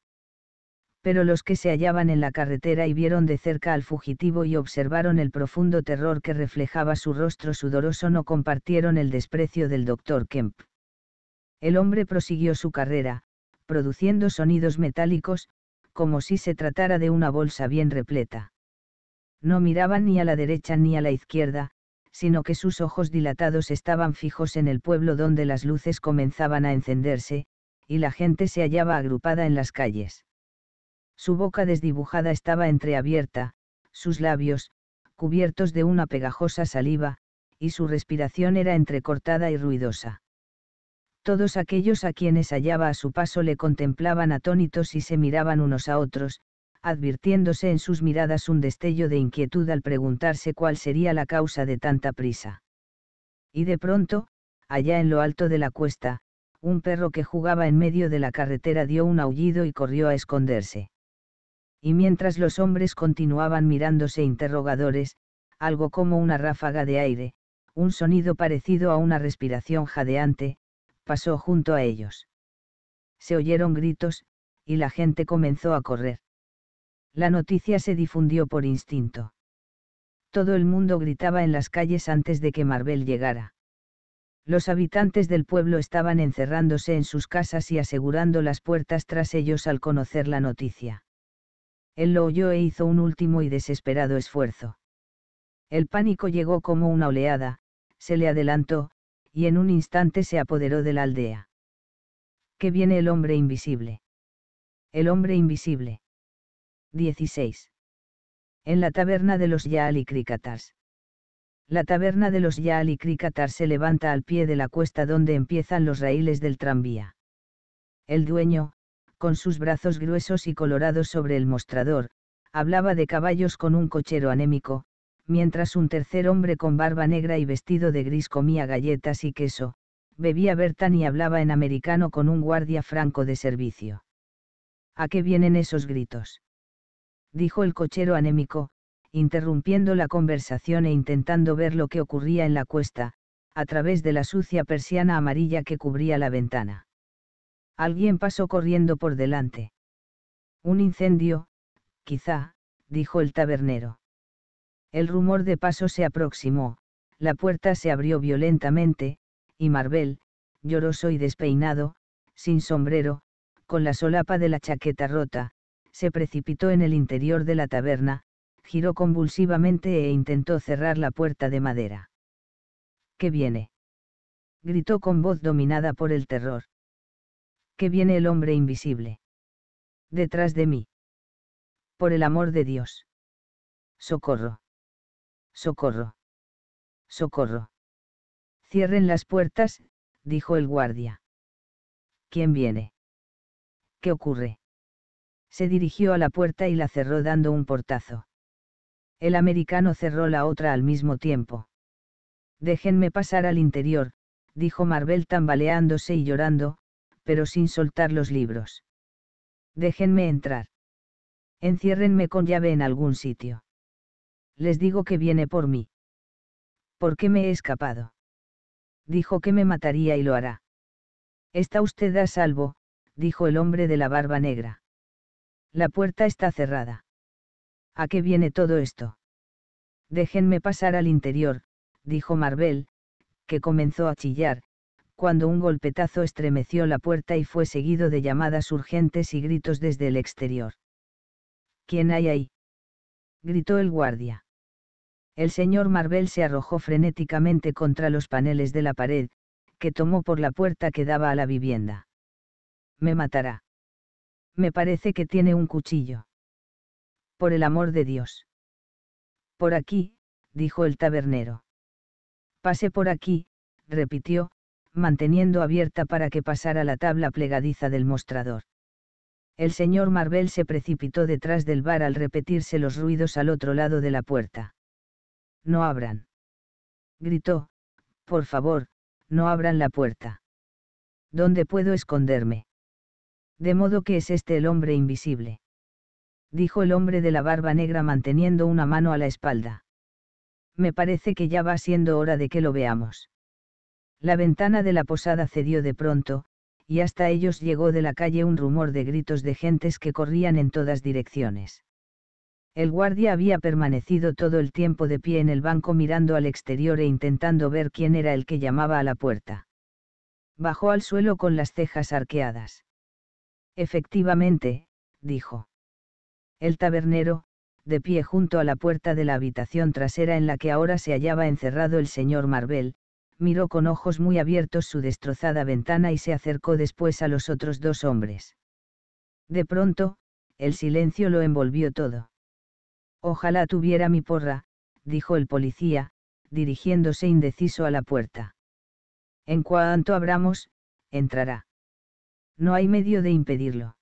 pero los que se hallaban en la carretera y vieron de cerca al fugitivo y observaron el profundo terror que reflejaba su rostro sudoroso no compartieron el desprecio del doctor Kemp. El hombre prosiguió su carrera, produciendo sonidos metálicos, como si se tratara de una bolsa bien repleta. No miraba ni a la derecha ni a la izquierda, sino que sus ojos dilatados estaban fijos en el pueblo donde las luces comenzaban a encenderse, y la gente se hallaba agrupada en las calles. Su boca desdibujada estaba entreabierta, sus labios, cubiertos de una pegajosa saliva, y su respiración era entrecortada y ruidosa. Todos aquellos a quienes hallaba a su paso le contemplaban atónitos y se miraban unos a otros, advirtiéndose en sus miradas un destello de inquietud al preguntarse cuál sería la causa de tanta prisa. Y de pronto, allá en lo alto de la cuesta, un perro que jugaba en medio de la carretera dio un aullido y corrió a esconderse y mientras los hombres continuaban mirándose interrogadores, algo como una ráfaga de aire, un sonido parecido a una respiración jadeante, pasó junto a ellos. Se oyeron gritos, y la gente comenzó a correr. La noticia se difundió por instinto. Todo el mundo gritaba en las calles antes de que Marvel llegara. Los habitantes del pueblo estaban encerrándose en sus casas y asegurando las puertas tras ellos al conocer la noticia él lo oyó e hizo un último y desesperado esfuerzo. El pánico llegó como una oleada, se le adelantó, y en un instante se apoderó de la aldea. ¿Qué viene el hombre invisible. El hombre invisible. 16. En la taberna de los Krikatars. La taberna de los Krikatars se levanta al pie de la cuesta donde empiezan los raíles del tranvía. El dueño, con sus brazos gruesos y colorados sobre el mostrador, hablaba de caballos con un cochero anémico, mientras un tercer hombre con barba negra y vestido de gris comía galletas y queso, bebía Bertan y hablaba en americano con un guardia franco de servicio. ¿A qué vienen esos gritos? dijo el cochero anémico, interrumpiendo la conversación e intentando ver lo que ocurría en la cuesta, a través de la sucia persiana amarilla que cubría la ventana. Alguien pasó corriendo por delante. Un incendio, quizá, dijo el tabernero. El rumor de paso se aproximó, la puerta se abrió violentamente, y Marvel, lloroso y despeinado, sin sombrero, con la solapa de la chaqueta rota, se precipitó en el interior de la taberna, giró convulsivamente e intentó cerrar la puerta de madera. ¿Qué viene? gritó con voz dominada por el terror que viene el hombre invisible. Detrás de mí. Por el amor de Dios. Socorro. Socorro. Socorro. Cierren las puertas, dijo el guardia. ¿Quién viene? ¿Qué ocurre? Se dirigió a la puerta y la cerró dando un portazo. El americano cerró la otra al mismo tiempo. Déjenme pasar al interior, dijo Marvel tambaleándose y llorando, pero sin soltar los libros. Déjenme entrar. Enciérrenme con llave en algún sitio. Les digo que viene por mí. ¿Por qué me he escapado? Dijo que me mataría y lo hará. Está usted a salvo, dijo el hombre de la barba negra. La puerta está cerrada. ¿A qué viene todo esto? Déjenme pasar al interior, dijo Marvel, que comenzó a chillar, cuando un golpetazo estremeció la puerta y fue seguido de llamadas urgentes y gritos desde el exterior. ¿Quién hay ahí? gritó el guardia. El señor Marvel se arrojó frenéticamente contra los paneles de la pared, que tomó por la puerta que daba a la vivienda. Me matará. Me parece que tiene un cuchillo. Por el amor de Dios. Por aquí, dijo el tabernero. Pase por aquí, repitió, manteniendo abierta para que pasara la tabla plegadiza del mostrador. El señor Marvel se precipitó detrás del bar al repetirse los ruidos al otro lado de la puerta. No abran. Gritó, por favor, no abran la puerta. ¿Dónde puedo esconderme? De modo que es este el hombre invisible. Dijo el hombre de la barba negra manteniendo una mano a la espalda. Me parece que ya va siendo hora de que lo veamos. La ventana de la posada cedió de pronto, y hasta ellos llegó de la calle un rumor de gritos de gentes que corrían en todas direcciones. El guardia había permanecido todo el tiempo de pie en el banco mirando al exterior e intentando ver quién era el que llamaba a la puerta. Bajó al suelo con las cejas arqueadas. Efectivamente, dijo. El tabernero, de pie junto a la puerta de la habitación trasera en la que ahora se hallaba encerrado el señor Marvel, miró con ojos muy abiertos su destrozada ventana y se acercó después a los otros dos hombres. De pronto, el silencio lo envolvió todo. Ojalá tuviera mi porra, dijo el policía, dirigiéndose indeciso a la puerta. En cuanto abramos, entrará. No hay medio de impedirlo.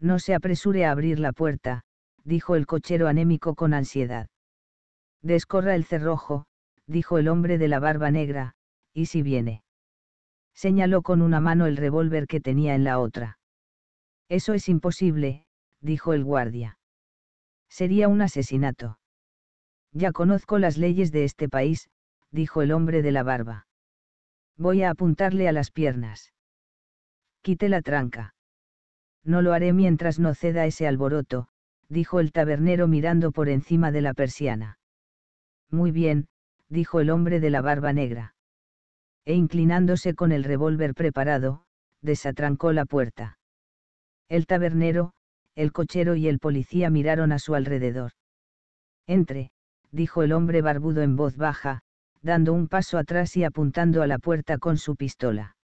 No se apresure a abrir la puerta, dijo el cochero anémico con ansiedad. Descorra el cerrojo, dijo el hombre de la barba negra, ¿y si viene? Señaló con una mano el revólver que tenía en la otra. Eso es imposible, dijo el guardia. Sería un asesinato. Ya conozco las leyes de este país, dijo el hombre de la barba. Voy a apuntarle a las piernas. Quite la tranca. No lo haré mientras no ceda ese alboroto, dijo el tabernero mirando por encima de la persiana. Muy bien, dijo el hombre de la barba negra. E inclinándose con el revólver preparado, desatrancó la puerta. El tabernero, el cochero y el policía miraron a su alrededor. Entre, dijo el hombre barbudo en voz baja, dando un paso atrás y apuntando a la puerta con su pistola.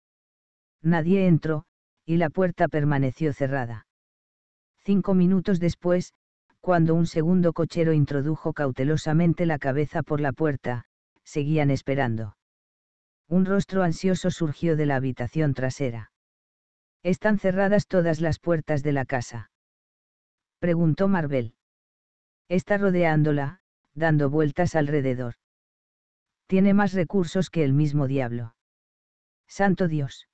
Nadie entró, y la puerta permaneció cerrada. Cinco minutos después, cuando un segundo cochero introdujo cautelosamente la cabeza por la puerta, seguían esperando. Un rostro ansioso surgió de la habitación trasera. ¿Están cerradas todas las puertas de la casa? Preguntó Marvel. Está rodeándola, dando vueltas alrededor. Tiene más recursos que el mismo diablo. Santo Dios.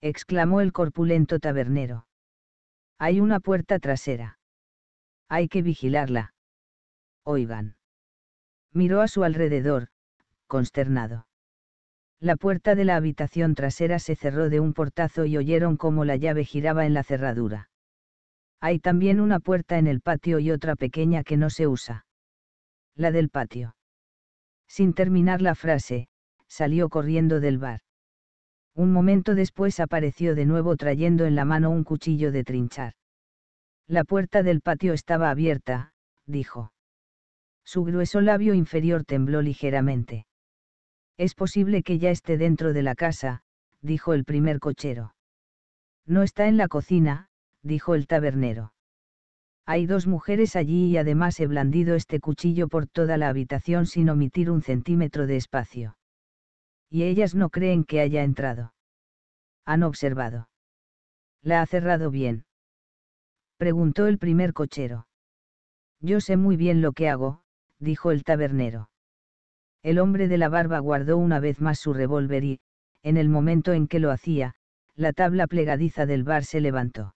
exclamó el corpulento tabernero. Hay una puerta trasera. Hay que vigilarla. Oigan. Miró a su alrededor, consternado. La puerta de la habitación trasera se cerró de un portazo y oyeron cómo la llave giraba en la cerradura. Hay también una puerta en el patio y otra pequeña que no se usa. La del patio. Sin terminar la frase, salió corriendo del bar. Un momento después apareció de nuevo trayendo en la mano un cuchillo de trinchar. La puerta del patio estaba abierta, dijo. Su grueso labio inferior tembló ligeramente. Es posible que ya esté dentro de la casa, dijo el primer cochero. No está en la cocina, dijo el tabernero. Hay dos mujeres allí y además he blandido este cuchillo por toda la habitación sin omitir un centímetro de espacio. Y ellas no creen que haya entrado. Han observado. ¿La ha cerrado bien? Preguntó el primer cochero. Yo sé muy bien lo que hago, dijo el tabernero. El hombre de la barba guardó una vez más su revólver y, en el momento en que lo hacía, la tabla plegadiza del bar se levantó.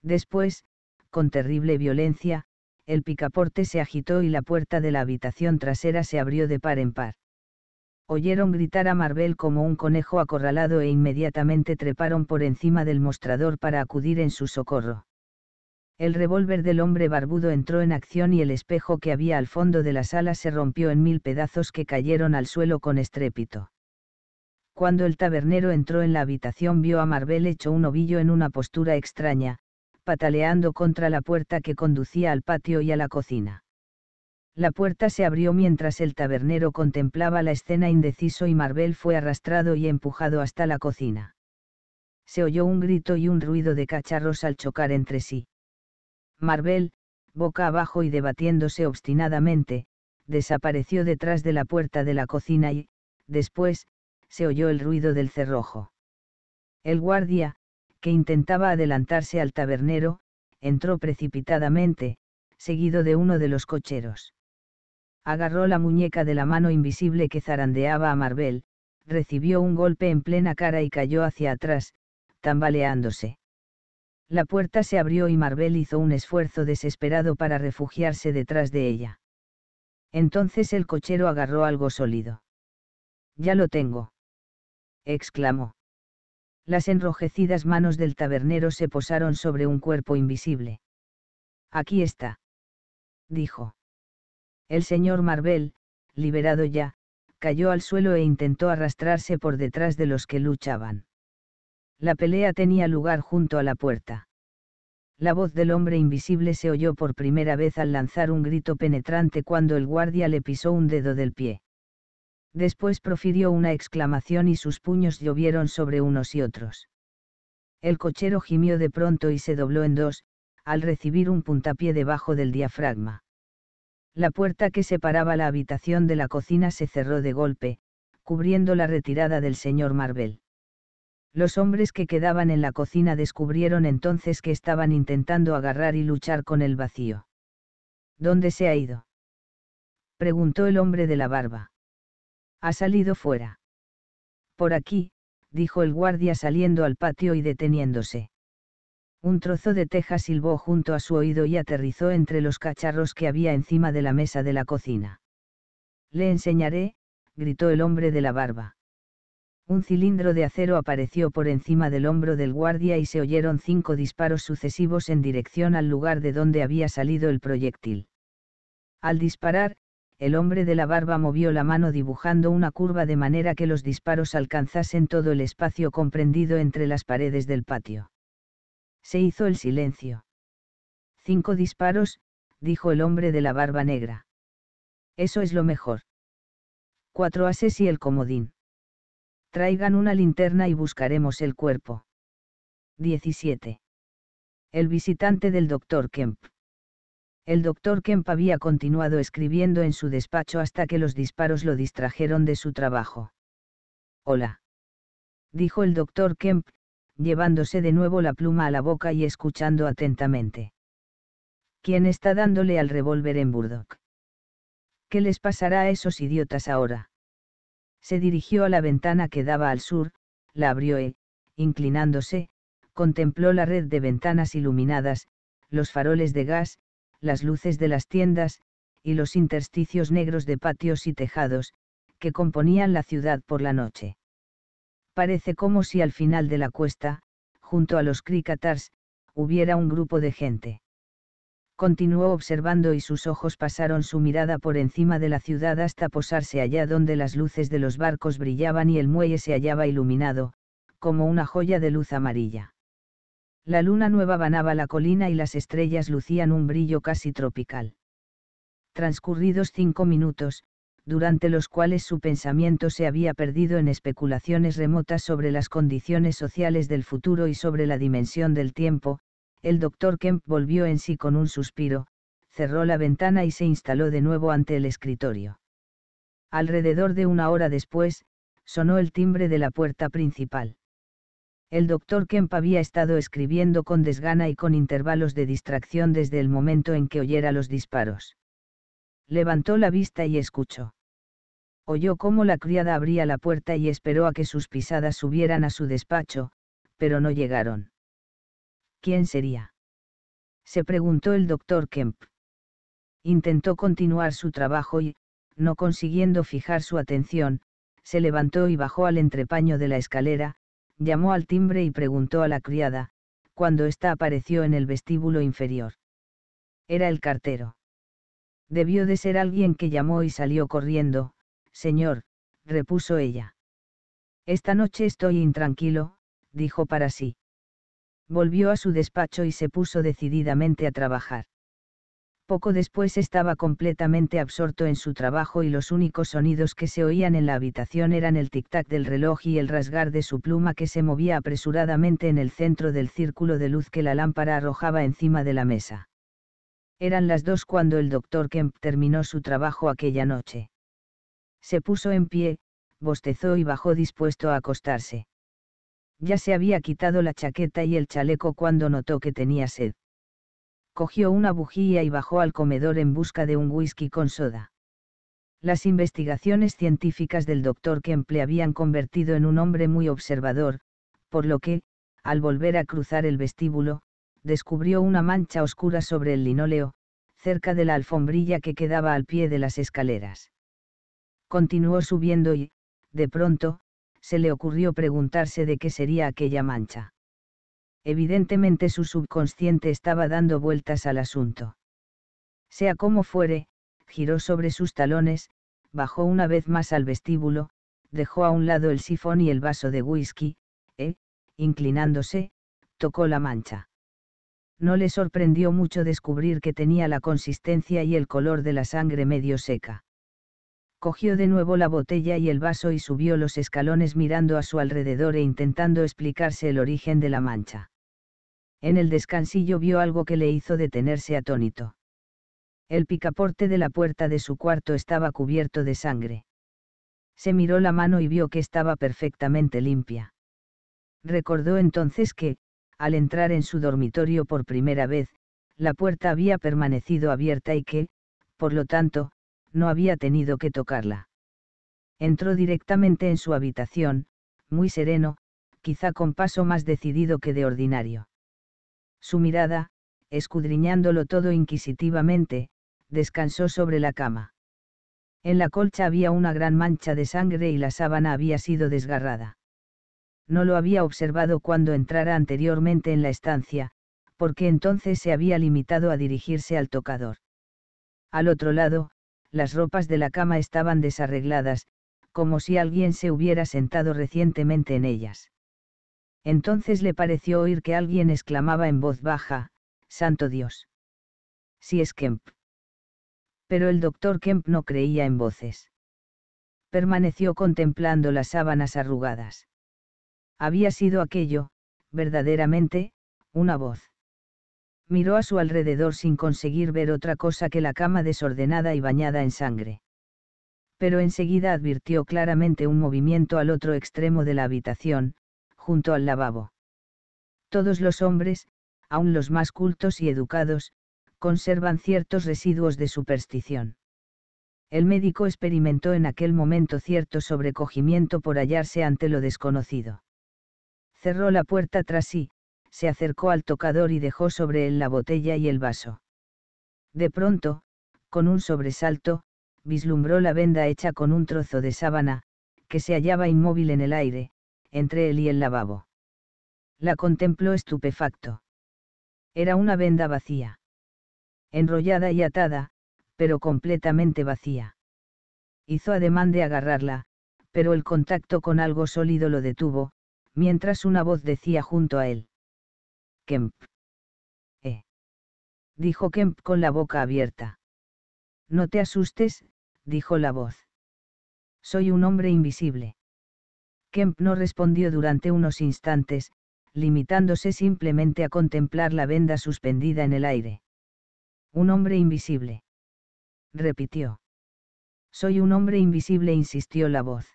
Después, con terrible violencia, el picaporte se agitó y la puerta de la habitación trasera se abrió de par en par. Oyeron gritar a Marvel como un conejo acorralado e inmediatamente treparon por encima del mostrador para acudir en su socorro. El revólver del hombre barbudo entró en acción y el espejo que había al fondo de la sala se rompió en mil pedazos que cayeron al suelo con estrépito. Cuando el tabernero entró en la habitación vio a Marvel hecho un ovillo en una postura extraña, pataleando contra la puerta que conducía al patio y a la cocina. La puerta se abrió mientras el tabernero contemplaba la escena indeciso y Marvel fue arrastrado y empujado hasta la cocina. Se oyó un grito y un ruido de cacharros al chocar entre sí. Marvel, boca abajo y debatiéndose obstinadamente, desapareció detrás de la puerta de la cocina y, después, se oyó el ruido del cerrojo. El guardia, que intentaba adelantarse al tabernero, entró precipitadamente, seguido de uno de los cocheros. Agarró la muñeca de la mano invisible que zarandeaba a Marvel, recibió un golpe en plena cara y cayó hacia atrás, tambaleándose. La puerta se abrió y Marvel hizo un esfuerzo desesperado para refugiarse detrás de ella. Entonces el cochero agarró algo sólido. Ya lo tengo. exclamó. Las enrojecidas manos del tabernero se posaron sobre un cuerpo invisible. Aquí está. dijo. El señor Marvel, liberado ya, cayó al suelo e intentó arrastrarse por detrás de los que luchaban. La pelea tenía lugar junto a la puerta. La voz del hombre invisible se oyó por primera vez al lanzar un grito penetrante cuando el guardia le pisó un dedo del pie. Después profirió una exclamación y sus puños llovieron sobre unos y otros. El cochero gimió de pronto y se dobló en dos, al recibir un puntapié debajo del diafragma. La puerta que separaba la habitación de la cocina se cerró de golpe, cubriendo la retirada del señor Marvel. Los hombres que quedaban en la cocina descubrieron entonces que estaban intentando agarrar y luchar con el vacío. ¿Dónde se ha ido? preguntó el hombre de la barba. Ha salido fuera. Por aquí, dijo el guardia saliendo al patio y deteniéndose. Un trozo de teja silbó junto a su oído y aterrizó entre los cacharros que había encima de la mesa de la cocina. Le enseñaré, gritó el hombre de la barba un cilindro de acero apareció por encima del hombro del guardia y se oyeron cinco disparos sucesivos en dirección al lugar de donde había salido el proyectil. Al disparar, el hombre de la barba movió la mano dibujando una curva de manera que los disparos alcanzasen todo el espacio comprendido entre las paredes del patio. Se hizo el silencio. Cinco disparos, dijo el hombre de la barba negra. Eso es lo mejor. Cuatro ases y el comodín. Traigan una linterna y buscaremos el cuerpo. 17. El visitante del doctor Kemp. El doctor Kemp había continuado escribiendo en su despacho hasta que los disparos lo distrajeron de su trabajo. Hola. Dijo el doctor Kemp, llevándose de nuevo la pluma a la boca y escuchando atentamente. ¿Quién está dándole al revólver en Burdock? ¿Qué les pasará a esos idiotas ahora? Se dirigió a la ventana que daba al sur, la abrió e, inclinándose, contempló la red de ventanas iluminadas, los faroles de gas, las luces de las tiendas, y los intersticios negros de patios y tejados, que componían la ciudad por la noche. Parece como si al final de la cuesta, junto a los cricatars, hubiera un grupo de gente. Continuó observando y sus ojos pasaron su mirada por encima de la ciudad hasta posarse allá donde las luces de los barcos brillaban y el muelle se hallaba iluminado, como una joya de luz amarilla. La luna nueva banaba la colina y las estrellas lucían un brillo casi tropical. Transcurridos cinco minutos, durante los cuales su pensamiento se había perdido en especulaciones remotas sobre las condiciones sociales del futuro y sobre la dimensión del tiempo, el doctor Kemp volvió en sí con un suspiro, cerró la ventana y se instaló de nuevo ante el escritorio. Alrededor de una hora después, sonó el timbre de la puerta principal. El doctor Kemp había estado escribiendo con desgana y con intervalos de distracción desde el momento en que oyera los disparos. Levantó la vista y escuchó. Oyó cómo la criada abría la puerta y esperó a que sus pisadas subieran a su despacho, pero no llegaron. ¿quién sería? Se preguntó el doctor Kemp. Intentó continuar su trabajo y, no consiguiendo fijar su atención, se levantó y bajó al entrepaño de la escalera, llamó al timbre y preguntó a la criada, cuando ésta apareció en el vestíbulo inferior. Era el cartero. Debió de ser alguien que llamó y salió corriendo, señor, repuso ella. Esta noche estoy intranquilo, dijo para sí volvió a su despacho y se puso decididamente a trabajar. Poco después estaba completamente absorto en su trabajo y los únicos sonidos que se oían en la habitación eran el tic-tac del reloj y el rasgar de su pluma que se movía apresuradamente en el centro del círculo de luz que la lámpara arrojaba encima de la mesa. Eran las dos cuando el doctor Kemp terminó su trabajo aquella noche. Se puso en pie, bostezó y bajó dispuesto a acostarse. Ya se había quitado la chaqueta y el chaleco cuando notó que tenía sed. Cogió una bujía y bajó al comedor en busca de un whisky con soda. Las investigaciones científicas del doctor Kemp habían convertido en un hombre muy observador, por lo que, al volver a cruzar el vestíbulo, descubrió una mancha oscura sobre el linóleo, cerca de la alfombrilla que quedaba al pie de las escaleras. Continuó subiendo y, de pronto, se le ocurrió preguntarse de qué sería aquella mancha. Evidentemente su subconsciente estaba dando vueltas al asunto. Sea como fuere, giró sobre sus talones, bajó una vez más al vestíbulo, dejó a un lado el sifón y el vaso de whisky, e, inclinándose, tocó la mancha. No le sorprendió mucho descubrir que tenía la consistencia y el color de la sangre medio seca cogió de nuevo la botella y el vaso y subió los escalones mirando a su alrededor e intentando explicarse el origen de la mancha. En el descansillo vio algo que le hizo detenerse atónito. El picaporte de la puerta de su cuarto estaba cubierto de sangre. Se miró la mano y vio que estaba perfectamente limpia. Recordó entonces que, al entrar en su dormitorio por primera vez, la puerta había permanecido abierta y que, por lo tanto, no había tenido que tocarla. Entró directamente en su habitación, muy sereno, quizá con paso más decidido que de ordinario. Su mirada, escudriñándolo todo inquisitivamente, descansó sobre la cama. En la colcha había una gran mancha de sangre y la sábana había sido desgarrada. No lo había observado cuando entrara anteriormente en la estancia, porque entonces se había limitado a dirigirse al tocador. Al otro lado, las ropas de la cama estaban desarregladas, como si alguien se hubiera sentado recientemente en ellas. Entonces le pareció oír que alguien exclamaba en voz baja, Santo Dios. Si es Kemp. Pero el doctor Kemp no creía en voces. Permaneció contemplando las sábanas arrugadas. Había sido aquello, verdaderamente, una voz miró a su alrededor sin conseguir ver otra cosa que la cama desordenada y bañada en sangre. Pero enseguida advirtió claramente un movimiento al otro extremo de la habitación, junto al lavabo. Todos los hombres, aun los más cultos y educados, conservan ciertos residuos de superstición. El médico experimentó en aquel momento cierto sobrecogimiento por hallarse ante lo desconocido. Cerró la puerta tras sí, se acercó al tocador y dejó sobre él la botella y el vaso. De pronto, con un sobresalto, vislumbró la venda hecha con un trozo de sábana, que se hallaba inmóvil en el aire, entre él y el lavabo. La contempló estupefacto. Era una venda vacía. Enrollada y atada, pero completamente vacía. Hizo ademán de agarrarla, pero el contacto con algo sólido lo detuvo, mientras una voz decía junto a él. Kemp. Eh. Dijo Kemp con la boca abierta. No te asustes, dijo la voz. Soy un hombre invisible. Kemp no respondió durante unos instantes, limitándose simplemente a contemplar la venda suspendida en el aire. Un hombre invisible. Repitió. Soy un hombre invisible, insistió la voz.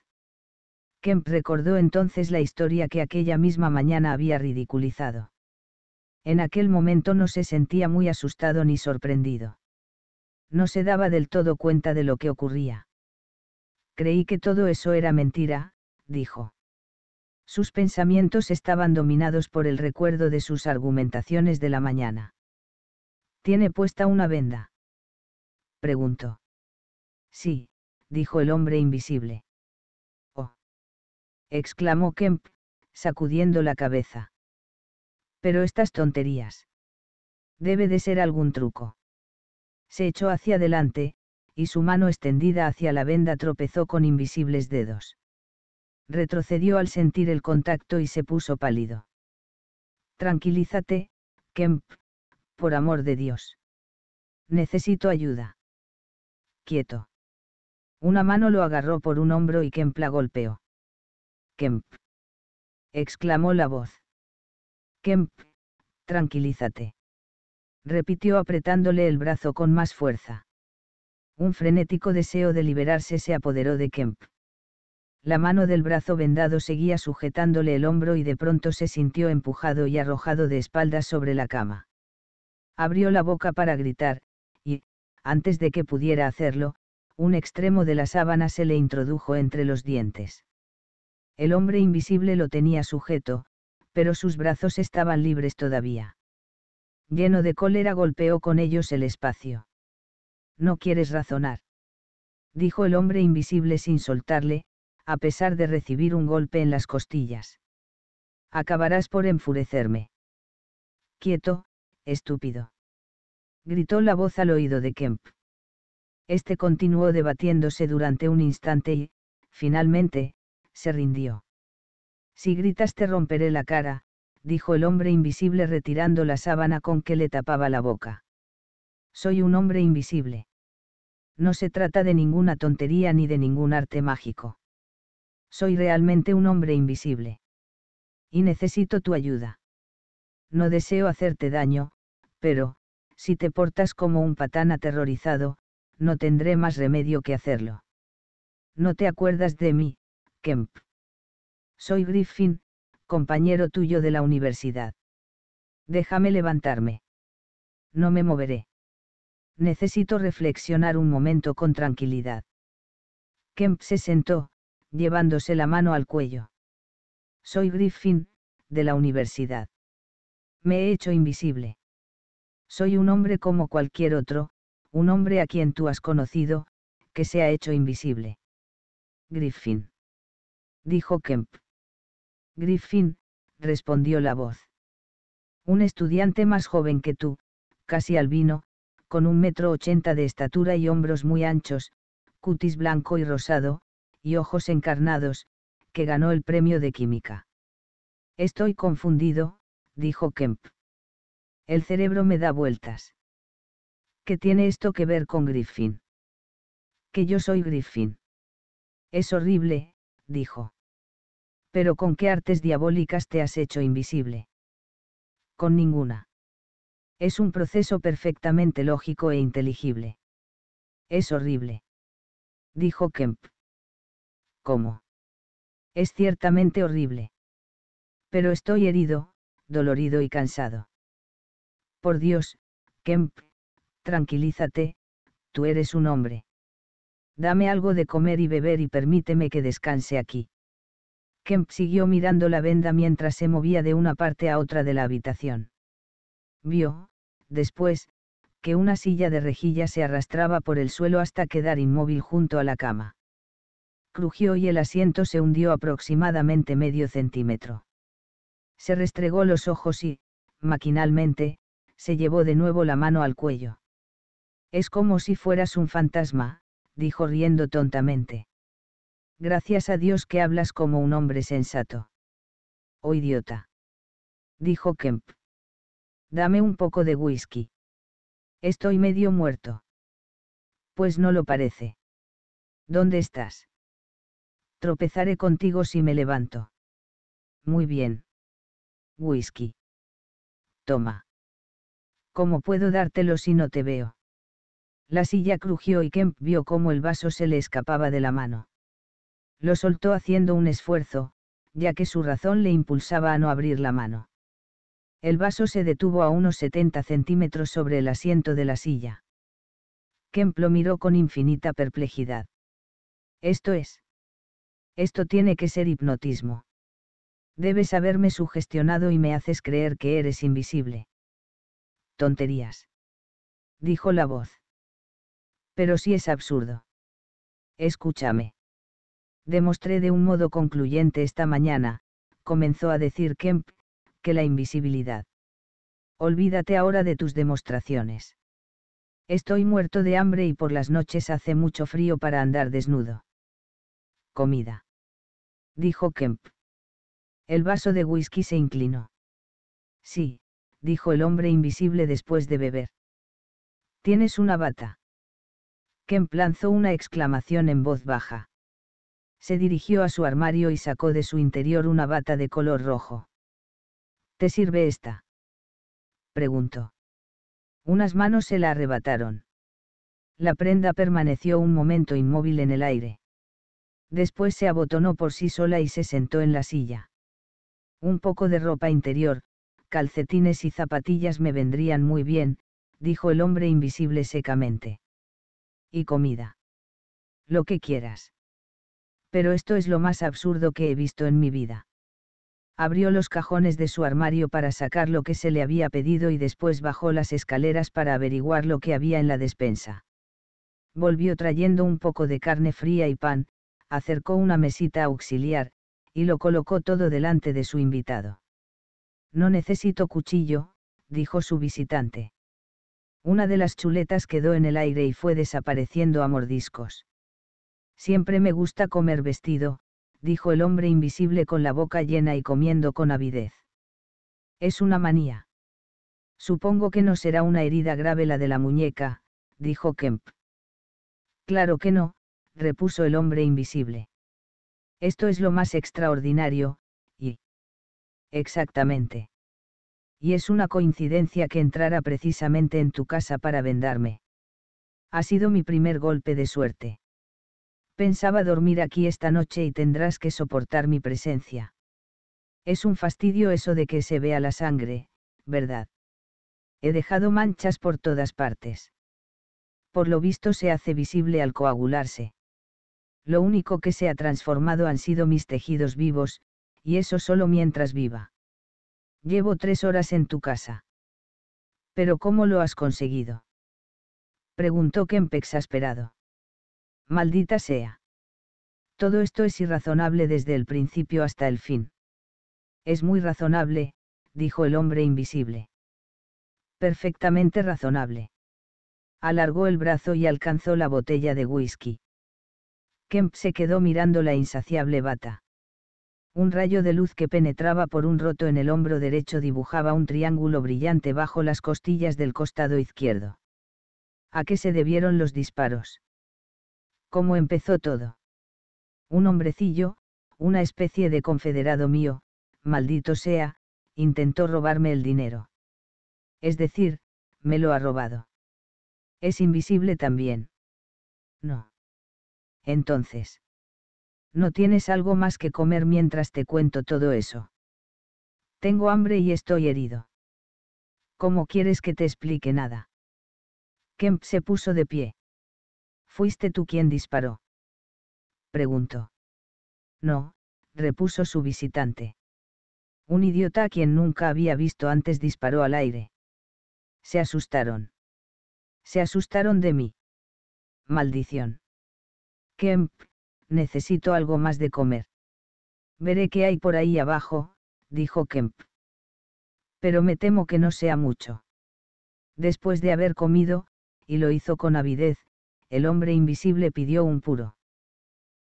Kemp recordó entonces la historia que aquella misma mañana había ridiculizado. En aquel momento no se sentía muy asustado ni sorprendido. No se daba del todo cuenta de lo que ocurría. Creí que todo eso era mentira, dijo. Sus pensamientos estaban dominados por el recuerdo de sus argumentaciones de la mañana. ¿Tiene puesta una venda? Preguntó. Sí, dijo el hombre invisible. Oh. exclamó Kemp, sacudiendo la cabeza. Pero estas tonterías. Debe de ser algún truco. Se echó hacia adelante, y su mano extendida hacia la venda tropezó con invisibles dedos. Retrocedió al sentir el contacto y se puso pálido. Tranquilízate, Kemp, por amor de Dios. Necesito ayuda. Quieto. Una mano lo agarró por un hombro y Kemp la golpeó. Kemp. exclamó la voz. Kemp, tranquilízate. Repitió apretándole el brazo con más fuerza. Un frenético deseo de liberarse se apoderó de Kemp. La mano del brazo vendado seguía sujetándole el hombro y de pronto se sintió empujado y arrojado de espaldas sobre la cama. Abrió la boca para gritar, y, antes de que pudiera hacerlo, un extremo de la sábana se le introdujo entre los dientes. El hombre invisible lo tenía sujeto, pero sus brazos estaban libres todavía. Lleno de cólera golpeó con ellos el espacio. No quieres razonar. Dijo el hombre invisible sin soltarle, a pesar de recibir un golpe en las costillas. Acabarás por enfurecerme. Quieto, estúpido. Gritó la voz al oído de Kemp. Este continuó debatiéndose durante un instante y, finalmente, se rindió. Si gritas te romperé la cara, dijo el hombre invisible retirando la sábana con que le tapaba la boca. Soy un hombre invisible. No se trata de ninguna tontería ni de ningún arte mágico. Soy realmente un hombre invisible. Y necesito tu ayuda. No deseo hacerte daño, pero, si te portas como un patán aterrorizado, no tendré más remedio que hacerlo. No te acuerdas de mí, Kemp. Soy Griffin, compañero tuyo de la universidad. Déjame levantarme. No me moveré. Necesito reflexionar un momento con tranquilidad. Kemp se sentó, llevándose la mano al cuello. Soy Griffin, de la universidad. Me he hecho invisible. Soy un hombre como cualquier otro, un hombre a quien tú has conocido, que se ha hecho invisible. Griffin. Dijo Kemp. Griffin, respondió la voz. Un estudiante más joven que tú, casi albino, con un metro ochenta de estatura y hombros muy anchos, cutis blanco y rosado, y ojos encarnados, que ganó el premio de química. Estoy confundido, dijo Kemp. El cerebro me da vueltas. ¿Qué tiene esto que ver con Griffin? Que yo soy Griffin. Es horrible, dijo. Pero ¿con qué artes diabólicas te has hecho invisible? Con ninguna. Es un proceso perfectamente lógico e inteligible. Es horrible. Dijo Kemp. ¿Cómo? Es ciertamente horrible. Pero estoy herido, dolorido y cansado. Por Dios, Kemp, tranquilízate, tú eres un hombre. Dame algo de comer y beber y permíteme que descanse aquí. Kemp siguió mirando la venda mientras se movía de una parte a otra de la habitación. Vio, después, que una silla de rejilla se arrastraba por el suelo hasta quedar inmóvil junto a la cama. Crujió y el asiento se hundió aproximadamente medio centímetro. Se restregó los ojos y, maquinalmente, se llevó de nuevo la mano al cuello. Es como si fueras un fantasma, dijo riendo tontamente gracias a Dios que hablas como un hombre sensato. Oh idiota. Dijo Kemp. Dame un poco de whisky. Estoy medio muerto. Pues no lo parece. ¿Dónde estás? Tropezaré contigo si me levanto. Muy bien. Whisky. Toma. ¿Cómo puedo dártelo si no te veo? La silla crujió y Kemp vio cómo el vaso se le escapaba de la mano lo soltó haciendo un esfuerzo, ya que su razón le impulsaba a no abrir la mano. El vaso se detuvo a unos 70 centímetros sobre el asiento de la silla. Kemp lo miró con infinita perplejidad. Esto es. Esto tiene que ser hipnotismo. Debes haberme sugestionado y me haces creer que eres invisible. Tonterías. Dijo la voz. Pero sí es absurdo. Escúchame. Demostré de un modo concluyente esta mañana, comenzó a decir Kemp, que la invisibilidad. Olvídate ahora de tus demostraciones. Estoy muerto de hambre y por las noches hace mucho frío para andar desnudo. Comida. Dijo Kemp. El vaso de whisky se inclinó. Sí, dijo el hombre invisible después de beber. Tienes una bata. Kemp lanzó una exclamación en voz baja se dirigió a su armario y sacó de su interior una bata de color rojo. ¿Te sirve esta? preguntó. Unas manos se la arrebataron. La prenda permaneció un momento inmóvil en el aire. Después se abotonó por sí sola y se sentó en la silla. Un poco de ropa interior, calcetines y zapatillas me vendrían muy bien, dijo el hombre invisible secamente. Y comida. Lo que quieras pero esto es lo más absurdo que he visto en mi vida. Abrió los cajones de su armario para sacar lo que se le había pedido y después bajó las escaleras para averiguar lo que había en la despensa. Volvió trayendo un poco de carne fría y pan, acercó una mesita auxiliar, y lo colocó todo delante de su invitado. No necesito cuchillo, dijo su visitante. Una de las chuletas quedó en el aire y fue desapareciendo a mordiscos. Siempre me gusta comer vestido, dijo el hombre invisible con la boca llena y comiendo con avidez. Es una manía. Supongo que no será una herida grave la de la muñeca, dijo Kemp. Claro que no, repuso el hombre invisible. Esto es lo más extraordinario, y... Exactamente. Y es una coincidencia que entrara precisamente en tu casa para vendarme. Ha sido mi primer golpe de suerte pensaba dormir aquí esta noche y tendrás que soportar mi presencia. Es un fastidio eso de que se vea la sangre, ¿verdad? He dejado manchas por todas partes. Por lo visto se hace visible al coagularse. Lo único que se ha transformado han sido mis tejidos vivos, y eso solo mientras viva. Llevo tres horas en tu casa. ¿Pero cómo lo has conseguido? Preguntó Kemp exasperado. Maldita sea. Todo esto es irrazonable desde el principio hasta el fin. Es muy razonable, dijo el hombre invisible. Perfectamente razonable. Alargó el brazo y alcanzó la botella de whisky. Kemp se quedó mirando la insaciable bata. Un rayo de luz que penetraba por un roto en el hombro derecho dibujaba un triángulo brillante bajo las costillas del costado izquierdo. ¿A qué se debieron los disparos? cómo empezó todo. Un hombrecillo, una especie de confederado mío, maldito sea, intentó robarme el dinero. Es decir, me lo ha robado. Es invisible también. No. Entonces. No tienes algo más que comer mientras te cuento todo eso. Tengo hambre y estoy herido. ¿Cómo quieres que te explique nada? Kemp se puso de pie. ¿Fuiste tú quien disparó? Preguntó. No, repuso su visitante. Un idiota a quien nunca había visto antes disparó al aire. Se asustaron. Se asustaron de mí. Maldición. Kemp, necesito algo más de comer. Veré qué hay por ahí abajo, dijo Kemp. Pero me temo que no sea mucho. Después de haber comido, y lo hizo con avidez, el hombre invisible pidió un puro.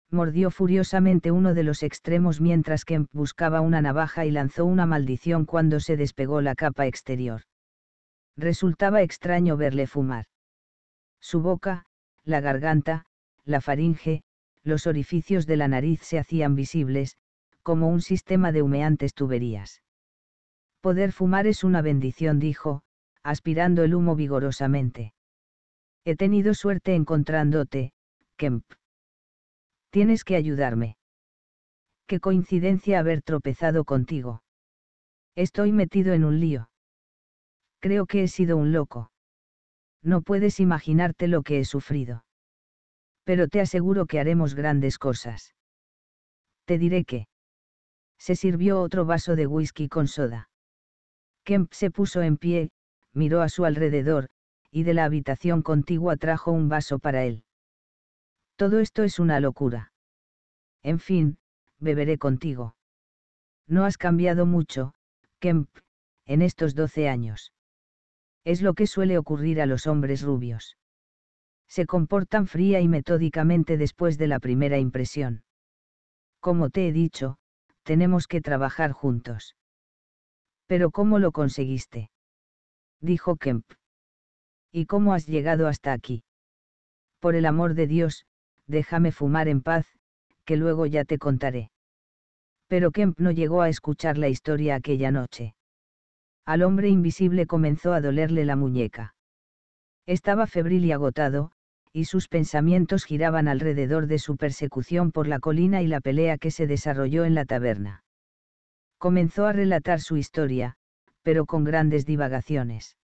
Mordió furiosamente uno de los extremos mientras Kemp buscaba una navaja y lanzó una maldición cuando se despegó la capa exterior. Resultaba extraño verle fumar. Su boca, la garganta, la faringe, los orificios de la nariz se hacían visibles, como un sistema de humeantes tuberías. Poder fumar es una bendición, dijo, aspirando el humo vigorosamente. He tenido suerte encontrándote, Kemp. Tienes que ayudarme. Qué coincidencia haber tropezado contigo. Estoy metido en un lío. Creo que he sido un loco. No puedes imaginarte lo que he sufrido. Pero te aseguro que haremos grandes cosas. Te diré que. Se sirvió otro vaso de whisky con soda. Kemp se puso en pie, miró a su alrededor, y de la habitación contigua trajo un vaso para él. Todo esto es una locura. En fin, beberé contigo. No has cambiado mucho, Kemp, en estos doce años. Es lo que suele ocurrir a los hombres rubios. Se comportan fría y metódicamente después de la primera impresión. Como te he dicho, tenemos que trabajar juntos. Pero ¿cómo lo conseguiste? Dijo Kemp. ¿Y cómo has llegado hasta aquí? Por el amor de Dios, déjame fumar en paz, que luego ya te contaré. Pero Kemp no llegó a escuchar la historia aquella noche. Al hombre invisible comenzó a dolerle la muñeca. Estaba febril y agotado, y sus pensamientos giraban alrededor de su persecución por la colina y la pelea que se desarrolló en la taberna. Comenzó a relatar su historia, pero con grandes divagaciones.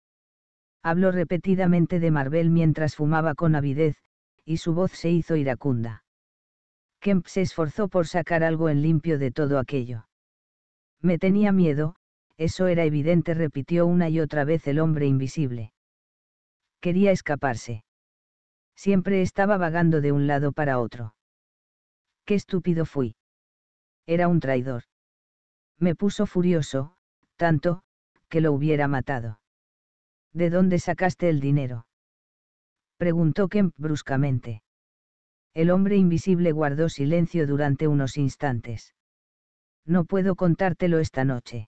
Habló repetidamente de Marvel mientras fumaba con avidez, y su voz se hizo iracunda. Kemp se esforzó por sacar algo en limpio de todo aquello. Me tenía miedo, eso era evidente, repitió una y otra vez el hombre invisible. Quería escaparse. Siempre estaba vagando de un lado para otro. Qué estúpido fui. Era un traidor. Me puso furioso, tanto, que lo hubiera matado. ¿De dónde sacaste el dinero? preguntó Kemp bruscamente. El hombre invisible guardó silencio durante unos instantes. No puedo contártelo esta noche.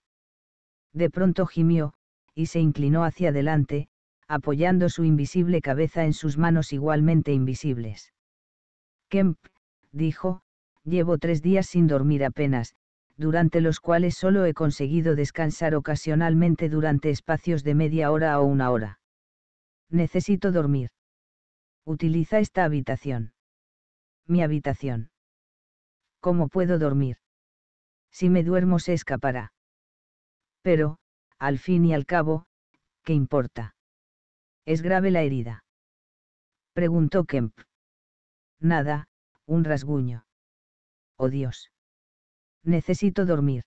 De pronto gimió, y se inclinó hacia adelante, apoyando su invisible cabeza en sus manos igualmente invisibles. Kemp, dijo, llevo tres días sin dormir apenas, durante los cuales solo he conseguido descansar ocasionalmente durante espacios de media hora o una hora. Necesito dormir. Utiliza esta habitación. Mi habitación. ¿Cómo puedo dormir? Si me duermo se escapará. Pero, al fin y al cabo, ¿qué importa? ¿Es grave la herida? Preguntó Kemp. Nada, un rasguño. Oh Dios necesito dormir.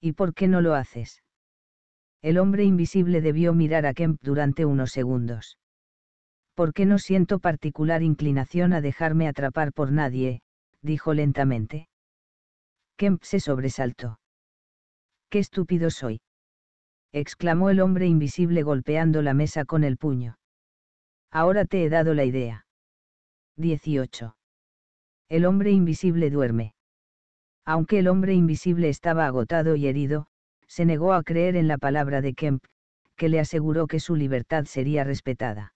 ¿Y por qué no lo haces? El hombre invisible debió mirar a Kemp durante unos segundos. ¿Por qué no siento particular inclinación a dejarme atrapar por nadie? dijo lentamente. Kemp se sobresaltó. ¡Qué estúpido soy! exclamó el hombre invisible golpeando la mesa con el puño. Ahora te he dado la idea. 18. El hombre invisible duerme. Aunque el hombre invisible estaba agotado y herido, se negó a creer en la palabra de Kemp, que le aseguró que su libertad sería respetada.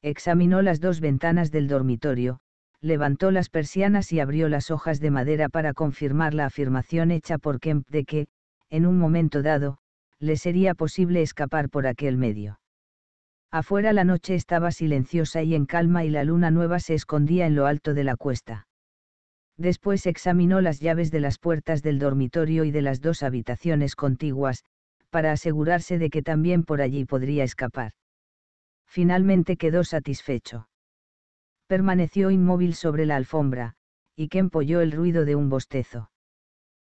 Examinó las dos ventanas del dormitorio, levantó las persianas y abrió las hojas de madera para confirmar la afirmación hecha por Kemp de que, en un momento dado, le sería posible escapar por aquel medio. Afuera la noche estaba silenciosa y en calma y la luna nueva se escondía en lo alto de la cuesta. Después examinó las llaves de las puertas del dormitorio y de las dos habitaciones contiguas, para asegurarse de que también por allí podría escapar. Finalmente quedó satisfecho. Permaneció inmóvil sobre la alfombra, y que oyó el ruido de un bostezo.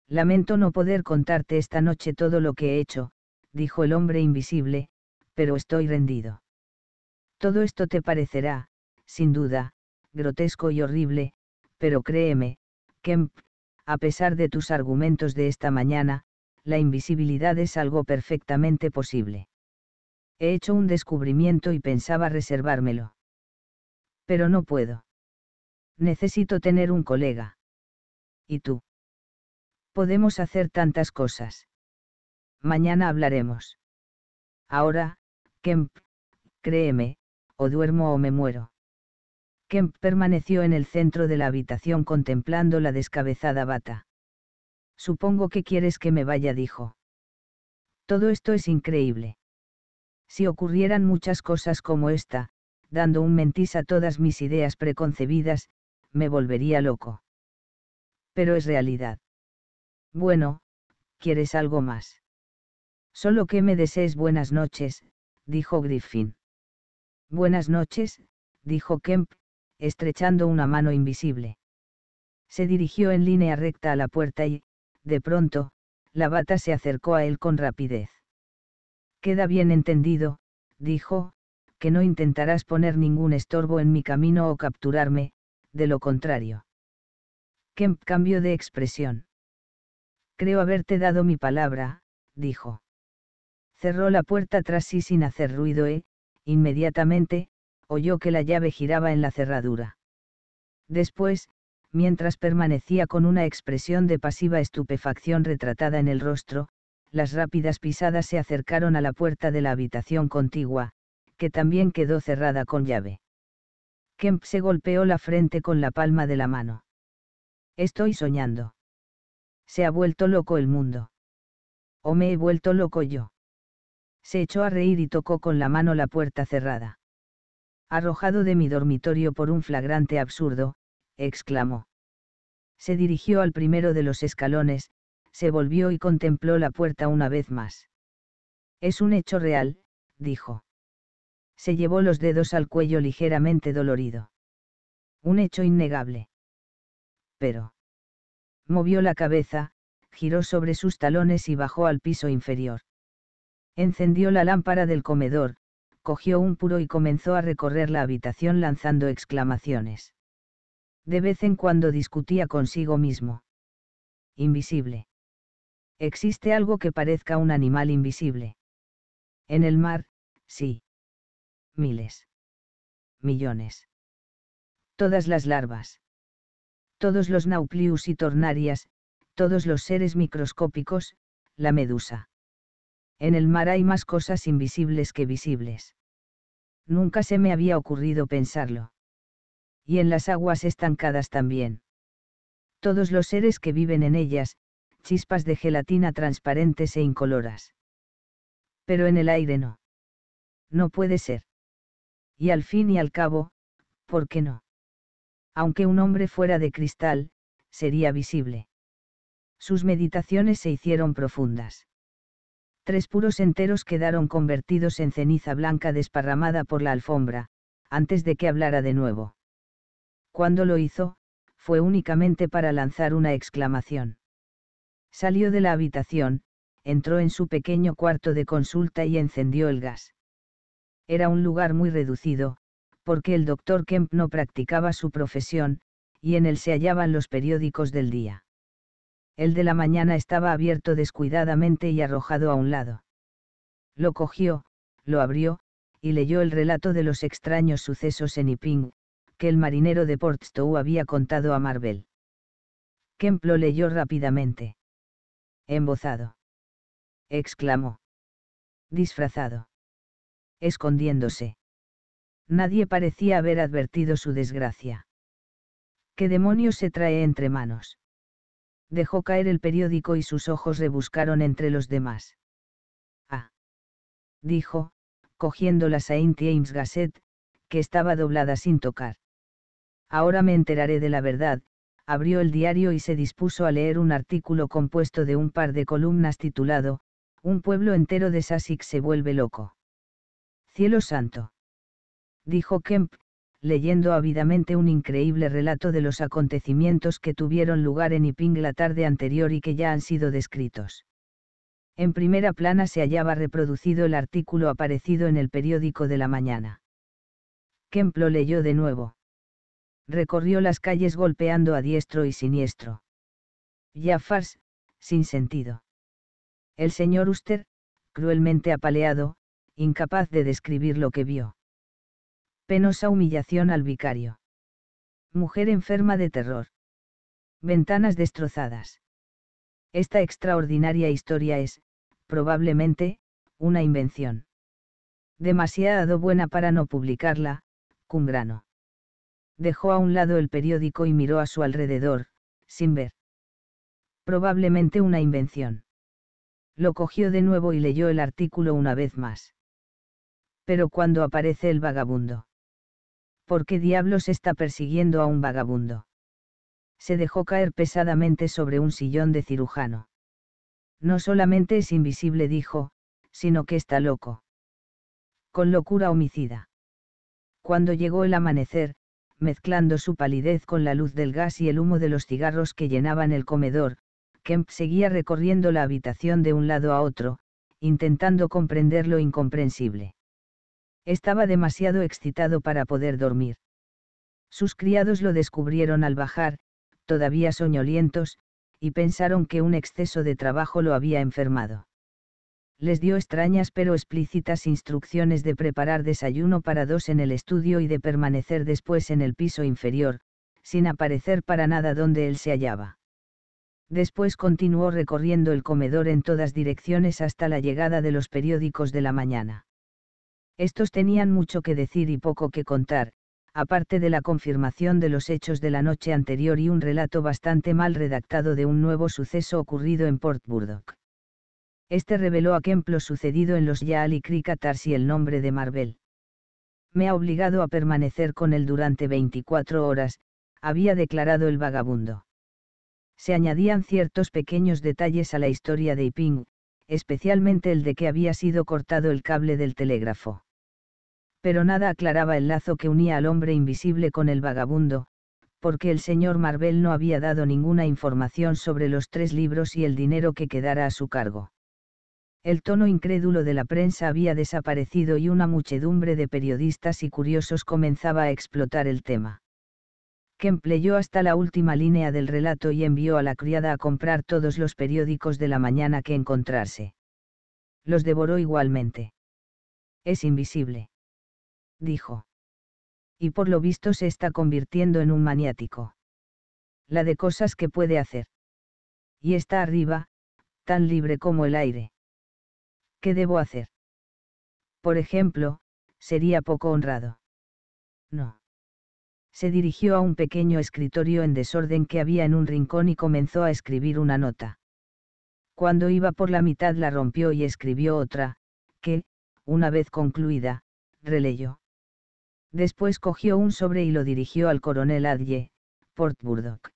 Lamento no poder contarte esta noche todo lo que he hecho, dijo el hombre invisible, pero estoy rendido. Todo esto te parecerá, sin duda, grotesco y horrible, pero créeme, Kemp, a pesar de tus argumentos de esta mañana, la invisibilidad es algo perfectamente posible. He hecho un descubrimiento y pensaba reservármelo. Pero no puedo. Necesito tener un colega. ¿Y tú? Podemos hacer tantas cosas. Mañana hablaremos. Ahora, Kemp, créeme, o duermo o me muero. Kemp permaneció en el centro de la habitación contemplando la descabezada bata. Supongo que quieres que me vaya, dijo. Todo esto es increíble. Si ocurrieran muchas cosas como esta, dando un mentís a todas mis ideas preconcebidas, me volvería loco. Pero es realidad. Bueno, ¿quieres algo más? Solo que me desees buenas noches, dijo Griffin. Buenas noches, dijo Kemp, estrechando una mano invisible. Se dirigió en línea recta a la puerta y, de pronto, la bata se acercó a él con rapidez. Queda bien entendido, dijo, que no intentarás poner ningún estorbo en mi camino o capturarme, de lo contrario. Kemp cambió de expresión. Creo haberte dado mi palabra, dijo. Cerró la puerta tras sí sin hacer ruido e, inmediatamente, oyó que la llave giraba en la cerradura. Después, mientras permanecía con una expresión de pasiva estupefacción retratada en el rostro, las rápidas pisadas se acercaron a la puerta de la habitación contigua, que también quedó cerrada con llave. Kemp se golpeó la frente con la palma de la mano. Estoy soñando. Se ha vuelto loco el mundo. O me he vuelto loco yo. Se echó a reír y tocó con la mano la puerta cerrada arrojado de mi dormitorio por un flagrante absurdo, exclamó. Se dirigió al primero de los escalones, se volvió y contempló la puerta una vez más. Es un hecho real, dijo. Se llevó los dedos al cuello ligeramente dolorido. Un hecho innegable. Pero. Movió la cabeza, giró sobre sus talones y bajó al piso inferior. Encendió la lámpara del comedor, cogió un puro y comenzó a recorrer la habitación lanzando exclamaciones. De vez en cuando discutía consigo mismo. Invisible. Existe algo que parezca un animal invisible. En el mar, sí. Miles. Millones. Todas las larvas. Todos los nauplius y tornarias, todos los seres microscópicos, la medusa. En el mar hay más cosas invisibles que visibles. Nunca se me había ocurrido pensarlo. Y en las aguas estancadas también. Todos los seres que viven en ellas, chispas de gelatina transparentes e incoloras. Pero en el aire no. No puede ser. Y al fin y al cabo, ¿por qué no? Aunque un hombre fuera de cristal, sería visible. Sus meditaciones se hicieron profundas tres puros enteros quedaron convertidos en ceniza blanca desparramada por la alfombra, antes de que hablara de nuevo. Cuando lo hizo, fue únicamente para lanzar una exclamación. Salió de la habitación, entró en su pequeño cuarto de consulta y encendió el gas. Era un lugar muy reducido, porque el doctor Kemp no practicaba su profesión, y en él se hallaban los periódicos del día. El de la mañana estaba abierto descuidadamente y arrojado a un lado. Lo cogió, lo abrió, y leyó el relato de los extraños sucesos en Iping, que el marinero de Portstow había contado a Marvel. Kemp lo leyó rápidamente. Embozado. Exclamó. Disfrazado. Escondiéndose. Nadie parecía haber advertido su desgracia. ¿Qué demonios se trae entre manos? dejó caer el periódico y sus ojos rebuscaron entre los demás. Ah. Dijo, cogiendo la Saint James Gazette, que estaba doblada sin tocar. Ahora me enteraré de la verdad, abrió el diario y se dispuso a leer un artículo compuesto de un par de columnas titulado, Un pueblo entero de Sussex se vuelve loco. Cielo santo. Dijo Kemp, leyendo ávidamente un increíble relato de los acontecimientos que tuvieron lugar en Iping la tarde anterior y que ya han sido descritos. En primera plana se hallaba reproducido el artículo aparecido en el periódico de la mañana. Kemp lo leyó de nuevo. Recorrió las calles golpeando a diestro y siniestro. fars, sin sentido. El señor Uster, cruelmente apaleado, incapaz de describir lo que vio. Penosa humillación al vicario. Mujer enferma de terror. Ventanas destrozadas. Esta extraordinaria historia es, probablemente, una invención. Demasiado buena para no publicarla, Cumgrano. Dejó a un lado el periódico y miró a su alrededor, sin ver. Probablemente una invención. Lo cogió de nuevo y leyó el artículo una vez más. Pero cuando aparece el vagabundo. ¿Por qué diablos está persiguiendo a un vagabundo? Se dejó caer pesadamente sobre un sillón de cirujano. No solamente es invisible, dijo, sino que está loco. Con locura homicida. Cuando llegó el amanecer, mezclando su palidez con la luz del gas y el humo de los cigarros que llenaban el comedor, Kemp seguía recorriendo la habitación de un lado a otro, intentando comprender lo incomprensible. Estaba demasiado excitado para poder dormir. Sus criados lo descubrieron al bajar, todavía soñolientos, y pensaron que un exceso de trabajo lo había enfermado. Les dio extrañas pero explícitas instrucciones de preparar desayuno para dos en el estudio y de permanecer después en el piso inferior, sin aparecer para nada donde él se hallaba. Después continuó recorriendo el comedor en todas direcciones hasta la llegada de los periódicos de la mañana. Estos tenían mucho que decir y poco que contar, aparte de la confirmación de los hechos de la noche anterior y un relato bastante mal redactado de un nuevo suceso ocurrido en Port Burdock. Este reveló a Kemp sucedido en los Yali y Krikatars y el nombre de Marvel. Me ha obligado a permanecer con él durante 24 horas, había declarado el vagabundo. Se añadían ciertos pequeños detalles a la historia de Iping, especialmente el de que había sido cortado el cable del telégrafo pero nada aclaraba el lazo que unía al hombre invisible con el vagabundo, porque el señor Marvel no había dado ninguna información sobre los tres libros y el dinero que quedara a su cargo. El tono incrédulo de la prensa había desaparecido y una muchedumbre de periodistas y curiosos comenzaba a explotar el tema. Kemp leyó hasta la última línea del relato y envió a la criada a comprar todos los periódicos de la mañana que encontrarse. Los devoró igualmente. Es invisible dijo. Y por lo visto se está convirtiendo en un maniático. La de cosas que puede hacer. Y está arriba, tan libre como el aire. ¿Qué debo hacer? Por ejemplo, sería poco honrado. No. Se dirigió a un pequeño escritorio en desorden que había en un rincón y comenzó a escribir una nota. Cuando iba por la mitad la rompió y escribió otra, que, una vez concluida, releyó. Después cogió un sobre y lo dirigió al coronel Adye, Port Burdock.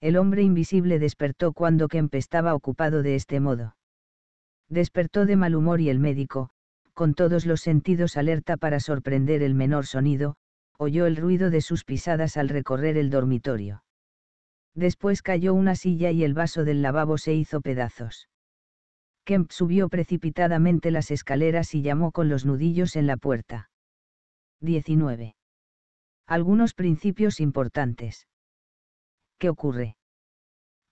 El hombre invisible despertó cuando Kemp estaba ocupado de este modo. Despertó de mal humor y el médico, con todos los sentidos alerta para sorprender el menor sonido, oyó el ruido de sus pisadas al recorrer el dormitorio. Después cayó una silla y el vaso del lavabo se hizo pedazos. Kemp subió precipitadamente las escaleras y llamó con los nudillos en la puerta. 19. Algunos principios importantes. ¿Qué ocurre?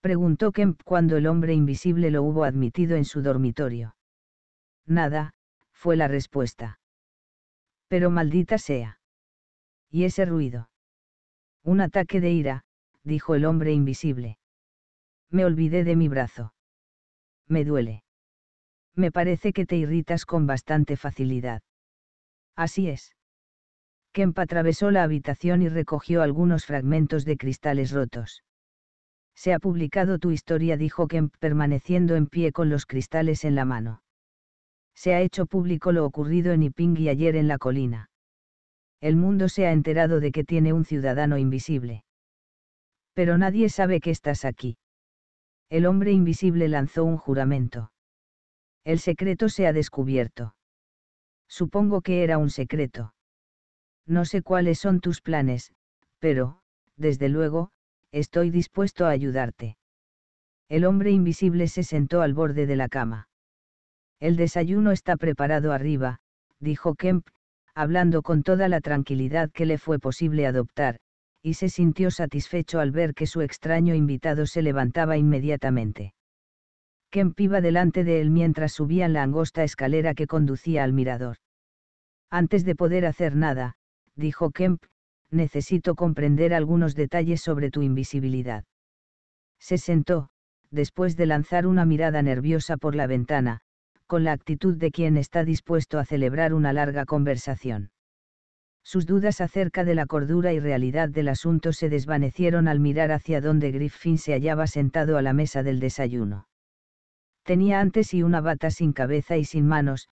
Preguntó Kemp cuando el hombre invisible lo hubo admitido en su dormitorio. Nada, fue la respuesta. Pero maldita sea. ¿Y ese ruido? Un ataque de ira, dijo el hombre invisible. Me olvidé de mi brazo. Me duele. Me parece que te irritas con bastante facilidad. Así es. Kemp atravesó la habitación y recogió algunos fragmentos de cristales rotos. Se ha publicado tu historia, dijo Kemp permaneciendo en pie con los cristales en la mano. Se ha hecho público lo ocurrido en y ayer en la colina. El mundo se ha enterado de que tiene un ciudadano invisible. Pero nadie sabe que estás aquí. El hombre invisible lanzó un juramento. El secreto se ha descubierto. Supongo que era un secreto. No sé cuáles son tus planes, pero, desde luego, estoy dispuesto a ayudarte. El hombre invisible se sentó al borde de la cama. El desayuno está preparado arriba, dijo Kemp, hablando con toda la tranquilidad que le fue posible adoptar, y se sintió satisfecho al ver que su extraño invitado se levantaba inmediatamente. Kemp iba delante de él mientras subían la angosta escalera que conducía al mirador. Antes de poder hacer nada, dijo Kemp, necesito comprender algunos detalles sobre tu invisibilidad. Se sentó, después de lanzar una mirada nerviosa por la ventana, con la actitud de quien está dispuesto a celebrar una larga conversación. Sus dudas acerca de la cordura y realidad del asunto se desvanecieron al mirar hacia donde Griffin se hallaba sentado a la mesa del desayuno. Tenía antes y una bata sin cabeza y sin manos,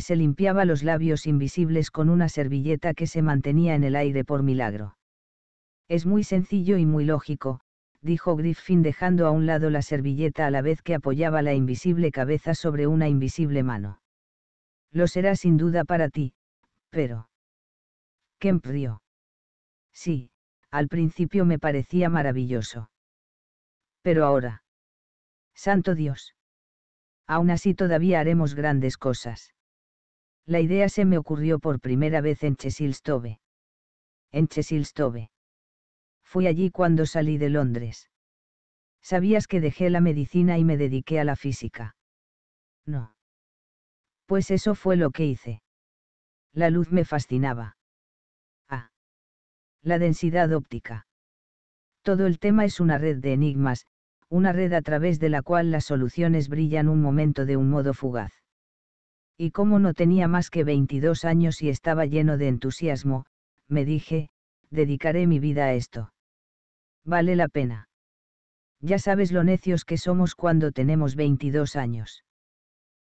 se limpiaba los labios invisibles con una servilleta que se mantenía en el aire por milagro. Es muy sencillo y muy lógico, dijo Griffin dejando a un lado la servilleta a la vez que apoyaba la invisible cabeza sobre una invisible mano. Lo será sin duda para ti, pero... Kemp rió. Sí, al principio me parecía maravilloso. Pero ahora... Santo Dios. Aún así todavía haremos grandes cosas. La idea se me ocurrió por primera vez en Chesilstove. En Chesilstove. Fui allí cuando salí de Londres. ¿Sabías que dejé la medicina y me dediqué a la física? No. Pues eso fue lo que hice. La luz me fascinaba. Ah. La densidad óptica. Todo el tema es una red de enigmas, una red a través de la cual las soluciones brillan un momento de un modo fugaz. Y como no tenía más que 22 años y estaba lleno de entusiasmo, me dije, dedicaré mi vida a esto. Vale la pena. Ya sabes lo necios que somos cuando tenemos 22 años.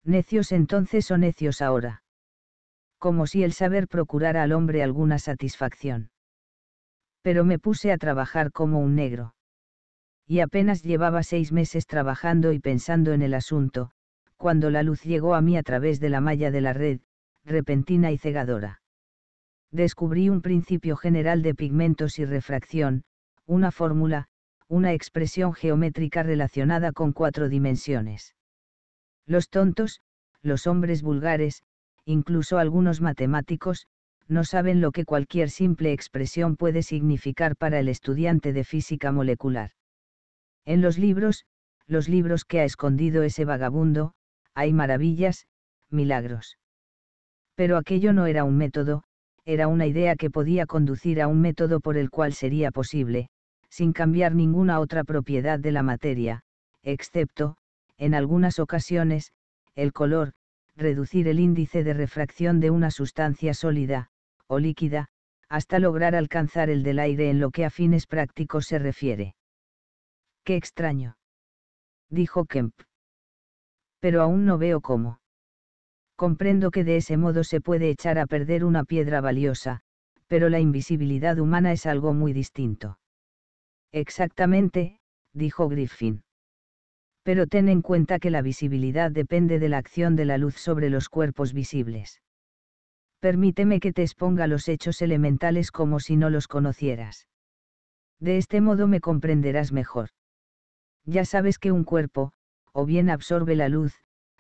Necios entonces o necios ahora. Como si el saber procurara al hombre alguna satisfacción. Pero me puse a trabajar como un negro. Y apenas llevaba seis meses trabajando y pensando en el asunto, cuando la luz llegó a mí a través de la malla de la red, repentina y cegadora. Descubrí un principio general de pigmentos y refracción, una fórmula, una expresión geométrica relacionada con cuatro dimensiones. Los tontos, los hombres vulgares, incluso algunos matemáticos, no saben lo que cualquier simple expresión puede significar para el estudiante de física molecular. En los libros, los libros que ha escondido ese vagabundo, hay maravillas, milagros. Pero aquello no era un método, era una idea que podía conducir a un método por el cual sería posible, sin cambiar ninguna otra propiedad de la materia, excepto, en algunas ocasiones, el color, reducir el índice de refracción de una sustancia sólida, o líquida, hasta lograr alcanzar el del aire en lo que a fines prácticos se refiere. ¡Qué extraño! dijo Kemp pero aún no veo cómo. Comprendo que de ese modo se puede echar a perder una piedra valiosa, pero la invisibilidad humana es algo muy distinto. Exactamente, dijo Griffin. Pero ten en cuenta que la visibilidad depende de la acción de la luz sobre los cuerpos visibles. Permíteme que te exponga los hechos elementales como si no los conocieras. De este modo me comprenderás mejor. Ya sabes que un cuerpo, o bien absorbe la luz,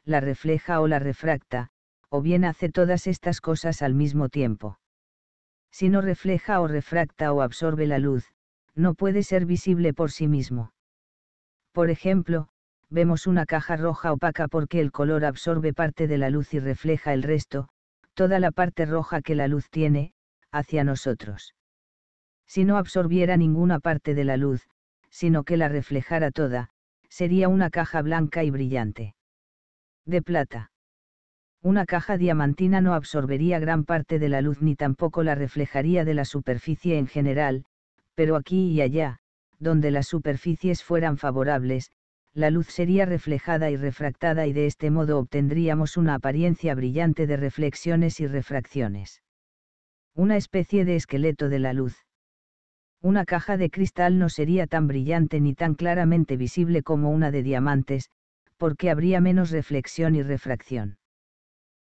la refleja o la refracta, o bien hace todas estas cosas al mismo tiempo. Si no refleja o refracta o absorbe la luz, no puede ser visible por sí mismo. Por ejemplo, vemos una caja roja opaca porque el color absorbe parte de la luz y refleja el resto, toda la parte roja que la luz tiene, hacia nosotros. Si no absorbiera ninguna parte de la luz, sino que la reflejara toda, sería una caja blanca y brillante. De plata. Una caja diamantina no absorbería gran parte de la luz ni tampoco la reflejaría de la superficie en general, pero aquí y allá, donde las superficies fueran favorables, la luz sería reflejada y refractada y de este modo obtendríamos una apariencia brillante de reflexiones y refracciones. Una especie de esqueleto de la luz una caja de cristal no sería tan brillante ni tan claramente visible como una de diamantes, porque habría menos reflexión y refracción.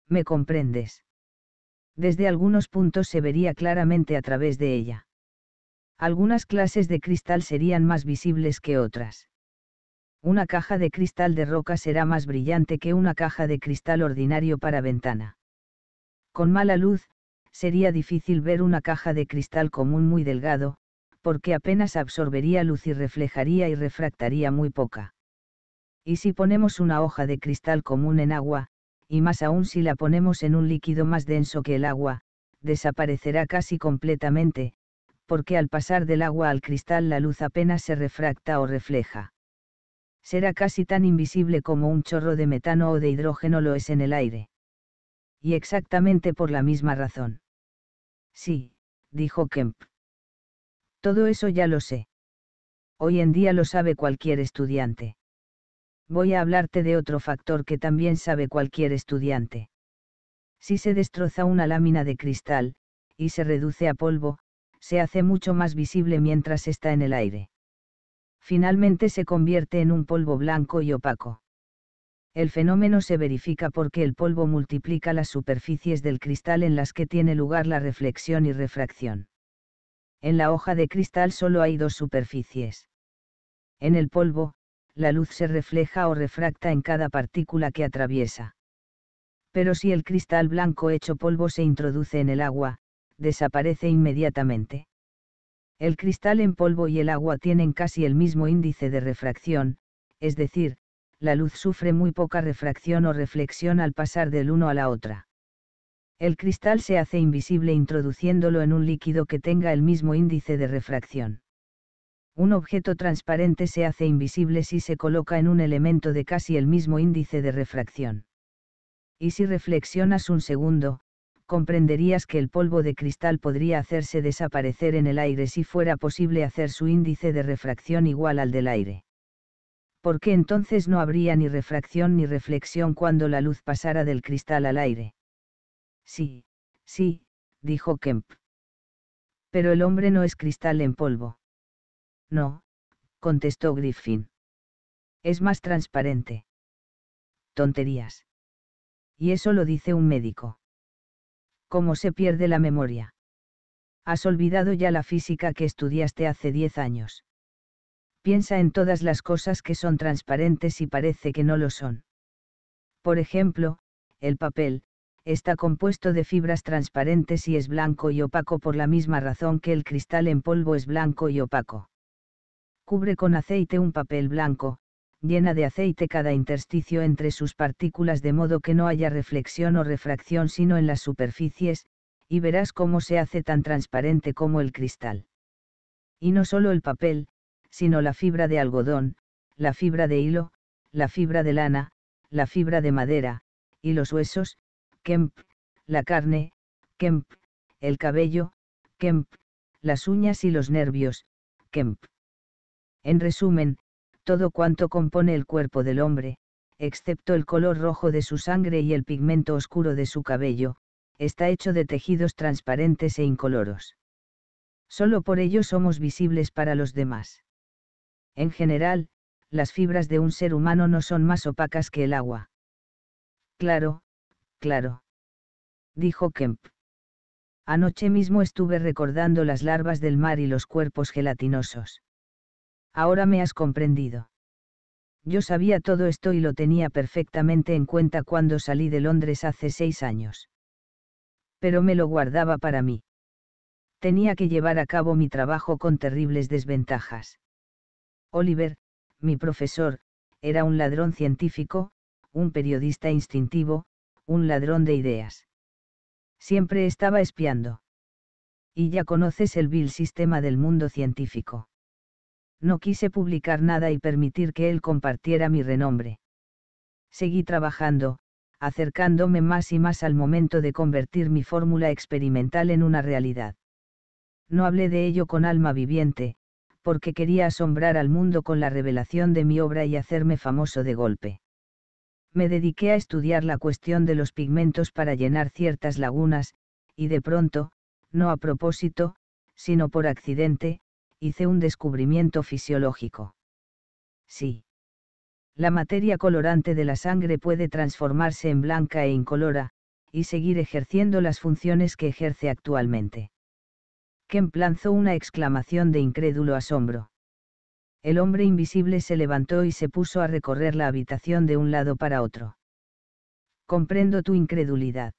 ¿Me comprendes? Desde algunos puntos se vería claramente a través de ella. Algunas clases de cristal serían más visibles que otras. Una caja de cristal de roca será más brillante que una caja de cristal ordinario para ventana. Con mala luz, sería difícil ver una caja de cristal común muy delgado, porque apenas absorbería luz y reflejaría y refractaría muy poca. Y si ponemos una hoja de cristal común en agua, y más aún si la ponemos en un líquido más denso que el agua, desaparecerá casi completamente, porque al pasar del agua al cristal la luz apenas se refracta o refleja. Será casi tan invisible como un chorro de metano o de hidrógeno lo es en el aire. Y exactamente por la misma razón. Sí, dijo Kemp. Todo eso ya lo sé. Hoy en día lo sabe cualquier estudiante. Voy a hablarte de otro factor que también sabe cualquier estudiante. Si se destroza una lámina de cristal, y se reduce a polvo, se hace mucho más visible mientras está en el aire. Finalmente se convierte en un polvo blanco y opaco. El fenómeno se verifica porque el polvo multiplica las superficies del cristal en las que tiene lugar la reflexión y refracción en la hoja de cristal solo hay dos superficies. En el polvo, la luz se refleja o refracta en cada partícula que atraviesa. Pero si el cristal blanco hecho polvo se introduce en el agua, desaparece inmediatamente. El cristal en polvo y el agua tienen casi el mismo índice de refracción, es decir, la luz sufre muy poca refracción o reflexión al pasar del uno a la otra el cristal se hace invisible introduciéndolo en un líquido que tenga el mismo índice de refracción. Un objeto transparente se hace invisible si se coloca en un elemento de casi el mismo índice de refracción. Y si reflexionas un segundo, comprenderías que el polvo de cristal podría hacerse desaparecer en el aire si fuera posible hacer su índice de refracción igual al del aire. porque entonces no habría ni refracción ni reflexión cuando la luz pasara del cristal al aire? Sí, sí, dijo Kemp. Pero el hombre no es cristal en polvo. No, contestó Griffin. Es más transparente. Tonterías. Y eso lo dice un médico. ¿Cómo se pierde la memoria? Has olvidado ya la física que estudiaste hace diez años. Piensa en todas las cosas que son transparentes y parece que no lo son. Por ejemplo, el papel, está compuesto de fibras transparentes y es blanco y opaco por la misma razón que el cristal en polvo es blanco y opaco. Cubre con aceite un papel blanco, llena de aceite cada intersticio entre sus partículas de modo que no haya reflexión o refracción sino en las superficies, y verás cómo se hace tan transparente como el cristal. Y no solo el papel, sino la fibra de algodón, la fibra de hilo, la fibra de lana, la fibra de madera, y los huesos, Kemp, la carne, Kemp, el cabello, Kemp, las uñas y los nervios, Kemp. En resumen, todo cuanto compone el cuerpo del hombre, excepto el color rojo de su sangre y el pigmento oscuro de su cabello, está hecho de tejidos transparentes e incoloros. Solo por ello somos visibles para los demás. En general, las fibras de un ser humano no son más opacas que el agua. Claro, claro. Dijo Kemp. Anoche mismo estuve recordando las larvas del mar y los cuerpos gelatinosos. Ahora me has comprendido. Yo sabía todo esto y lo tenía perfectamente en cuenta cuando salí de Londres hace seis años. Pero me lo guardaba para mí. Tenía que llevar a cabo mi trabajo con terribles desventajas. Oliver, mi profesor, era un ladrón científico, un periodista instintivo, un ladrón de ideas. Siempre estaba espiando. Y ya conoces el vil sistema del mundo científico. No quise publicar nada y permitir que él compartiera mi renombre. Seguí trabajando, acercándome más y más al momento de convertir mi fórmula experimental en una realidad. No hablé de ello con alma viviente, porque quería asombrar al mundo con la revelación de mi obra y hacerme famoso de golpe me dediqué a estudiar la cuestión de los pigmentos para llenar ciertas lagunas, y de pronto, no a propósito, sino por accidente, hice un descubrimiento fisiológico. Sí. La materia colorante de la sangre puede transformarse en blanca e incolora, y seguir ejerciendo las funciones que ejerce actualmente. Kemp lanzó una exclamación de incrédulo asombro el hombre invisible se levantó y se puso a recorrer la habitación de un lado para otro. Comprendo tu incredulidad.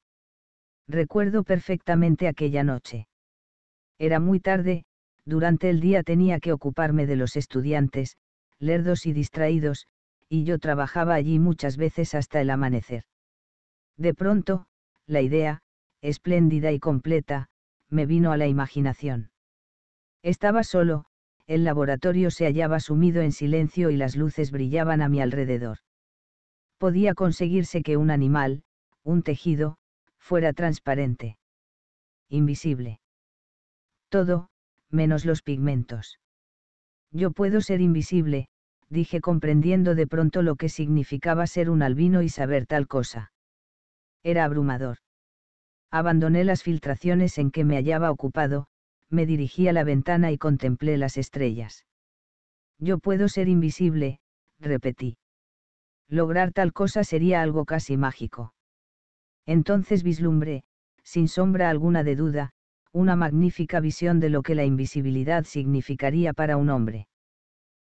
Recuerdo perfectamente aquella noche. Era muy tarde, durante el día tenía que ocuparme de los estudiantes, lerdos y distraídos, y yo trabajaba allí muchas veces hasta el amanecer. De pronto, la idea, espléndida y completa, me vino a la imaginación. Estaba solo, el laboratorio se hallaba sumido en silencio y las luces brillaban a mi alrededor. Podía conseguirse que un animal, un tejido, fuera transparente. Invisible. Todo, menos los pigmentos. Yo puedo ser invisible, dije comprendiendo de pronto lo que significaba ser un albino y saber tal cosa. Era abrumador. Abandoné las filtraciones en que me hallaba ocupado, me dirigí a la ventana y contemplé las estrellas. Yo puedo ser invisible, repetí. Lograr tal cosa sería algo casi mágico. Entonces vislumbré, sin sombra alguna de duda, una magnífica visión de lo que la invisibilidad significaría para un hombre.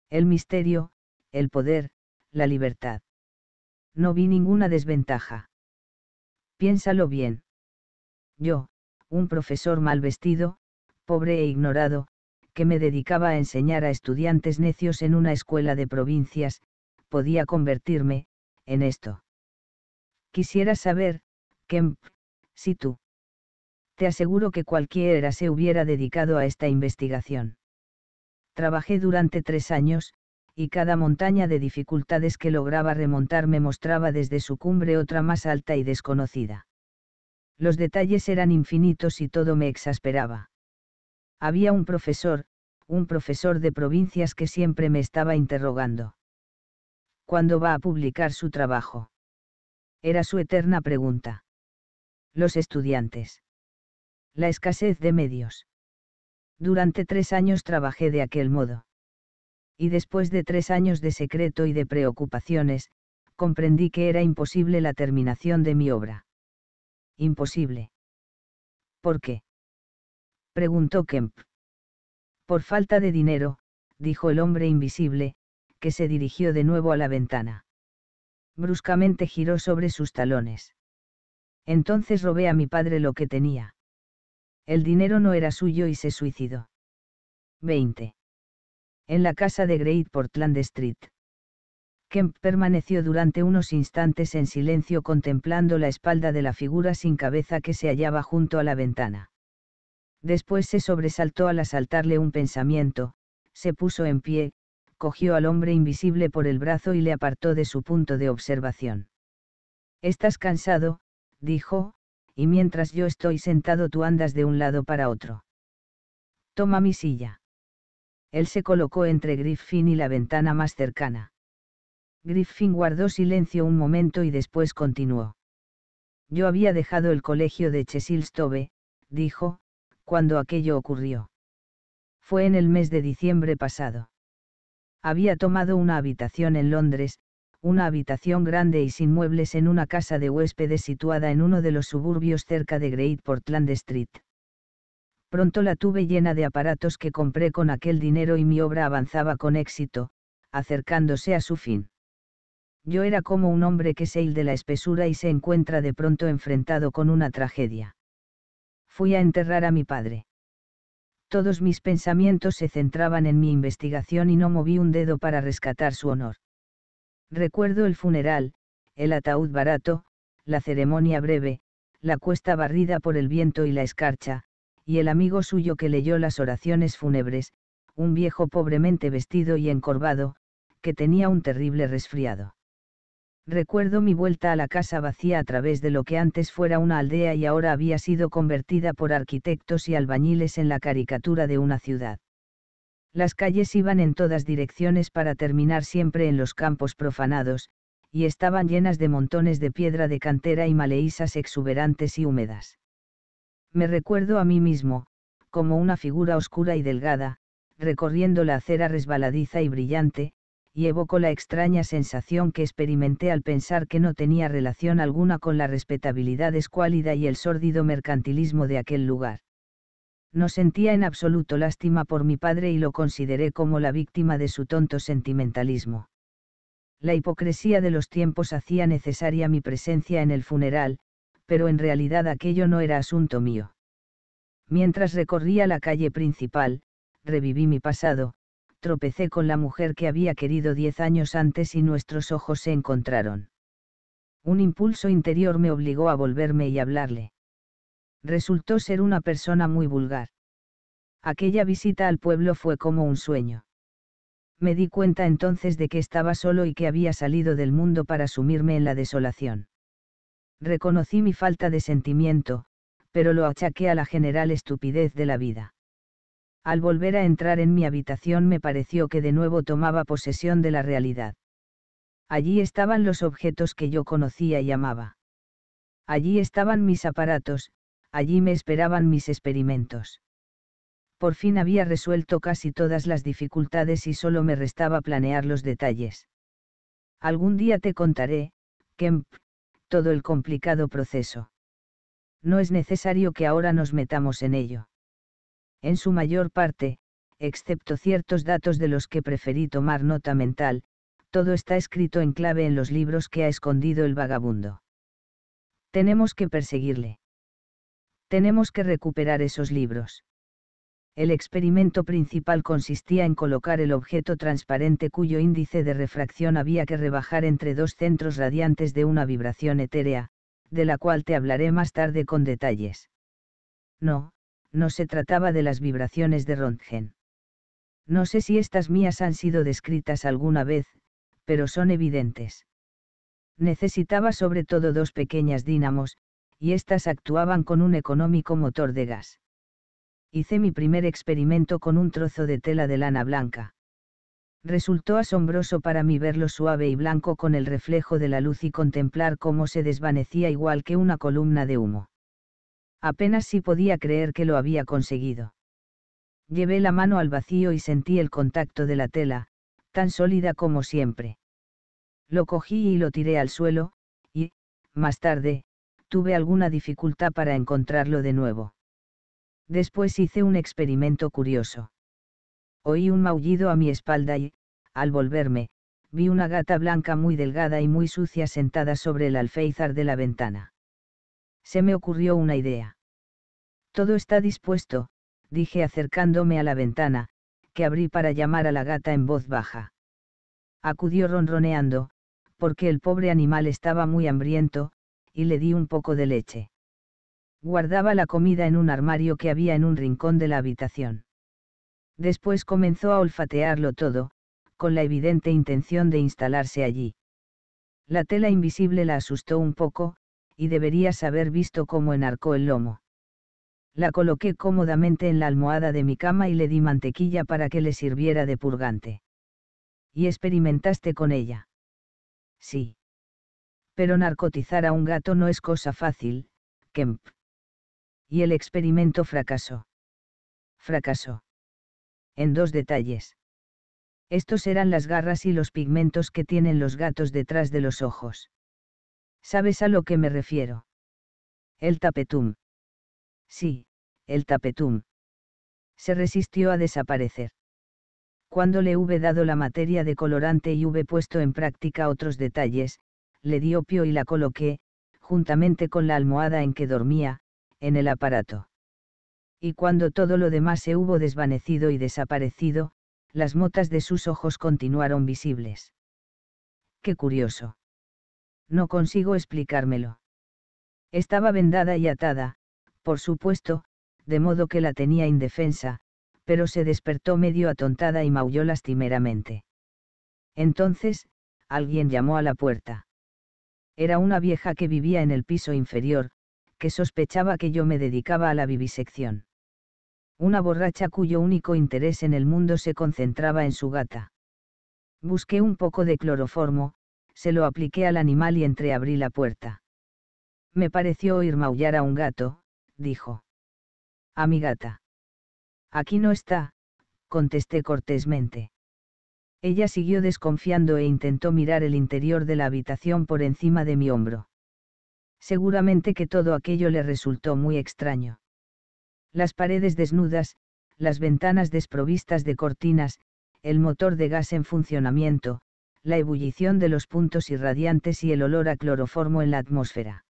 El misterio, el poder, la libertad. No vi ninguna desventaja. Piénsalo bien. Yo, un profesor mal vestido, pobre e ignorado, que me dedicaba a enseñar a estudiantes necios en una escuela de provincias, podía convertirme, en esto. Quisiera saber, Kemp, si tú. Te aseguro que cualquiera se hubiera dedicado a esta investigación. Trabajé durante tres años, y cada montaña de dificultades que lograba remontar me mostraba desde su cumbre otra más alta y desconocida. Los detalles eran infinitos y todo me exasperaba. Había un profesor, un profesor de provincias que siempre me estaba interrogando. ¿Cuándo va a publicar su trabajo? Era su eterna pregunta. Los estudiantes. La escasez de medios. Durante tres años trabajé de aquel modo. Y después de tres años de secreto y de preocupaciones, comprendí que era imposible la terminación de mi obra. Imposible. ¿Por qué? preguntó Kemp. Por falta de dinero, dijo el hombre invisible, que se dirigió de nuevo a la ventana. Bruscamente giró sobre sus talones. Entonces robé a mi padre lo que tenía. El dinero no era suyo y se suicidó. 20. En la casa de Great Portland Street. Kemp permaneció durante unos instantes en silencio contemplando la espalda de la figura sin cabeza que se hallaba junto a la ventana. Después se sobresaltó al asaltarle un pensamiento, se puso en pie, cogió al hombre invisible por el brazo y le apartó de su punto de observación. Estás cansado, dijo, y mientras yo estoy sentado tú andas de un lado para otro. Toma mi silla. Él se colocó entre Griffin y la ventana más cercana. Griffin guardó silencio un momento y después continuó. Yo había dejado el colegio de Chesilstove, dijo, cuando aquello ocurrió. Fue en el mes de diciembre pasado. Había tomado una habitación en Londres, una habitación grande y sin muebles en una casa de huéspedes situada en uno de los suburbios cerca de Great Portland Street. Pronto la tuve llena de aparatos que compré con aquel dinero y mi obra avanzaba con éxito, acercándose a su fin. Yo era como un hombre que se de la espesura y se encuentra de pronto enfrentado con una tragedia fui a enterrar a mi padre. Todos mis pensamientos se centraban en mi investigación y no moví un dedo para rescatar su honor. Recuerdo el funeral, el ataúd barato, la ceremonia breve, la cuesta barrida por el viento y la escarcha, y el amigo suyo que leyó las oraciones fúnebres, un viejo pobremente vestido y encorvado, que tenía un terrible resfriado. Recuerdo mi vuelta a la casa vacía a través de lo que antes fuera una aldea y ahora había sido convertida por arquitectos y albañiles en la caricatura de una ciudad. Las calles iban en todas direcciones para terminar siempre en los campos profanados, y estaban llenas de montones de piedra de cantera y maleísas exuberantes y húmedas. Me recuerdo a mí mismo, como una figura oscura y delgada, recorriendo la acera resbaladiza y brillante, y evocó la extraña sensación que experimenté al pensar que no tenía relación alguna con la respetabilidad escuálida y el sórdido mercantilismo de aquel lugar. No sentía en absoluto lástima por mi padre y lo consideré como la víctima de su tonto sentimentalismo. La hipocresía de los tiempos hacía necesaria mi presencia en el funeral, pero en realidad aquello no era asunto mío. Mientras recorría la calle principal, reviví mi pasado, tropecé con la mujer que había querido diez años antes y nuestros ojos se encontraron. Un impulso interior me obligó a volverme y hablarle. Resultó ser una persona muy vulgar. Aquella visita al pueblo fue como un sueño. Me di cuenta entonces de que estaba solo y que había salido del mundo para sumirme en la desolación. Reconocí mi falta de sentimiento, pero lo achaqué a la general estupidez de la vida. Al volver a entrar en mi habitación me pareció que de nuevo tomaba posesión de la realidad. Allí estaban los objetos que yo conocía y amaba. Allí estaban mis aparatos, allí me esperaban mis experimentos. Por fin había resuelto casi todas las dificultades y solo me restaba planear los detalles. Algún día te contaré, Kemp, todo el complicado proceso. No es necesario que ahora nos metamos en ello en su mayor parte, excepto ciertos datos de los que preferí tomar nota mental, todo está escrito en clave en los libros que ha escondido el vagabundo. Tenemos que perseguirle. Tenemos que recuperar esos libros. El experimento principal consistía en colocar el objeto transparente cuyo índice de refracción había que rebajar entre dos centros radiantes de una vibración etérea, de la cual te hablaré más tarde con detalles. No, no se trataba de las vibraciones de Röntgen. No sé si estas mías han sido descritas alguna vez, pero son evidentes. Necesitaba sobre todo dos pequeñas dínamos, y éstas actuaban con un económico motor de gas. Hice mi primer experimento con un trozo de tela de lana blanca. Resultó asombroso para mí verlo suave y blanco con el reflejo de la luz y contemplar cómo se desvanecía igual que una columna de humo. Apenas si podía creer que lo había conseguido. Llevé la mano al vacío y sentí el contacto de la tela, tan sólida como siempre. Lo cogí y lo tiré al suelo, y, más tarde, tuve alguna dificultad para encontrarlo de nuevo. Después hice un experimento curioso. Oí un maullido a mi espalda y, al volverme, vi una gata blanca muy delgada y muy sucia sentada sobre el alféizar de la ventana se me ocurrió una idea. Todo está dispuesto, dije acercándome a la ventana, que abrí para llamar a la gata en voz baja. Acudió ronroneando, porque el pobre animal estaba muy hambriento, y le di un poco de leche. Guardaba la comida en un armario que había en un rincón de la habitación. Después comenzó a olfatearlo todo, con la evidente intención de instalarse allí. La tela invisible la asustó un poco, y deberías haber visto cómo enarcó el lomo. La coloqué cómodamente en la almohada de mi cama y le di mantequilla para que le sirviera de purgante. ¿Y experimentaste con ella? Sí. Pero narcotizar a un gato no es cosa fácil, Kemp. Y el experimento fracasó. Fracasó. En dos detalles. Estos eran las garras y los pigmentos que tienen los gatos detrás de los ojos. ¿Sabes a lo que me refiero? El tapetum. Sí, el tapetum. Se resistió a desaparecer. Cuando le hube dado la materia de colorante y hube puesto en práctica otros detalles, le di opio y la coloqué, juntamente con la almohada en que dormía, en el aparato. Y cuando todo lo demás se hubo desvanecido y desaparecido, las motas de sus ojos continuaron visibles. Qué curioso. No consigo explicármelo. Estaba vendada y atada, por supuesto, de modo que la tenía indefensa, pero se despertó medio atontada y maulló lastimeramente. Entonces, alguien llamó a la puerta. Era una vieja que vivía en el piso inferior, que sospechaba que yo me dedicaba a la vivisección. Una borracha cuyo único interés en el mundo se concentraba en su gata. Busqué un poco de cloroformo, se lo apliqué al animal y entreabrí la puerta. Me pareció oír maullar a un gato, dijo. A mi gata. Aquí no está, contesté cortésmente. Ella siguió desconfiando e intentó mirar el interior de la habitación por encima de mi hombro. Seguramente que todo aquello le resultó muy extraño. Las paredes desnudas, las ventanas desprovistas de cortinas, el motor de gas en funcionamiento, la ebullición de los puntos irradiantes y el olor a cloroformo en la atmósfera.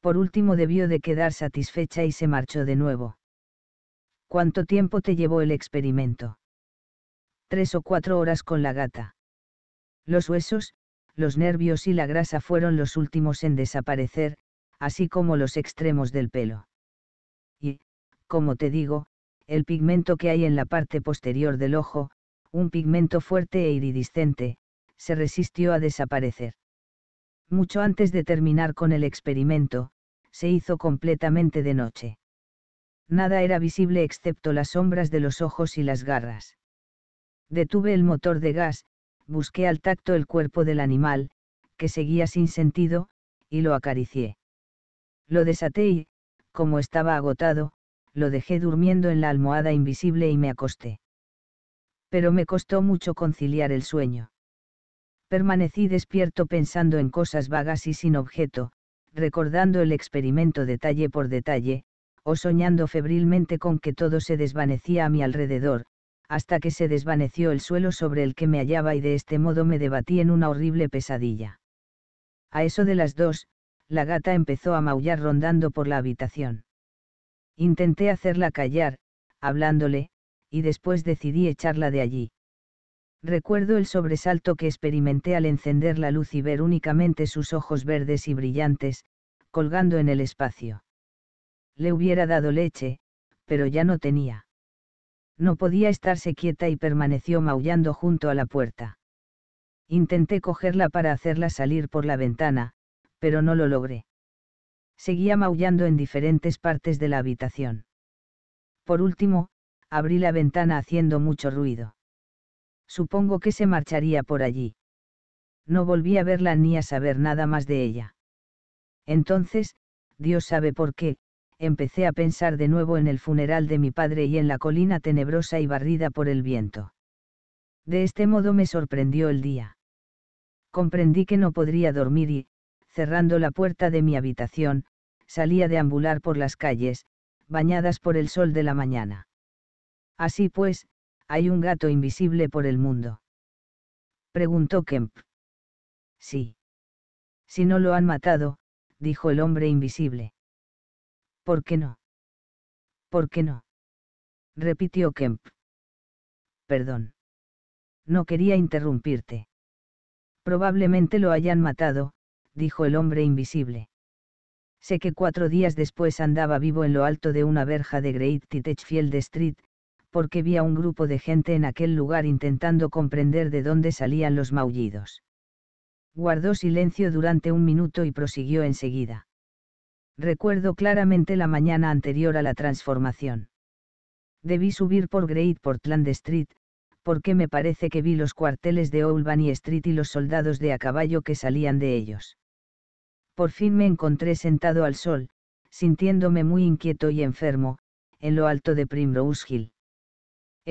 Por último debió de quedar satisfecha y se marchó de nuevo. ¿Cuánto tiempo te llevó el experimento? Tres o cuatro horas con la gata. Los huesos, los nervios y la grasa fueron los últimos en desaparecer, así como los extremos del pelo. Y, como te digo, el pigmento que hay en la parte posterior del ojo, un pigmento fuerte e iridiscente, se resistió a desaparecer. Mucho antes de terminar con el experimento, se hizo completamente de noche. Nada era visible excepto las sombras de los ojos y las garras. Detuve el motor de gas, busqué al tacto el cuerpo del animal, que seguía sin sentido, y lo acaricié. Lo desaté y, como estaba agotado, lo dejé durmiendo en la almohada invisible y me acosté. Pero me costó mucho conciliar el sueño permanecí despierto pensando en cosas vagas y sin objeto, recordando el experimento detalle por detalle, o soñando febrilmente con que todo se desvanecía a mi alrededor, hasta que se desvaneció el suelo sobre el que me hallaba y de este modo me debatí en una horrible pesadilla. A eso de las dos, la gata empezó a maullar rondando por la habitación. Intenté hacerla callar, hablándole, y después decidí echarla de allí. Recuerdo el sobresalto que experimenté al encender la luz y ver únicamente sus ojos verdes y brillantes, colgando en el espacio. Le hubiera dado leche, pero ya no tenía. No podía estarse quieta y permaneció maullando junto a la puerta. Intenté cogerla para hacerla salir por la ventana, pero no lo logré. Seguía maullando en diferentes partes de la habitación. Por último, abrí la ventana haciendo mucho ruido. Supongo que se marcharía por allí. No volví a verla ni a saber nada más de ella. Entonces, Dios sabe por qué, empecé a pensar de nuevo en el funeral de mi padre y en la colina tenebrosa y barrida por el viento. De este modo me sorprendió el día. Comprendí que no podría dormir y, cerrando la puerta de mi habitación, salí deambular por las calles, bañadas por el sol de la mañana. Así pues, ¿Hay un gato invisible por el mundo? Preguntó Kemp. Sí. Si no lo han matado, dijo el hombre invisible. ¿Por qué no? ¿Por qué no? repitió Kemp. Perdón. No quería interrumpirte. Probablemente lo hayan matado, dijo el hombre invisible. Sé que cuatro días después andaba vivo en lo alto de una verja de Great Titechfield Street, porque vi a un grupo de gente en aquel lugar intentando comprender de dónde salían los maullidos. Guardó silencio durante un minuto y prosiguió enseguida. Recuerdo claramente la mañana anterior a la transformación. Debí subir por Great Portland Street, porque me parece que vi los cuarteles de Albany Street y los soldados de a caballo que salían de ellos. Por fin me encontré sentado al sol, sintiéndome muy inquieto y enfermo, en lo alto de Primrose Hill.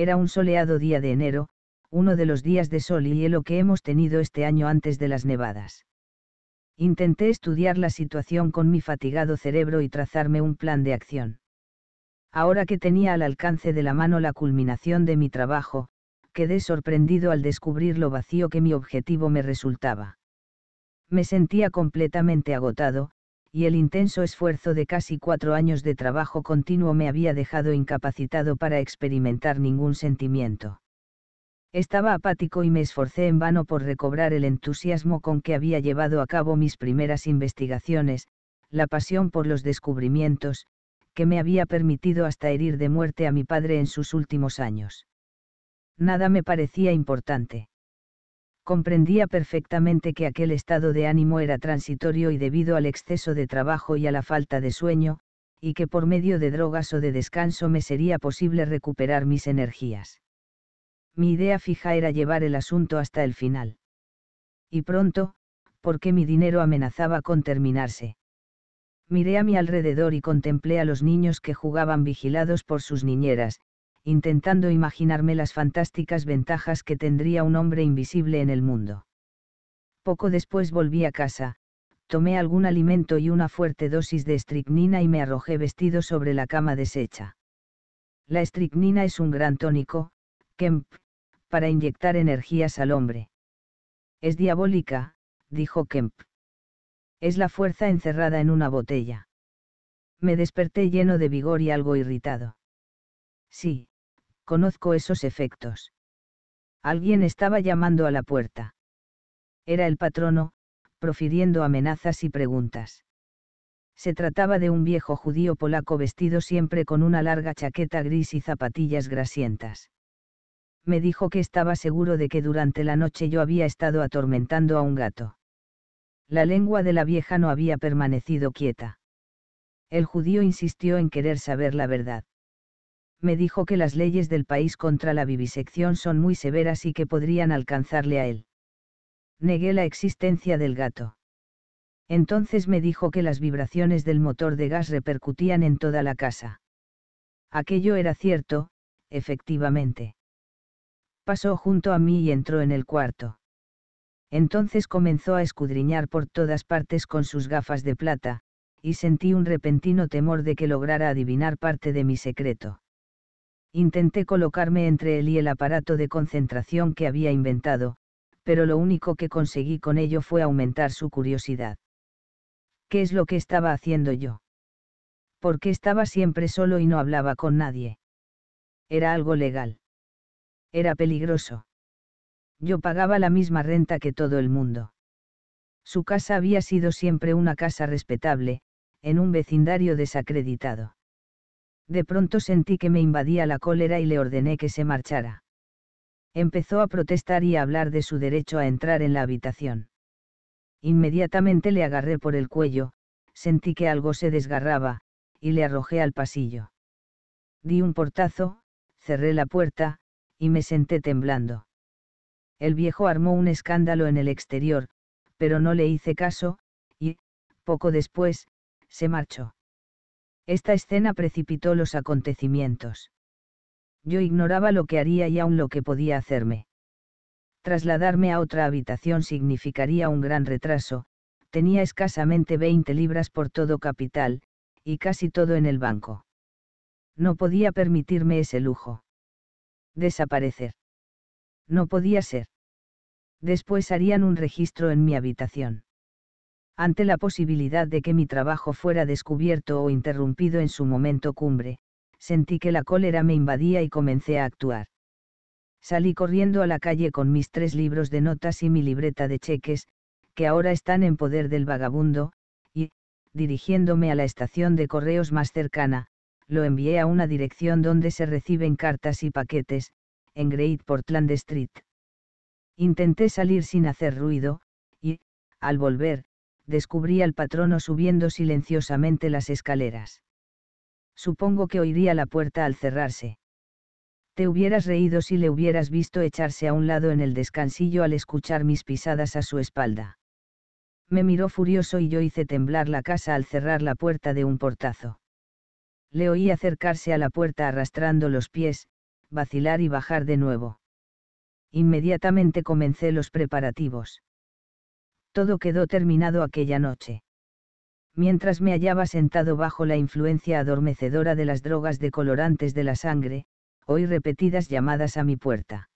Era un soleado día de enero, uno de los días de sol y hielo que hemos tenido este año antes de las nevadas. Intenté estudiar la situación con mi fatigado cerebro y trazarme un plan de acción. Ahora que tenía al alcance de la mano la culminación de mi trabajo, quedé sorprendido al descubrir lo vacío que mi objetivo me resultaba. Me sentía completamente agotado, y el intenso esfuerzo de casi cuatro años de trabajo continuo me había dejado incapacitado para experimentar ningún sentimiento. Estaba apático y me esforcé en vano por recobrar el entusiasmo con que había llevado a cabo mis primeras investigaciones, la pasión por los descubrimientos, que me había permitido hasta herir de muerte a mi padre en sus últimos años. Nada me parecía importante comprendía perfectamente que aquel estado de ánimo era transitorio y debido al exceso de trabajo y a la falta de sueño, y que por medio de drogas o de descanso me sería posible recuperar mis energías. Mi idea fija era llevar el asunto hasta el final. Y pronto, porque mi dinero amenazaba con terminarse. Miré a mi alrededor y contemplé a los niños que jugaban vigilados por sus niñeras, intentando imaginarme las fantásticas ventajas que tendría un hombre invisible en el mundo. Poco después volví a casa, tomé algún alimento y una fuerte dosis de estricnina y me arrojé vestido sobre la cama deshecha. La estricnina es un gran tónico, Kemp, para inyectar energías al hombre. Es diabólica, dijo Kemp. Es la fuerza encerrada en una botella. Me desperté lleno de vigor y algo irritado. Sí, Conozco esos efectos. Alguien estaba llamando a la puerta. Era el patrono, profiriendo amenazas y preguntas. Se trataba de un viejo judío polaco vestido siempre con una larga chaqueta gris y zapatillas grasientas. Me dijo que estaba seguro de que durante la noche yo había estado atormentando a un gato. La lengua de la vieja no había permanecido quieta. El judío insistió en querer saber la verdad me dijo que las leyes del país contra la vivisección son muy severas y que podrían alcanzarle a él. Negué la existencia del gato. Entonces me dijo que las vibraciones del motor de gas repercutían en toda la casa. Aquello era cierto, efectivamente. Pasó junto a mí y entró en el cuarto. Entonces comenzó a escudriñar por todas partes con sus gafas de plata, y sentí un repentino temor de que lograra adivinar parte de mi secreto. Intenté colocarme entre él y el aparato de concentración que había inventado, pero lo único que conseguí con ello fue aumentar su curiosidad. ¿Qué es lo que estaba haciendo yo? ¿Por qué estaba siempre solo y no hablaba con nadie? Era algo legal. Era peligroso. Yo pagaba la misma renta que todo el mundo. Su casa había sido siempre una casa respetable, en un vecindario desacreditado. De pronto sentí que me invadía la cólera y le ordené que se marchara. Empezó a protestar y a hablar de su derecho a entrar en la habitación. Inmediatamente le agarré por el cuello, sentí que algo se desgarraba, y le arrojé al pasillo. Di un portazo, cerré la puerta, y me senté temblando. El viejo armó un escándalo en el exterior, pero no le hice caso, y, poco después, se marchó. Esta escena precipitó los acontecimientos. Yo ignoraba lo que haría y aún lo que podía hacerme. Trasladarme a otra habitación significaría un gran retraso, tenía escasamente 20 libras por todo capital, y casi todo en el banco. No podía permitirme ese lujo. Desaparecer. No podía ser. Después harían un registro en mi habitación ante la posibilidad de que mi trabajo fuera descubierto o interrumpido en su momento cumbre, sentí que la cólera me invadía y comencé a actuar. Salí corriendo a la calle con mis tres libros de notas y mi libreta de cheques, que ahora están en poder del vagabundo, y, dirigiéndome a la estación de correos más cercana, lo envié a una dirección donde se reciben cartas y paquetes, en Great Portland Street. Intenté salir sin hacer ruido, y, al volver, descubrí al patrono subiendo silenciosamente las escaleras. Supongo que oiría la puerta al cerrarse. Te hubieras reído si le hubieras visto echarse a un lado en el descansillo al escuchar mis pisadas a su espalda. Me miró furioso y yo hice temblar la casa al cerrar la puerta de un portazo. Le oí acercarse a la puerta arrastrando los pies, vacilar y bajar de nuevo. Inmediatamente comencé los preparativos. Todo quedó terminado aquella noche. Mientras me hallaba sentado bajo la influencia adormecedora de las drogas decolorantes de la sangre, oí repetidas llamadas a mi puerta.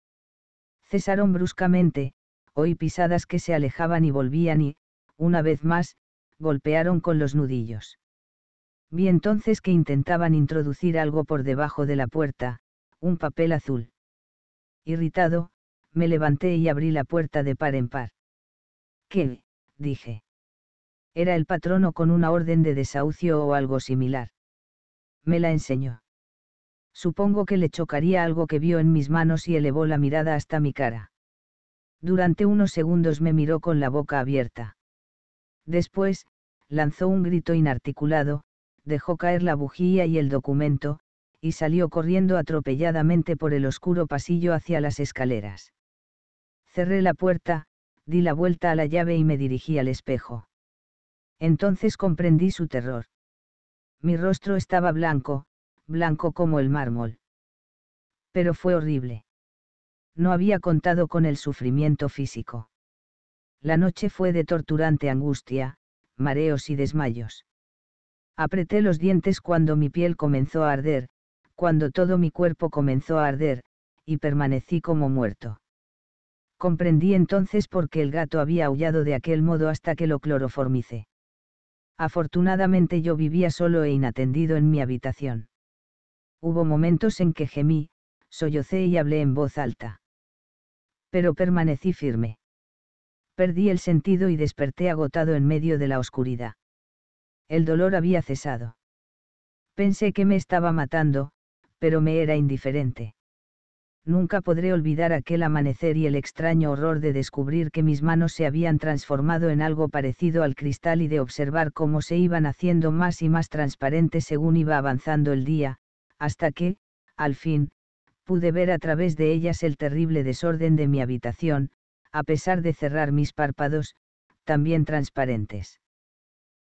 Cesaron bruscamente, oí pisadas que se alejaban y volvían y, una vez más, golpearon con los nudillos. Vi entonces que intentaban introducir algo por debajo de la puerta, un papel azul. Irritado, me levanté y abrí la puerta de par en par. ¿Qué? dije. Era el patrono con una orden de desahucio o algo similar. Me la enseñó. Supongo que le chocaría algo que vio en mis manos y elevó la mirada hasta mi cara. Durante unos segundos me miró con la boca abierta. Después, lanzó un grito inarticulado, dejó caer la bujía y el documento, y salió corriendo atropelladamente por el oscuro pasillo hacia las escaleras. Cerré la puerta, di la vuelta a la llave y me dirigí al espejo. Entonces comprendí su terror. Mi rostro estaba blanco, blanco como el mármol. Pero fue horrible. No había contado con el sufrimiento físico. La noche fue de torturante angustia, mareos y desmayos. Apreté los dientes cuando mi piel comenzó a arder, cuando todo mi cuerpo comenzó a arder, y permanecí como muerto. Comprendí entonces por qué el gato había aullado de aquel modo hasta que lo cloroformice. Afortunadamente yo vivía solo e inatendido en mi habitación. Hubo momentos en que gemí, sollocé y hablé en voz alta. Pero permanecí firme. Perdí el sentido y desperté agotado en medio de la oscuridad. El dolor había cesado. Pensé que me estaba matando, pero me era indiferente nunca podré olvidar aquel amanecer y el extraño horror de descubrir que mis manos se habían transformado en algo parecido al cristal y de observar cómo se iban haciendo más y más transparentes según iba avanzando el día, hasta que, al fin, pude ver a través de ellas el terrible desorden de mi habitación, a pesar de cerrar mis párpados, también transparentes.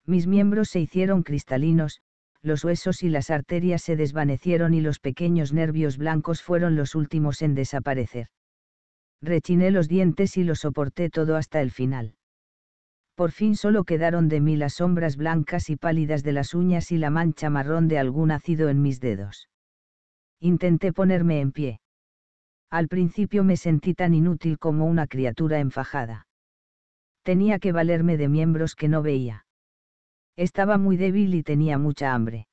Mis miembros se hicieron cristalinos, los huesos y las arterias se desvanecieron y los pequeños nervios blancos fueron los últimos en desaparecer. Rechiné los dientes y lo soporté todo hasta el final. Por fin solo quedaron de mí las sombras blancas y pálidas de las uñas y la mancha marrón de algún ácido en mis dedos. Intenté ponerme en pie. Al principio me sentí tan inútil como una criatura enfajada. Tenía que valerme de miembros que no veía estaba muy débil y tenía mucha hambre.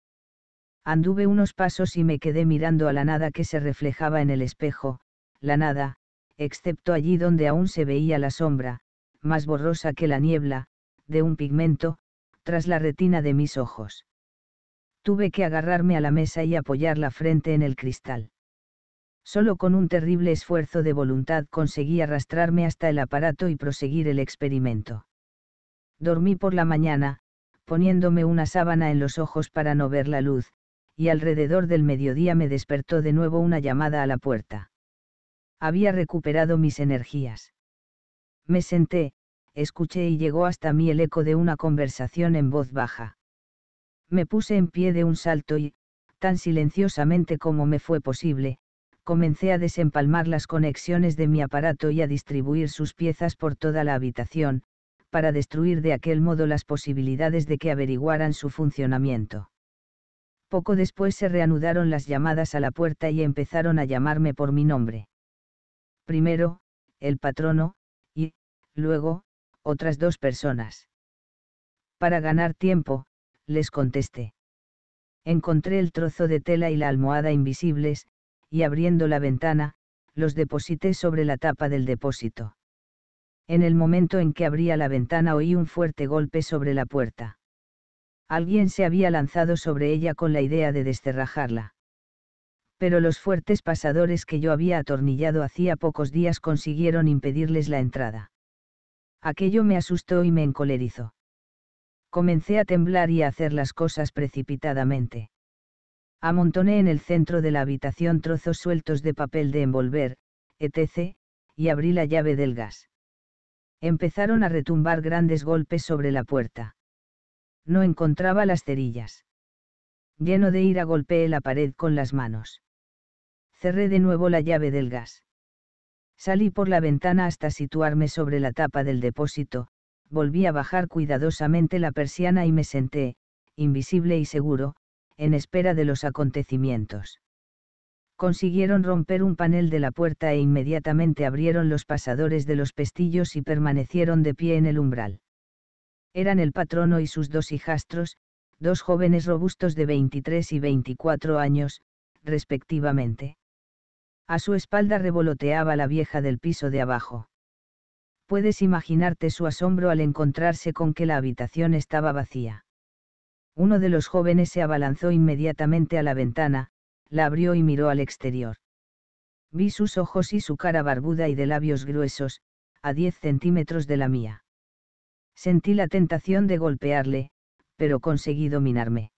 Anduve unos pasos y me quedé mirando a la nada que se reflejaba en el espejo, la nada, excepto allí donde aún se veía la sombra, más borrosa que la niebla, de un pigmento, tras la retina de mis ojos. Tuve que agarrarme a la mesa y apoyar la frente en el cristal. Solo con un terrible esfuerzo de voluntad conseguí arrastrarme hasta el aparato y proseguir el experimento. Dormí por la mañana, poniéndome una sábana en los ojos para no ver la luz, y alrededor del mediodía me despertó de nuevo una llamada a la puerta. Había recuperado mis energías. Me senté, escuché y llegó hasta mí el eco de una conversación en voz baja. Me puse en pie de un salto y, tan silenciosamente como me fue posible, comencé a desempalmar las conexiones de mi aparato y a distribuir sus piezas por toda la habitación, para destruir de aquel modo las posibilidades de que averiguaran su funcionamiento. Poco después se reanudaron las llamadas a la puerta y empezaron a llamarme por mi nombre. Primero, el patrono, y, luego, otras dos personas. Para ganar tiempo, les contesté. Encontré el trozo de tela y la almohada invisibles, y abriendo la ventana, los deposité sobre la tapa del depósito. En el momento en que abría la ventana oí un fuerte golpe sobre la puerta. Alguien se había lanzado sobre ella con la idea de desterrajarla. Pero los fuertes pasadores que yo había atornillado hacía pocos días consiguieron impedirles la entrada. Aquello me asustó y me encolerizó. Comencé a temblar y a hacer las cosas precipitadamente. Amontoné en el centro de la habitación trozos sueltos de papel de envolver, etc., y abrí la llave del gas Empezaron a retumbar grandes golpes sobre la puerta. No encontraba las cerillas. Lleno de ira golpeé la pared con las manos. Cerré de nuevo la llave del gas. Salí por la ventana hasta situarme sobre la tapa del depósito, volví a bajar cuidadosamente la persiana y me senté, invisible y seguro, en espera de los acontecimientos consiguieron romper un panel de la puerta e inmediatamente abrieron los pasadores de los pestillos y permanecieron de pie en el umbral. Eran el patrono y sus dos hijastros, dos jóvenes robustos de 23 y 24 años, respectivamente. A su espalda revoloteaba la vieja del piso de abajo. Puedes imaginarte su asombro al encontrarse con que la habitación estaba vacía. Uno de los jóvenes se abalanzó inmediatamente a la ventana, la abrió y miró al exterior. Vi sus ojos y su cara barbuda y de labios gruesos, a diez centímetros de la mía. Sentí la tentación de golpearle, pero conseguí dominarme.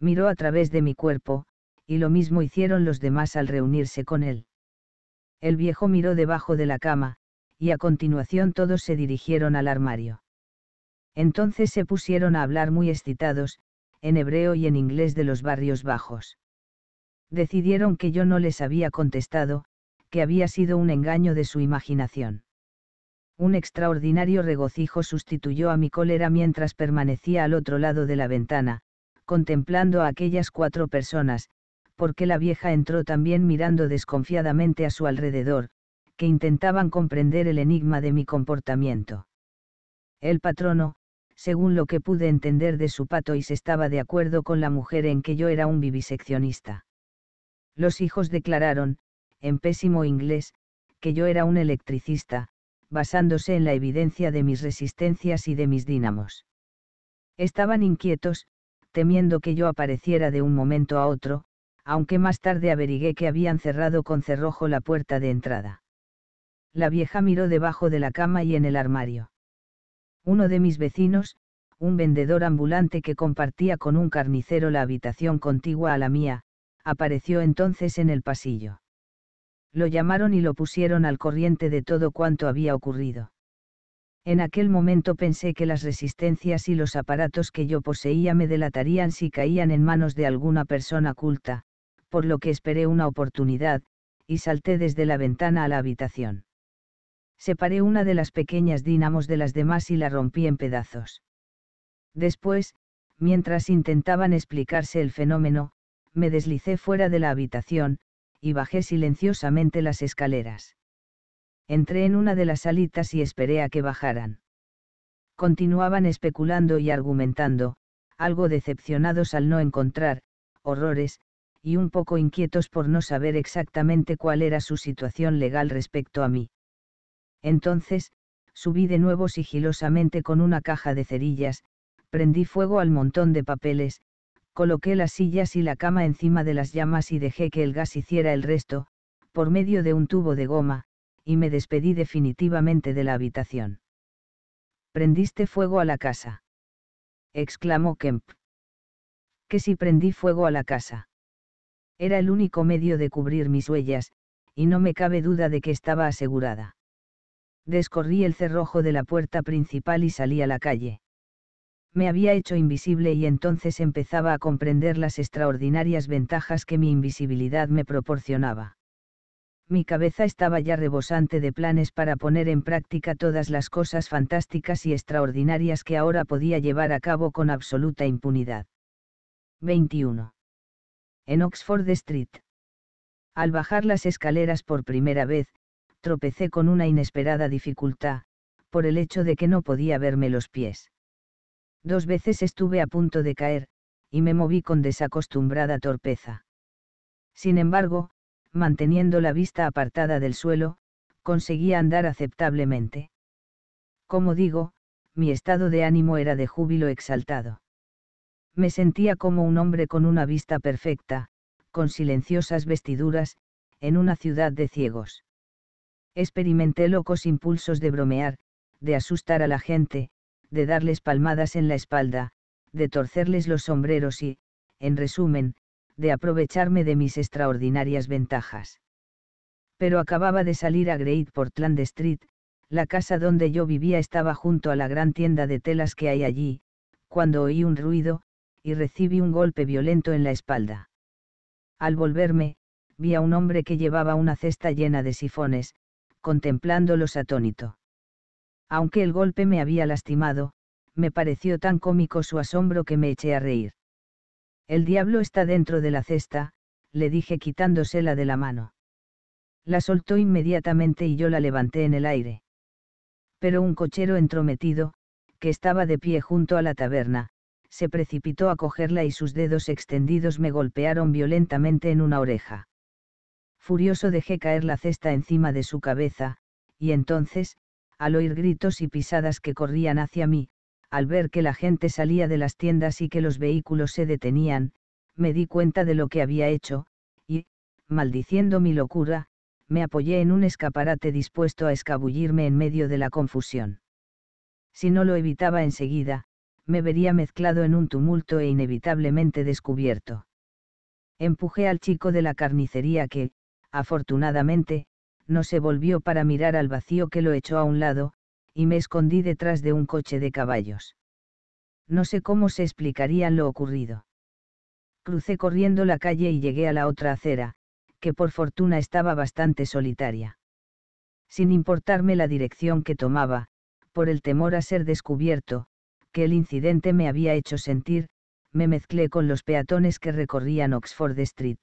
Miró a través de mi cuerpo, y lo mismo hicieron los demás al reunirse con él. El viejo miró debajo de la cama, y a continuación todos se dirigieron al armario. Entonces se pusieron a hablar muy excitados, en hebreo y en inglés de los barrios bajos decidieron que yo no les había contestado, que había sido un engaño de su imaginación. Un extraordinario regocijo sustituyó a mi cólera mientras permanecía al otro lado de la ventana, contemplando a aquellas cuatro personas, porque la vieja entró también mirando desconfiadamente a su alrededor, que intentaban comprender el enigma de mi comportamiento. El patrono, según lo que pude entender de su pato y se estaba de acuerdo con la mujer en que yo era un viviseccionista. Los hijos declararon, en pésimo inglés, que yo era un electricista, basándose en la evidencia de mis resistencias y de mis dínamos. Estaban inquietos, temiendo que yo apareciera de un momento a otro, aunque más tarde averigué que habían cerrado con cerrojo la puerta de entrada. La vieja miró debajo de la cama y en el armario. Uno de mis vecinos, un vendedor ambulante que compartía con un carnicero la habitación contigua a la mía, apareció entonces en el pasillo. Lo llamaron y lo pusieron al corriente de todo cuanto había ocurrido. En aquel momento pensé que las resistencias y los aparatos que yo poseía me delatarían si caían en manos de alguna persona culta, por lo que esperé una oportunidad, y salté desde la ventana a la habitación. Separé una de las pequeñas dínamos de las demás y la rompí en pedazos. Después, mientras intentaban explicarse el fenómeno, me deslicé fuera de la habitación, y bajé silenciosamente las escaleras. Entré en una de las salitas y esperé a que bajaran. Continuaban especulando y argumentando, algo decepcionados al no encontrar, horrores, y un poco inquietos por no saber exactamente cuál era su situación legal respecto a mí. Entonces, subí de nuevo sigilosamente con una caja de cerillas, prendí fuego al montón de papeles, Coloqué las sillas y la cama encima de las llamas y dejé que el gas hiciera el resto, por medio de un tubo de goma, y me despedí definitivamente de la habitación. Prendiste fuego a la casa. exclamó Kemp. Que si prendí fuego a la casa. Era el único medio de cubrir mis huellas, y no me cabe duda de que estaba asegurada. Descorrí el cerrojo de la puerta principal y salí a la calle me había hecho invisible y entonces empezaba a comprender las extraordinarias ventajas que mi invisibilidad me proporcionaba. Mi cabeza estaba ya rebosante de planes para poner en práctica todas las cosas fantásticas y extraordinarias que ahora podía llevar a cabo con absoluta impunidad. 21. En Oxford Street. Al bajar las escaleras por primera vez, tropecé con una inesperada dificultad, por el hecho de que no podía verme los pies Dos veces estuve a punto de caer, y me moví con desacostumbrada torpeza. Sin embargo, manteniendo la vista apartada del suelo, conseguía andar aceptablemente. Como digo, mi estado de ánimo era de júbilo exaltado. Me sentía como un hombre con una vista perfecta, con silenciosas vestiduras, en una ciudad de ciegos. Experimenté locos impulsos de bromear, de asustar a la gente, de darles palmadas en la espalda, de torcerles los sombreros y, en resumen, de aprovecharme de mis extraordinarias ventajas. Pero acababa de salir a Great Portland Street, la casa donde yo vivía estaba junto a la gran tienda de telas que hay allí, cuando oí un ruido, y recibí un golpe violento en la espalda. Al volverme, vi a un hombre que llevaba una cesta llena de sifones, contemplándolos atónito aunque el golpe me había lastimado, me pareció tan cómico su asombro que me eché a reír. El diablo está dentro de la cesta, le dije quitándosela de la mano. La soltó inmediatamente y yo la levanté en el aire. Pero un cochero entrometido, que estaba de pie junto a la taberna, se precipitó a cogerla y sus dedos extendidos me golpearon violentamente en una oreja. Furioso dejé caer la cesta encima de su cabeza, y entonces, al oír gritos y pisadas que corrían hacia mí, al ver que la gente salía de las tiendas y que los vehículos se detenían, me di cuenta de lo que había hecho, y, maldiciendo mi locura, me apoyé en un escaparate dispuesto a escabullirme en medio de la confusión. Si no lo evitaba enseguida, me vería mezclado en un tumulto e inevitablemente descubierto. Empujé al chico de la carnicería que, afortunadamente, no se volvió para mirar al vacío que lo echó a un lado, y me escondí detrás de un coche de caballos. No sé cómo se explicarían lo ocurrido. Crucé corriendo la calle y llegué a la otra acera, que por fortuna estaba bastante solitaria. Sin importarme la dirección que tomaba, por el temor a ser descubierto, que el incidente me había hecho sentir, me mezclé con los peatones que recorrían Oxford Street.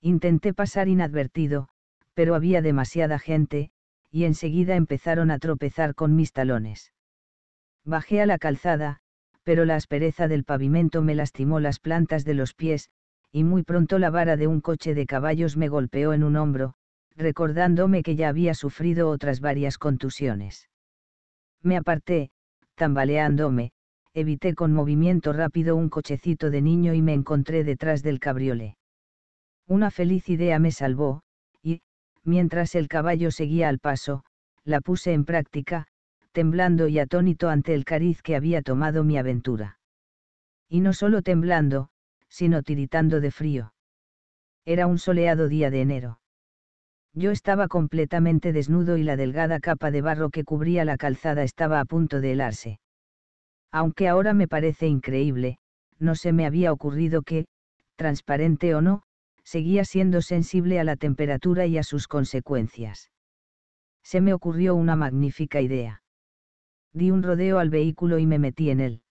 Intenté pasar inadvertido, pero había demasiada gente, y enseguida empezaron a tropezar con mis talones. Bajé a la calzada, pero la aspereza del pavimento me lastimó las plantas de los pies, y muy pronto la vara de un coche de caballos me golpeó en un hombro, recordándome que ya había sufrido otras varias contusiones. Me aparté, tambaleándome, evité con movimiento rápido un cochecito de niño y me encontré detrás del cabriolé. Una feliz idea me salvó, mientras el caballo seguía al paso, la puse en práctica, temblando y atónito ante el cariz que había tomado mi aventura. Y no solo temblando, sino tiritando de frío. Era un soleado día de enero. Yo estaba completamente desnudo y la delgada capa de barro que cubría la calzada estaba a punto de helarse. Aunque ahora me parece increíble, no se me había ocurrido que, transparente o no, seguía siendo sensible a la temperatura y a sus consecuencias. Se me ocurrió una magnífica idea. Di un rodeo al vehículo y me metí en él.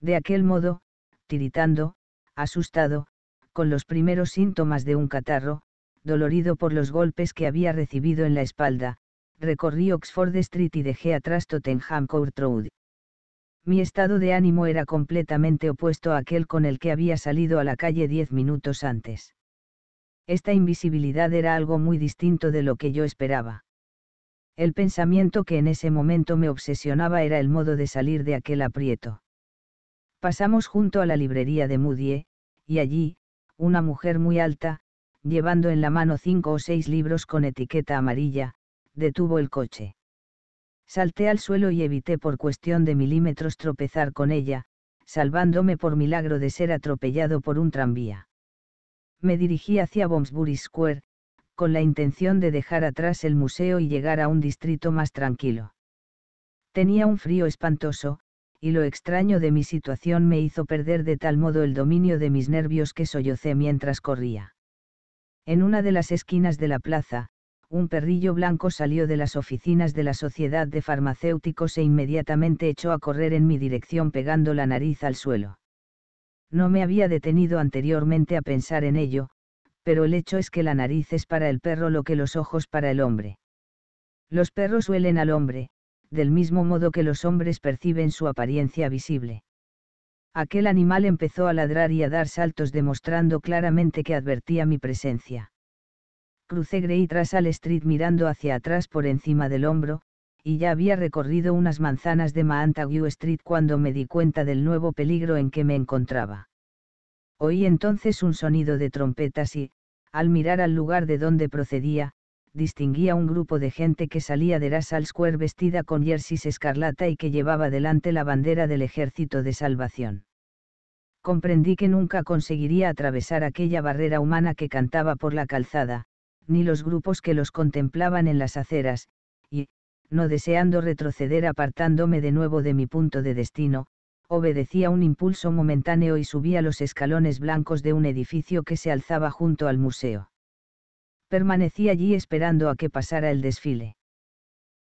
De aquel modo, tiritando, asustado, con los primeros síntomas de un catarro, dolorido por los golpes que había recibido en la espalda, recorrí Oxford Street y dejé atrás Tottenham Court Road. Mi estado de ánimo era completamente opuesto a aquel con el que había salido a la calle diez minutos antes. Esta invisibilidad era algo muy distinto de lo que yo esperaba. El pensamiento que en ese momento me obsesionaba era el modo de salir de aquel aprieto. Pasamos junto a la librería de Moody, y allí, una mujer muy alta, llevando en la mano cinco o seis libros con etiqueta amarilla, detuvo el coche. Salté al suelo y evité por cuestión de milímetros tropezar con ella, salvándome por milagro de ser atropellado por un tranvía me dirigí hacia Bomsbury Square, con la intención de dejar atrás el museo y llegar a un distrito más tranquilo. Tenía un frío espantoso, y lo extraño de mi situación me hizo perder de tal modo el dominio de mis nervios que sollocé mientras corría. En una de las esquinas de la plaza, un perrillo blanco salió de las oficinas de la Sociedad de Farmacéuticos e inmediatamente echó a correr en mi dirección pegando la nariz al suelo. No me había detenido anteriormente a pensar en ello, pero el hecho es que la nariz es para el perro lo que los ojos para el hombre. Los perros huelen al hombre, del mismo modo que los hombres perciben su apariencia visible. Aquel animal empezó a ladrar y a dar saltos demostrando claramente que advertía mi presencia. Crucé Grey tras al Street mirando hacia atrás por encima del hombro, y ya había recorrido unas manzanas de View Street cuando me di cuenta del nuevo peligro en que me encontraba. Oí entonces un sonido de trompetas y, al mirar al lugar de donde procedía, distinguía un grupo de gente que salía de Russell Square vestida con jerseys escarlata y que llevaba delante la bandera del Ejército de Salvación. Comprendí que nunca conseguiría atravesar aquella barrera humana que cantaba por la calzada, ni los grupos que los contemplaban en las aceras, no deseando retroceder apartándome de nuevo de mi punto de destino, obedecía un impulso momentáneo y subía los escalones blancos de un edificio que se alzaba junto al museo. Permanecí allí esperando a que pasara el desfile.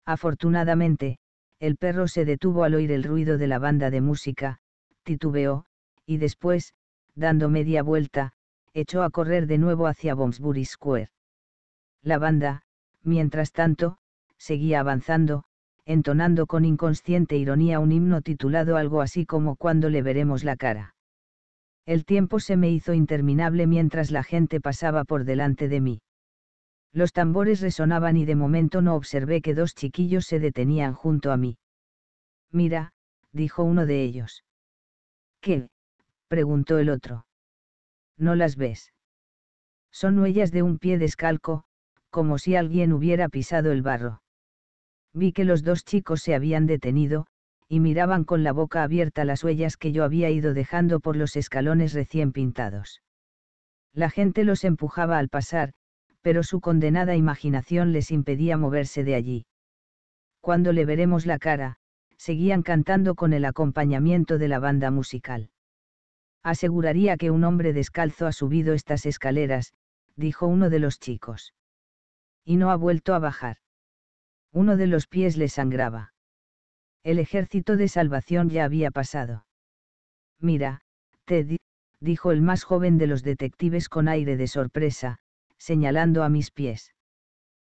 Afortunadamente, el perro se detuvo al oír el ruido de la banda de música, titubeó, y después, dando media vuelta, echó a correr de nuevo hacia Bombsbury Square. La banda, mientras tanto, seguía avanzando, entonando con inconsciente ironía un himno titulado algo así como Cuando le veremos la cara. El tiempo se me hizo interminable mientras la gente pasaba por delante de mí. Los tambores resonaban y de momento no observé que dos chiquillos se detenían junto a mí. Mira, dijo uno de ellos. ¿Qué? preguntó el otro. No las ves. Son huellas de un pie descalco, como si alguien hubiera pisado el barro. Vi que los dos chicos se habían detenido, y miraban con la boca abierta las huellas que yo había ido dejando por los escalones recién pintados. La gente los empujaba al pasar, pero su condenada imaginación les impedía moverse de allí. Cuando le veremos la cara, seguían cantando con el acompañamiento de la banda musical. Aseguraría que un hombre descalzo ha subido estas escaleras, dijo uno de los chicos. Y no ha vuelto a bajar. Uno de los pies le sangraba. El ejército de salvación ya había pasado. Mira, Teddy, dijo el más joven de los detectives con aire de sorpresa, señalando a mis pies.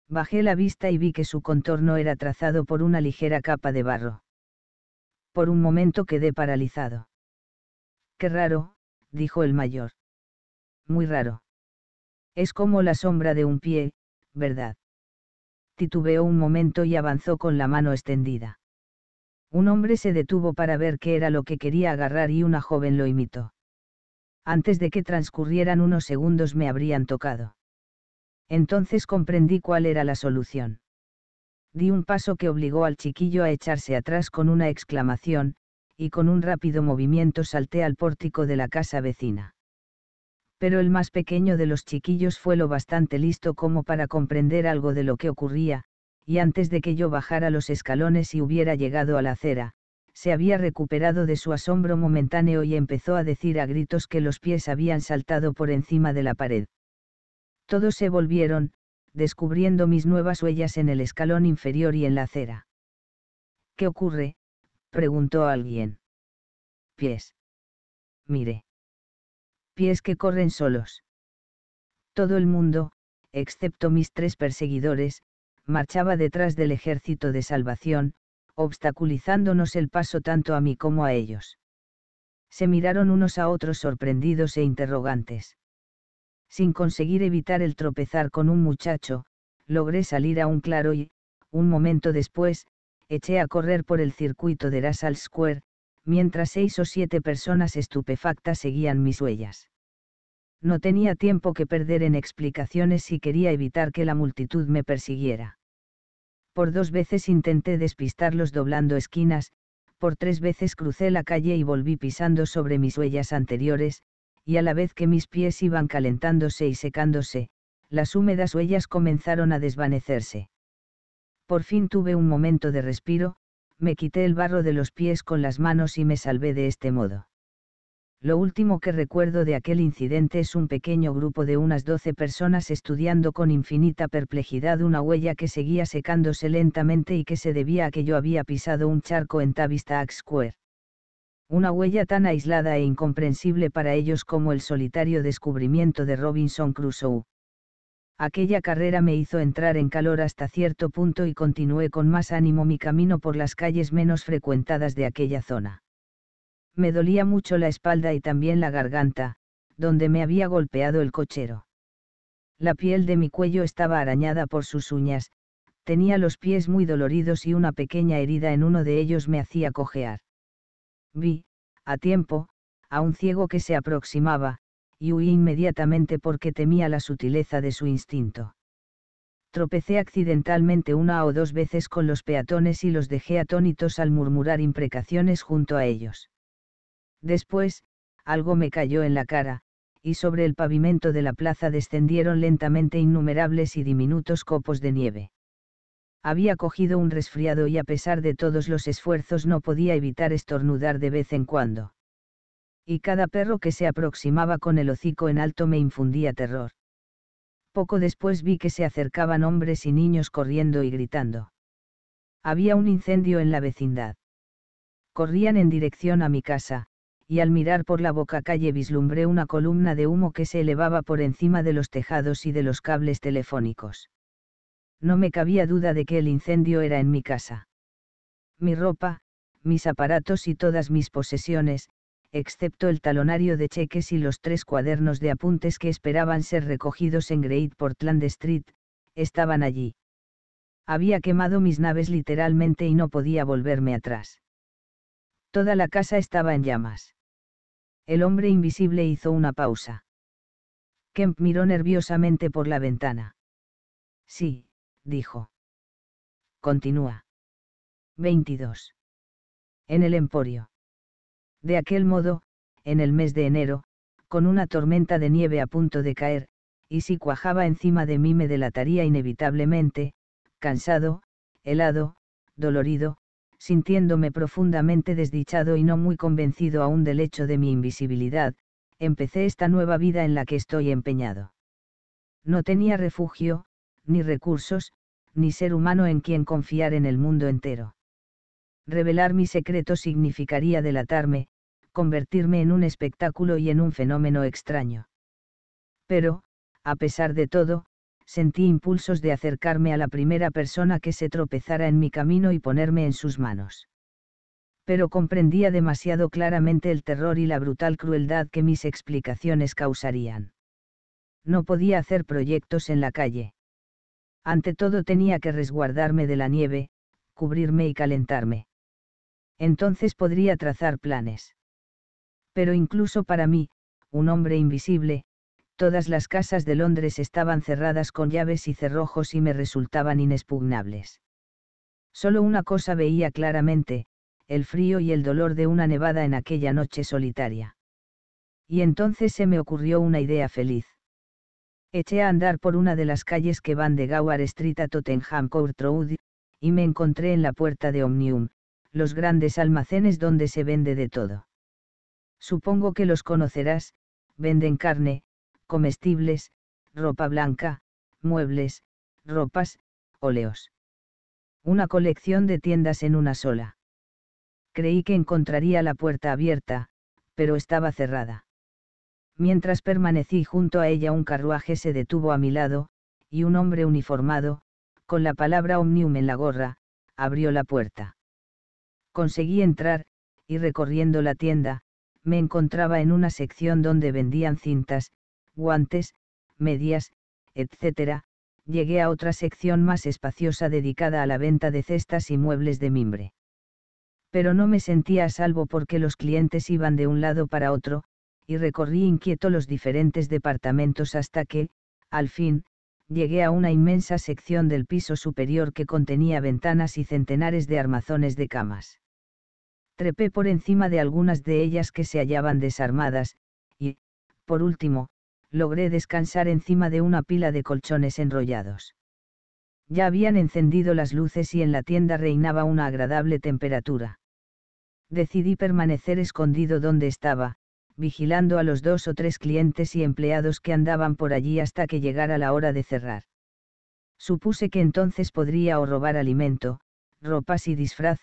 Bajé la vista y vi que su contorno era trazado por una ligera capa de barro. Por un momento quedé paralizado. Qué raro, dijo el mayor. Muy raro. Es como la sombra de un pie, ¿verdad? titubeó un momento y avanzó con la mano extendida. Un hombre se detuvo para ver qué era lo que quería agarrar y una joven lo imitó. Antes de que transcurrieran unos segundos me habrían tocado. Entonces comprendí cuál era la solución. Di un paso que obligó al chiquillo a echarse atrás con una exclamación, y con un rápido movimiento salté al pórtico de la casa vecina pero el más pequeño de los chiquillos fue lo bastante listo como para comprender algo de lo que ocurría, y antes de que yo bajara los escalones y hubiera llegado a la acera, se había recuperado de su asombro momentáneo y empezó a decir a gritos que los pies habían saltado por encima de la pared. Todos se volvieron, descubriendo mis nuevas huellas en el escalón inferior y en la acera. ¿Qué ocurre? preguntó alguien. Pies. Mire pies que corren solos. Todo el mundo, excepto mis tres perseguidores, marchaba detrás del ejército de salvación, obstaculizándonos el paso tanto a mí como a ellos. Se miraron unos a otros sorprendidos e interrogantes. Sin conseguir evitar el tropezar con un muchacho, logré salir a un claro y, un momento después, eché a correr por el circuito de Russell Square, mientras seis o siete personas estupefactas seguían mis huellas. No tenía tiempo que perder en explicaciones si quería evitar que la multitud me persiguiera. Por dos veces intenté despistarlos doblando esquinas, por tres veces crucé la calle y volví pisando sobre mis huellas anteriores, y a la vez que mis pies iban calentándose y secándose, las húmedas huellas comenzaron a desvanecerse. Por fin tuve un momento de respiro, me quité el barro de los pies con las manos y me salvé de este modo. Lo último que recuerdo de aquel incidente es un pequeño grupo de unas doce personas estudiando con infinita perplejidad una huella que seguía secándose lentamente y que se debía a que yo había pisado un charco en Tavistock Square. Una huella tan aislada e incomprensible para ellos como el solitario descubrimiento de Robinson Crusoe aquella carrera me hizo entrar en calor hasta cierto punto y continué con más ánimo mi camino por las calles menos frecuentadas de aquella zona. Me dolía mucho la espalda y también la garganta, donde me había golpeado el cochero. La piel de mi cuello estaba arañada por sus uñas, tenía los pies muy doloridos y una pequeña herida en uno de ellos me hacía cojear. Vi, a tiempo, a un ciego que se aproximaba, y huí inmediatamente porque temía la sutileza de su instinto. Tropecé accidentalmente una o dos veces con los peatones y los dejé atónitos al murmurar imprecaciones junto a ellos. Después, algo me cayó en la cara, y sobre el pavimento de la plaza descendieron lentamente innumerables y diminutos copos de nieve. Había cogido un resfriado y a pesar de todos los esfuerzos no podía evitar estornudar de vez en cuando y cada perro que se aproximaba con el hocico en alto me infundía terror. Poco después vi que se acercaban hombres y niños corriendo y gritando. Había un incendio en la vecindad. Corrían en dirección a mi casa, y al mirar por la boca calle vislumbré una columna de humo que se elevaba por encima de los tejados y de los cables telefónicos. No me cabía duda de que el incendio era en mi casa. Mi ropa, mis aparatos y todas mis posesiones, excepto el talonario de cheques y los tres cuadernos de apuntes que esperaban ser recogidos en Great Portland Street, estaban allí. Había quemado mis naves literalmente y no podía volverme atrás. Toda la casa estaba en llamas. El hombre invisible hizo una pausa. Kemp miró nerviosamente por la ventana. Sí, dijo. Continúa. 22. En el emporio. De aquel modo, en el mes de enero, con una tormenta de nieve a punto de caer, y si cuajaba encima de mí me delataría inevitablemente, cansado, helado, dolorido, sintiéndome profundamente desdichado y no muy convencido aún del hecho de mi invisibilidad, empecé esta nueva vida en la que estoy empeñado. No tenía refugio, ni recursos, ni ser humano en quien confiar en el mundo entero. Revelar mi secreto significaría delatarme, convertirme en un espectáculo y en un fenómeno extraño. Pero, a pesar de todo, sentí impulsos de acercarme a la primera persona que se tropezara en mi camino y ponerme en sus manos. Pero comprendía demasiado claramente el terror y la brutal crueldad que mis explicaciones causarían. No podía hacer proyectos en la calle. Ante todo tenía que resguardarme de la nieve, cubrirme y calentarme. Entonces podría trazar planes pero incluso para mí, un hombre invisible, todas las casas de Londres estaban cerradas con llaves y cerrojos y me resultaban inexpugnables. Solo una cosa veía claramente, el frío y el dolor de una nevada en aquella noche solitaria. Y entonces se me ocurrió una idea feliz. Eché a andar por una de las calles que van de Gower Street a Tottenham Court Road, y me encontré en la puerta de Omnium, los grandes almacenes donde se vende de todo. Supongo que los conocerás, venden carne, comestibles, ropa blanca, muebles, ropas, óleos. Una colección de tiendas en una sola. Creí que encontraría la puerta abierta, pero estaba cerrada. Mientras permanecí junto a ella un carruaje se detuvo a mi lado, y un hombre uniformado, con la palabra Omnium en la gorra, abrió la puerta. Conseguí entrar, y recorriendo la tienda, me encontraba en una sección donde vendían cintas, guantes, medias, etc. Llegué a otra sección más espaciosa dedicada a la venta de cestas y muebles de mimbre. Pero no me sentía a salvo porque los clientes iban de un lado para otro, y recorrí inquieto los diferentes departamentos hasta que, al fin, llegué a una inmensa sección del piso superior que contenía ventanas y centenares de armazones de camas trepé por encima de algunas de ellas que se hallaban desarmadas, y, por último, logré descansar encima de una pila de colchones enrollados. Ya habían encendido las luces y en la tienda reinaba una agradable temperatura. Decidí permanecer escondido donde estaba, vigilando a los dos o tres clientes y empleados que andaban por allí hasta que llegara la hora de cerrar. Supuse que entonces podría o robar alimento, ropas y disfraz,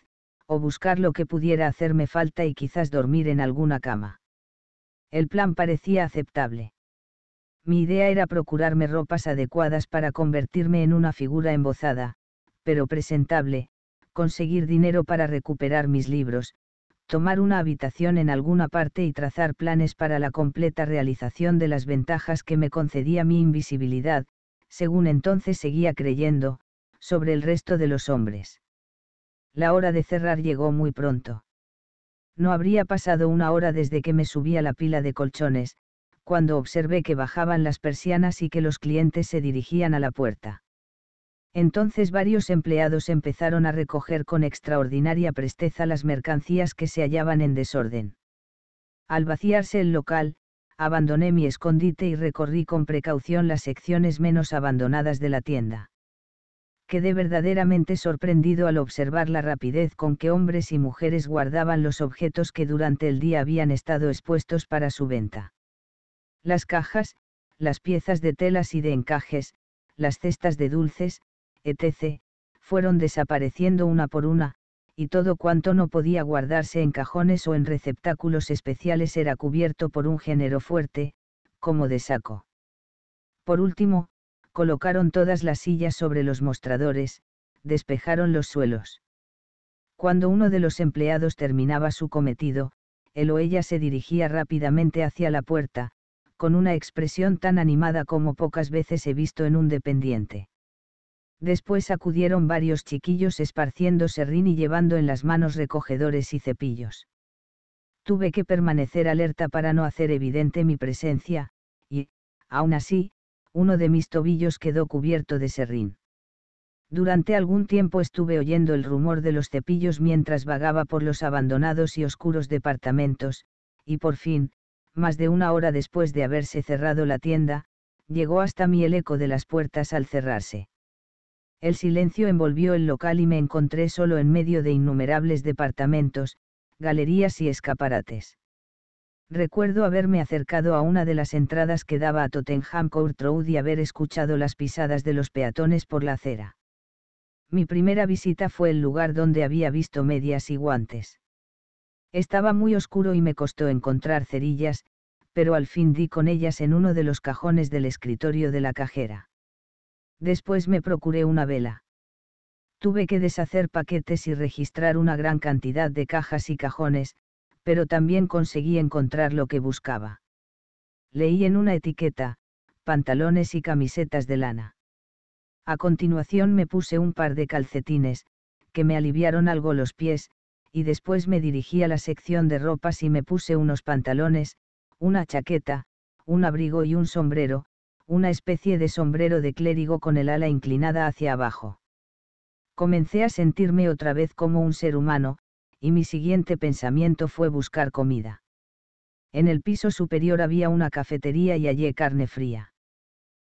o buscar lo que pudiera hacerme falta y quizás dormir en alguna cama. El plan parecía aceptable. Mi idea era procurarme ropas adecuadas para convertirme en una figura embozada, pero presentable, conseguir dinero para recuperar mis libros, tomar una habitación en alguna parte y trazar planes para la completa realización de las ventajas que me concedía mi invisibilidad, según entonces seguía creyendo, sobre el resto de los hombres la hora de cerrar llegó muy pronto. No habría pasado una hora desde que me subí a la pila de colchones, cuando observé que bajaban las persianas y que los clientes se dirigían a la puerta. Entonces varios empleados empezaron a recoger con extraordinaria presteza las mercancías que se hallaban en desorden. Al vaciarse el local, abandoné mi escondite y recorrí con precaución las secciones menos abandonadas de la tienda quedé verdaderamente sorprendido al observar la rapidez con que hombres y mujeres guardaban los objetos que durante el día habían estado expuestos para su venta. Las cajas, las piezas de telas y de encajes, las cestas de dulces, etc., fueron desapareciendo una por una, y todo cuanto no podía guardarse en cajones o en receptáculos especiales era cubierto por un género fuerte, como de saco. Por último, colocaron todas las sillas sobre los mostradores, despejaron los suelos. Cuando uno de los empleados terminaba su cometido, él o ella se dirigía rápidamente hacia la puerta, con una expresión tan animada como pocas veces he visto en un dependiente. Después acudieron varios chiquillos esparciendo serrín y llevando en las manos recogedores y cepillos. Tuve que permanecer alerta para no hacer evidente mi presencia, y, aún así, uno de mis tobillos quedó cubierto de serrín. Durante algún tiempo estuve oyendo el rumor de los cepillos mientras vagaba por los abandonados y oscuros departamentos, y por fin, más de una hora después de haberse cerrado la tienda, llegó hasta mí el eco de las puertas al cerrarse. El silencio envolvió el local y me encontré solo en medio de innumerables departamentos, galerías y escaparates. Recuerdo haberme acercado a una de las entradas que daba a Tottenham Court Road y haber escuchado las pisadas de los peatones por la acera. Mi primera visita fue el lugar donde había visto medias y guantes. Estaba muy oscuro y me costó encontrar cerillas, pero al fin di con ellas en uno de los cajones del escritorio de la cajera. Después me procuré una vela. Tuve que deshacer paquetes y registrar una gran cantidad de cajas y cajones, pero también conseguí encontrar lo que buscaba. Leí en una etiqueta, pantalones y camisetas de lana. A continuación me puse un par de calcetines, que me aliviaron algo los pies, y después me dirigí a la sección de ropas y me puse unos pantalones, una chaqueta, un abrigo y un sombrero, una especie de sombrero de clérigo con el ala inclinada hacia abajo. Comencé a sentirme otra vez como un ser humano, y mi siguiente pensamiento fue buscar comida. En el piso superior había una cafetería y hallé carne fría.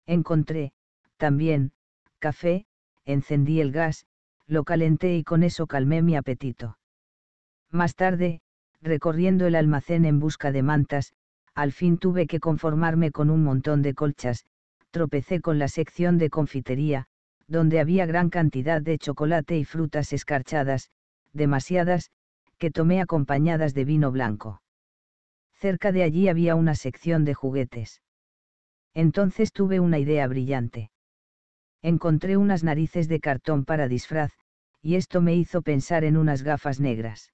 Encontré, también, café, encendí el gas, lo calenté y con eso calmé mi apetito. Más tarde, recorriendo el almacén en busca de mantas, al fin tuve que conformarme con un montón de colchas, tropecé con la sección de confitería, donde había gran cantidad de chocolate y frutas escarchadas, demasiadas, que tomé acompañadas de vino blanco. Cerca de allí había una sección de juguetes. Entonces tuve una idea brillante. Encontré unas narices de cartón para disfraz, y esto me hizo pensar en unas gafas negras.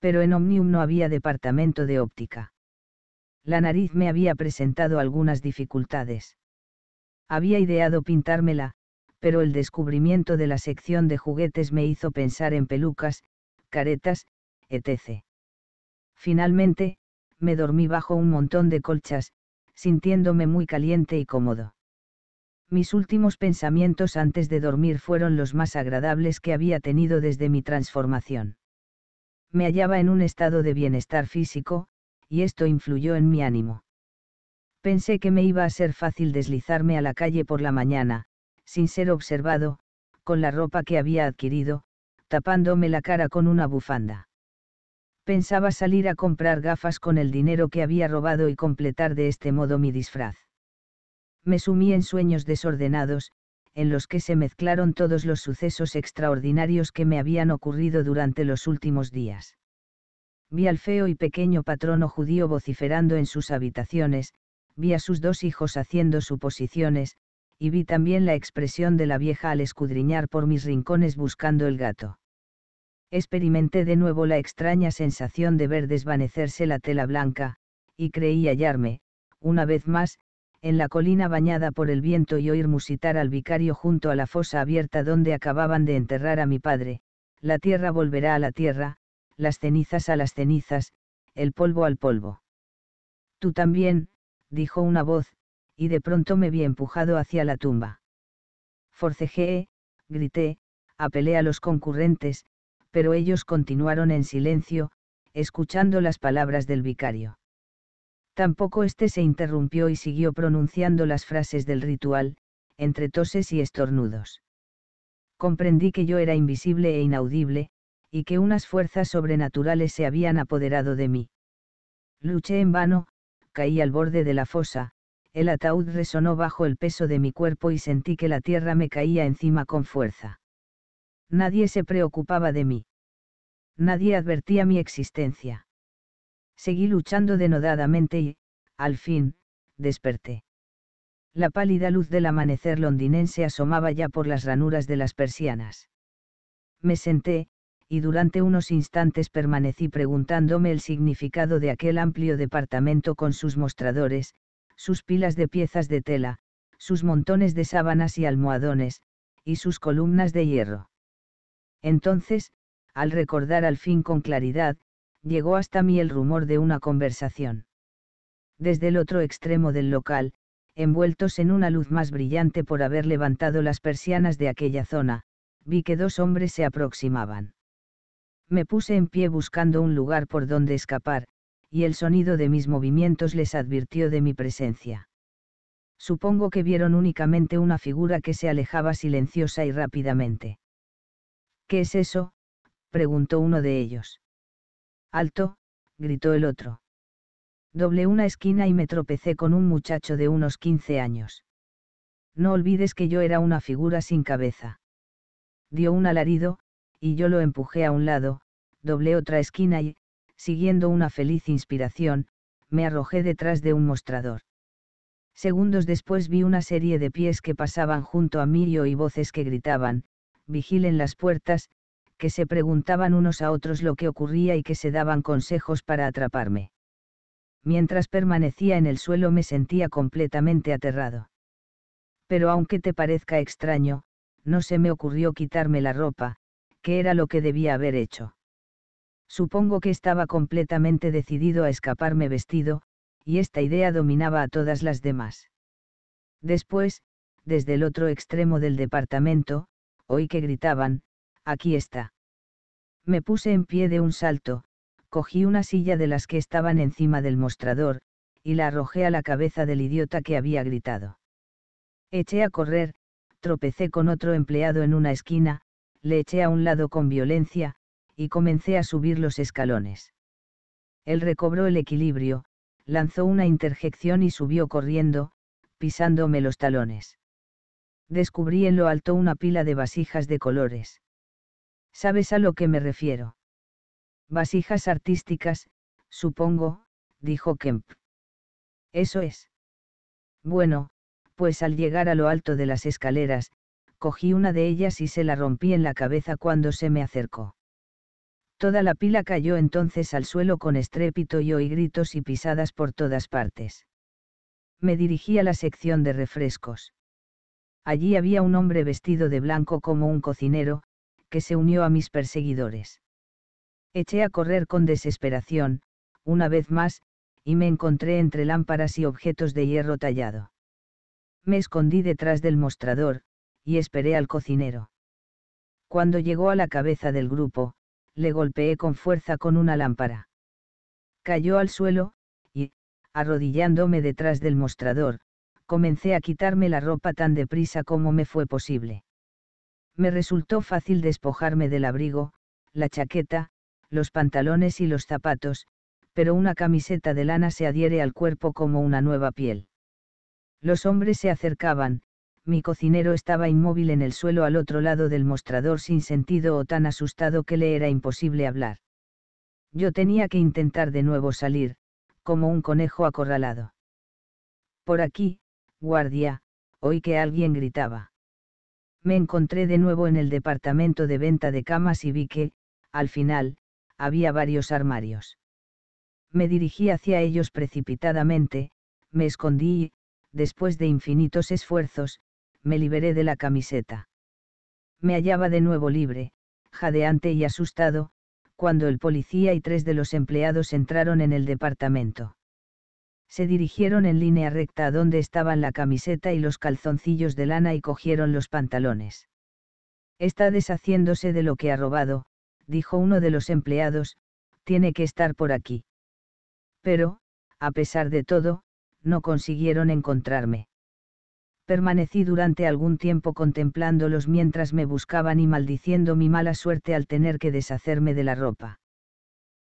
Pero en Omnium no había departamento de óptica. La nariz me había presentado algunas dificultades. Había ideado pintármela, pero el descubrimiento de la sección de juguetes me hizo pensar en pelucas, caretas, etc. Finalmente, me dormí bajo un montón de colchas, sintiéndome muy caliente y cómodo. Mis últimos pensamientos antes de dormir fueron los más agradables que había tenido desde mi transformación. Me hallaba en un estado de bienestar físico, y esto influyó en mi ánimo. Pensé que me iba a ser fácil deslizarme a la calle por la mañana, sin ser observado, con la ropa que había adquirido, tapándome la cara con una bufanda. Pensaba salir a comprar gafas con el dinero que había robado y completar de este modo mi disfraz. Me sumí en sueños desordenados, en los que se mezclaron todos los sucesos extraordinarios que me habían ocurrido durante los últimos días. Vi al feo y pequeño patrono judío vociferando en sus habitaciones, vi a sus dos hijos haciendo suposiciones, y vi también la expresión de la vieja al escudriñar por mis rincones buscando el gato. Experimenté de nuevo la extraña sensación de ver desvanecerse la tela blanca, y creí hallarme, una vez más, en la colina bañada por el viento y oír musitar al vicario junto a la fosa abierta donde acababan de enterrar a mi padre, la tierra volverá a la tierra, las cenizas a las cenizas, el polvo al polvo. Tú también, dijo una voz, y de pronto me vi empujado hacia la tumba. Forcejeé, grité, apelé a los concurrentes, pero ellos continuaron en silencio, escuchando las palabras del vicario. Tampoco éste se interrumpió y siguió pronunciando las frases del ritual, entre toses y estornudos. Comprendí que yo era invisible e inaudible, y que unas fuerzas sobrenaturales se habían apoderado de mí. Luché en vano, caí al borde de la fosa, el ataúd resonó bajo el peso de mi cuerpo y sentí que la tierra me caía encima con fuerza. Nadie se preocupaba de mí. Nadie advertía mi existencia. Seguí luchando denodadamente y, al fin, desperté. La pálida luz del amanecer londinense asomaba ya por las ranuras de las persianas. Me senté, y durante unos instantes permanecí preguntándome el significado de aquel amplio departamento con sus mostradores, sus pilas de piezas de tela, sus montones de sábanas y almohadones, y sus columnas de hierro. Entonces, al recordar al fin con claridad, llegó hasta mí el rumor de una conversación. Desde el otro extremo del local, envueltos en una luz más brillante por haber levantado las persianas de aquella zona, vi que dos hombres se aproximaban. Me puse en pie buscando un lugar por donde escapar, y el sonido de mis movimientos les advirtió de mi presencia. Supongo que vieron únicamente una figura que se alejaba silenciosa y rápidamente. ¿Qué es eso? preguntó uno de ellos. Alto, gritó el otro. Doblé una esquina y me tropecé con un muchacho de unos 15 años. No olvides que yo era una figura sin cabeza. Dio un alarido, y yo lo empujé a un lado, doblé otra esquina y, siguiendo una feliz inspiración, me arrojé detrás de un mostrador. Segundos después vi una serie de pies que pasaban junto a mí y oí voces que gritaban, vigilen las puertas, que se preguntaban unos a otros lo que ocurría y que se daban consejos para atraparme. Mientras permanecía en el suelo me sentía completamente aterrado. Pero aunque te parezca extraño, no se me ocurrió quitarme la ropa, que era lo que debía haber hecho. Supongo que estaba completamente decidido a escaparme vestido, y esta idea dominaba a todas las demás. Después, desde el otro extremo del departamento, oí que gritaban, aquí está. Me puse en pie de un salto, cogí una silla de las que estaban encima del mostrador, y la arrojé a la cabeza del idiota que había gritado. Eché a correr, tropecé con otro empleado en una esquina, le eché a un lado con violencia, y comencé a subir los escalones. Él recobró el equilibrio, lanzó una interjección y subió corriendo, pisándome los talones. Descubrí en lo alto una pila de vasijas de colores. ¿Sabes a lo que me refiero? Vasijas artísticas, supongo, dijo Kemp. Eso es. Bueno, pues al llegar a lo alto de las escaleras, cogí una de ellas y se la rompí en la cabeza cuando se me acercó. Toda la pila cayó entonces al suelo con estrépito y oí gritos y pisadas por todas partes. Me dirigí a la sección de refrescos. Allí había un hombre vestido de blanco como un cocinero, que se unió a mis perseguidores. Eché a correr con desesperación, una vez más, y me encontré entre lámparas y objetos de hierro tallado. Me escondí detrás del mostrador, y esperé al cocinero. Cuando llegó a la cabeza del grupo, le golpeé con fuerza con una lámpara. Cayó al suelo, y, arrodillándome detrás del mostrador, comencé a quitarme la ropa tan deprisa como me fue posible. Me resultó fácil despojarme del abrigo, la chaqueta, los pantalones y los zapatos, pero una camiseta de lana se adhiere al cuerpo como una nueva piel. Los hombres se acercaban, mi cocinero estaba inmóvil en el suelo al otro lado del mostrador sin sentido o tan asustado que le era imposible hablar. Yo tenía que intentar de nuevo salir, como un conejo acorralado. Por aquí, guardia, oí que alguien gritaba. Me encontré de nuevo en el departamento de venta de camas y vi que, al final, había varios armarios. Me dirigí hacia ellos precipitadamente, me escondí y, después de infinitos esfuerzos, me liberé de la camiseta. Me hallaba de nuevo libre, jadeante y asustado, cuando el policía y tres de los empleados entraron en el departamento. Se dirigieron en línea recta a donde estaban la camiseta y los calzoncillos de lana y cogieron los pantalones. Está deshaciéndose de lo que ha robado, dijo uno de los empleados, tiene que estar por aquí. Pero, a pesar de todo, no consiguieron encontrarme permanecí durante algún tiempo contemplándolos mientras me buscaban y maldiciendo mi mala suerte al tener que deshacerme de la ropa.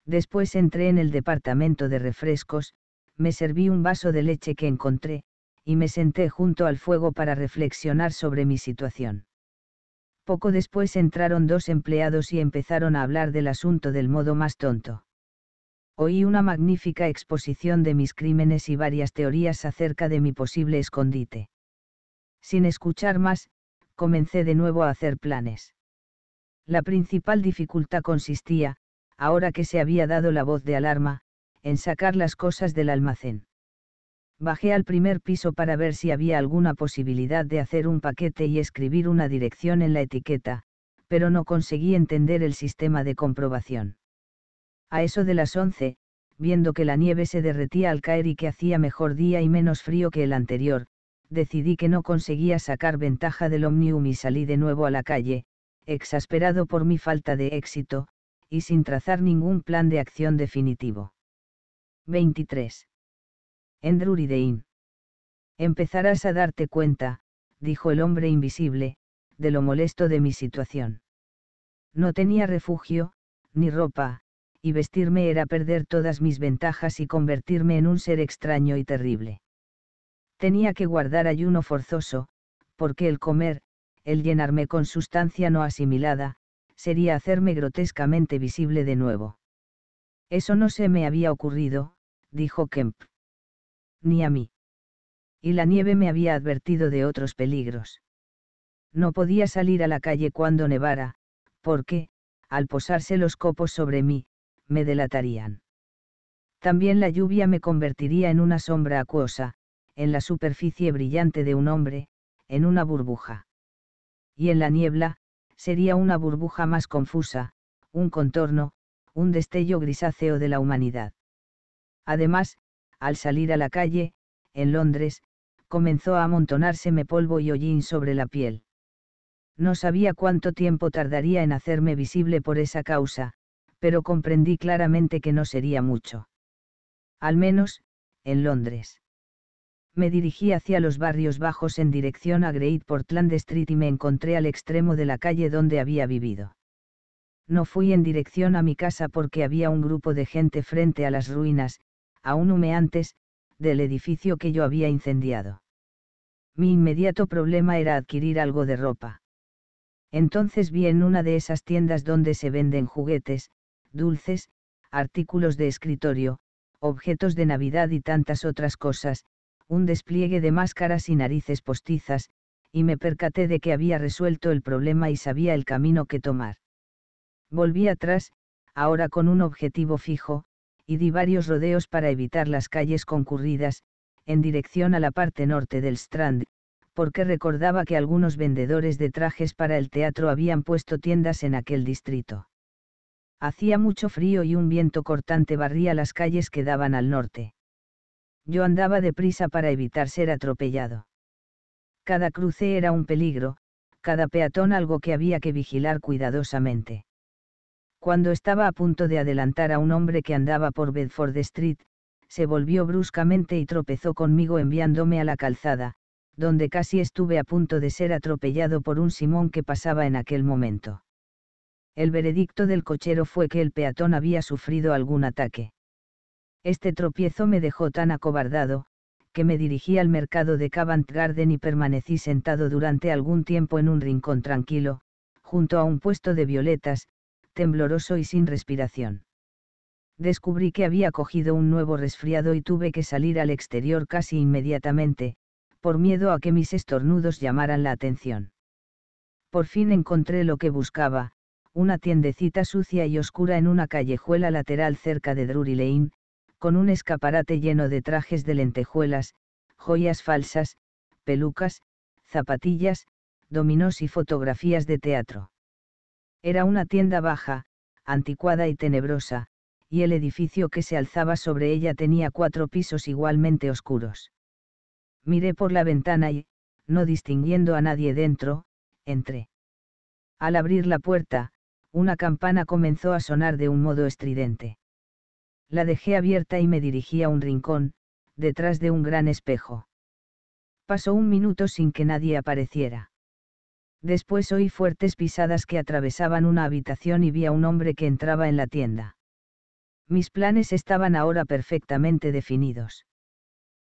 Después entré en el departamento de refrescos, me serví un vaso de leche que encontré, y me senté junto al fuego para reflexionar sobre mi situación. Poco después entraron dos empleados y empezaron a hablar del asunto del modo más tonto oí una magnífica exposición de mis crímenes y varias teorías acerca de mi posible escondite. Sin escuchar más, comencé de nuevo a hacer planes. La principal dificultad consistía, ahora que se había dado la voz de alarma, en sacar las cosas del almacén. Bajé al primer piso para ver si había alguna posibilidad de hacer un paquete y escribir una dirección en la etiqueta, pero no conseguí entender el sistema de comprobación. A eso de las once, viendo que la nieve se derretía al caer y que hacía mejor día y menos frío que el anterior, decidí que no conseguía sacar ventaja del Omnium y salí de nuevo a la calle, exasperado por mi falta de éxito, y sin trazar ningún plan de acción definitivo. 23. Endruridein. Empezarás a darte cuenta, dijo el hombre invisible, de lo molesto de mi situación. No tenía refugio, ni ropa, y vestirme era perder todas mis ventajas y convertirme en un ser extraño y terrible tenía que guardar ayuno forzoso, porque el comer, el llenarme con sustancia no asimilada, sería hacerme grotescamente visible de nuevo. Eso no se me había ocurrido, dijo Kemp. Ni a mí. Y la nieve me había advertido de otros peligros. No podía salir a la calle cuando nevara, porque, al posarse los copos sobre mí, me delatarían. También la lluvia me convertiría en una sombra acuosa, en la superficie brillante de un hombre, en una burbuja. Y en la niebla, sería una burbuja más confusa, un contorno, un destello grisáceo de la humanidad. Además, al salir a la calle, en Londres, comenzó a amontonárseme polvo y hollín sobre la piel. No sabía cuánto tiempo tardaría en hacerme visible por esa causa, pero comprendí claramente que no sería mucho. Al menos, en Londres me dirigí hacia los barrios bajos en dirección a Great Portland Street y me encontré al extremo de la calle donde había vivido. No fui en dirección a mi casa porque había un grupo de gente frente a las ruinas, aún humeantes, del edificio que yo había incendiado. Mi inmediato problema era adquirir algo de ropa. Entonces vi en una de esas tiendas donde se venden juguetes, dulces, artículos de escritorio, objetos de Navidad y tantas otras cosas, un despliegue de máscaras y narices postizas, y me percaté de que había resuelto el problema y sabía el camino que tomar. Volví atrás, ahora con un objetivo fijo, y di varios rodeos para evitar las calles concurridas, en dirección a la parte norte del Strand, porque recordaba que algunos vendedores de trajes para el teatro habían puesto tiendas en aquel distrito. Hacía mucho frío y un viento cortante barría las calles que daban al norte. Yo andaba deprisa para evitar ser atropellado. Cada cruce era un peligro, cada peatón algo que había que vigilar cuidadosamente. Cuando estaba a punto de adelantar a un hombre que andaba por Bedford Street, se volvió bruscamente y tropezó conmigo enviándome a la calzada, donde casi estuve a punto de ser atropellado por un Simón que pasaba en aquel momento. El veredicto del cochero fue que el peatón había sufrido algún ataque. Este tropiezo me dejó tan acobardado, que me dirigí al mercado de Cavant Garden y permanecí sentado durante algún tiempo en un rincón tranquilo, junto a un puesto de violetas, tembloroso y sin respiración. Descubrí que había cogido un nuevo resfriado y tuve que salir al exterior casi inmediatamente, por miedo a que mis estornudos llamaran la atención. Por fin encontré lo que buscaba, una tiendecita sucia y oscura en una callejuela lateral cerca de Drury Lane, con un escaparate lleno de trajes de lentejuelas, joyas falsas, pelucas, zapatillas, dominós y fotografías de teatro. Era una tienda baja, anticuada y tenebrosa, y el edificio que se alzaba sobre ella tenía cuatro pisos igualmente oscuros. Miré por la ventana y, no distinguiendo a nadie dentro, entré. Al abrir la puerta, una campana comenzó a sonar de un modo estridente. La dejé abierta y me dirigí a un rincón, detrás de un gran espejo. Pasó un minuto sin que nadie apareciera. Después oí fuertes pisadas que atravesaban una habitación y vi a un hombre que entraba en la tienda. Mis planes estaban ahora perfectamente definidos.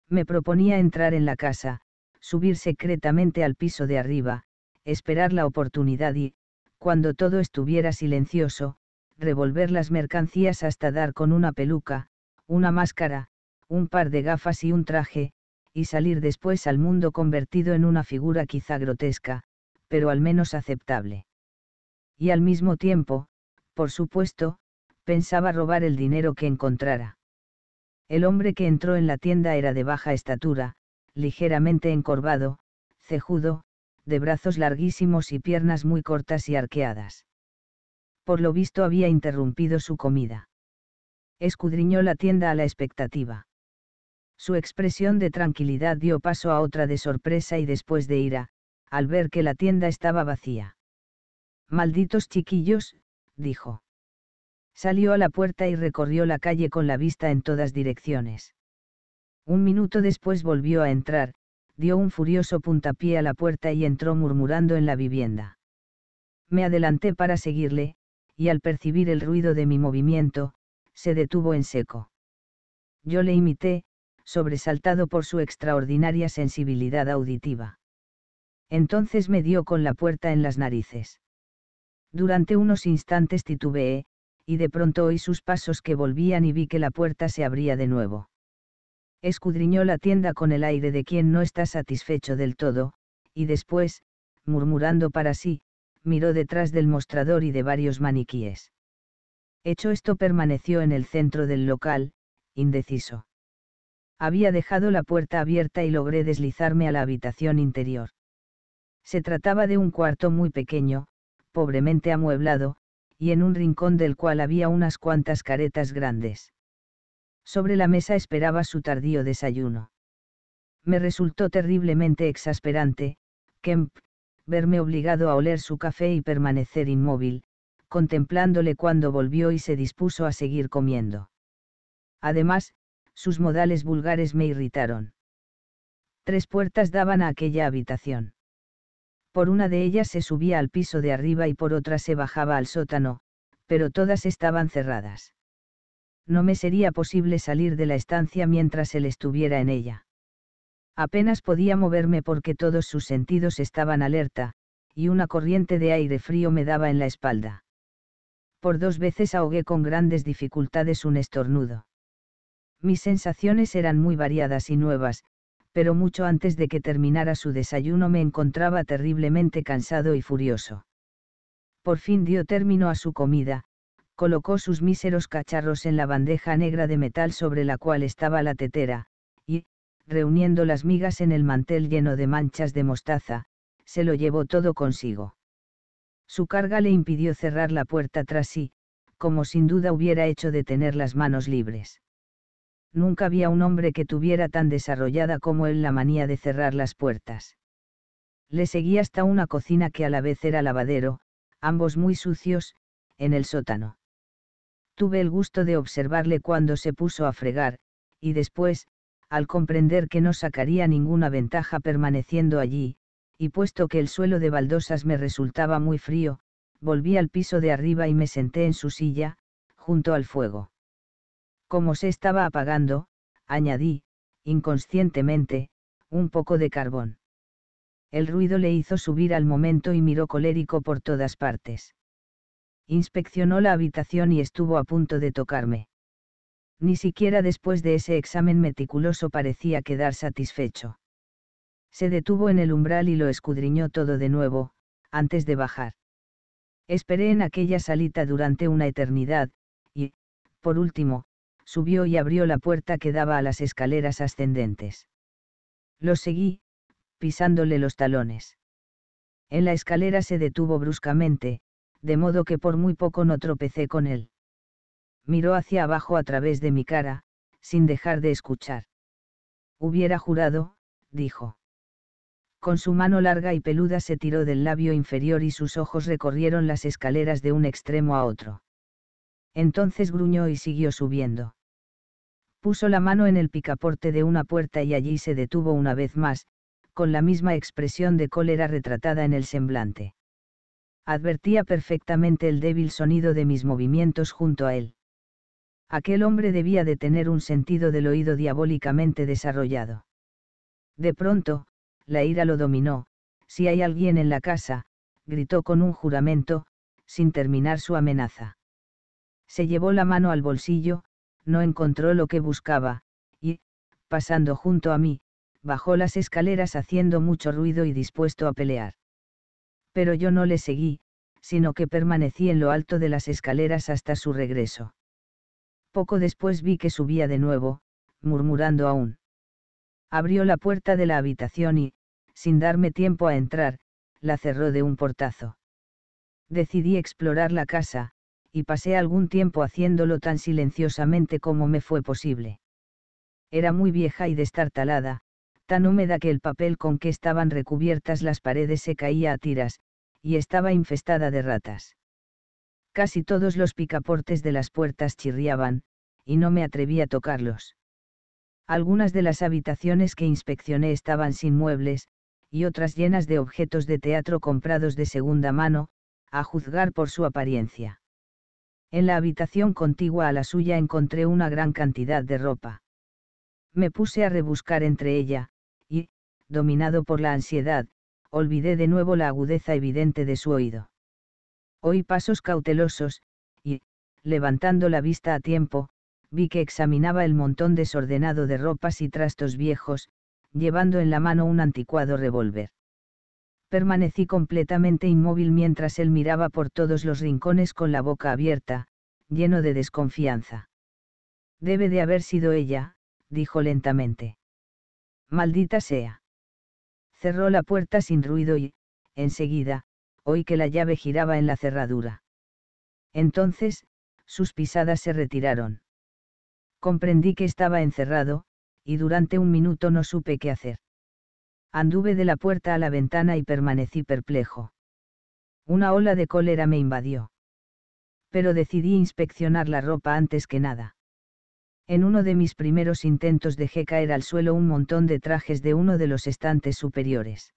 Me proponía entrar en la casa, subir secretamente al piso de arriba, esperar la oportunidad y, cuando todo estuviera silencioso, revolver las mercancías hasta dar con una peluca, una máscara, un par de gafas y un traje, y salir después al mundo convertido en una figura quizá grotesca, pero al menos aceptable. Y al mismo tiempo, por supuesto, pensaba robar el dinero que encontrara. El hombre que entró en la tienda era de baja estatura, ligeramente encorvado, cejudo, de brazos larguísimos y piernas muy cortas y arqueadas por lo visto había interrumpido su comida. Escudriñó la tienda a la expectativa. Su expresión de tranquilidad dio paso a otra de sorpresa y después de ira, al ver que la tienda estaba vacía. Malditos chiquillos, dijo. Salió a la puerta y recorrió la calle con la vista en todas direcciones. Un minuto después volvió a entrar, dio un furioso puntapié a la puerta y entró murmurando en la vivienda. Me adelanté para seguirle, y al percibir el ruido de mi movimiento, se detuvo en seco. Yo le imité, sobresaltado por su extraordinaria sensibilidad auditiva. Entonces me dio con la puerta en las narices. Durante unos instantes titubeé, y de pronto oí sus pasos que volvían y vi que la puerta se abría de nuevo. Escudriñó la tienda con el aire de quien no está satisfecho del todo, y después, murmurando para sí, miró detrás del mostrador y de varios maniquíes. Hecho esto permaneció en el centro del local, indeciso. Había dejado la puerta abierta y logré deslizarme a la habitación interior. Se trataba de un cuarto muy pequeño, pobremente amueblado, y en un rincón del cual había unas cuantas caretas grandes. Sobre la mesa esperaba su tardío desayuno. Me resultó terriblemente exasperante, Kemp, verme obligado a oler su café y permanecer inmóvil, contemplándole cuando volvió y se dispuso a seguir comiendo. Además, sus modales vulgares me irritaron. Tres puertas daban a aquella habitación. Por una de ellas se subía al piso de arriba y por otra se bajaba al sótano, pero todas estaban cerradas. No me sería posible salir de la estancia mientras él estuviera en ella. Apenas podía moverme porque todos sus sentidos estaban alerta, y una corriente de aire frío me daba en la espalda. Por dos veces ahogué con grandes dificultades un estornudo. Mis sensaciones eran muy variadas y nuevas, pero mucho antes de que terminara su desayuno me encontraba terriblemente cansado y furioso. Por fin dio término a su comida, colocó sus míseros cacharros en la bandeja negra de metal sobre la cual estaba la tetera, reuniendo las migas en el mantel lleno de manchas de mostaza, se lo llevó todo consigo. Su carga le impidió cerrar la puerta tras sí, como sin duda hubiera hecho de tener las manos libres. Nunca había un hombre que tuviera tan desarrollada como él la manía de cerrar las puertas. Le seguí hasta una cocina que a la vez era lavadero, ambos muy sucios, en el sótano. Tuve el gusto de observarle cuando se puso a fregar, y después, al comprender que no sacaría ninguna ventaja permaneciendo allí, y puesto que el suelo de baldosas me resultaba muy frío, volví al piso de arriba y me senté en su silla, junto al fuego. Como se estaba apagando, añadí, inconscientemente, un poco de carbón. El ruido le hizo subir al momento y miró colérico por todas partes. Inspeccionó la habitación y estuvo a punto de tocarme ni siquiera después de ese examen meticuloso parecía quedar satisfecho. Se detuvo en el umbral y lo escudriñó todo de nuevo, antes de bajar. Esperé en aquella salita durante una eternidad, y, por último, subió y abrió la puerta que daba a las escaleras ascendentes. Lo seguí, pisándole los talones. En la escalera se detuvo bruscamente, de modo que por muy poco no tropecé con él miró hacia abajo a través de mi cara, sin dejar de escuchar. Hubiera jurado, dijo. Con su mano larga y peluda se tiró del labio inferior y sus ojos recorrieron las escaleras de un extremo a otro. Entonces gruñó y siguió subiendo. Puso la mano en el picaporte de una puerta y allí se detuvo una vez más, con la misma expresión de cólera retratada en el semblante. Advertía perfectamente el débil sonido de mis movimientos junto a él. Aquel hombre debía de tener un sentido del oído diabólicamente desarrollado. De pronto, la ira lo dominó, si hay alguien en la casa, gritó con un juramento, sin terminar su amenaza. Se llevó la mano al bolsillo, no encontró lo que buscaba, y, pasando junto a mí, bajó las escaleras haciendo mucho ruido y dispuesto a pelear. Pero yo no le seguí, sino que permanecí en lo alto de las escaleras hasta su regreso. Poco después vi que subía de nuevo, murmurando aún. Abrió la puerta de la habitación y, sin darme tiempo a entrar, la cerró de un portazo. Decidí explorar la casa, y pasé algún tiempo haciéndolo tan silenciosamente como me fue posible. Era muy vieja y destartalada, tan húmeda que el papel con que estaban recubiertas las paredes se caía a tiras, y estaba infestada de ratas. Casi todos los picaportes de las puertas chirriaban, y no me atreví a tocarlos. Algunas de las habitaciones que inspeccioné estaban sin muebles, y otras llenas de objetos de teatro comprados de segunda mano, a juzgar por su apariencia. En la habitación contigua a la suya encontré una gran cantidad de ropa. Me puse a rebuscar entre ella, y, dominado por la ansiedad, olvidé de nuevo la agudeza evidente de su oído. Oí pasos cautelosos, y, levantando la vista a tiempo, vi que examinaba el montón desordenado de ropas y trastos viejos, llevando en la mano un anticuado revólver. Permanecí completamente inmóvil mientras él miraba por todos los rincones con la boca abierta, lleno de desconfianza. Debe de haber sido ella, dijo lentamente. Maldita sea. Cerró la puerta sin ruido y, enseguida, oí que la llave giraba en la cerradura. Entonces, sus pisadas se retiraron. Comprendí que estaba encerrado, y durante un minuto no supe qué hacer. Anduve de la puerta a la ventana y permanecí perplejo. Una ola de cólera me invadió. Pero decidí inspeccionar la ropa antes que nada. En uno de mis primeros intentos dejé caer al suelo un montón de trajes de uno de los estantes superiores.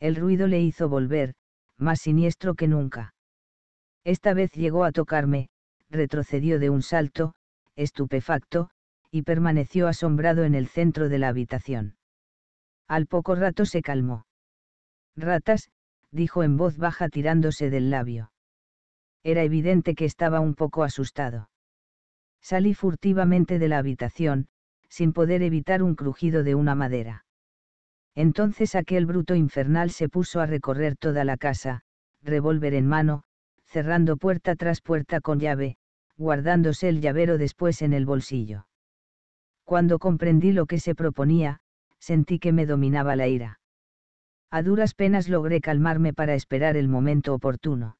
El ruido le hizo volver, más siniestro que nunca. Esta vez llegó a tocarme, retrocedió de un salto, estupefacto, y permaneció asombrado en el centro de la habitación. Al poco rato se calmó. Ratas, dijo en voz baja tirándose del labio. Era evidente que estaba un poco asustado. Salí furtivamente de la habitación, sin poder evitar un crujido de una madera. Entonces aquel bruto infernal se puso a recorrer toda la casa, revólver en mano, cerrando puerta tras puerta con llave, guardándose el llavero después en el bolsillo. Cuando comprendí lo que se proponía, sentí que me dominaba la ira. A duras penas logré calmarme para esperar el momento oportuno.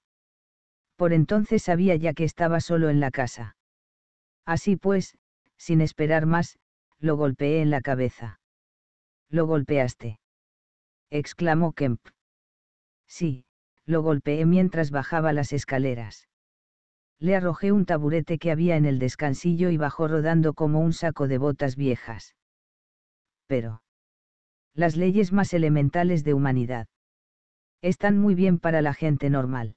Por entonces sabía ya que estaba solo en la casa. Así pues, sin esperar más, lo golpeé en la cabeza. Lo golpeaste. exclamó Kemp. Sí, lo golpeé mientras bajaba las escaleras. Le arrojé un taburete que había en el descansillo y bajó rodando como un saco de botas viejas. Pero. Las leyes más elementales de humanidad. Están muy bien para la gente normal.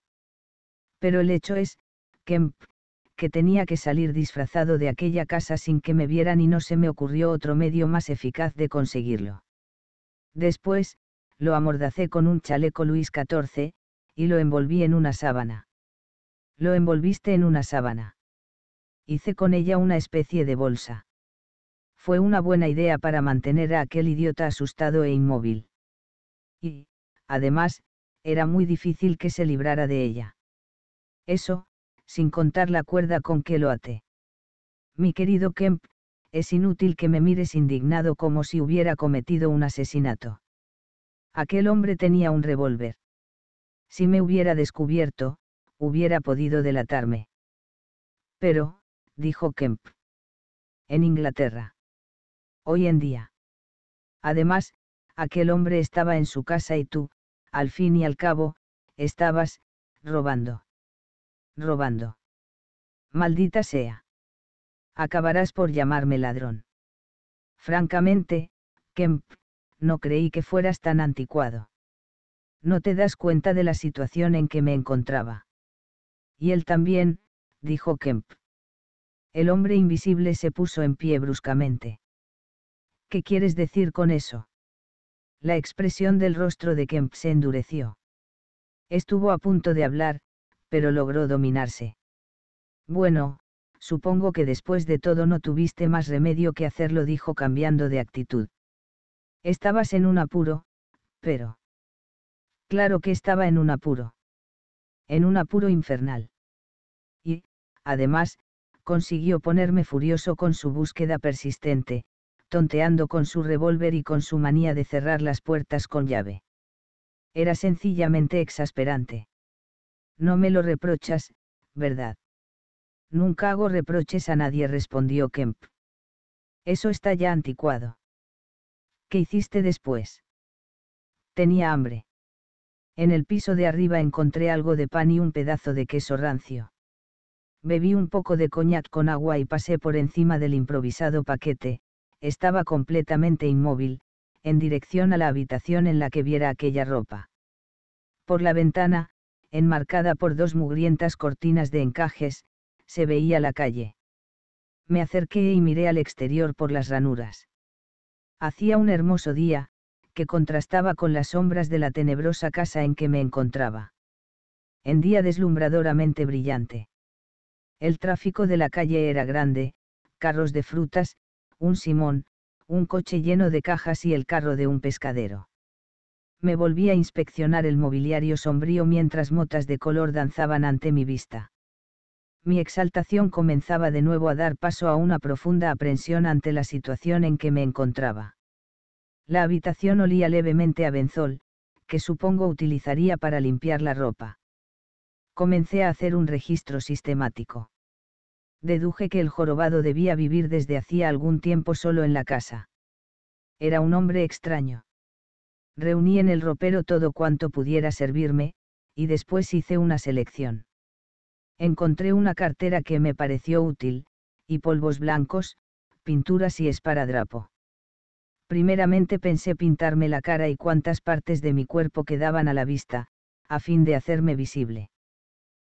Pero el hecho es, Kemp, que tenía que salir disfrazado de aquella casa sin que me vieran y no se me ocurrió otro medio más eficaz de conseguirlo. Después, lo amordacé con un chaleco Luis XIV, y lo envolví en una sábana. Lo envolviste en una sábana. Hice con ella una especie de bolsa. Fue una buena idea para mantener a aquel idiota asustado e inmóvil. Y, además, era muy difícil que se librara de ella. Eso, sin contar la cuerda con que lo ate. Mi querido Kemp, es inútil que me mires indignado como si hubiera cometido un asesinato. Aquel hombre tenía un revólver. Si me hubiera descubierto, hubiera podido delatarme. Pero, dijo Kemp. En Inglaterra. Hoy en día. Además, aquel hombre estaba en su casa y tú, al fin y al cabo, estabas, robando robando. Maldita sea. Acabarás por llamarme ladrón. Francamente, Kemp, no creí que fueras tan anticuado. No te das cuenta de la situación en que me encontraba. Y él también, dijo Kemp. El hombre invisible se puso en pie bruscamente. ¿Qué quieres decir con eso? La expresión del rostro de Kemp se endureció. Estuvo a punto de hablar, pero logró dominarse. Bueno, supongo que después de todo no tuviste más remedio que hacerlo, dijo cambiando de actitud. Estabas en un apuro, pero... Claro que estaba en un apuro. En un apuro infernal. Y, además, consiguió ponerme furioso con su búsqueda persistente, tonteando con su revólver y con su manía de cerrar las puertas con llave. Era sencillamente exasperante. No me lo reprochas, ¿verdad? Nunca hago reproches a nadie, respondió Kemp. Eso está ya anticuado. ¿Qué hiciste después? Tenía hambre. En el piso de arriba encontré algo de pan y un pedazo de queso rancio. Bebí un poco de coñac con agua y pasé por encima del improvisado paquete, estaba completamente inmóvil, en dirección a la habitación en la que viera aquella ropa. Por la ventana, enmarcada por dos mugrientas cortinas de encajes, se veía la calle. Me acerqué y miré al exterior por las ranuras. Hacía un hermoso día, que contrastaba con las sombras de la tenebrosa casa en que me encontraba. En día deslumbradoramente brillante. El tráfico de la calle era grande, carros de frutas, un simón, un coche lleno de cajas y el carro de un pescadero me volví a inspeccionar el mobiliario sombrío mientras motas de color danzaban ante mi vista. Mi exaltación comenzaba de nuevo a dar paso a una profunda aprensión ante la situación en que me encontraba. La habitación olía levemente a benzol, que supongo utilizaría para limpiar la ropa. Comencé a hacer un registro sistemático. Deduje que el jorobado debía vivir desde hacía algún tiempo solo en la casa. Era un hombre extraño Reuní en el ropero todo cuanto pudiera servirme, y después hice una selección. Encontré una cartera que me pareció útil, y polvos blancos, pinturas y esparadrapo. Primeramente pensé pintarme la cara y cuantas partes de mi cuerpo quedaban a la vista, a fin de hacerme visible.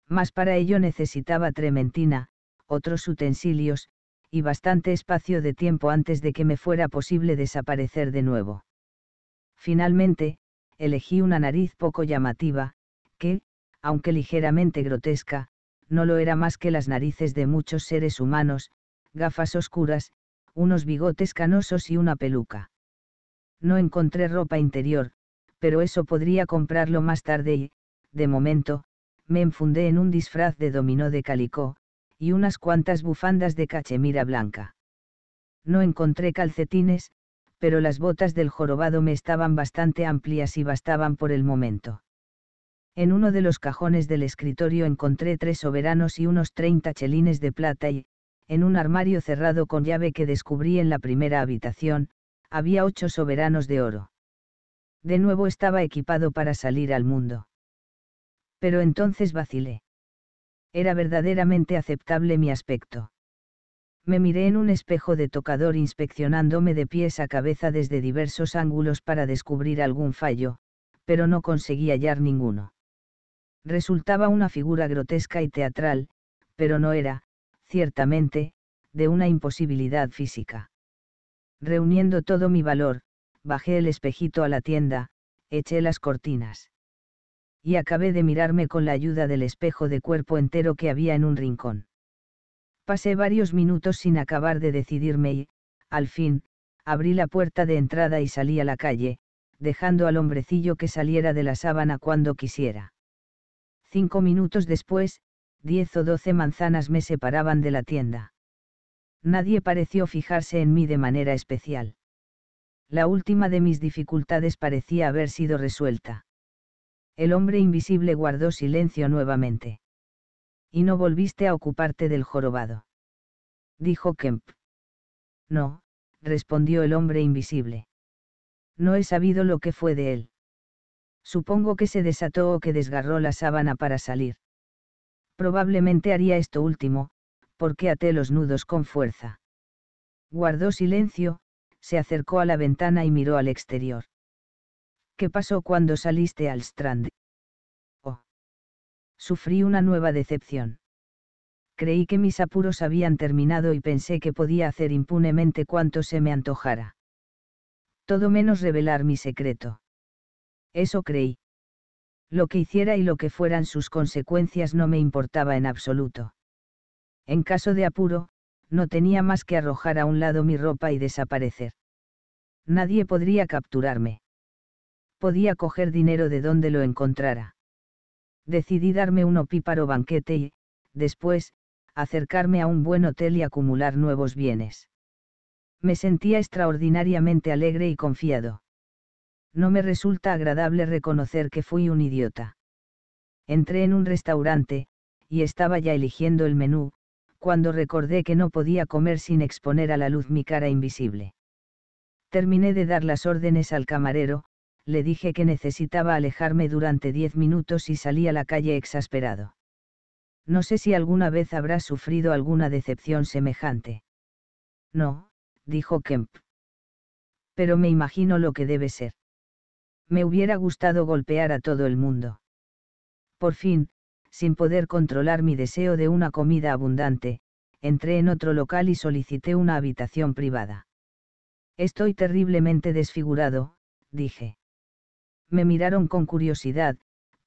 Mas para ello necesitaba trementina, otros utensilios, y bastante espacio de tiempo antes de que me fuera posible desaparecer de nuevo. Finalmente, elegí una nariz poco llamativa, que, aunque ligeramente grotesca, no lo era más que las narices de muchos seres humanos, gafas oscuras, unos bigotes canosos y una peluca. No encontré ropa interior, pero eso podría comprarlo más tarde y, de momento, me enfundé en un disfraz de dominó de calicó, y unas cuantas bufandas de cachemira blanca. No encontré calcetines, pero las botas del jorobado me estaban bastante amplias y bastaban por el momento. En uno de los cajones del escritorio encontré tres soberanos y unos 30 chelines de plata y, en un armario cerrado con llave que descubrí en la primera habitación, había ocho soberanos de oro. De nuevo estaba equipado para salir al mundo. Pero entonces vacilé. Era verdaderamente aceptable mi aspecto me miré en un espejo de tocador inspeccionándome de pies a cabeza desde diversos ángulos para descubrir algún fallo, pero no conseguí hallar ninguno. Resultaba una figura grotesca y teatral, pero no era, ciertamente, de una imposibilidad física. Reuniendo todo mi valor, bajé el espejito a la tienda, eché las cortinas. Y acabé de mirarme con la ayuda del espejo de cuerpo entero que había en un rincón. Pasé varios minutos sin acabar de decidirme y, al fin, abrí la puerta de entrada y salí a la calle, dejando al hombrecillo que saliera de la sábana cuando quisiera. Cinco minutos después, diez o doce manzanas me separaban de la tienda. Nadie pareció fijarse en mí de manera especial. La última de mis dificultades parecía haber sido resuelta. El hombre invisible guardó silencio nuevamente y no volviste a ocuparte del jorobado. Dijo Kemp. No, respondió el hombre invisible. No he sabido lo que fue de él. Supongo que se desató o que desgarró la sábana para salir. Probablemente haría esto último, porque até los nudos con fuerza. Guardó silencio, se acercó a la ventana y miró al exterior. ¿Qué pasó cuando saliste al strand? sufrí una nueva decepción. Creí que mis apuros habían terminado y pensé que podía hacer impunemente cuanto se me antojara. Todo menos revelar mi secreto. Eso creí. Lo que hiciera y lo que fueran sus consecuencias no me importaba en absoluto. En caso de apuro, no tenía más que arrojar a un lado mi ropa y desaparecer. Nadie podría capturarme. Podía coger dinero de donde lo encontrara Decidí darme un opíparo banquete y, después, acercarme a un buen hotel y acumular nuevos bienes. Me sentía extraordinariamente alegre y confiado. No me resulta agradable reconocer que fui un idiota. Entré en un restaurante, y estaba ya eligiendo el menú, cuando recordé que no podía comer sin exponer a la luz mi cara invisible. Terminé de dar las órdenes al camarero, le dije que necesitaba alejarme durante diez minutos y salí a la calle exasperado. No sé si alguna vez habrás sufrido alguna decepción semejante. No, dijo Kemp. Pero me imagino lo que debe ser. Me hubiera gustado golpear a todo el mundo. Por fin, sin poder controlar mi deseo de una comida abundante, entré en otro local y solicité una habitación privada. Estoy terriblemente desfigurado, dije me miraron con curiosidad,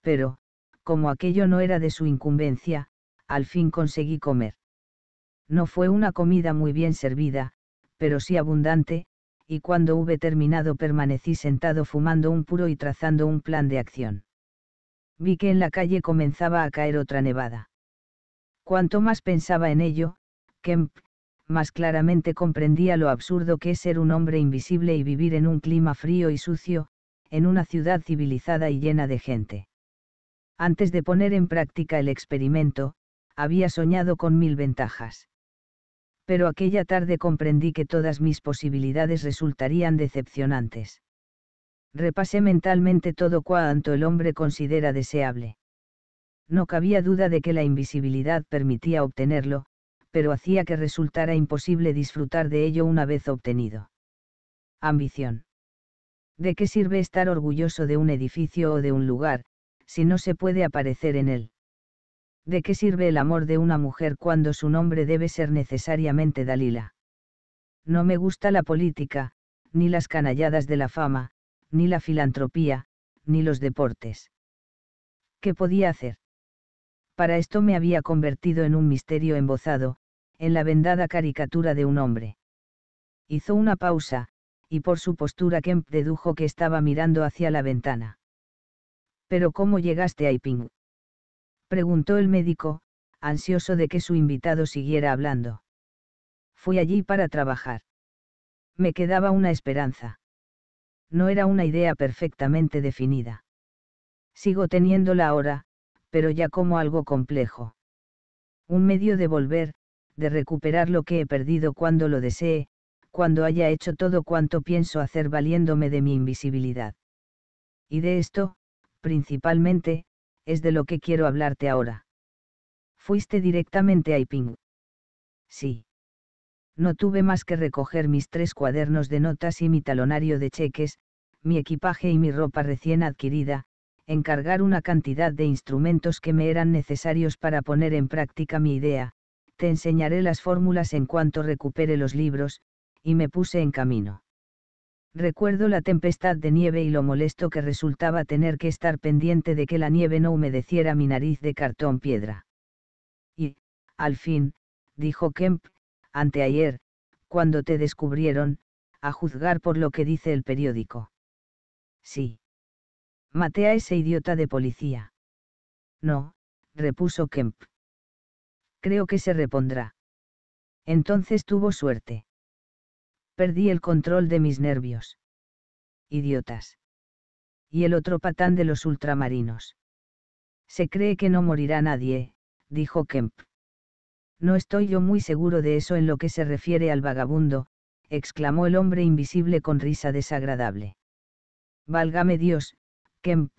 pero, como aquello no era de su incumbencia, al fin conseguí comer. No fue una comida muy bien servida, pero sí abundante, y cuando hube terminado permanecí sentado fumando un puro y trazando un plan de acción. Vi que en la calle comenzaba a caer otra nevada. Cuanto más pensaba en ello, Kemp, más claramente comprendía lo absurdo que es ser un hombre invisible y vivir en un clima frío y sucio, en una ciudad civilizada y llena de gente. Antes de poner en práctica el experimento, había soñado con mil ventajas. Pero aquella tarde comprendí que todas mis posibilidades resultarían decepcionantes. Repasé mentalmente todo cuanto el hombre considera deseable. No cabía duda de que la invisibilidad permitía obtenerlo, pero hacía que resultara imposible disfrutar de ello una vez obtenido. Ambición. ¿De qué sirve estar orgulloso de un edificio o de un lugar, si no se puede aparecer en él? ¿De qué sirve el amor de una mujer cuando su nombre debe ser necesariamente Dalila? No me gusta la política, ni las canalladas de la fama, ni la filantropía, ni los deportes. ¿Qué podía hacer? Para esto me había convertido en un misterio embozado, en la vendada caricatura de un hombre. Hizo una pausa, y por su postura Kemp dedujo que estaba mirando hacia la ventana. ¿Pero cómo llegaste a Iping? preguntó el médico, ansioso de que su invitado siguiera hablando. Fui allí para trabajar. Me quedaba una esperanza. No era una idea perfectamente definida. Sigo teniéndola ahora, pero ya como algo complejo. Un medio de volver, de recuperar lo que he perdido cuando lo desee, cuando haya hecho todo cuanto pienso hacer valiéndome de mi invisibilidad. Y de esto, principalmente, es de lo que quiero hablarte ahora. Fuiste directamente a Iping. Sí. No tuve más que recoger mis tres cuadernos de notas y mi talonario de cheques, mi equipaje y mi ropa recién adquirida, encargar una cantidad de instrumentos que me eran necesarios para poner en práctica mi idea, te enseñaré las fórmulas en cuanto recupere los libros, y me puse en camino. Recuerdo la tempestad de nieve y lo molesto que resultaba tener que estar pendiente de que la nieve no humedeciera mi nariz de cartón piedra. Y, al fin, dijo Kemp, anteayer, cuando te descubrieron, a juzgar por lo que dice el periódico. Sí. Maté a ese idiota de policía. No, repuso Kemp. Creo que se repondrá. Entonces tuvo suerte perdí el control de mis nervios. Idiotas. Y el otro patán de los ultramarinos. Se cree que no morirá nadie, dijo Kemp. No estoy yo muy seguro de eso en lo que se refiere al vagabundo, exclamó el hombre invisible con risa desagradable. Válgame Dios, Kemp,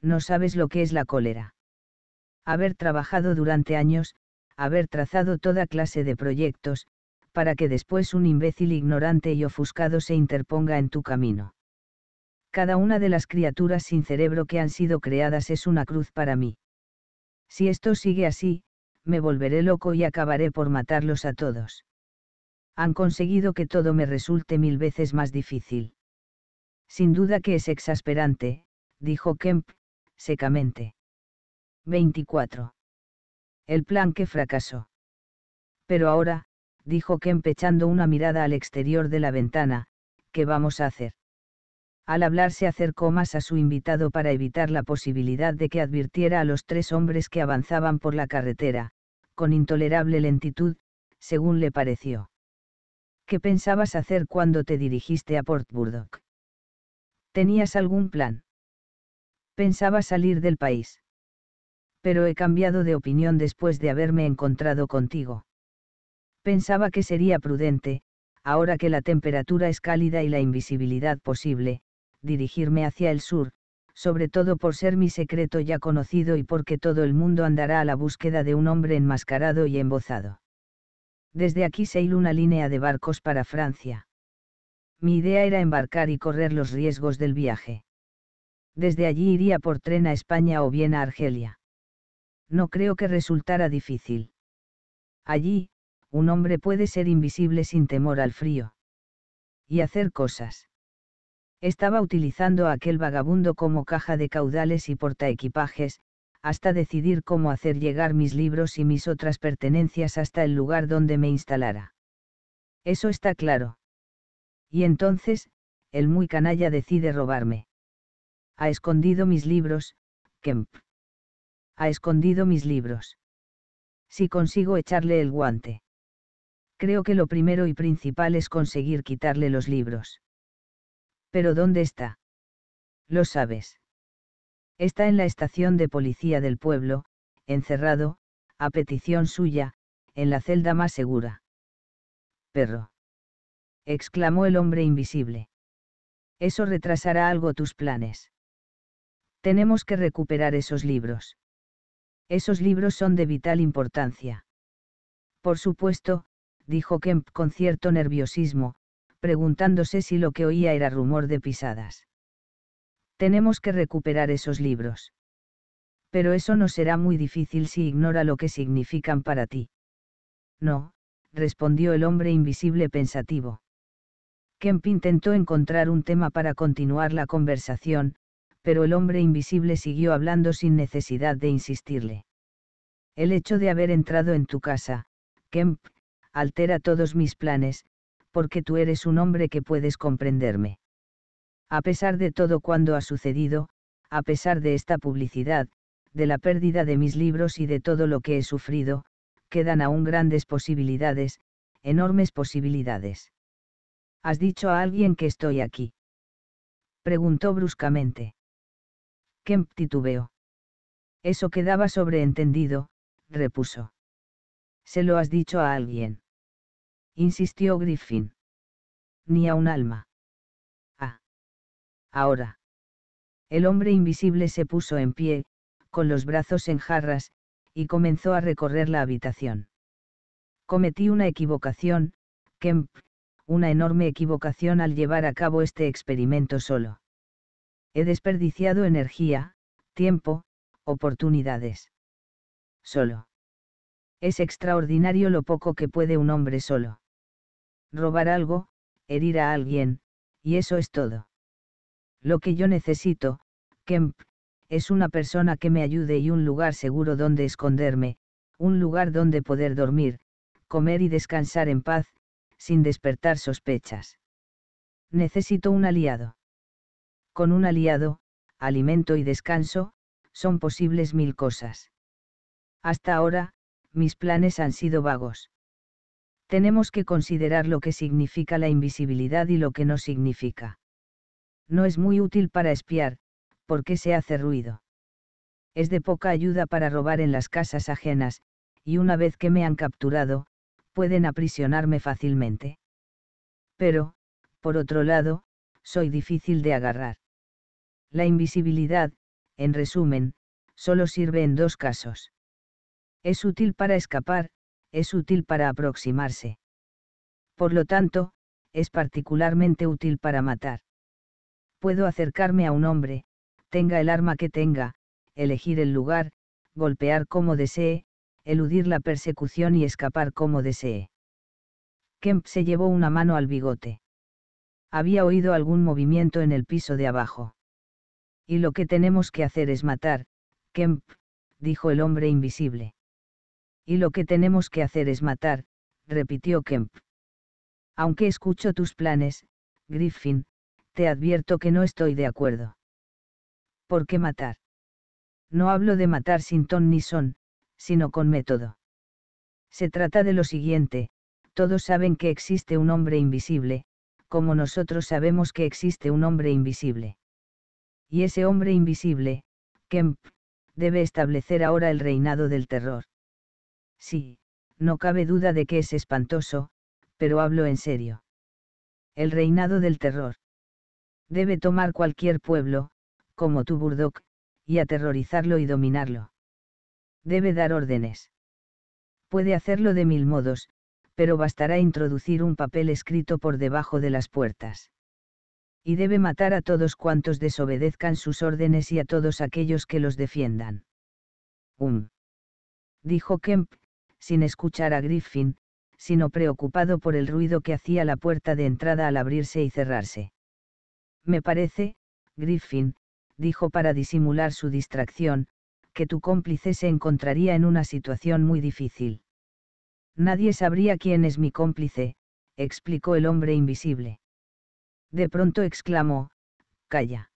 no sabes lo que es la cólera. Haber trabajado durante años, haber trazado toda clase de proyectos, para que después un imbécil ignorante y ofuscado se interponga en tu camino. Cada una de las criaturas sin cerebro que han sido creadas es una cruz para mí. Si esto sigue así, me volveré loco y acabaré por matarlos a todos. Han conseguido que todo me resulte mil veces más difícil. Sin duda que es exasperante, dijo Kemp, secamente. 24. El plan que fracasó. Pero ahora, dijo Kemp echando una mirada al exterior de la ventana, ¿qué vamos a hacer? Al hablar se acercó más a su invitado para evitar la posibilidad de que advirtiera a los tres hombres que avanzaban por la carretera, con intolerable lentitud, según le pareció. ¿Qué pensabas hacer cuando te dirigiste a Port Burdock? ¿Tenías algún plan? Pensaba salir del país. Pero he cambiado de opinión después de haberme encontrado contigo pensaba que sería prudente, ahora que la temperatura es cálida y la invisibilidad posible, dirigirme hacia el sur, sobre todo por ser mi secreto ya conocido y porque todo el mundo andará a la búsqueda de un hombre enmascarado y embozado. Desde aquí se hila una línea de barcos para Francia. Mi idea era embarcar y correr los riesgos del viaje. Desde allí iría por tren a España o bien a Argelia. No creo que resultara difícil. Allí, un hombre puede ser invisible sin temor al frío. Y hacer cosas. Estaba utilizando a aquel vagabundo como caja de caudales y portaequipajes, hasta decidir cómo hacer llegar mis libros y mis otras pertenencias hasta el lugar donde me instalara. Eso está claro. Y entonces, el muy canalla decide robarme. Ha escondido mis libros, Kemp. Ha escondido mis libros. Si consigo echarle el guante creo que lo primero y principal es conseguir quitarle los libros. Pero ¿dónde está? Lo sabes. Está en la estación de policía del pueblo, encerrado, a petición suya, en la celda más segura. Perro. exclamó el hombre invisible. Eso retrasará algo tus planes. Tenemos que recuperar esos libros. Esos libros son de vital importancia. Por supuesto, dijo Kemp con cierto nerviosismo, preguntándose si lo que oía era rumor de pisadas. Tenemos que recuperar esos libros. Pero eso no será muy difícil si ignora lo que significan para ti. No, respondió el hombre invisible pensativo. Kemp intentó encontrar un tema para continuar la conversación, pero el hombre invisible siguió hablando sin necesidad de insistirle. El hecho de haber entrado en tu casa, Kemp, altera todos mis planes, porque tú eres un hombre que puedes comprenderme. A pesar de todo cuando ha sucedido, a pesar de esta publicidad, de la pérdida de mis libros y de todo lo que he sufrido, quedan aún grandes posibilidades, enormes posibilidades. ¿Has dicho a alguien que estoy aquí? Preguntó bruscamente. Kemp titubeo? Eso quedaba sobreentendido, repuso. ¿Se lo has dicho a alguien? insistió Griffin. Ni a un alma. Ah. Ahora. El hombre invisible se puso en pie, con los brazos en jarras, y comenzó a recorrer la habitación. Cometí una equivocación, Kemp, una enorme equivocación al llevar a cabo este experimento solo. He desperdiciado energía, tiempo, oportunidades. Solo. Es extraordinario lo poco que puede un hombre solo. Robar algo, herir a alguien, y eso es todo. Lo que yo necesito, Kemp, es una persona que me ayude y un lugar seguro donde esconderme, un lugar donde poder dormir, comer y descansar en paz, sin despertar sospechas. Necesito un aliado. Con un aliado, alimento y descanso, son posibles mil cosas. Hasta ahora, mis planes han sido vagos. Tenemos que considerar lo que significa la invisibilidad y lo que no significa. No es muy útil para espiar, porque se hace ruido. Es de poca ayuda para robar en las casas ajenas, y una vez que me han capturado, pueden aprisionarme fácilmente. Pero, por otro lado, soy difícil de agarrar. La invisibilidad, en resumen, solo sirve en dos casos. Es útil para escapar, es útil para aproximarse. Por lo tanto, es particularmente útil para matar. Puedo acercarme a un hombre, tenga el arma que tenga, elegir el lugar, golpear como desee, eludir la persecución y escapar como desee. Kemp se llevó una mano al bigote. Había oído algún movimiento en el piso de abajo. Y lo que tenemos que hacer es matar, Kemp, dijo el hombre invisible y lo que tenemos que hacer es matar, repitió Kemp. Aunque escucho tus planes, Griffin, te advierto que no estoy de acuerdo. ¿Por qué matar? No hablo de matar sin ton ni son, sino con método. Se trata de lo siguiente, todos saben que existe un hombre invisible, como nosotros sabemos que existe un hombre invisible. Y ese hombre invisible, Kemp, debe establecer ahora el reinado del terror. Sí, no cabe duda de que es espantoso, pero hablo en serio. El reinado del terror. Debe tomar cualquier pueblo, como tu Burdock, y aterrorizarlo y dominarlo. Debe dar órdenes. Puede hacerlo de mil modos, pero bastará introducir un papel escrito por debajo de las puertas. Y debe matar a todos cuantos desobedezcan sus órdenes y a todos aquellos que los defiendan. Um. Dijo Kemp, sin escuchar a Griffin, sino preocupado por el ruido que hacía la puerta de entrada al abrirse y cerrarse. Me parece, Griffin, dijo para disimular su distracción, que tu cómplice se encontraría en una situación muy difícil. Nadie sabría quién es mi cómplice, explicó el hombre invisible. De pronto exclamó, Calla.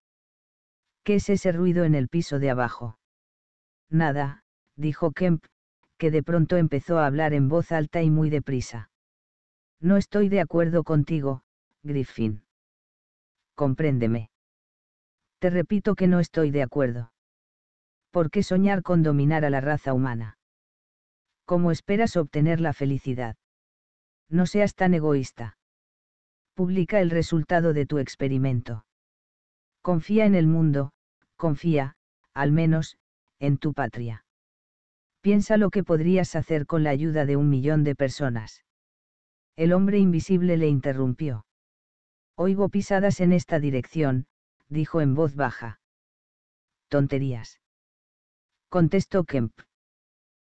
¿Qué es ese ruido en el piso de abajo? Nada, dijo Kemp, de pronto empezó a hablar en voz alta y muy deprisa. No estoy de acuerdo contigo, Griffin. Compréndeme. Te repito que no estoy de acuerdo. ¿Por qué soñar con dominar a la raza humana? ¿Cómo esperas obtener la felicidad? No seas tan egoísta. Publica el resultado de tu experimento. Confía en el mundo, confía, al menos, en tu patria piensa lo que podrías hacer con la ayuda de un millón de personas. El hombre invisible le interrumpió. Oigo pisadas en esta dirección, dijo en voz baja. Tonterías. Contestó Kemp.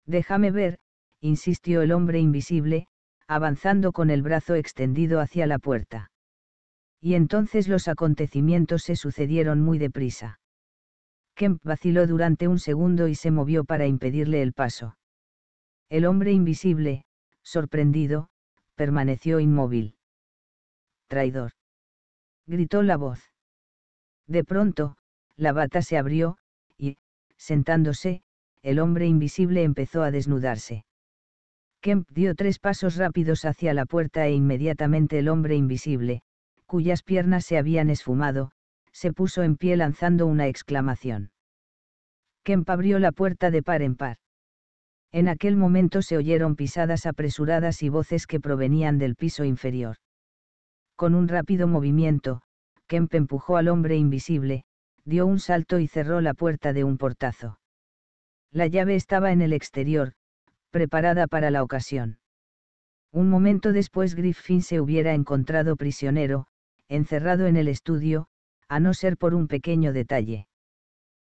Déjame ver, insistió el hombre invisible, avanzando con el brazo extendido hacia la puerta. Y entonces los acontecimientos se sucedieron muy deprisa. Kemp vaciló durante un segundo y se movió para impedirle el paso. El hombre invisible, sorprendido, permaneció inmóvil. Traidor. Gritó la voz. De pronto, la bata se abrió, y, sentándose, el hombre invisible empezó a desnudarse. Kemp dio tres pasos rápidos hacia la puerta e inmediatamente el hombre invisible, cuyas piernas se habían esfumado, se puso en pie lanzando una exclamación. Kemp abrió la puerta de par en par. En aquel momento se oyeron pisadas apresuradas y voces que provenían del piso inferior. Con un rápido movimiento, Kemp empujó al hombre invisible, dio un salto y cerró la puerta de un portazo. La llave estaba en el exterior, preparada para la ocasión. Un momento después Griffin se hubiera encontrado prisionero, encerrado en el estudio, a no ser por un pequeño detalle.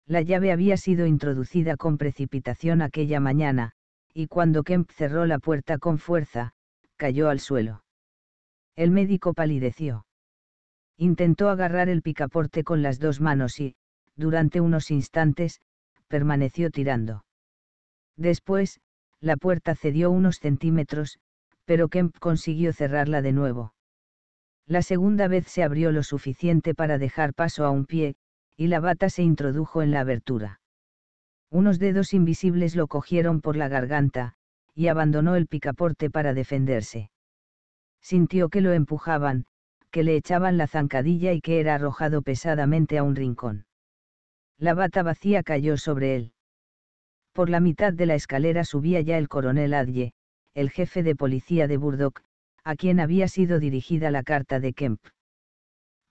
La llave había sido introducida con precipitación aquella mañana, y cuando Kemp cerró la puerta con fuerza, cayó al suelo. El médico palideció. Intentó agarrar el picaporte con las dos manos y, durante unos instantes, permaneció tirando. Después, la puerta cedió unos centímetros, pero Kemp consiguió cerrarla de nuevo. La segunda vez se abrió lo suficiente para dejar paso a un pie, y la bata se introdujo en la abertura. Unos dedos invisibles lo cogieron por la garganta, y abandonó el picaporte para defenderse. Sintió que lo empujaban, que le echaban la zancadilla y que era arrojado pesadamente a un rincón. La bata vacía cayó sobre él. Por la mitad de la escalera subía ya el coronel Adye, el jefe de policía de Burdock, a quien había sido dirigida la carta de Kemp.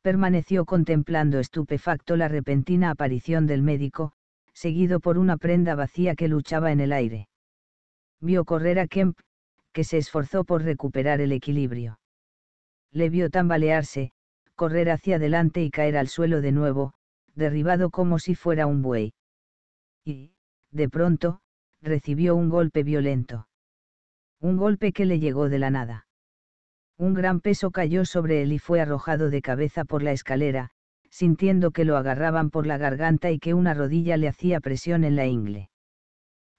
Permaneció contemplando estupefacto la repentina aparición del médico, seguido por una prenda vacía que luchaba en el aire. Vio correr a Kemp, que se esforzó por recuperar el equilibrio. Le vio tambalearse, correr hacia adelante y caer al suelo de nuevo, derribado como si fuera un buey. Y, de pronto, recibió un golpe violento. Un golpe que le llegó de la nada. Un gran peso cayó sobre él y fue arrojado de cabeza por la escalera, sintiendo que lo agarraban por la garganta y que una rodilla le hacía presión en la ingle.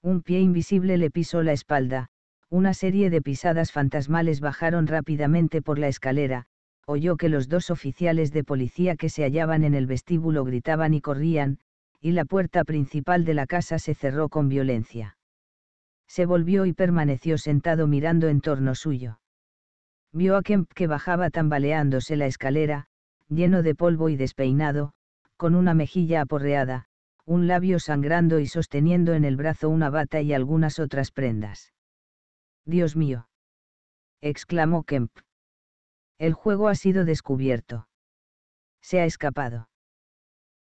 Un pie invisible le pisó la espalda, una serie de pisadas fantasmales bajaron rápidamente por la escalera, oyó que los dos oficiales de policía que se hallaban en el vestíbulo gritaban y corrían, y la puerta principal de la casa se cerró con violencia. Se volvió y permaneció sentado mirando en torno suyo. Vio a Kemp que bajaba tambaleándose la escalera, lleno de polvo y despeinado, con una mejilla aporreada, un labio sangrando y sosteniendo en el brazo una bata y algunas otras prendas. Dios mío. exclamó Kemp. El juego ha sido descubierto. Se ha escapado.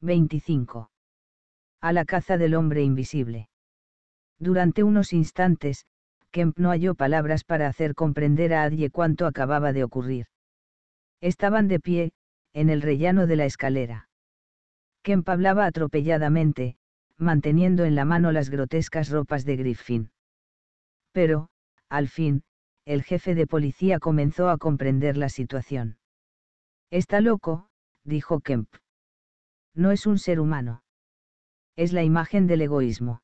25. A la caza del hombre invisible. Durante unos instantes, Kemp no halló palabras para hacer comprender a Adye cuánto acababa de ocurrir. Estaban de pie, en el rellano de la escalera. Kemp hablaba atropelladamente, manteniendo en la mano las grotescas ropas de Griffin. Pero, al fin, el jefe de policía comenzó a comprender la situación. Está loco, dijo Kemp. No es un ser humano. Es la imagen del egoísmo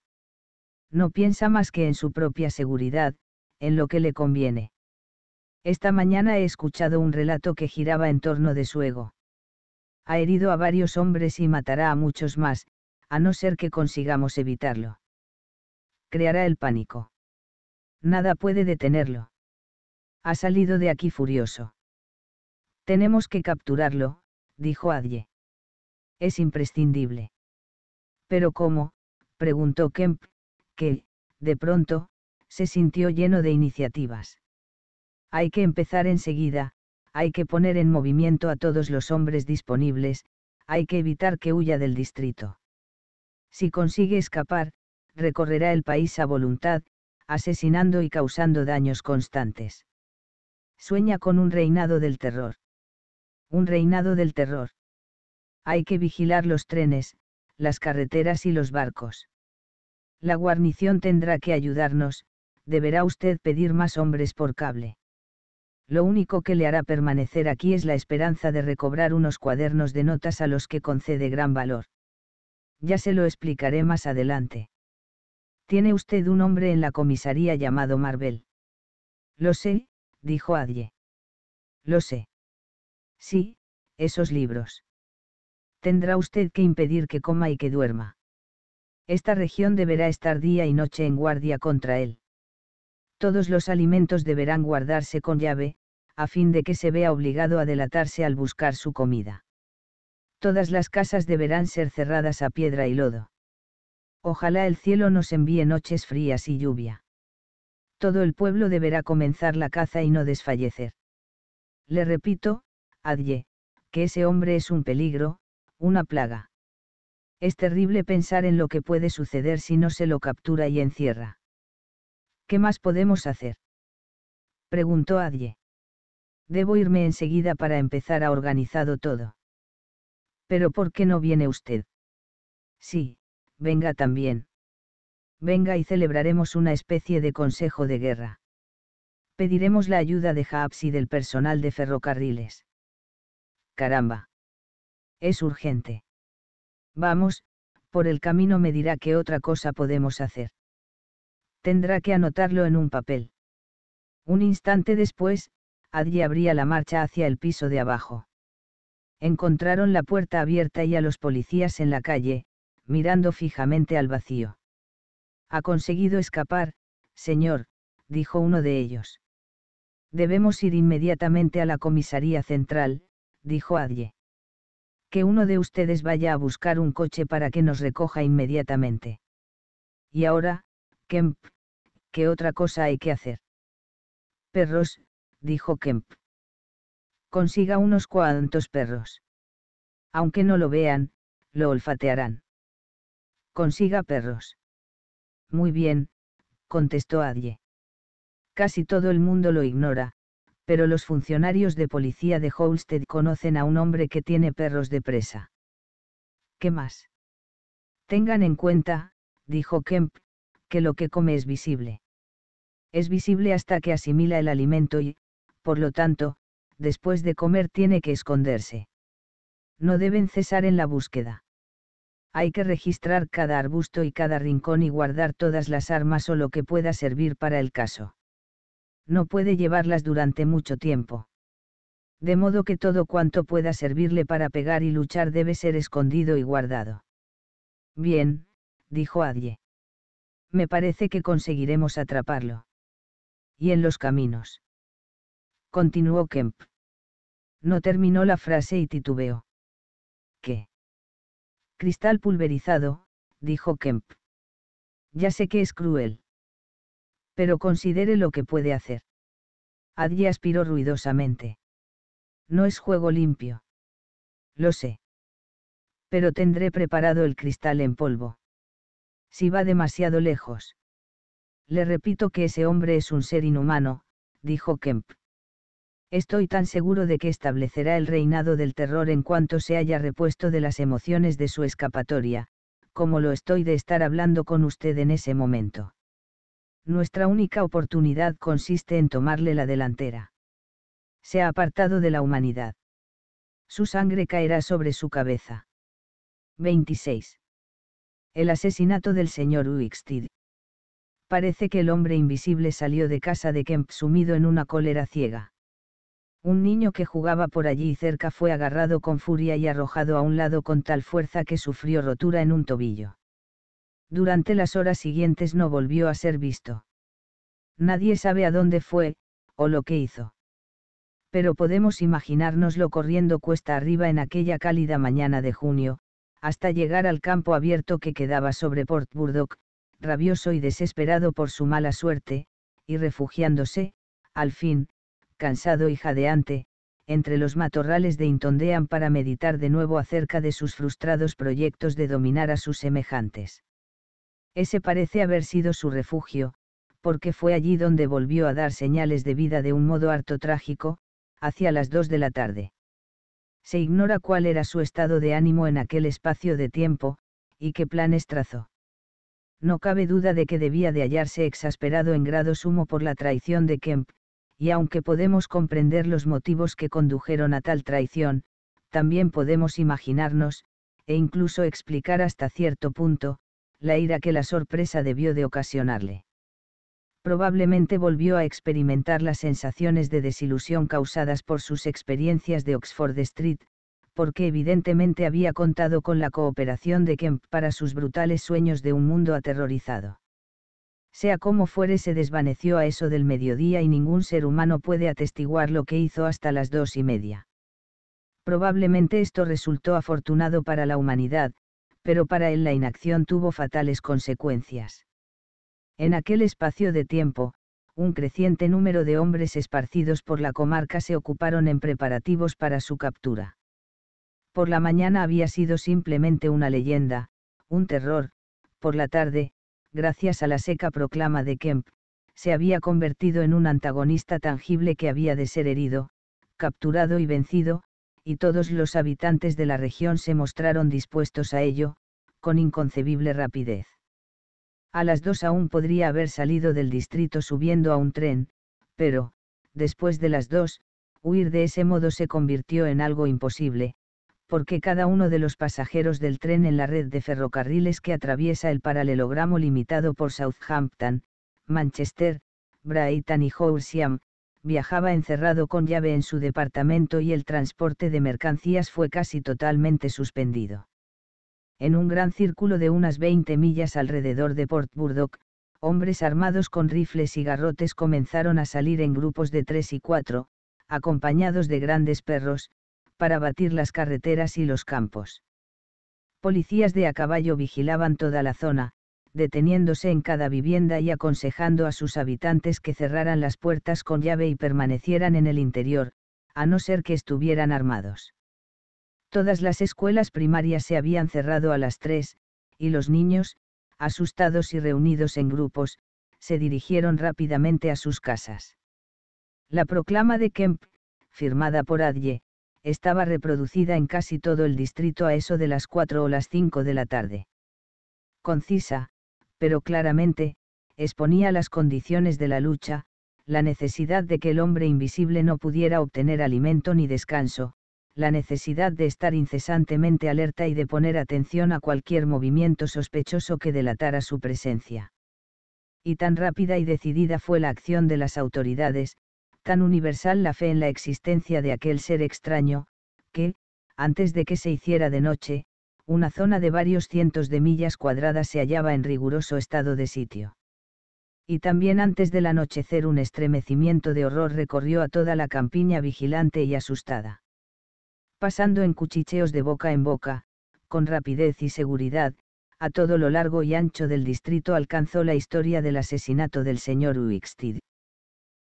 no piensa más que en su propia seguridad, en lo que le conviene. Esta mañana he escuchado un relato que giraba en torno de su ego. Ha herido a varios hombres y matará a muchos más, a no ser que consigamos evitarlo. Creará el pánico. Nada puede detenerlo. Ha salido de aquí furioso. Tenemos que capturarlo, dijo Adye. Es imprescindible. ¿Pero cómo? preguntó Kemp, que, de pronto, se sintió lleno de iniciativas. Hay que empezar enseguida, hay que poner en movimiento a todos los hombres disponibles, hay que evitar que huya del distrito. Si consigue escapar, recorrerá el país a voluntad, asesinando y causando daños constantes. Sueña con un reinado del terror. Un reinado del terror. Hay que vigilar los trenes, las carreteras y los barcos. La guarnición tendrá que ayudarnos, deberá usted pedir más hombres por cable. Lo único que le hará permanecer aquí es la esperanza de recobrar unos cuadernos de notas a los que concede gran valor. Ya se lo explicaré más adelante. Tiene usted un hombre en la comisaría llamado Marvel. Lo sé, dijo Adye. Lo sé. Sí, esos libros. Tendrá usted que impedir que coma y que duerma. Esta región deberá estar día y noche en guardia contra él. Todos los alimentos deberán guardarse con llave, a fin de que se vea obligado a delatarse al buscar su comida. Todas las casas deberán ser cerradas a piedra y lodo. Ojalá el cielo nos envíe noches frías y lluvia. Todo el pueblo deberá comenzar la caza y no desfallecer. Le repito, Adye, que ese hombre es un peligro, una plaga. Es terrible pensar en lo que puede suceder si no se lo captura y encierra. ¿Qué más podemos hacer? Preguntó Adye. Debo irme enseguida para empezar a organizado todo. Pero ¿por qué no viene usted? Sí, venga también. Venga y celebraremos una especie de consejo de guerra. Pediremos la ayuda de Japsi y del personal de ferrocarriles. Caramba. Es urgente. Vamos, por el camino me dirá qué otra cosa podemos hacer. Tendrá que anotarlo en un papel. Un instante después, Adye abría la marcha hacia el piso de abajo. Encontraron la puerta abierta y a los policías en la calle, mirando fijamente al vacío. Ha conseguido escapar, señor, dijo uno de ellos. Debemos ir inmediatamente a la comisaría central, dijo Adye que uno de ustedes vaya a buscar un coche para que nos recoja inmediatamente. Y ahora, Kemp, ¿qué otra cosa hay que hacer? Perros, dijo Kemp. Consiga unos cuantos perros. Aunque no lo vean, lo olfatearán. Consiga perros. Muy bien, contestó Adye. Casi todo el mundo lo ignora, pero los funcionarios de policía de Holstead conocen a un hombre que tiene perros de presa. ¿Qué más? Tengan en cuenta, dijo Kemp, que lo que come es visible. Es visible hasta que asimila el alimento y, por lo tanto, después de comer tiene que esconderse. No deben cesar en la búsqueda. Hay que registrar cada arbusto y cada rincón y guardar todas las armas o lo que pueda servir para el caso no puede llevarlas durante mucho tiempo. De modo que todo cuanto pueda servirle para pegar y luchar debe ser escondido y guardado. Bien, dijo Adye. Me parece que conseguiremos atraparlo. Y en los caminos. Continuó Kemp. No terminó la frase y titubeó. ¿Qué? Cristal pulverizado, dijo Kemp. Ya sé que es cruel. Pero considere lo que puede hacer. Adji aspiró ruidosamente. No es juego limpio. Lo sé. Pero tendré preparado el cristal en polvo. Si va demasiado lejos. Le repito que ese hombre es un ser inhumano, dijo Kemp. Estoy tan seguro de que establecerá el reinado del terror en cuanto se haya repuesto de las emociones de su escapatoria, como lo estoy de estar hablando con usted en ese momento nuestra única oportunidad consiste en tomarle la delantera. Se ha apartado de la humanidad. Su sangre caerá sobre su cabeza. 26. El asesinato del señor Uixtid. Parece que el hombre invisible salió de casa de Kemp sumido en una cólera ciega. Un niño que jugaba por allí cerca fue agarrado con furia y arrojado a un lado con tal fuerza que sufrió rotura en un tobillo durante las horas siguientes no volvió a ser visto. Nadie sabe a dónde fue, o lo que hizo. Pero podemos imaginárnoslo corriendo cuesta arriba en aquella cálida mañana de junio, hasta llegar al campo abierto que quedaba sobre Port Burdock, rabioso y desesperado por su mala suerte, y refugiándose, al fin, cansado y jadeante, entre los matorrales de Intondean para meditar de nuevo acerca de sus frustrados proyectos de dominar a sus semejantes. Ese parece haber sido su refugio, porque fue allí donde volvió a dar señales de vida de un modo harto trágico, hacia las dos de la tarde. Se ignora cuál era su estado de ánimo en aquel espacio de tiempo, y qué planes trazó. No cabe duda de que debía de hallarse exasperado en grado sumo por la traición de Kemp, y aunque podemos comprender los motivos que condujeron a tal traición, también podemos imaginarnos, e incluso explicar hasta cierto punto, la ira que la sorpresa debió de ocasionarle. Probablemente volvió a experimentar las sensaciones de desilusión causadas por sus experiencias de Oxford Street, porque evidentemente había contado con la cooperación de Kemp para sus brutales sueños de un mundo aterrorizado. Sea como fuere, se desvaneció a eso del mediodía y ningún ser humano puede atestiguar lo que hizo hasta las dos y media. Probablemente esto resultó afortunado para la humanidad, pero para él la inacción tuvo fatales consecuencias. En aquel espacio de tiempo, un creciente número de hombres esparcidos por la comarca se ocuparon en preparativos para su captura. Por la mañana había sido simplemente una leyenda, un terror, por la tarde, gracias a la seca proclama de Kemp, se había convertido en un antagonista tangible que había de ser herido, capturado y vencido, y todos los habitantes de la región se mostraron dispuestos a ello, con inconcebible rapidez. A las dos aún podría haber salido del distrito subiendo a un tren, pero, después de las dos, huir de ese modo se convirtió en algo imposible, porque cada uno de los pasajeros del tren en la red de ferrocarriles que atraviesa el paralelogramo limitado por Southampton, Manchester, Brighton y Horsham, viajaba encerrado con llave en su departamento y el transporte de mercancías fue casi totalmente suspendido. En un gran círculo de unas 20 millas alrededor de Port Burdock, hombres armados con rifles y garrotes comenzaron a salir en grupos de tres y cuatro, acompañados de grandes perros, para batir las carreteras y los campos. Policías de a caballo vigilaban toda la zona, deteniéndose en cada vivienda y aconsejando a sus habitantes que cerraran las puertas con llave y permanecieran en el interior, a no ser que estuvieran armados. Todas las escuelas primarias se habían cerrado a las tres, y los niños, asustados y reunidos en grupos, se dirigieron rápidamente a sus casas. La proclama de Kemp, firmada por Adye, estaba reproducida en casi todo el distrito a eso de las cuatro o las cinco de la tarde. Concisa, pero claramente, exponía las condiciones de la lucha, la necesidad de que el hombre invisible no pudiera obtener alimento ni descanso, la necesidad de estar incesantemente alerta y de poner atención a cualquier movimiento sospechoso que delatara su presencia. Y tan rápida y decidida fue la acción de las autoridades, tan universal la fe en la existencia de aquel ser extraño, que, antes de que se hiciera de noche, una zona de varios cientos de millas cuadradas se hallaba en riguroso estado de sitio. Y también antes del anochecer un estremecimiento de horror recorrió a toda la campiña vigilante y asustada. Pasando en cuchicheos de boca en boca, con rapidez y seguridad, a todo lo largo y ancho del distrito alcanzó la historia del asesinato del señor Uixtid.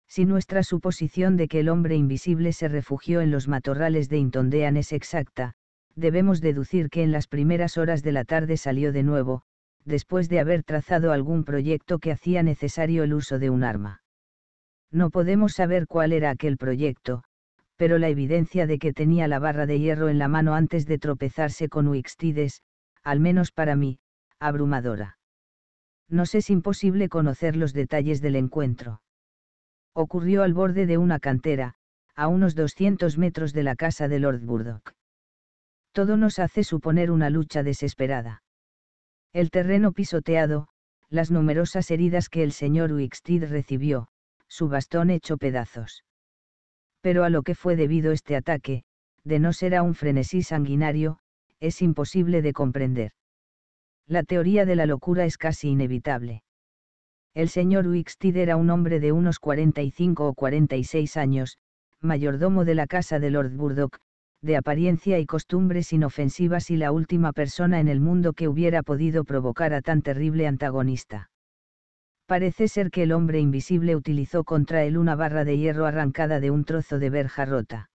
Si nuestra suposición de que el hombre invisible se refugió en los matorrales de Intondean es exacta, debemos deducir que en las primeras horas de la tarde salió de nuevo, después de haber trazado algún proyecto que hacía necesario el uso de un arma. No podemos saber cuál era aquel proyecto, pero la evidencia de que tenía la barra de hierro en la mano antes de tropezarse con Uixtides, al menos para mí, abrumadora. Nos es imposible conocer los detalles del encuentro. Ocurrió al borde de una cantera, a unos 200 metros de la casa de Lord Burdock todo nos hace suponer una lucha desesperada. El terreno pisoteado, las numerosas heridas que el señor uixtid recibió, su bastón hecho pedazos. Pero a lo que fue debido este ataque, de no ser a un frenesí sanguinario, es imposible de comprender. La teoría de la locura es casi inevitable. El señor Uixtid era un hombre de unos 45 o 46 años, mayordomo de la casa de Lord Burdock, de apariencia y costumbres inofensivas y la última persona en el mundo que hubiera podido provocar a tan terrible antagonista. Parece ser que el hombre invisible utilizó contra él una barra de hierro arrancada de un trozo de verja rota.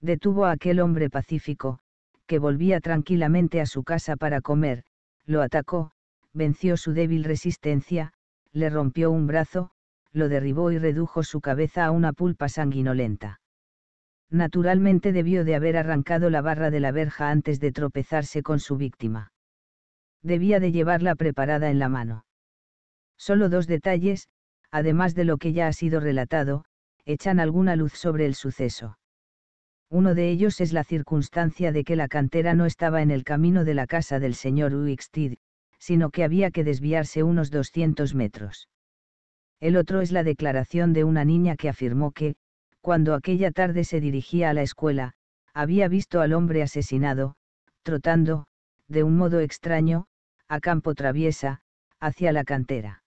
Detuvo a aquel hombre pacífico, que volvía tranquilamente a su casa para comer, lo atacó, venció su débil resistencia, le rompió un brazo, lo derribó y redujo su cabeza a una pulpa sanguinolenta naturalmente debió de haber arrancado la barra de la verja antes de tropezarse con su víctima. Debía de llevarla preparada en la mano. Solo dos detalles, además de lo que ya ha sido relatado, echan alguna luz sobre el suceso. Uno de ellos es la circunstancia de que la cantera no estaba en el camino de la casa del señor Uixtid, sino que había que desviarse unos 200 metros. El otro es la declaración de una niña que afirmó que, cuando aquella tarde se dirigía a la escuela, había visto al hombre asesinado, trotando, de un modo extraño, a campo traviesa, hacia la cantera.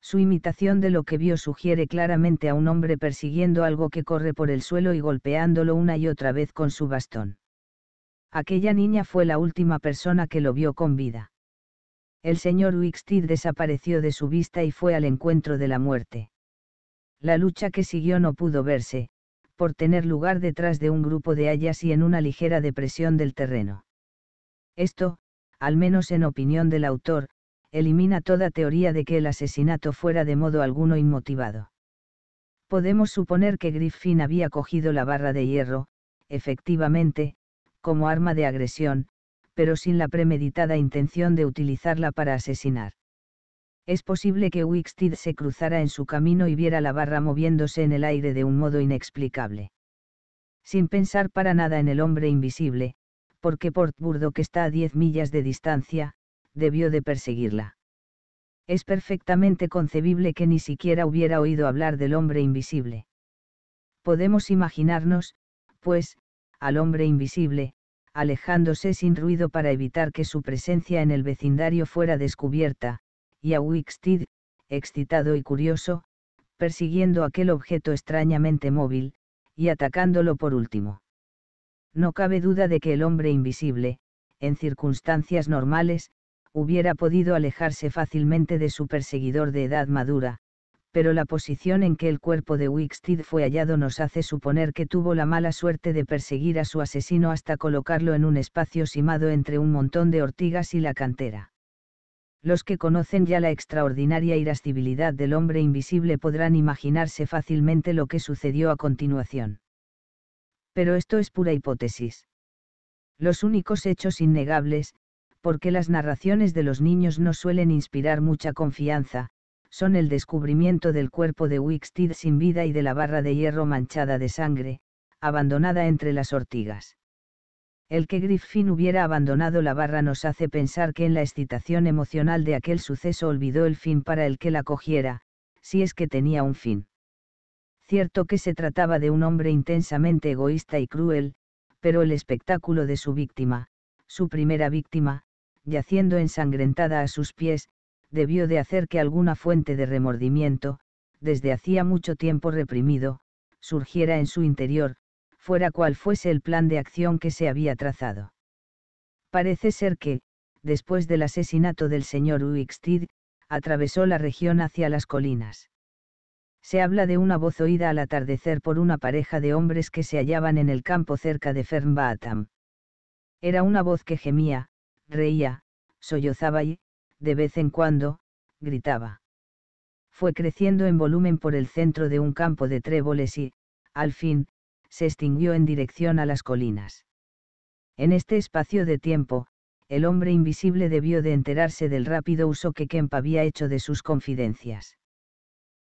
Su imitación de lo que vio sugiere claramente a un hombre persiguiendo algo que corre por el suelo y golpeándolo una y otra vez con su bastón. Aquella niña fue la última persona que lo vio con vida. El señor Wixted desapareció de su vista y fue al encuentro de la muerte. La lucha que siguió no pudo verse, por tener lugar detrás de un grupo de hayas y en una ligera depresión del terreno. Esto, al menos en opinión del autor, elimina toda teoría de que el asesinato fuera de modo alguno inmotivado. Podemos suponer que Griffin había cogido la barra de hierro, efectivamente, como arma de agresión, pero sin la premeditada intención de utilizarla para asesinar. Es posible que Wixted se cruzara en su camino y viera la barra moviéndose en el aire de un modo inexplicable. Sin pensar para nada en el hombre invisible, porque Port que está a diez millas de distancia, debió de perseguirla. Es perfectamente concebible que ni siquiera hubiera oído hablar del hombre invisible. Podemos imaginarnos, pues, al hombre invisible, alejándose sin ruido para evitar que su presencia en el vecindario fuera descubierta, y a excitado y curioso, persiguiendo aquel objeto extrañamente móvil, y atacándolo por último. No cabe duda de que el hombre invisible, en circunstancias normales, hubiera podido alejarse fácilmente de su perseguidor de edad madura, pero la posición en que el cuerpo de Wixted fue hallado nos hace suponer que tuvo la mala suerte de perseguir a su asesino hasta colocarlo en un espacio simado entre un montón de ortigas y la cantera. Los que conocen ya la extraordinaria irascibilidad del hombre invisible podrán imaginarse fácilmente lo que sucedió a continuación. Pero esto es pura hipótesis. Los únicos hechos innegables, porque las narraciones de los niños no suelen inspirar mucha confianza, son el descubrimiento del cuerpo de Wicksteed sin vida y de la barra de hierro manchada de sangre, abandonada entre las ortigas. El que Griffin hubiera abandonado la barra nos hace pensar que en la excitación emocional de aquel suceso olvidó el fin para el que la cogiera, si es que tenía un fin. Cierto que se trataba de un hombre intensamente egoísta y cruel, pero el espectáculo de su víctima, su primera víctima, yaciendo ensangrentada a sus pies, debió de hacer que alguna fuente de remordimiento, desde hacía mucho tiempo reprimido, surgiera en su interior, fuera cual fuese el plan de acción que se había trazado. Parece ser que, después del asesinato del señor Uixtid, atravesó la región hacia las colinas. Se habla de una voz oída al atardecer por una pareja de hombres que se hallaban en el campo cerca de Fernbaatam. Era una voz que gemía, reía, sollozaba y, de vez en cuando, gritaba. Fue creciendo en volumen por el centro de un campo de tréboles y, al fin, se extinguió en dirección a las colinas. En este espacio de tiempo, el hombre invisible debió de enterarse del rápido uso que Kemp había hecho de sus confidencias.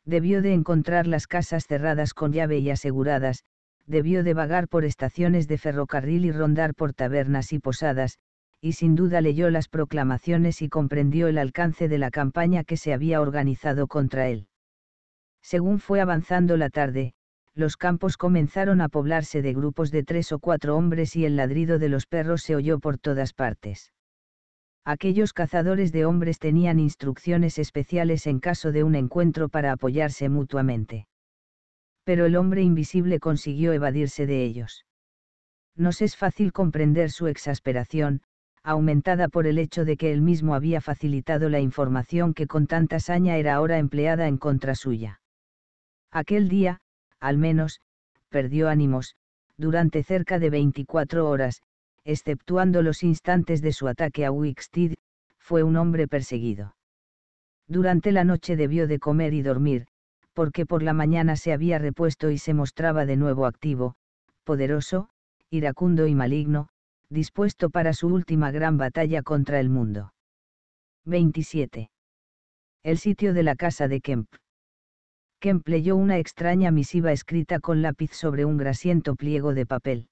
Debió de encontrar las casas cerradas con llave y aseguradas, debió de vagar por estaciones de ferrocarril y rondar por tabernas y posadas, y sin duda leyó las proclamaciones y comprendió el alcance de la campaña que se había organizado contra él. Según fue avanzando la tarde, los campos comenzaron a poblarse de grupos de tres o cuatro hombres y el ladrido de los perros se oyó por todas partes. Aquellos cazadores de hombres tenían instrucciones especiales en caso de un encuentro para apoyarse mutuamente. Pero el hombre invisible consiguió evadirse de ellos. Nos es fácil comprender su exasperación, aumentada por el hecho de que él mismo había facilitado la información que con tanta saña era ahora empleada en contra suya. Aquel día, al menos, perdió ánimos, durante cerca de 24 horas, exceptuando los instantes de su ataque a Wicksteed, fue un hombre perseguido. Durante la noche debió de comer y dormir, porque por la mañana se había repuesto y se mostraba de nuevo activo, poderoso, iracundo y maligno, dispuesto para su última gran batalla contra el mundo. 27. El sitio de la casa de Kemp que empleó una extraña misiva escrita con lápiz sobre un grasiento pliego de papel.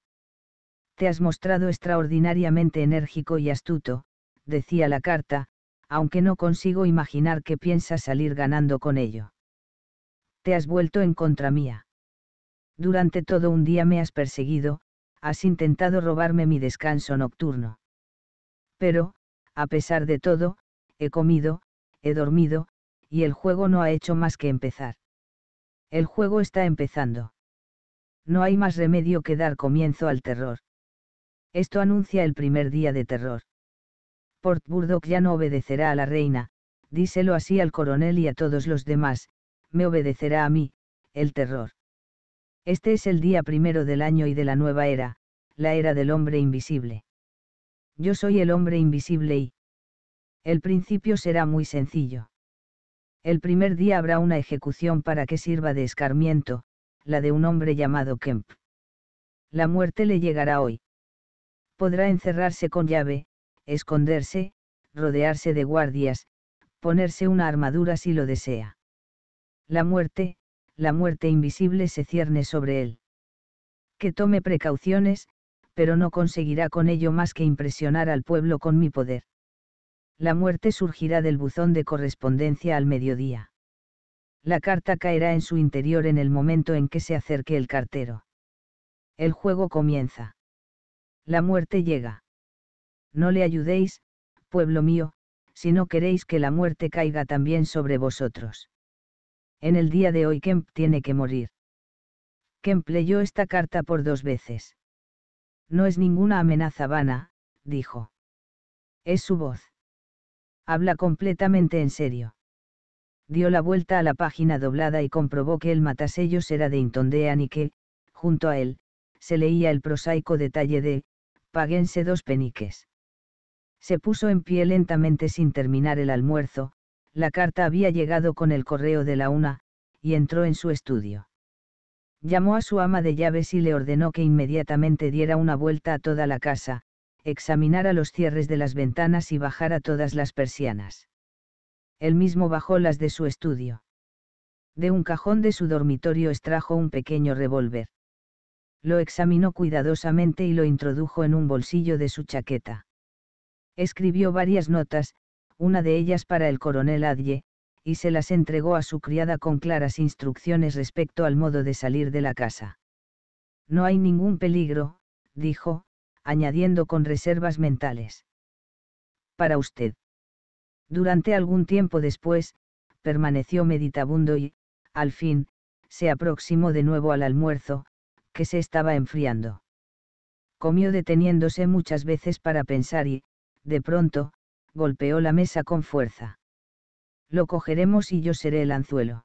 Te has mostrado extraordinariamente enérgico y astuto, decía la carta, aunque no consigo imaginar que piensas salir ganando con ello. Te has vuelto en contra mía. Durante todo un día me has perseguido, has intentado robarme mi descanso nocturno. Pero, a pesar de todo, he comido, he dormido, y el juego no ha hecho más que empezar. El juego está empezando. No hay más remedio que dar comienzo al terror. Esto anuncia el primer día de terror. Port Burdock ya no obedecerá a la reina, díselo así al coronel y a todos los demás, me obedecerá a mí, el terror. Este es el día primero del año y de la nueva era, la era del hombre invisible. Yo soy el hombre invisible y... El principio será muy sencillo. El primer día habrá una ejecución para que sirva de escarmiento, la de un hombre llamado Kemp. La muerte le llegará hoy. Podrá encerrarse con llave, esconderse, rodearse de guardias, ponerse una armadura si lo desea. La muerte, la muerte invisible se cierne sobre él. Que tome precauciones, pero no conseguirá con ello más que impresionar al pueblo con mi poder la muerte surgirá del buzón de correspondencia al mediodía. La carta caerá en su interior en el momento en que se acerque el cartero. El juego comienza. La muerte llega. No le ayudéis, pueblo mío, si no queréis que la muerte caiga también sobre vosotros. En el día de hoy Kemp tiene que morir. Kemp leyó esta carta por dos veces. No es ninguna amenaza vana, dijo. Es su voz. Habla completamente en serio. Dio la vuelta a la página doblada y comprobó que el matasellos era de Intondean y que, junto a él, se leía el prosaico detalle de, páguense dos peniques. Se puso en pie lentamente sin terminar el almuerzo, la carta había llegado con el correo de la una, y entró en su estudio. Llamó a su ama de llaves y le ordenó que inmediatamente diera una vuelta a toda la casa, examinara los cierres de las ventanas y a todas las persianas. Él mismo bajó las de su estudio. De un cajón de su dormitorio extrajo un pequeño revólver. Lo examinó cuidadosamente y lo introdujo en un bolsillo de su chaqueta. Escribió varias notas, una de ellas para el coronel Adye, y se las entregó a su criada con claras instrucciones respecto al modo de salir de la casa. No hay ningún peligro, dijo, añadiendo con reservas mentales. Para usted. Durante algún tiempo después, permaneció meditabundo y, al fin, se aproximó de nuevo al almuerzo, que se estaba enfriando. Comió deteniéndose muchas veces para pensar y, de pronto, golpeó la mesa con fuerza. Lo cogeremos y yo seré el anzuelo.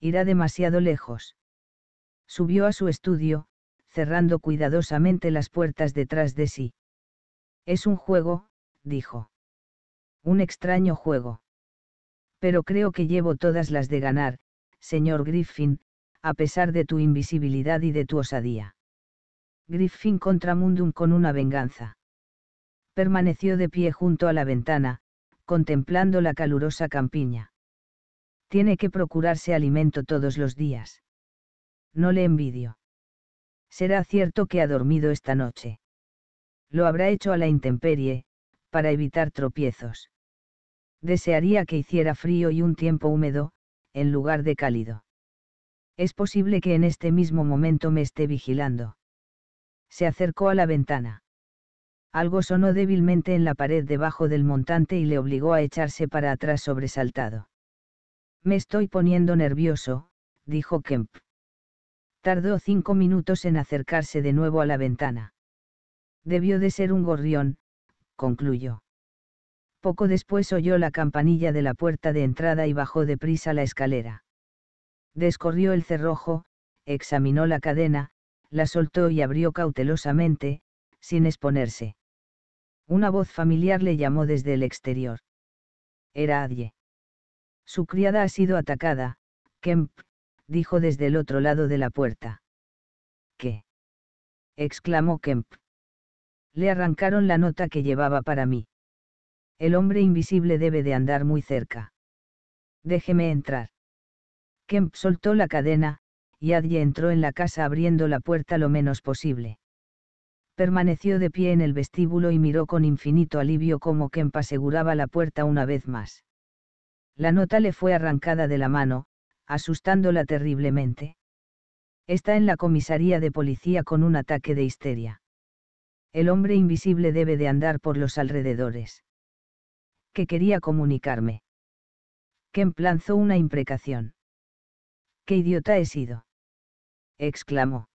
Irá demasiado lejos. Subió a su estudio, cerrando cuidadosamente las puertas detrás de sí. Es un juego, dijo. Un extraño juego. Pero creo que llevo todas las de ganar, señor Griffin, a pesar de tu invisibilidad y de tu osadía. Griffin contra Mundum con una venganza. Permaneció de pie junto a la ventana, contemplando la calurosa campiña. Tiene que procurarse alimento todos los días. No le envidio será cierto que ha dormido esta noche. Lo habrá hecho a la intemperie, para evitar tropiezos. Desearía que hiciera frío y un tiempo húmedo, en lugar de cálido. Es posible que en este mismo momento me esté vigilando. Se acercó a la ventana. Algo sonó débilmente en la pared debajo del montante y le obligó a echarse para atrás sobresaltado. Me estoy poniendo nervioso, dijo Kemp tardó cinco minutos en acercarse de nuevo a la ventana. Debió de ser un gorrión, concluyó. Poco después oyó la campanilla de la puerta de entrada y bajó deprisa la escalera. Descorrió el cerrojo, examinó la cadena, la soltó y abrió cautelosamente, sin exponerse. Una voz familiar le llamó desde el exterior. Era Adye. Su criada ha sido atacada, Kemp, dijo desde el otro lado de la puerta. ¿Qué? exclamó Kemp. Le arrancaron la nota que llevaba para mí. El hombre invisible debe de andar muy cerca. Déjeme entrar. Kemp soltó la cadena, y Adye entró en la casa abriendo la puerta lo menos posible. Permaneció de pie en el vestíbulo y miró con infinito alivio cómo Kemp aseguraba la puerta una vez más. La nota le fue arrancada de la mano, asustándola terriblemente. Está en la comisaría de policía con un ataque de histeria. El hombre invisible debe de andar por los alrededores. Que quería comunicarme. Que lanzó una imprecación. ¡Qué idiota he sido! exclamó.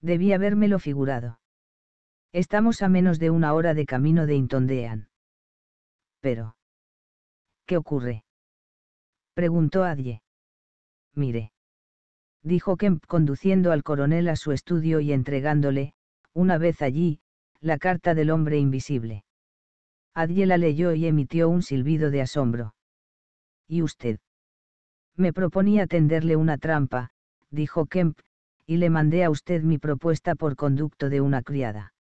Debí habérmelo figurado. Estamos a menos de una hora de camino de Intondean. Pero. ¿Qué ocurre? preguntó Adye mire. Dijo Kemp conduciendo al coronel a su estudio y entregándole, una vez allí, la carta del hombre invisible. Adye la leyó y emitió un silbido de asombro. ¿Y usted? Me proponía tenderle una trampa, dijo Kemp, y le mandé a usted mi propuesta por conducto de una criada.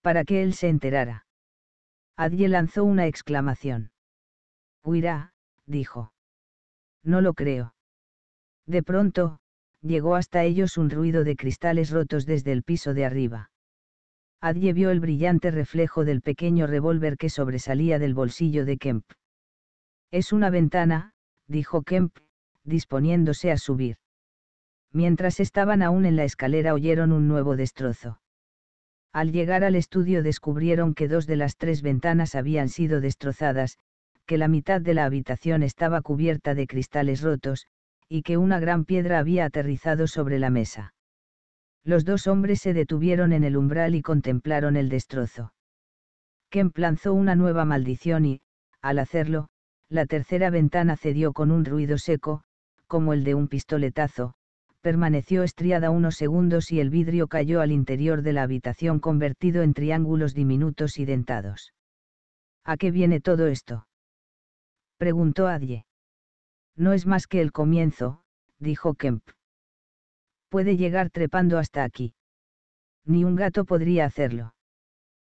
Para que él se enterara. Adye lanzó una exclamación. Huirá, dijo. No lo creo. De pronto, llegó hasta ellos un ruido de cristales rotos desde el piso de arriba. Adye vio el brillante reflejo del pequeño revólver que sobresalía del bolsillo de Kemp. Es una ventana, dijo Kemp, disponiéndose a subir. Mientras estaban aún en la escalera oyeron un nuevo destrozo. Al llegar al estudio descubrieron que dos de las tres ventanas habían sido destrozadas, que la mitad de la habitación estaba cubierta de cristales rotos, y que una gran piedra había aterrizado sobre la mesa. Los dos hombres se detuvieron en el umbral y contemplaron el destrozo. Kemp lanzó una nueva maldición y, al hacerlo, la tercera ventana cedió con un ruido seco, como el de un pistoletazo, permaneció estriada unos segundos y el vidrio cayó al interior de la habitación convertido en triángulos diminutos y dentados. ¿A qué viene todo esto? preguntó Adye. No es más que el comienzo, dijo Kemp. Puede llegar trepando hasta aquí. Ni un gato podría hacerlo.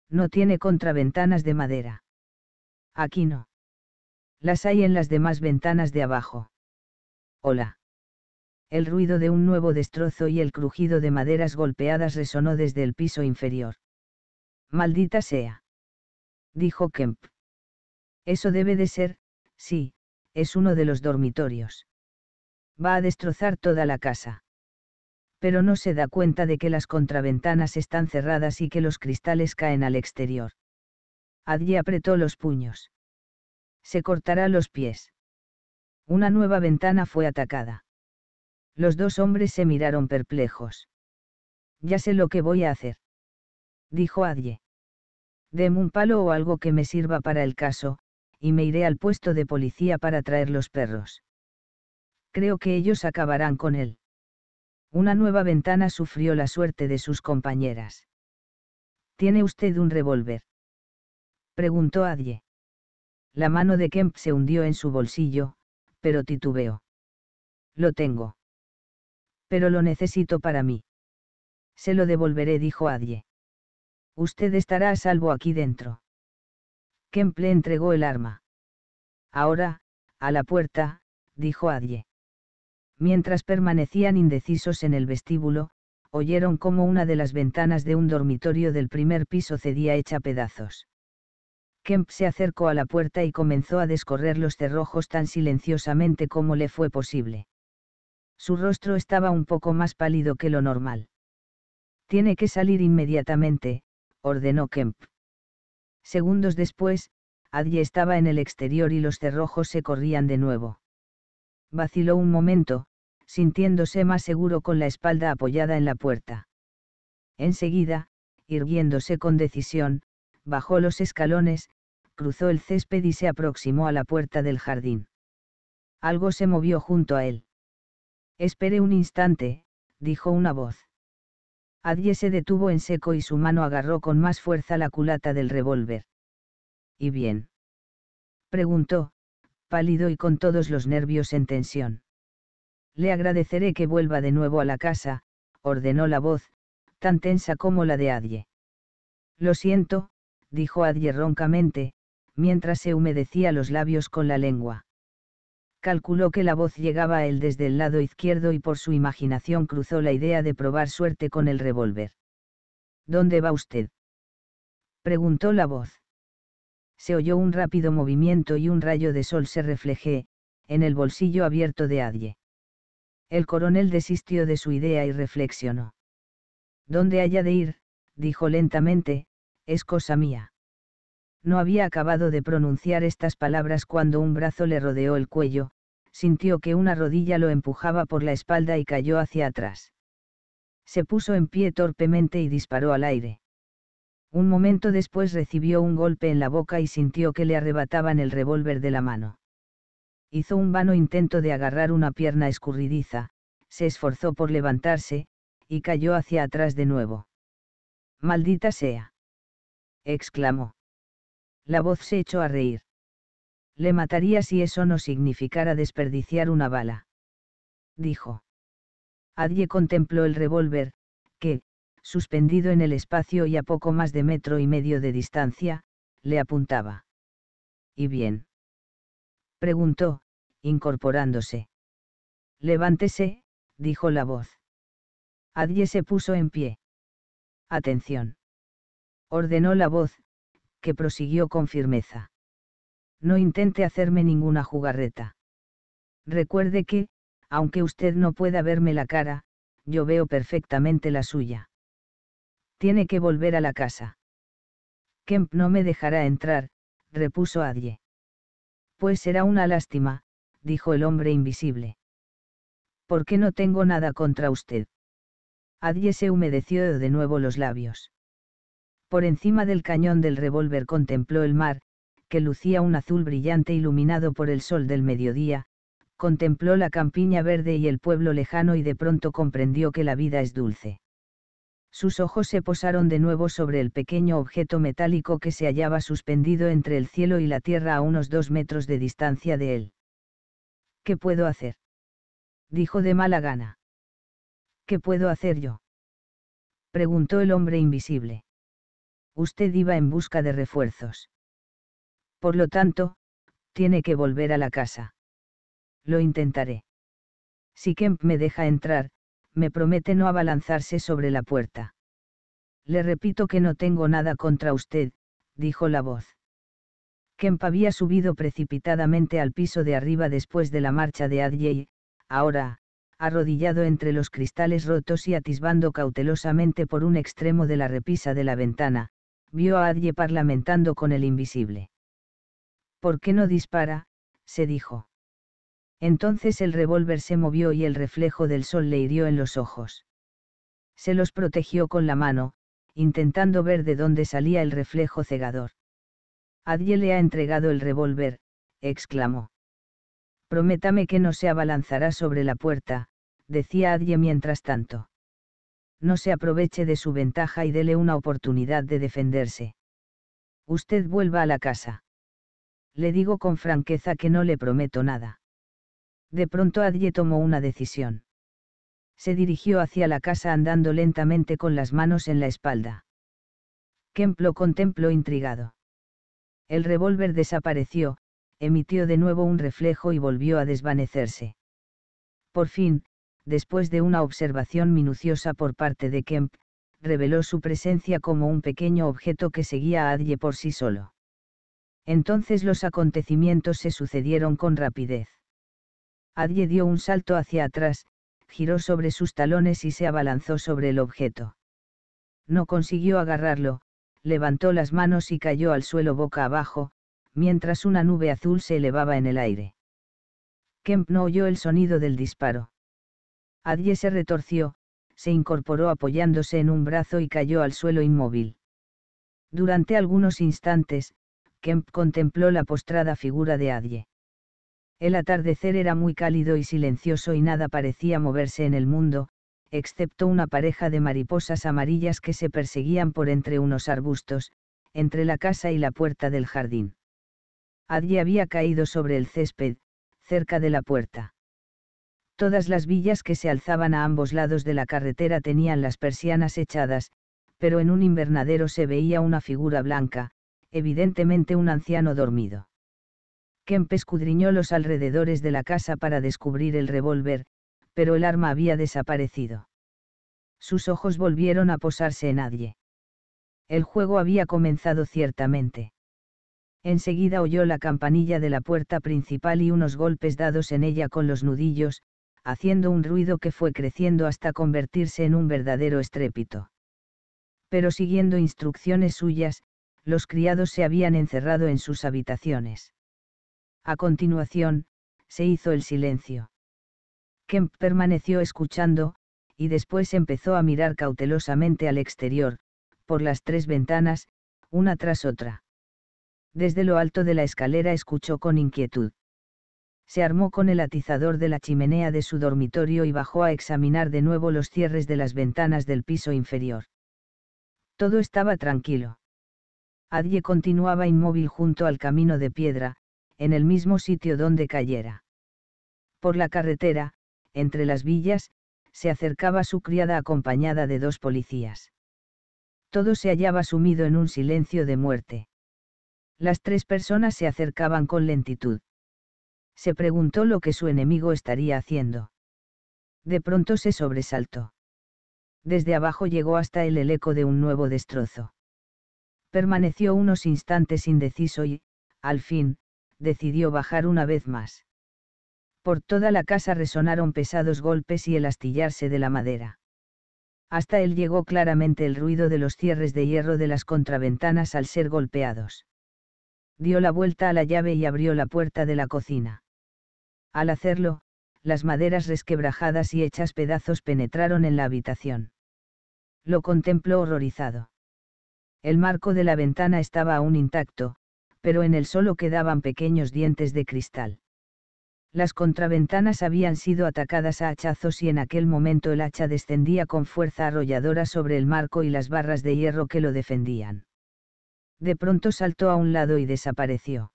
No tiene contraventanas de madera. Aquí no. Las hay en las demás ventanas de abajo. Hola. El ruido de un nuevo destrozo y el crujido de maderas golpeadas resonó desde el piso inferior. Maldita sea. Dijo Kemp. Eso debe de ser, sí, es uno de los dormitorios. Va a destrozar toda la casa. Pero no se da cuenta de que las contraventanas están cerradas y que los cristales caen al exterior. Adye apretó los puños. Se cortará los pies. Una nueva ventana fue atacada. Los dos hombres se miraron perplejos. Ya sé lo que voy a hacer. Dijo Adye. Deme un palo o algo que me sirva para el caso, y me iré al puesto de policía para traer los perros. Creo que ellos acabarán con él. Una nueva ventana sufrió la suerte de sus compañeras. ¿Tiene usted un revólver? Preguntó Adye. La mano de Kemp se hundió en su bolsillo, pero titubeó. Lo tengo. Pero lo necesito para mí. Se lo devolveré, dijo Adye. Usted estará a salvo aquí dentro. Kemp le entregó el arma. Ahora, a la puerta, dijo Adye. Mientras permanecían indecisos en el vestíbulo, oyeron cómo una de las ventanas de un dormitorio del primer piso cedía hecha pedazos. Kemp se acercó a la puerta y comenzó a descorrer los cerrojos tan silenciosamente como le fue posible. Su rostro estaba un poco más pálido que lo normal. Tiene que salir inmediatamente, ordenó Kemp. Segundos después, Adye estaba en el exterior y los cerrojos se corrían de nuevo. Vaciló un momento, sintiéndose más seguro con la espalda apoyada en la puerta. Enseguida, irguiéndose con decisión, bajó los escalones, cruzó el césped y se aproximó a la puerta del jardín. Algo se movió junto a él. Espere un instante, dijo una voz. Adye se detuvo en seco y su mano agarró con más fuerza la culata del revólver. ¿Y bien? preguntó, pálido y con todos los nervios en tensión. Le agradeceré que vuelva de nuevo a la casa, ordenó la voz, tan tensa como la de Adye. — Lo siento, dijo Adye roncamente, mientras se humedecía los labios con la lengua calculó que la voz llegaba a él desde el lado izquierdo y por su imaginación cruzó la idea de probar suerte con el revólver. ¿Dónde va usted? preguntó la voz. Se oyó un rápido movimiento y un rayo de sol se reflejó en el bolsillo abierto de Adye. El coronel desistió de su idea y reflexionó. ¿Dónde haya de ir? dijo lentamente, es cosa mía. No había acabado de pronunciar estas palabras cuando un brazo le rodeó el cuello, sintió que una rodilla lo empujaba por la espalda y cayó hacia atrás. Se puso en pie torpemente y disparó al aire. Un momento después recibió un golpe en la boca y sintió que le arrebataban el revólver de la mano. Hizo un vano intento de agarrar una pierna escurridiza, se esforzó por levantarse, y cayó hacia atrás de nuevo. Maldita sea. exclamó. La voz se echó a reír. Le mataría si eso no significara desperdiciar una bala. Dijo. Adye contempló el revólver, que, suspendido en el espacio y a poco más de metro y medio de distancia, le apuntaba. ¿Y bien? preguntó, incorporándose. Levántese, dijo la voz. Adie se puso en pie. Atención. Ordenó la voz, que prosiguió con firmeza. No intente hacerme ninguna jugarreta. Recuerde que, aunque usted no pueda verme la cara, yo veo perfectamente la suya. Tiene que volver a la casa. Kemp no me dejará entrar, repuso Adye. Pues será una lástima, dijo el hombre invisible. ¿Por qué no tengo nada contra usted? Adye se humedeció de nuevo los labios. Por encima del cañón del revólver contempló el mar, que lucía un azul brillante iluminado por el sol del mediodía, contempló la campiña verde y el pueblo lejano y de pronto comprendió que la vida es dulce. Sus ojos se posaron de nuevo sobre el pequeño objeto metálico que se hallaba suspendido entre el cielo y la tierra a unos dos metros de distancia de él. ¿Qué puedo hacer? dijo de mala gana. ¿Qué puedo hacer yo? preguntó el hombre invisible usted iba en busca de refuerzos. Por lo tanto, tiene que volver a la casa. Lo intentaré. Si Kemp me deja entrar, me promete no abalanzarse sobre la puerta. Le repito que no tengo nada contra usted, dijo la voz. Kemp había subido precipitadamente al piso de arriba después de la marcha de Adjei, ahora, arrodillado entre los cristales rotos y atisbando cautelosamente por un extremo de la repisa de la ventana, vio a Adye parlamentando con el invisible. ¿Por qué no dispara? se dijo. Entonces el revólver se movió y el reflejo del sol le hirió en los ojos. Se los protegió con la mano, intentando ver de dónde salía el reflejo cegador. Adye le ha entregado el revólver, exclamó. Prométame que no se abalanzará sobre la puerta, decía Adye mientras tanto no se aproveche de su ventaja y déle una oportunidad de defenderse. Usted vuelva a la casa. Le digo con franqueza que no le prometo nada. De pronto Adye tomó una decisión. Se dirigió hacia la casa andando lentamente con las manos en la espalda. Kemp lo contempló intrigado. El revólver desapareció, emitió de nuevo un reflejo y volvió a desvanecerse. Por fin, después de una observación minuciosa por parte de Kemp, reveló su presencia como un pequeño objeto que seguía a Adye por sí solo. Entonces los acontecimientos se sucedieron con rapidez. Adye dio un salto hacia atrás, giró sobre sus talones y se abalanzó sobre el objeto. No consiguió agarrarlo, levantó las manos y cayó al suelo boca abajo, mientras una nube azul se elevaba en el aire. Kemp no oyó el sonido del disparo. Adie se retorció, se incorporó apoyándose en un brazo y cayó al suelo inmóvil. Durante algunos instantes, Kemp contempló la postrada figura de Adye. El atardecer era muy cálido y silencioso y nada parecía moverse en el mundo, excepto una pareja de mariposas amarillas que se perseguían por entre unos arbustos, entre la casa y la puerta del jardín. Adye había caído sobre el césped, cerca de la puerta. Todas las villas que se alzaban a ambos lados de la carretera tenían las persianas echadas, pero en un invernadero se veía una figura blanca, evidentemente un anciano dormido. Kemp escudriñó los alrededores de la casa para descubrir el revólver, pero el arma había desaparecido. Sus ojos volvieron a posarse en nadie. El juego había comenzado ciertamente. Enseguida oyó la campanilla de la puerta principal y unos golpes dados en ella con los nudillos, haciendo un ruido que fue creciendo hasta convertirse en un verdadero estrépito. Pero siguiendo instrucciones suyas, los criados se habían encerrado en sus habitaciones. A continuación, se hizo el silencio. Kemp permaneció escuchando, y después empezó a mirar cautelosamente al exterior, por las tres ventanas, una tras otra. Desde lo alto de la escalera escuchó con inquietud se armó con el atizador de la chimenea de su dormitorio y bajó a examinar de nuevo los cierres de las ventanas del piso inferior. Todo estaba tranquilo. Adye continuaba inmóvil junto al camino de piedra, en el mismo sitio donde cayera. Por la carretera, entre las villas, se acercaba su criada acompañada de dos policías. Todo se hallaba sumido en un silencio de muerte. Las tres personas se acercaban con lentitud se preguntó lo que su enemigo estaría haciendo. De pronto se sobresaltó. Desde abajo llegó hasta él el eco de un nuevo destrozo. Permaneció unos instantes indeciso y, al fin, decidió bajar una vez más. Por toda la casa resonaron pesados golpes y el astillarse de la madera. Hasta él llegó claramente el ruido de los cierres de hierro de las contraventanas al ser golpeados. Dio la vuelta a la llave y abrió la puerta de la cocina al hacerlo, las maderas resquebrajadas y hechas pedazos penetraron en la habitación. Lo contempló horrorizado. El marco de la ventana estaba aún intacto, pero en él solo quedaban pequeños dientes de cristal. Las contraventanas habían sido atacadas a hachazos y en aquel momento el hacha descendía con fuerza arrolladora sobre el marco y las barras de hierro que lo defendían. De pronto saltó a un lado y desapareció.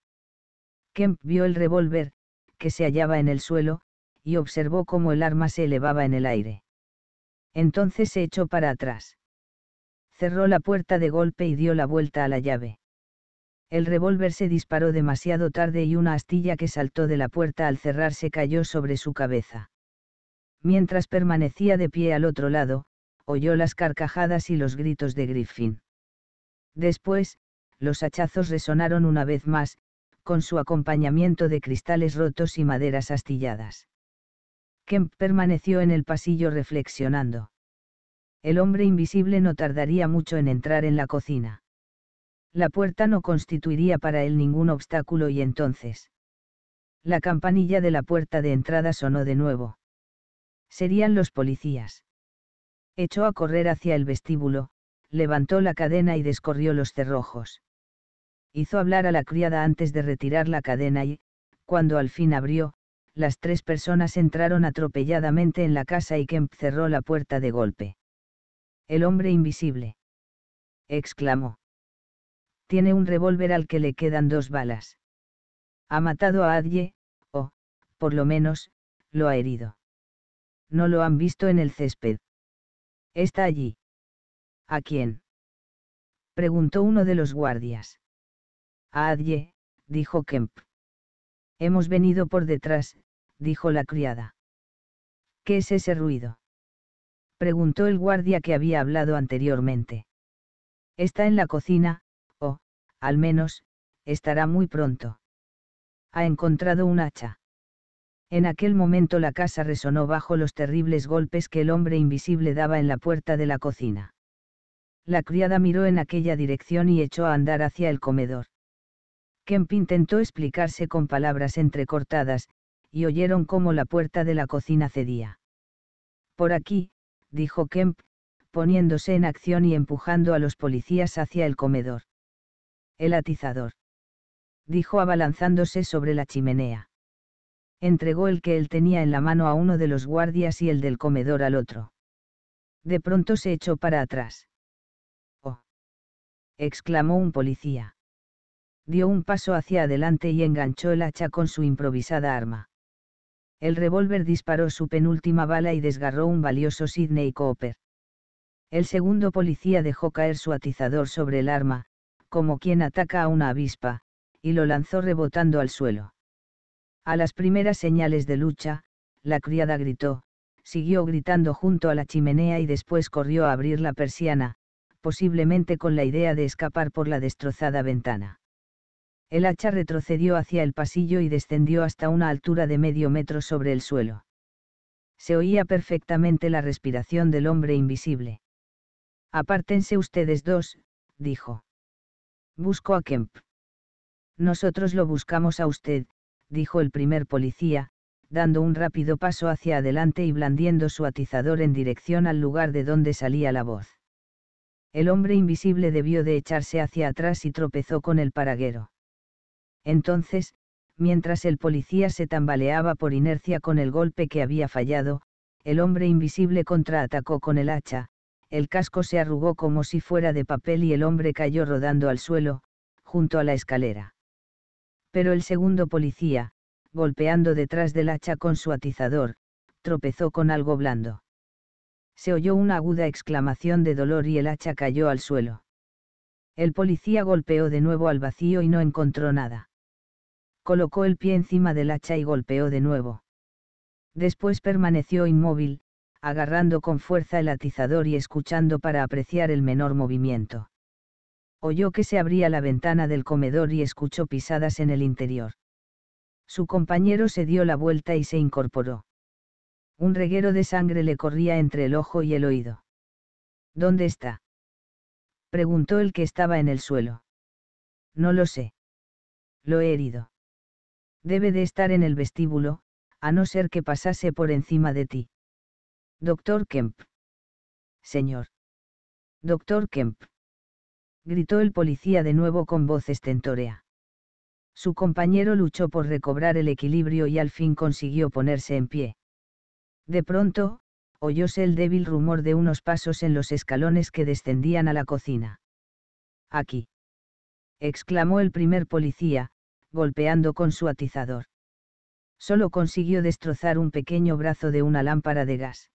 Kemp vio el revólver, que se hallaba en el suelo, y observó cómo el arma se elevaba en el aire. Entonces se echó para atrás. Cerró la puerta de golpe y dio la vuelta a la llave. El revólver se disparó demasiado tarde y una astilla que saltó de la puerta al cerrarse cayó sobre su cabeza. Mientras permanecía de pie al otro lado, oyó las carcajadas y los gritos de Griffin. Después, los hachazos resonaron una vez más, con su acompañamiento de cristales rotos y maderas astilladas. Kemp permaneció en el pasillo reflexionando. El hombre invisible no tardaría mucho en entrar en la cocina. La puerta no constituiría para él ningún obstáculo y entonces. La campanilla de la puerta de entrada sonó de nuevo. Serían los policías. Echó a correr hacia el vestíbulo, levantó la cadena y descorrió los cerrojos hizo hablar a la criada antes de retirar la cadena y, cuando al fin abrió, las tres personas entraron atropelladamente en la casa y Kemp cerró la puerta de golpe. El hombre invisible. exclamó. Tiene un revólver al que le quedan dos balas. Ha matado a Adye, o, por lo menos, lo ha herido. No lo han visto en el césped. Está allí. ¿A quién? preguntó uno de los guardias. Adye, dijo Kemp. Hemos venido por detrás, dijo la criada. ¿Qué es ese ruido? preguntó el guardia que había hablado anteriormente. Está en la cocina, o, al menos, estará muy pronto. Ha encontrado un hacha. En aquel momento la casa resonó bajo los terribles golpes que el hombre invisible daba en la puerta de la cocina. La criada miró en aquella dirección y echó a andar hacia el comedor. Kemp intentó explicarse con palabras entrecortadas, y oyeron cómo la puerta de la cocina cedía. Por aquí, dijo Kemp, poniéndose en acción y empujando a los policías hacia el comedor. El atizador. Dijo abalanzándose sobre la chimenea. Entregó el que él tenía en la mano a uno de los guardias y el del comedor al otro. De pronto se echó para atrás. ¡Oh! exclamó un policía dio un paso hacia adelante y enganchó el hacha con su improvisada arma. El revólver disparó su penúltima bala y desgarró un valioso Sidney Cooper. El segundo policía dejó caer su atizador sobre el arma, como quien ataca a una avispa, y lo lanzó rebotando al suelo. A las primeras señales de lucha, la criada gritó, siguió gritando junto a la chimenea y después corrió a abrir la persiana, posiblemente con la idea de escapar por la destrozada ventana. El hacha retrocedió hacia el pasillo y descendió hasta una altura de medio metro sobre el suelo. Se oía perfectamente la respiración del hombre invisible. Apártense ustedes dos, dijo. Busco a Kemp. Nosotros lo buscamos a usted, dijo el primer policía, dando un rápido paso hacia adelante y blandiendo su atizador en dirección al lugar de donde salía la voz. El hombre invisible debió de echarse hacia atrás y tropezó con el paraguero. Entonces, mientras el policía se tambaleaba por inercia con el golpe que había fallado, el hombre invisible contraatacó con el hacha, el casco se arrugó como si fuera de papel y el hombre cayó rodando al suelo, junto a la escalera. Pero el segundo policía, golpeando detrás del hacha con su atizador, tropezó con algo blando. Se oyó una aguda exclamación de dolor y el hacha cayó al suelo. El policía golpeó de nuevo al vacío y no encontró nada colocó el pie encima del hacha y golpeó de nuevo. Después permaneció inmóvil, agarrando con fuerza el atizador y escuchando para apreciar el menor movimiento. Oyó que se abría la ventana del comedor y escuchó pisadas en el interior. Su compañero se dio la vuelta y se incorporó. Un reguero de sangre le corría entre el ojo y el oído. ¿Dónde está? preguntó el que estaba en el suelo. No lo sé. Lo he herido. Debe de estar en el vestíbulo, a no ser que pasase por encima de ti. Doctor Kemp. Señor. Doctor Kemp. Gritó el policía de nuevo con voz estentórea. Su compañero luchó por recobrar el equilibrio y al fin consiguió ponerse en pie. De pronto, oyóse el débil rumor de unos pasos en los escalones que descendían a la cocina. Aquí. exclamó el primer policía, golpeando con su atizador. Solo consiguió destrozar un pequeño brazo de una lámpara de gas.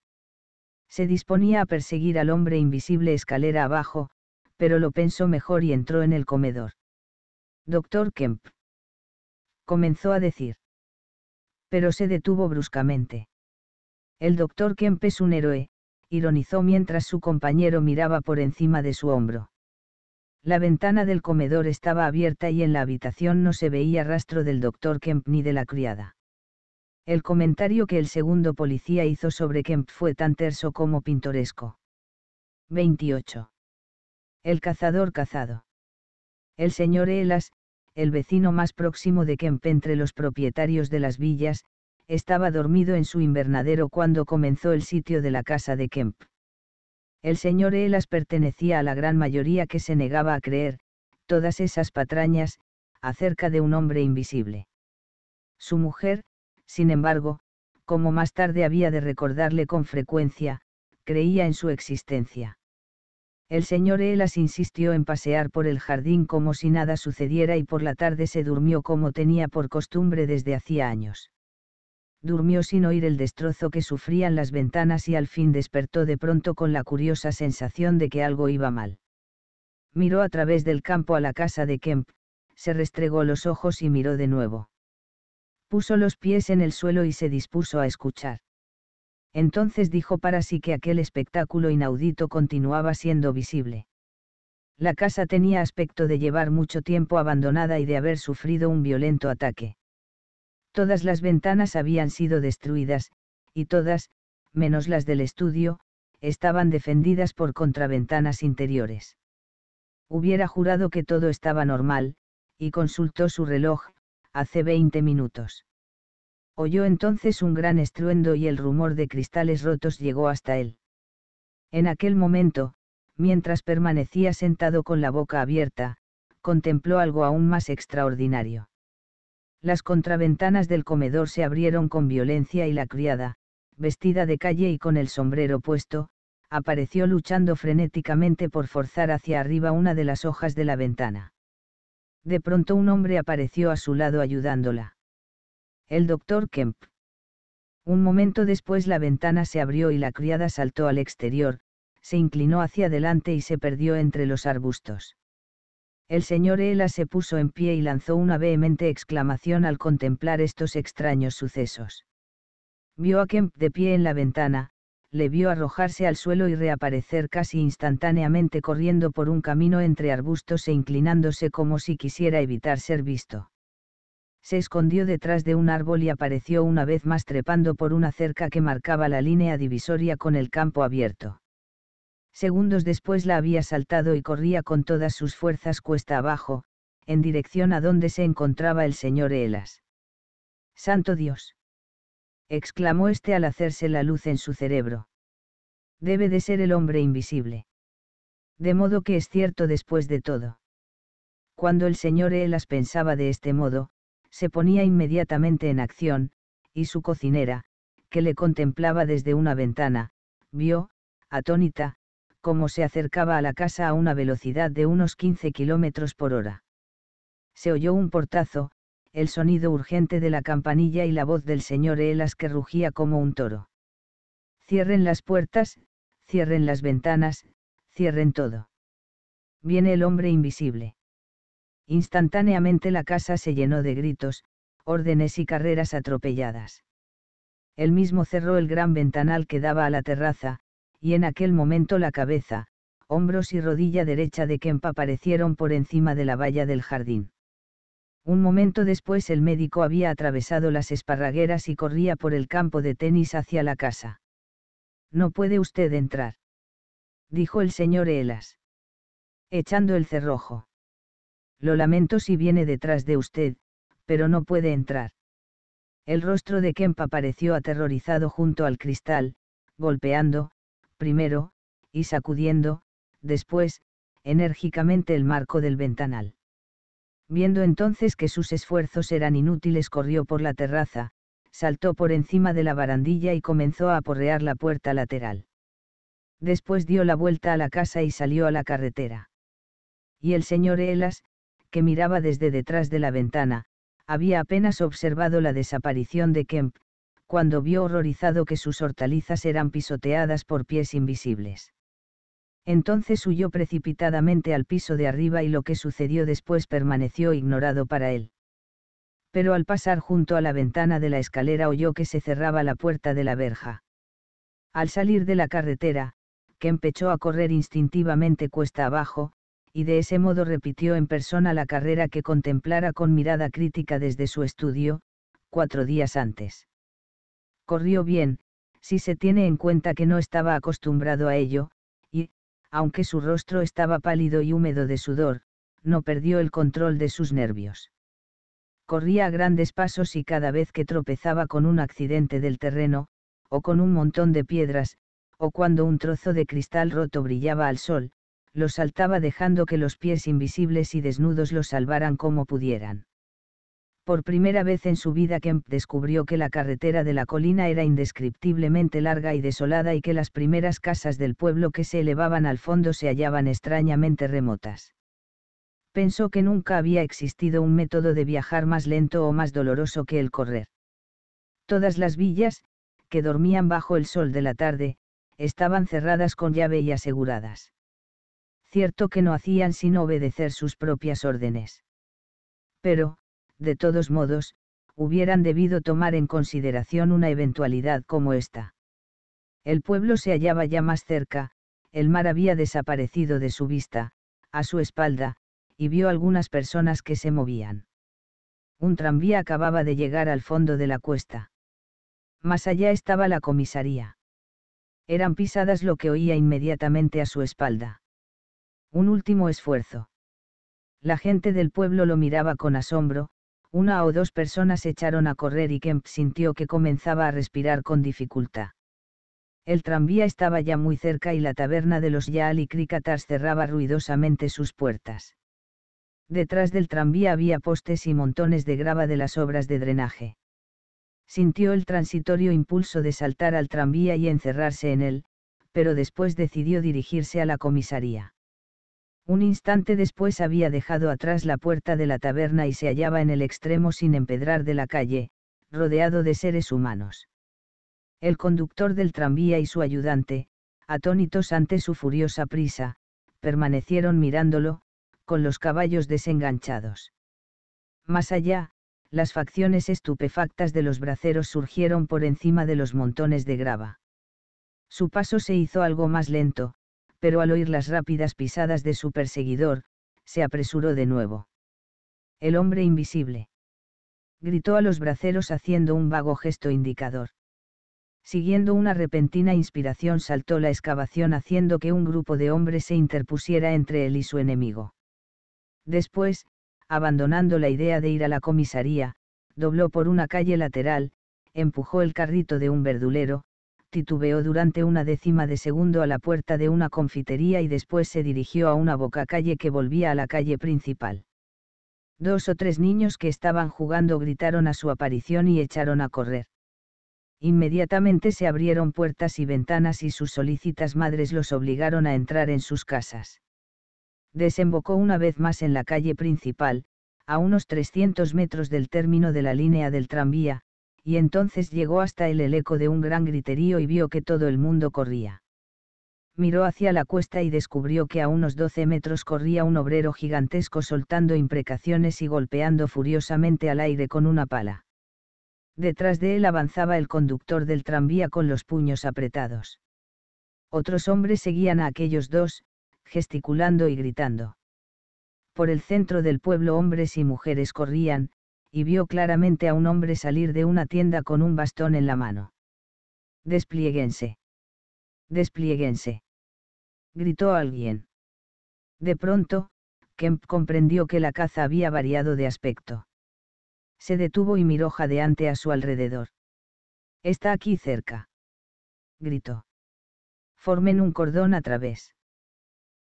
Se disponía a perseguir al hombre invisible escalera abajo, pero lo pensó mejor y entró en el comedor. Doctor Kemp. Comenzó a decir. Pero se detuvo bruscamente. El doctor Kemp es un héroe, ironizó mientras su compañero miraba por encima de su hombro. La ventana del comedor estaba abierta y en la habitación no se veía rastro del doctor Kemp ni de la criada. El comentario que el segundo policía hizo sobre Kemp fue tan terso como pintoresco. 28. El cazador cazado. El señor Elas, el vecino más próximo de Kemp entre los propietarios de las villas, estaba dormido en su invernadero cuando comenzó el sitio de la casa de Kemp. El señor Elas pertenecía a la gran mayoría que se negaba a creer, todas esas patrañas, acerca de un hombre invisible. Su mujer, sin embargo, como más tarde había de recordarle con frecuencia, creía en su existencia. El señor Elas insistió en pasear por el jardín como si nada sucediera y por la tarde se durmió como tenía por costumbre desde hacía años durmió sin oír el destrozo que sufrían las ventanas y al fin despertó de pronto con la curiosa sensación de que algo iba mal. Miró a través del campo a la casa de Kemp, se restregó los ojos y miró de nuevo. Puso los pies en el suelo y se dispuso a escuchar. Entonces dijo para sí que aquel espectáculo inaudito continuaba siendo visible. La casa tenía aspecto de llevar mucho tiempo abandonada y de haber sufrido un violento ataque Todas las ventanas habían sido destruidas, y todas, menos las del estudio, estaban defendidas por contraventanas interiores. Hubiera jurado que todo estaba normal, y consultó su reloj, hace veinte minutos. Oyó entonces un gran estruendo y el rumor de cristales rotos llegó hasta él. En aquel momento, mientras permanecía sentado con la boca abierta, contempló algo aún más extraordinario. Las contraventanas del comedor se abrieron con violencia y la criada, vestida de calle y con el sombrero puesto, apareció luchando frenéticamente por forzar hacia arriba una de las hojas de la ventana. De pronto un hombre apareció a su lado ayudándola. El doctor Kemp. Un momento después la ventana se abrió y la criada saltó al exterior, se inclinó hacia adelante y se perdió entre los arbustos. El señor Ella se puso en pie y lanzó una vehemente exclamación al contemplar estos extraños sucesos. Vio a Kemp de pie en la ventana, le vio arrojarse al suelo y reaparecer casi instantáneamente corriendo por un camino entre arbustos e inclinándose como si quisiera evitar ser visto. Se escondió detrás de un árbol y apareció una vez más trepando por una cerca que marcaba la línea divisoria con el campo abierto. Segundos después la había saltado y corría con todas sus fuerzas cuesta abajo, en dirección a donde se encontraba el señor Helas. ¡Santo Dios! exclamó este al hacerse la luz en su cerebro. Debe de ser el hombre invisible. De modo que es cierto después de todo. Cuando el señor Helas pensaba de este modo, se ponía inmediatamente en acción, y su cocinera, que le contemplaba desde una ventana, vio, atónita, como se acercaba a la casa a una velocidad de unos 15 kilómetros por hora. Se oyó un portazo, el sonido urgente de la campanilla y la voz del señor Elas que rugía como un toro. Cierren las puertas, cierren las ventanas, cierren todo. Viene el hombre invisible. Instantáneamente la casa se llenó de gritos, órdenes y carreras atropelladas. Él mismo cerró el gran ventanal que daba a la terraza, y en aquel momento la cabeza, hombros y rodilla derecha de Kempa aparecieron por encima de la valla del jardín. Un momento después el médico había atravesado las esparragueras y corría por el campo de tenis hacia la casa. No puede usted entrar. Dijo el señor Elas. Echando el cerrojo. Lo lamento si viene detrás de usted, pero no puede entrar. El rostro de Kempa apareció aterrorizado junto al cristal, golpeando, primero, y sacudiendo, después, enérgicamente el marco del ventanal. Viendo entonces que sus esfuerzos eran inútiles, corrió por la terraza, saltó por encima de la barandilla y comenzó a aporrear la puerta lateral. Después dio la vuelta a la casa y salió a la carretera. Y el señor Elas, que miraba desde detrás de la ventana, había apenas observado la desaparición de Kemp, cuando vio horrorizado que sus hortalizas eran pisoteadas por pies invisibles. Entonces huyó precipitadamente al piso de arriba y lo que sucedió después permaneció ignorado para él. Pero al pasar junto a la ventana de la escalera oyó que se cerraba la puerta de la verja. Al salir de la carretera, que empezó a correr instintivamente cuesta abajo, y de ese modo repitió en persona la carrera que contemplara con mirada crítica desde su estudio, cuatro días antes corrió bien, si se tiene en cuenta que no estaba acostumbrado a ello, y, aunque su rostro estaba pálido y húmedo de sudor, no perdió el control de sus nervios. Corría a grandes pasos y cada vez que tropezaba con un accidente del terreno, o con un montón de piedras, o cuando un trozo de cristal roto brillaba al sol, lo saltaba dejando que los pies invisibles y desnudos lo salvaran como pudieran. Por primera vez en su vida Kemp descubrió que la carretera de la colina era indescriptiblemente larga y desolada y que las primeras casas del pueblo que se elevaban al fondo se hallaban extrañamente remotas. Pensó que nunca había existido un método de viajar más lento o más doloroso que el correr. Todas las villas, que dormían bajo el sol de la tarde, estaban cerradas con llave y aseguradas. Cierto que no hacían sino obedecer sus propias órdenes. Pero, de todos modos, hubieran debido tomar en consideración una eventualidad como esta. El pueblo se hallaba ya más cerca, el mar había desaparecido de su vista, a su espalda, y vio algunas personas que se movían. Un tranvía acababa de llegar al fondo de la cuesta. Más allá estaba la comisaría. Eran pisadas lo que oía inmediatamente a su espalda. Un último esfuerzo. La gente del pueblo lo miraba con asombro, una o dos personas echaron a correr y Kemp sintió que comenzaba a respirar con dificultad. El tranvía estaba ya muy cerca y la taberna de los Yaal y cerraba ruidosamente sus puertas. Detrás del tranvía había postes y montones de grava de las obras de drenaje. Sintió el transitorio impulso de saltar al tranvía y encerrarse en él, pero después decidió dirigirse a la comisaría. Un instante después había dejado atrás la puerta de la taberna y se hallaba en el extremo sin empedrar de la calle, rodeado de seres humanos. El conductor del tranvía y su ayudante, atónitos ante su furiosa prisa, permanecieron mirándolo, con los caballos desenganchados. Más allá, las facciones estupefactas de los braceros surgieron por encima de los montones de grava. Su paso se hizo algo más lento, pero al oír las rápidas pisadas de su perseguidor, se apresuró de nuevo. El hombre invisible. Gritó a los braceros haciendo un vago gesto indicador. Siguiendo una repentina inspiración saltó la excavación haciendo que un grupo de hombres se interpusiera entre él y su enemigo. Después, abandonando la idea de ir a la comisaría, dobló por una calle lateral, empujó el carrito de un verdulero, titubeó durante una décima de segundo a la puerta de una confitería y después se dirigió a una bocacalle que volvía a la calle principal. Dos o tres niños que estaban jugando gritaron a su aparición y echaron a correr. Inmediatamente se abrieron puertas y ventanas y sus solícitas madres los obligaron a entrar en sus casas. Desembocó una vez más en la calle principal, a unos 300 metros del término de la línea del tranvía, y entonces llegó hasta él el eco de un gran griterío y vio que todo el mundo corría. Miró hacia la cuesta y descubrió que a unos doce metros corría un obrero gigantesco soltando imprecaciones y golpeando furiosamente al aire con una pala. Detrás de él avanzaba el conductor del tranvía con los puños apretados. Otros hombres seguían a aquellos dos, gesticulando y gritando. Por el centro del pueblo hombres y mujeres corrían, y vio claramente a un hombre salir de una tienda con un bastón en la mano. Desplieguense. Desplieguense. Gritó alguien. De pronto, Kemp comprendió que la caza había variado de aspecto. Se detuvo y miró jadeante a su alrededor. Está aquí cerca. Gritó. Formen un cordón a través.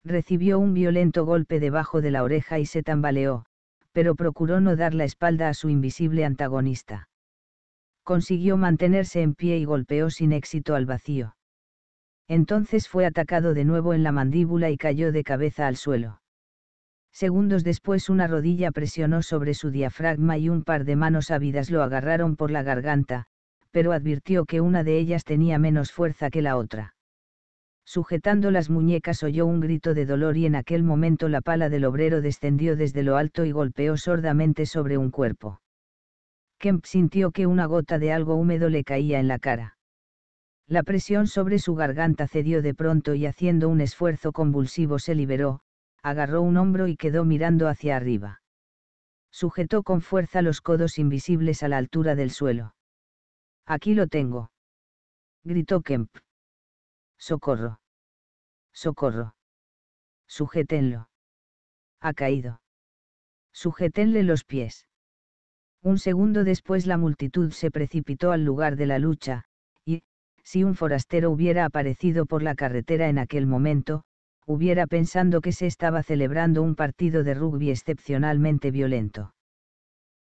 Recibió un violento golpe debajo de la oreja y se tambaleó, pero procuró no dar la espalda a su invisible antagonista. Consiguió mantenerse en pie y golpeó sin éxito al vacío. Entonces fue atacado de nuevo en la mandíbula y cayó de cabeza al suelo. Segundos después una rodilla presionó sobre su diafragma y un par de manos ávidas lo agarraron por la garganta, pero advirtió que una de ellas tenía menos fuerza que la otra. Sujetando las muñecas oyó un grito de dolor y en aquel momento la pala del obrero descendió desde lo alto y golpeó sordamente sobre un cuerpo. Kemp sintió que una gota de algo húmedo le caía en la cara. La presión sobre su garganta cedió de pronto y haciendo un esfuerzo convulsivo se liberó, agarró un hombro y quedó mirando hacia arriba. Sujetó con fuerza los codos invisibles a la altura del suelo. Aquí lo tengo. Gritó Kemp. Socorro. Socorro. Sujétenlo. Ha caído. Sujétenle los pies. Un segundo después la multitud se precipitó al lugar de la lucha, y, si un forastero hubiera aparecido por la carretera en aquel momento, hubiera pensando que se estaba celebrando un partido de rugby excepcionalmente violento.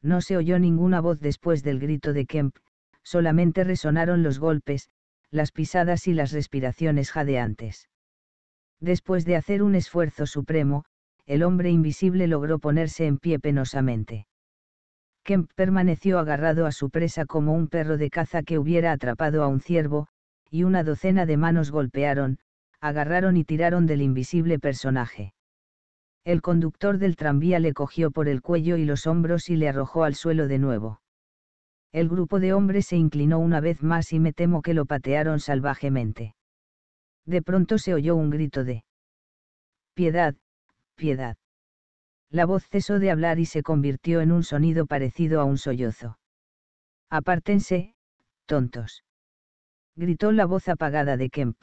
No se oyó ninguna voz después del grito de Kemp, solamente resonaron los golpes, las pisadas y las respiraciones jadeantes. Después de hacer un esfuerzo supremo, el hombre invisible logró ponerse en pie penosamente. Kemp permaneció agarrado a su presa como un perro de caza que hubiera atrapado a un ciervo, y una docena de manos golpearon, agarraron y tiraron del invisible personaje. El conductor del tranvía le cogió por el cuello y los hombros y le arrojó al suelo de nuevo. El grupo de hombres se inclinó una vez más y me temo que lo patearon salvajemente. De pronto se oyó un grito de Piedad, piedad. La voz cesó de hablar y se convirtió en un sonido parecido a un sollozo. Apártense, tontos. Gritó la voz apagada de Kemp.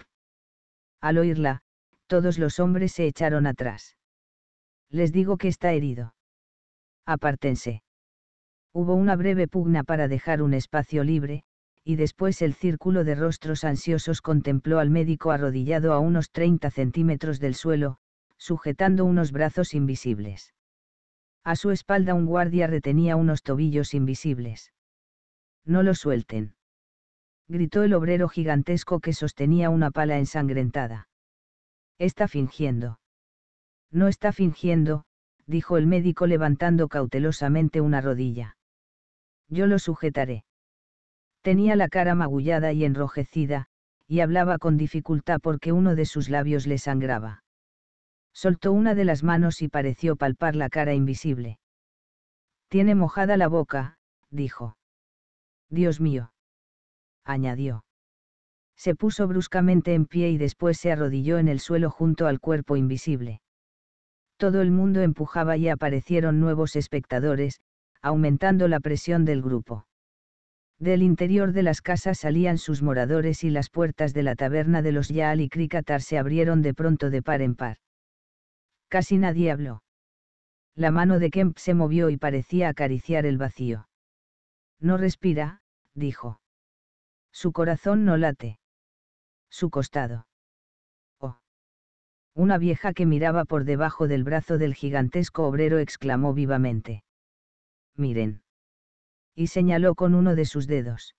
Al oírla, todos los hombres se echaron atrás. Les digo que está herido. Apártense. Hubo una breve pugna para dejar un espacio libre, y después el círculo de rostros ansiosos contempló al médico arrodillado a unos 30 centímetros del suelo, sujetando unos brazos invisibles. A su espalda un guardia retenía unos tobillos invisibles. No lo suelten. Gritó el obrero gigantesco que sostenía una pala ensangrentada. Está fingiendo. No está fingiendo, dijo el médico levantando cautelosamente una rodilla yo lo sujetaré. Tenía la cara magullada y enrojecida, y hablaba con dificultad porque uno de sus labios le sangraba. Soltó una de las manos y pareció palpar la cara invisible. Tiene mojada la boca, dijo. Dios mío. añadió. Se puso bruscamente en pie y después se arrodilló en el suelo junto al cuerpo invisible. Todo el mundo empujaba y aparecieron nuevos espectadores, aumentando la presión del grupo. Del interior de las casas salían sus moradores y las puertas de la taberna de los Yaal y Krikatar se abrieron de pronto de par en par. Casi nadie habló. La mano de Kemp se movió y parecía acariciar el vacío. No respira, dijo. Su corazón no late. Su costado. Oh. Una vieja que miraba por debajo del brazo del gigantesco obrero exclamó vivamente miren. Y señaló con uno de sus dedos.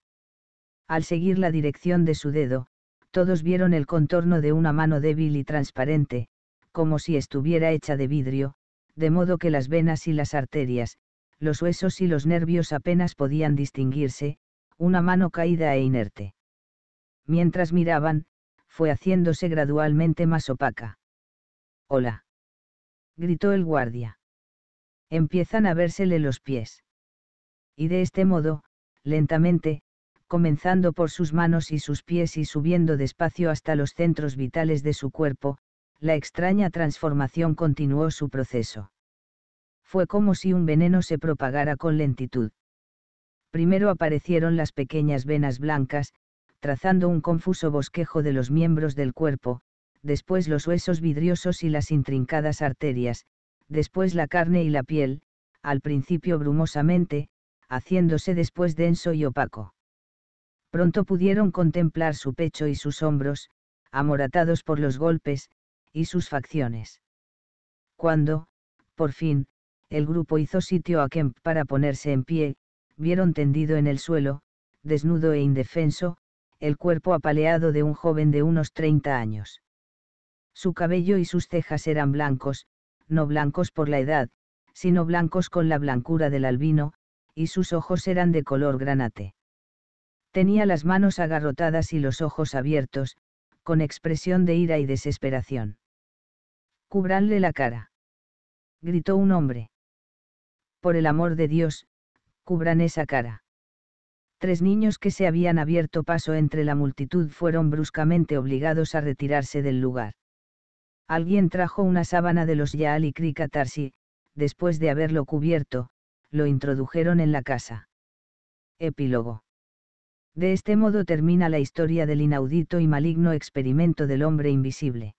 Al seguir la dirección de su dedo, todos vieron el contorno de una mano débil y transparente, como si estuviera hecha de vidrio, de modo que las venas y las arterias, los huesos y los nervios apenas podían distinguirse, una mano caída e inerte. Mientras miraban, fue haciéndose gradualmente más opaca. Hola. gritó el guardia empiezan a vérsele los pies. Y de este modo, lentamente, comenzando por sus manos y sus pies y subiendo despacio hasta los centros vitales de su cuerpo, la extraña transformación continuó su proceso. Fue como si un veneno se propagara con lentitud. Primero aparecieron las pequeñas venas blancas, trazando un confuso bosquejo de los miembros del cuerpo, después los huesos vidriosos y las intrincadas arterias, después la carne y la piel, al principio brumosamente, haciéndose después denso y opaco. Pronto pudieron contemplar su pecho y sus hombros, amoratados por los golpes, y sus facciones. Cuando, por fin, el grupo hizo sitio a Kemp para ponerse en pie, vieron tendido en el suelo, desnudo e indefenso, el cuerpo apaleado de un joven de unos 30 años. Su cabello y sus cejas eran blancos, no blancos por la edad, sino blancos con la blancura del albino, y sus ojos eran de color granate. Tenía las manos agarrotadas y los ojos abiertos, con expresión de ira y desesperación. Cubranle la cara. Gritó un hombre. Por el amor de Dios, cubran esa cara. Tres niños que se habían abierto paso entre la multitud fueron bruscamente obligados a retirarse del lugar. Alguien trajo una sábana de los Yaal y después de haberlo cubierto, lo introdujeron en la casa. Epílogo. De este modo termina la historia del inaudito y maligno experimento del hombre invisible.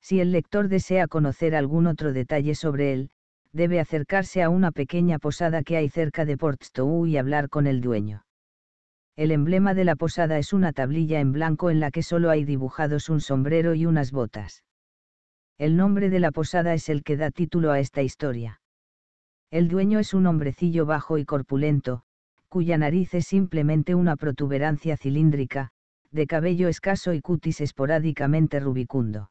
Si el lector desea conocer algún otro detalle sobre él, debe acercarse a una pequeña posada que hay cerca de Portstow y hablar con el dueño. El emblema de la posada es una tablilla en blanco en la que solo hay dibujados un sombrero y unas botas. El nombre de la posada es el que da título a esta historia. El dueño es un hombrecillo bajo y corpulento, cuya nariz es simplemente una protuberancia cilíndrica, de cabello escaso y cutis esporádicamente rubicundo.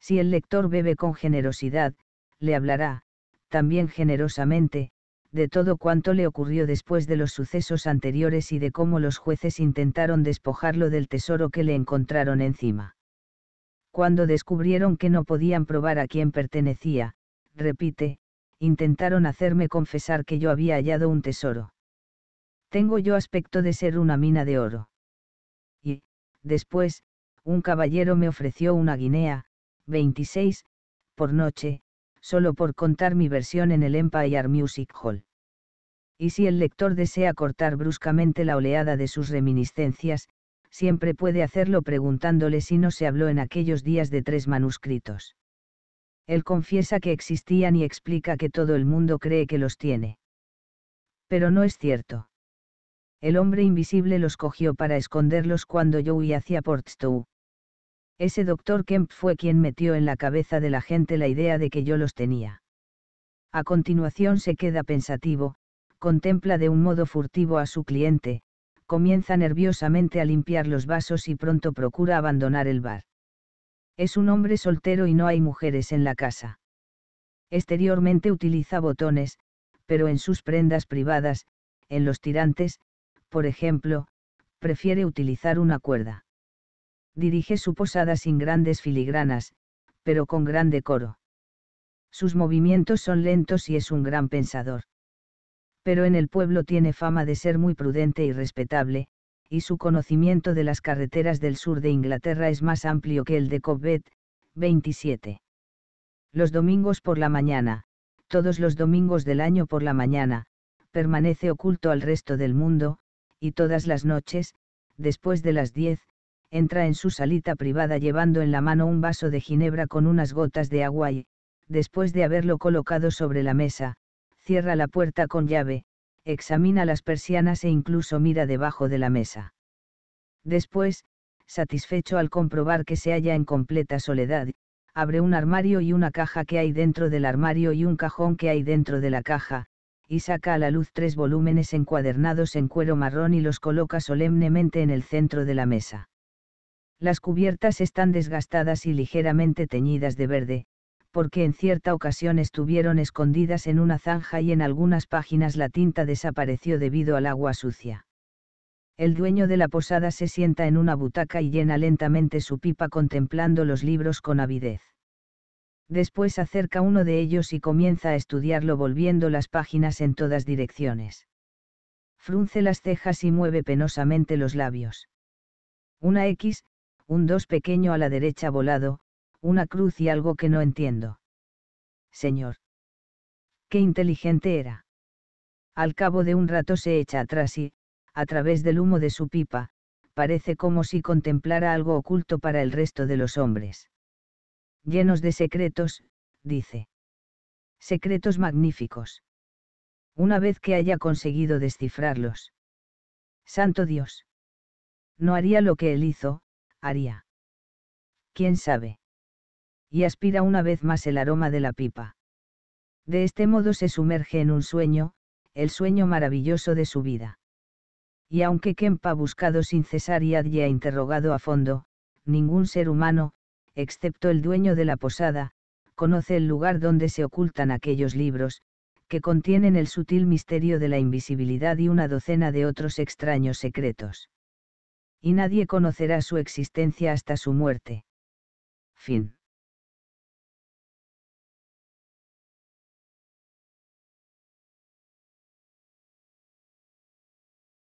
Si el lector bebe con generosidad, le hablará, también generosamente, de todo cuanto le ocurrió después de los sucesos anteriores y de cómo los jueces intentaron despojarlo del tesoro que le encontraron encima. Cuando descubrieron que no podían probar a quién pertenecía, repite, intentaron hacerme confesar que yo había hallado un tesoro. Tengo yo aspecto de ser una mina de oro. Y, después, un caballero me ofreció una guinea, 26, por noche, solo por contar mi versión en el Empire Music Hall. Y si el lector desea cortar bruscamente la oleada de sus reminiscencias, siempre puede hacerlo preguntándole si no se habló en aquellos días de tres manuscritos. Él confiesa que existían y explica que todo el mundo cree que los tiene. Pero no es cierto. El hombre invisible los cogió para esconderlos cuando yo huí hacia Portstow. Ese doctor Kemp fue quien metió en la cabeza de la gente la idea de que yo los tenía. A continuación se queda pensativo, contempla de un modo furtivo a su cliente, comienza nerviosamente a limpiar los vasos y pronto procura abandonar el bar. Es un hombre soltero y no hay mujeres en la casa. Exteriormente utiliza botones, pero en sus prendas privadas, en los tirantes, por ejemplo, prefiere utilizar una cuerda. Dirige su posada sin grandes filigranas, pero con gran decoro. Sus movimientos son lentos y es un gran pensador pero en el pueblo tiene fama de ser muy prudente y respetable, y su conocimiento de las carreteras del sur de Inglaterra es más amplio que el de Cobbett, 27. Los domingos por la mañana, todos los domingos del año por la mañana, permanece oculto al resto del mundo, y todas las noches, después de las 10, entra en su salita privada llevando en la mano un vaso de ginebra con unas gotas de agua y, después de haberlo colocado sobre la mesa, Cierra la puerta con llave, examina las persianas e incluso mira debajo de la mesa. Después, satisfecho al comprobar que se halla en completa soledad, abre un armario y una caja que hay dentro del armario y un cajón que hay dentro de la caja, y saca a la luz tres volúmenes encuadernados en cuero marrón y los coloca solemnemente en el centro de la mesa. Las cubiertas están desgastadas y ligeramente teñidas de verde, porque en cierta ocasión estuvieron escondidas en una zanja y en algunas páginas la tinta desapareció debido al agua sucia. El dueño de la posada se sienta en una butaca y llena lentamente su pipa contemplando los libros con avidez. Después acerca uno de ellos y comienza a estudiarlo volviendo las páginas en todas direcciones. Frunce las cejas y mueve penosamente los labios. Una X, un 2 pequeño a la derecha volado, una cruz y algo que no entiendo. Señor. Qué inteligente era. Al cabo de un rato se echa atrás y, a través del humo de su pipa, parece como si contemplara algo oculto para el resto de los hombres. Llenos de secretos, dice. Secretos magníficos. Una vez que haya conseguido descifrarlos. Santo Dios. No haría lo que él hizo, haría. ¿Quién sabe? y aspira una vez más el aroma de la pipa. De este modo se sumerge en un sueño, el sueño maravilloso de su vida. Y aunque Kemp ha buscado sin cesar y ha interrogado a fondo, ningún ser humano, excepto el dueño de la posada, conoce el lugar donde se ocultan aquellos libros, que contienen el sutil misterio de la invisibilidad y una docena de otros extraños secretos. Y nadie conocerá su existencia hasta su muerte. Fin.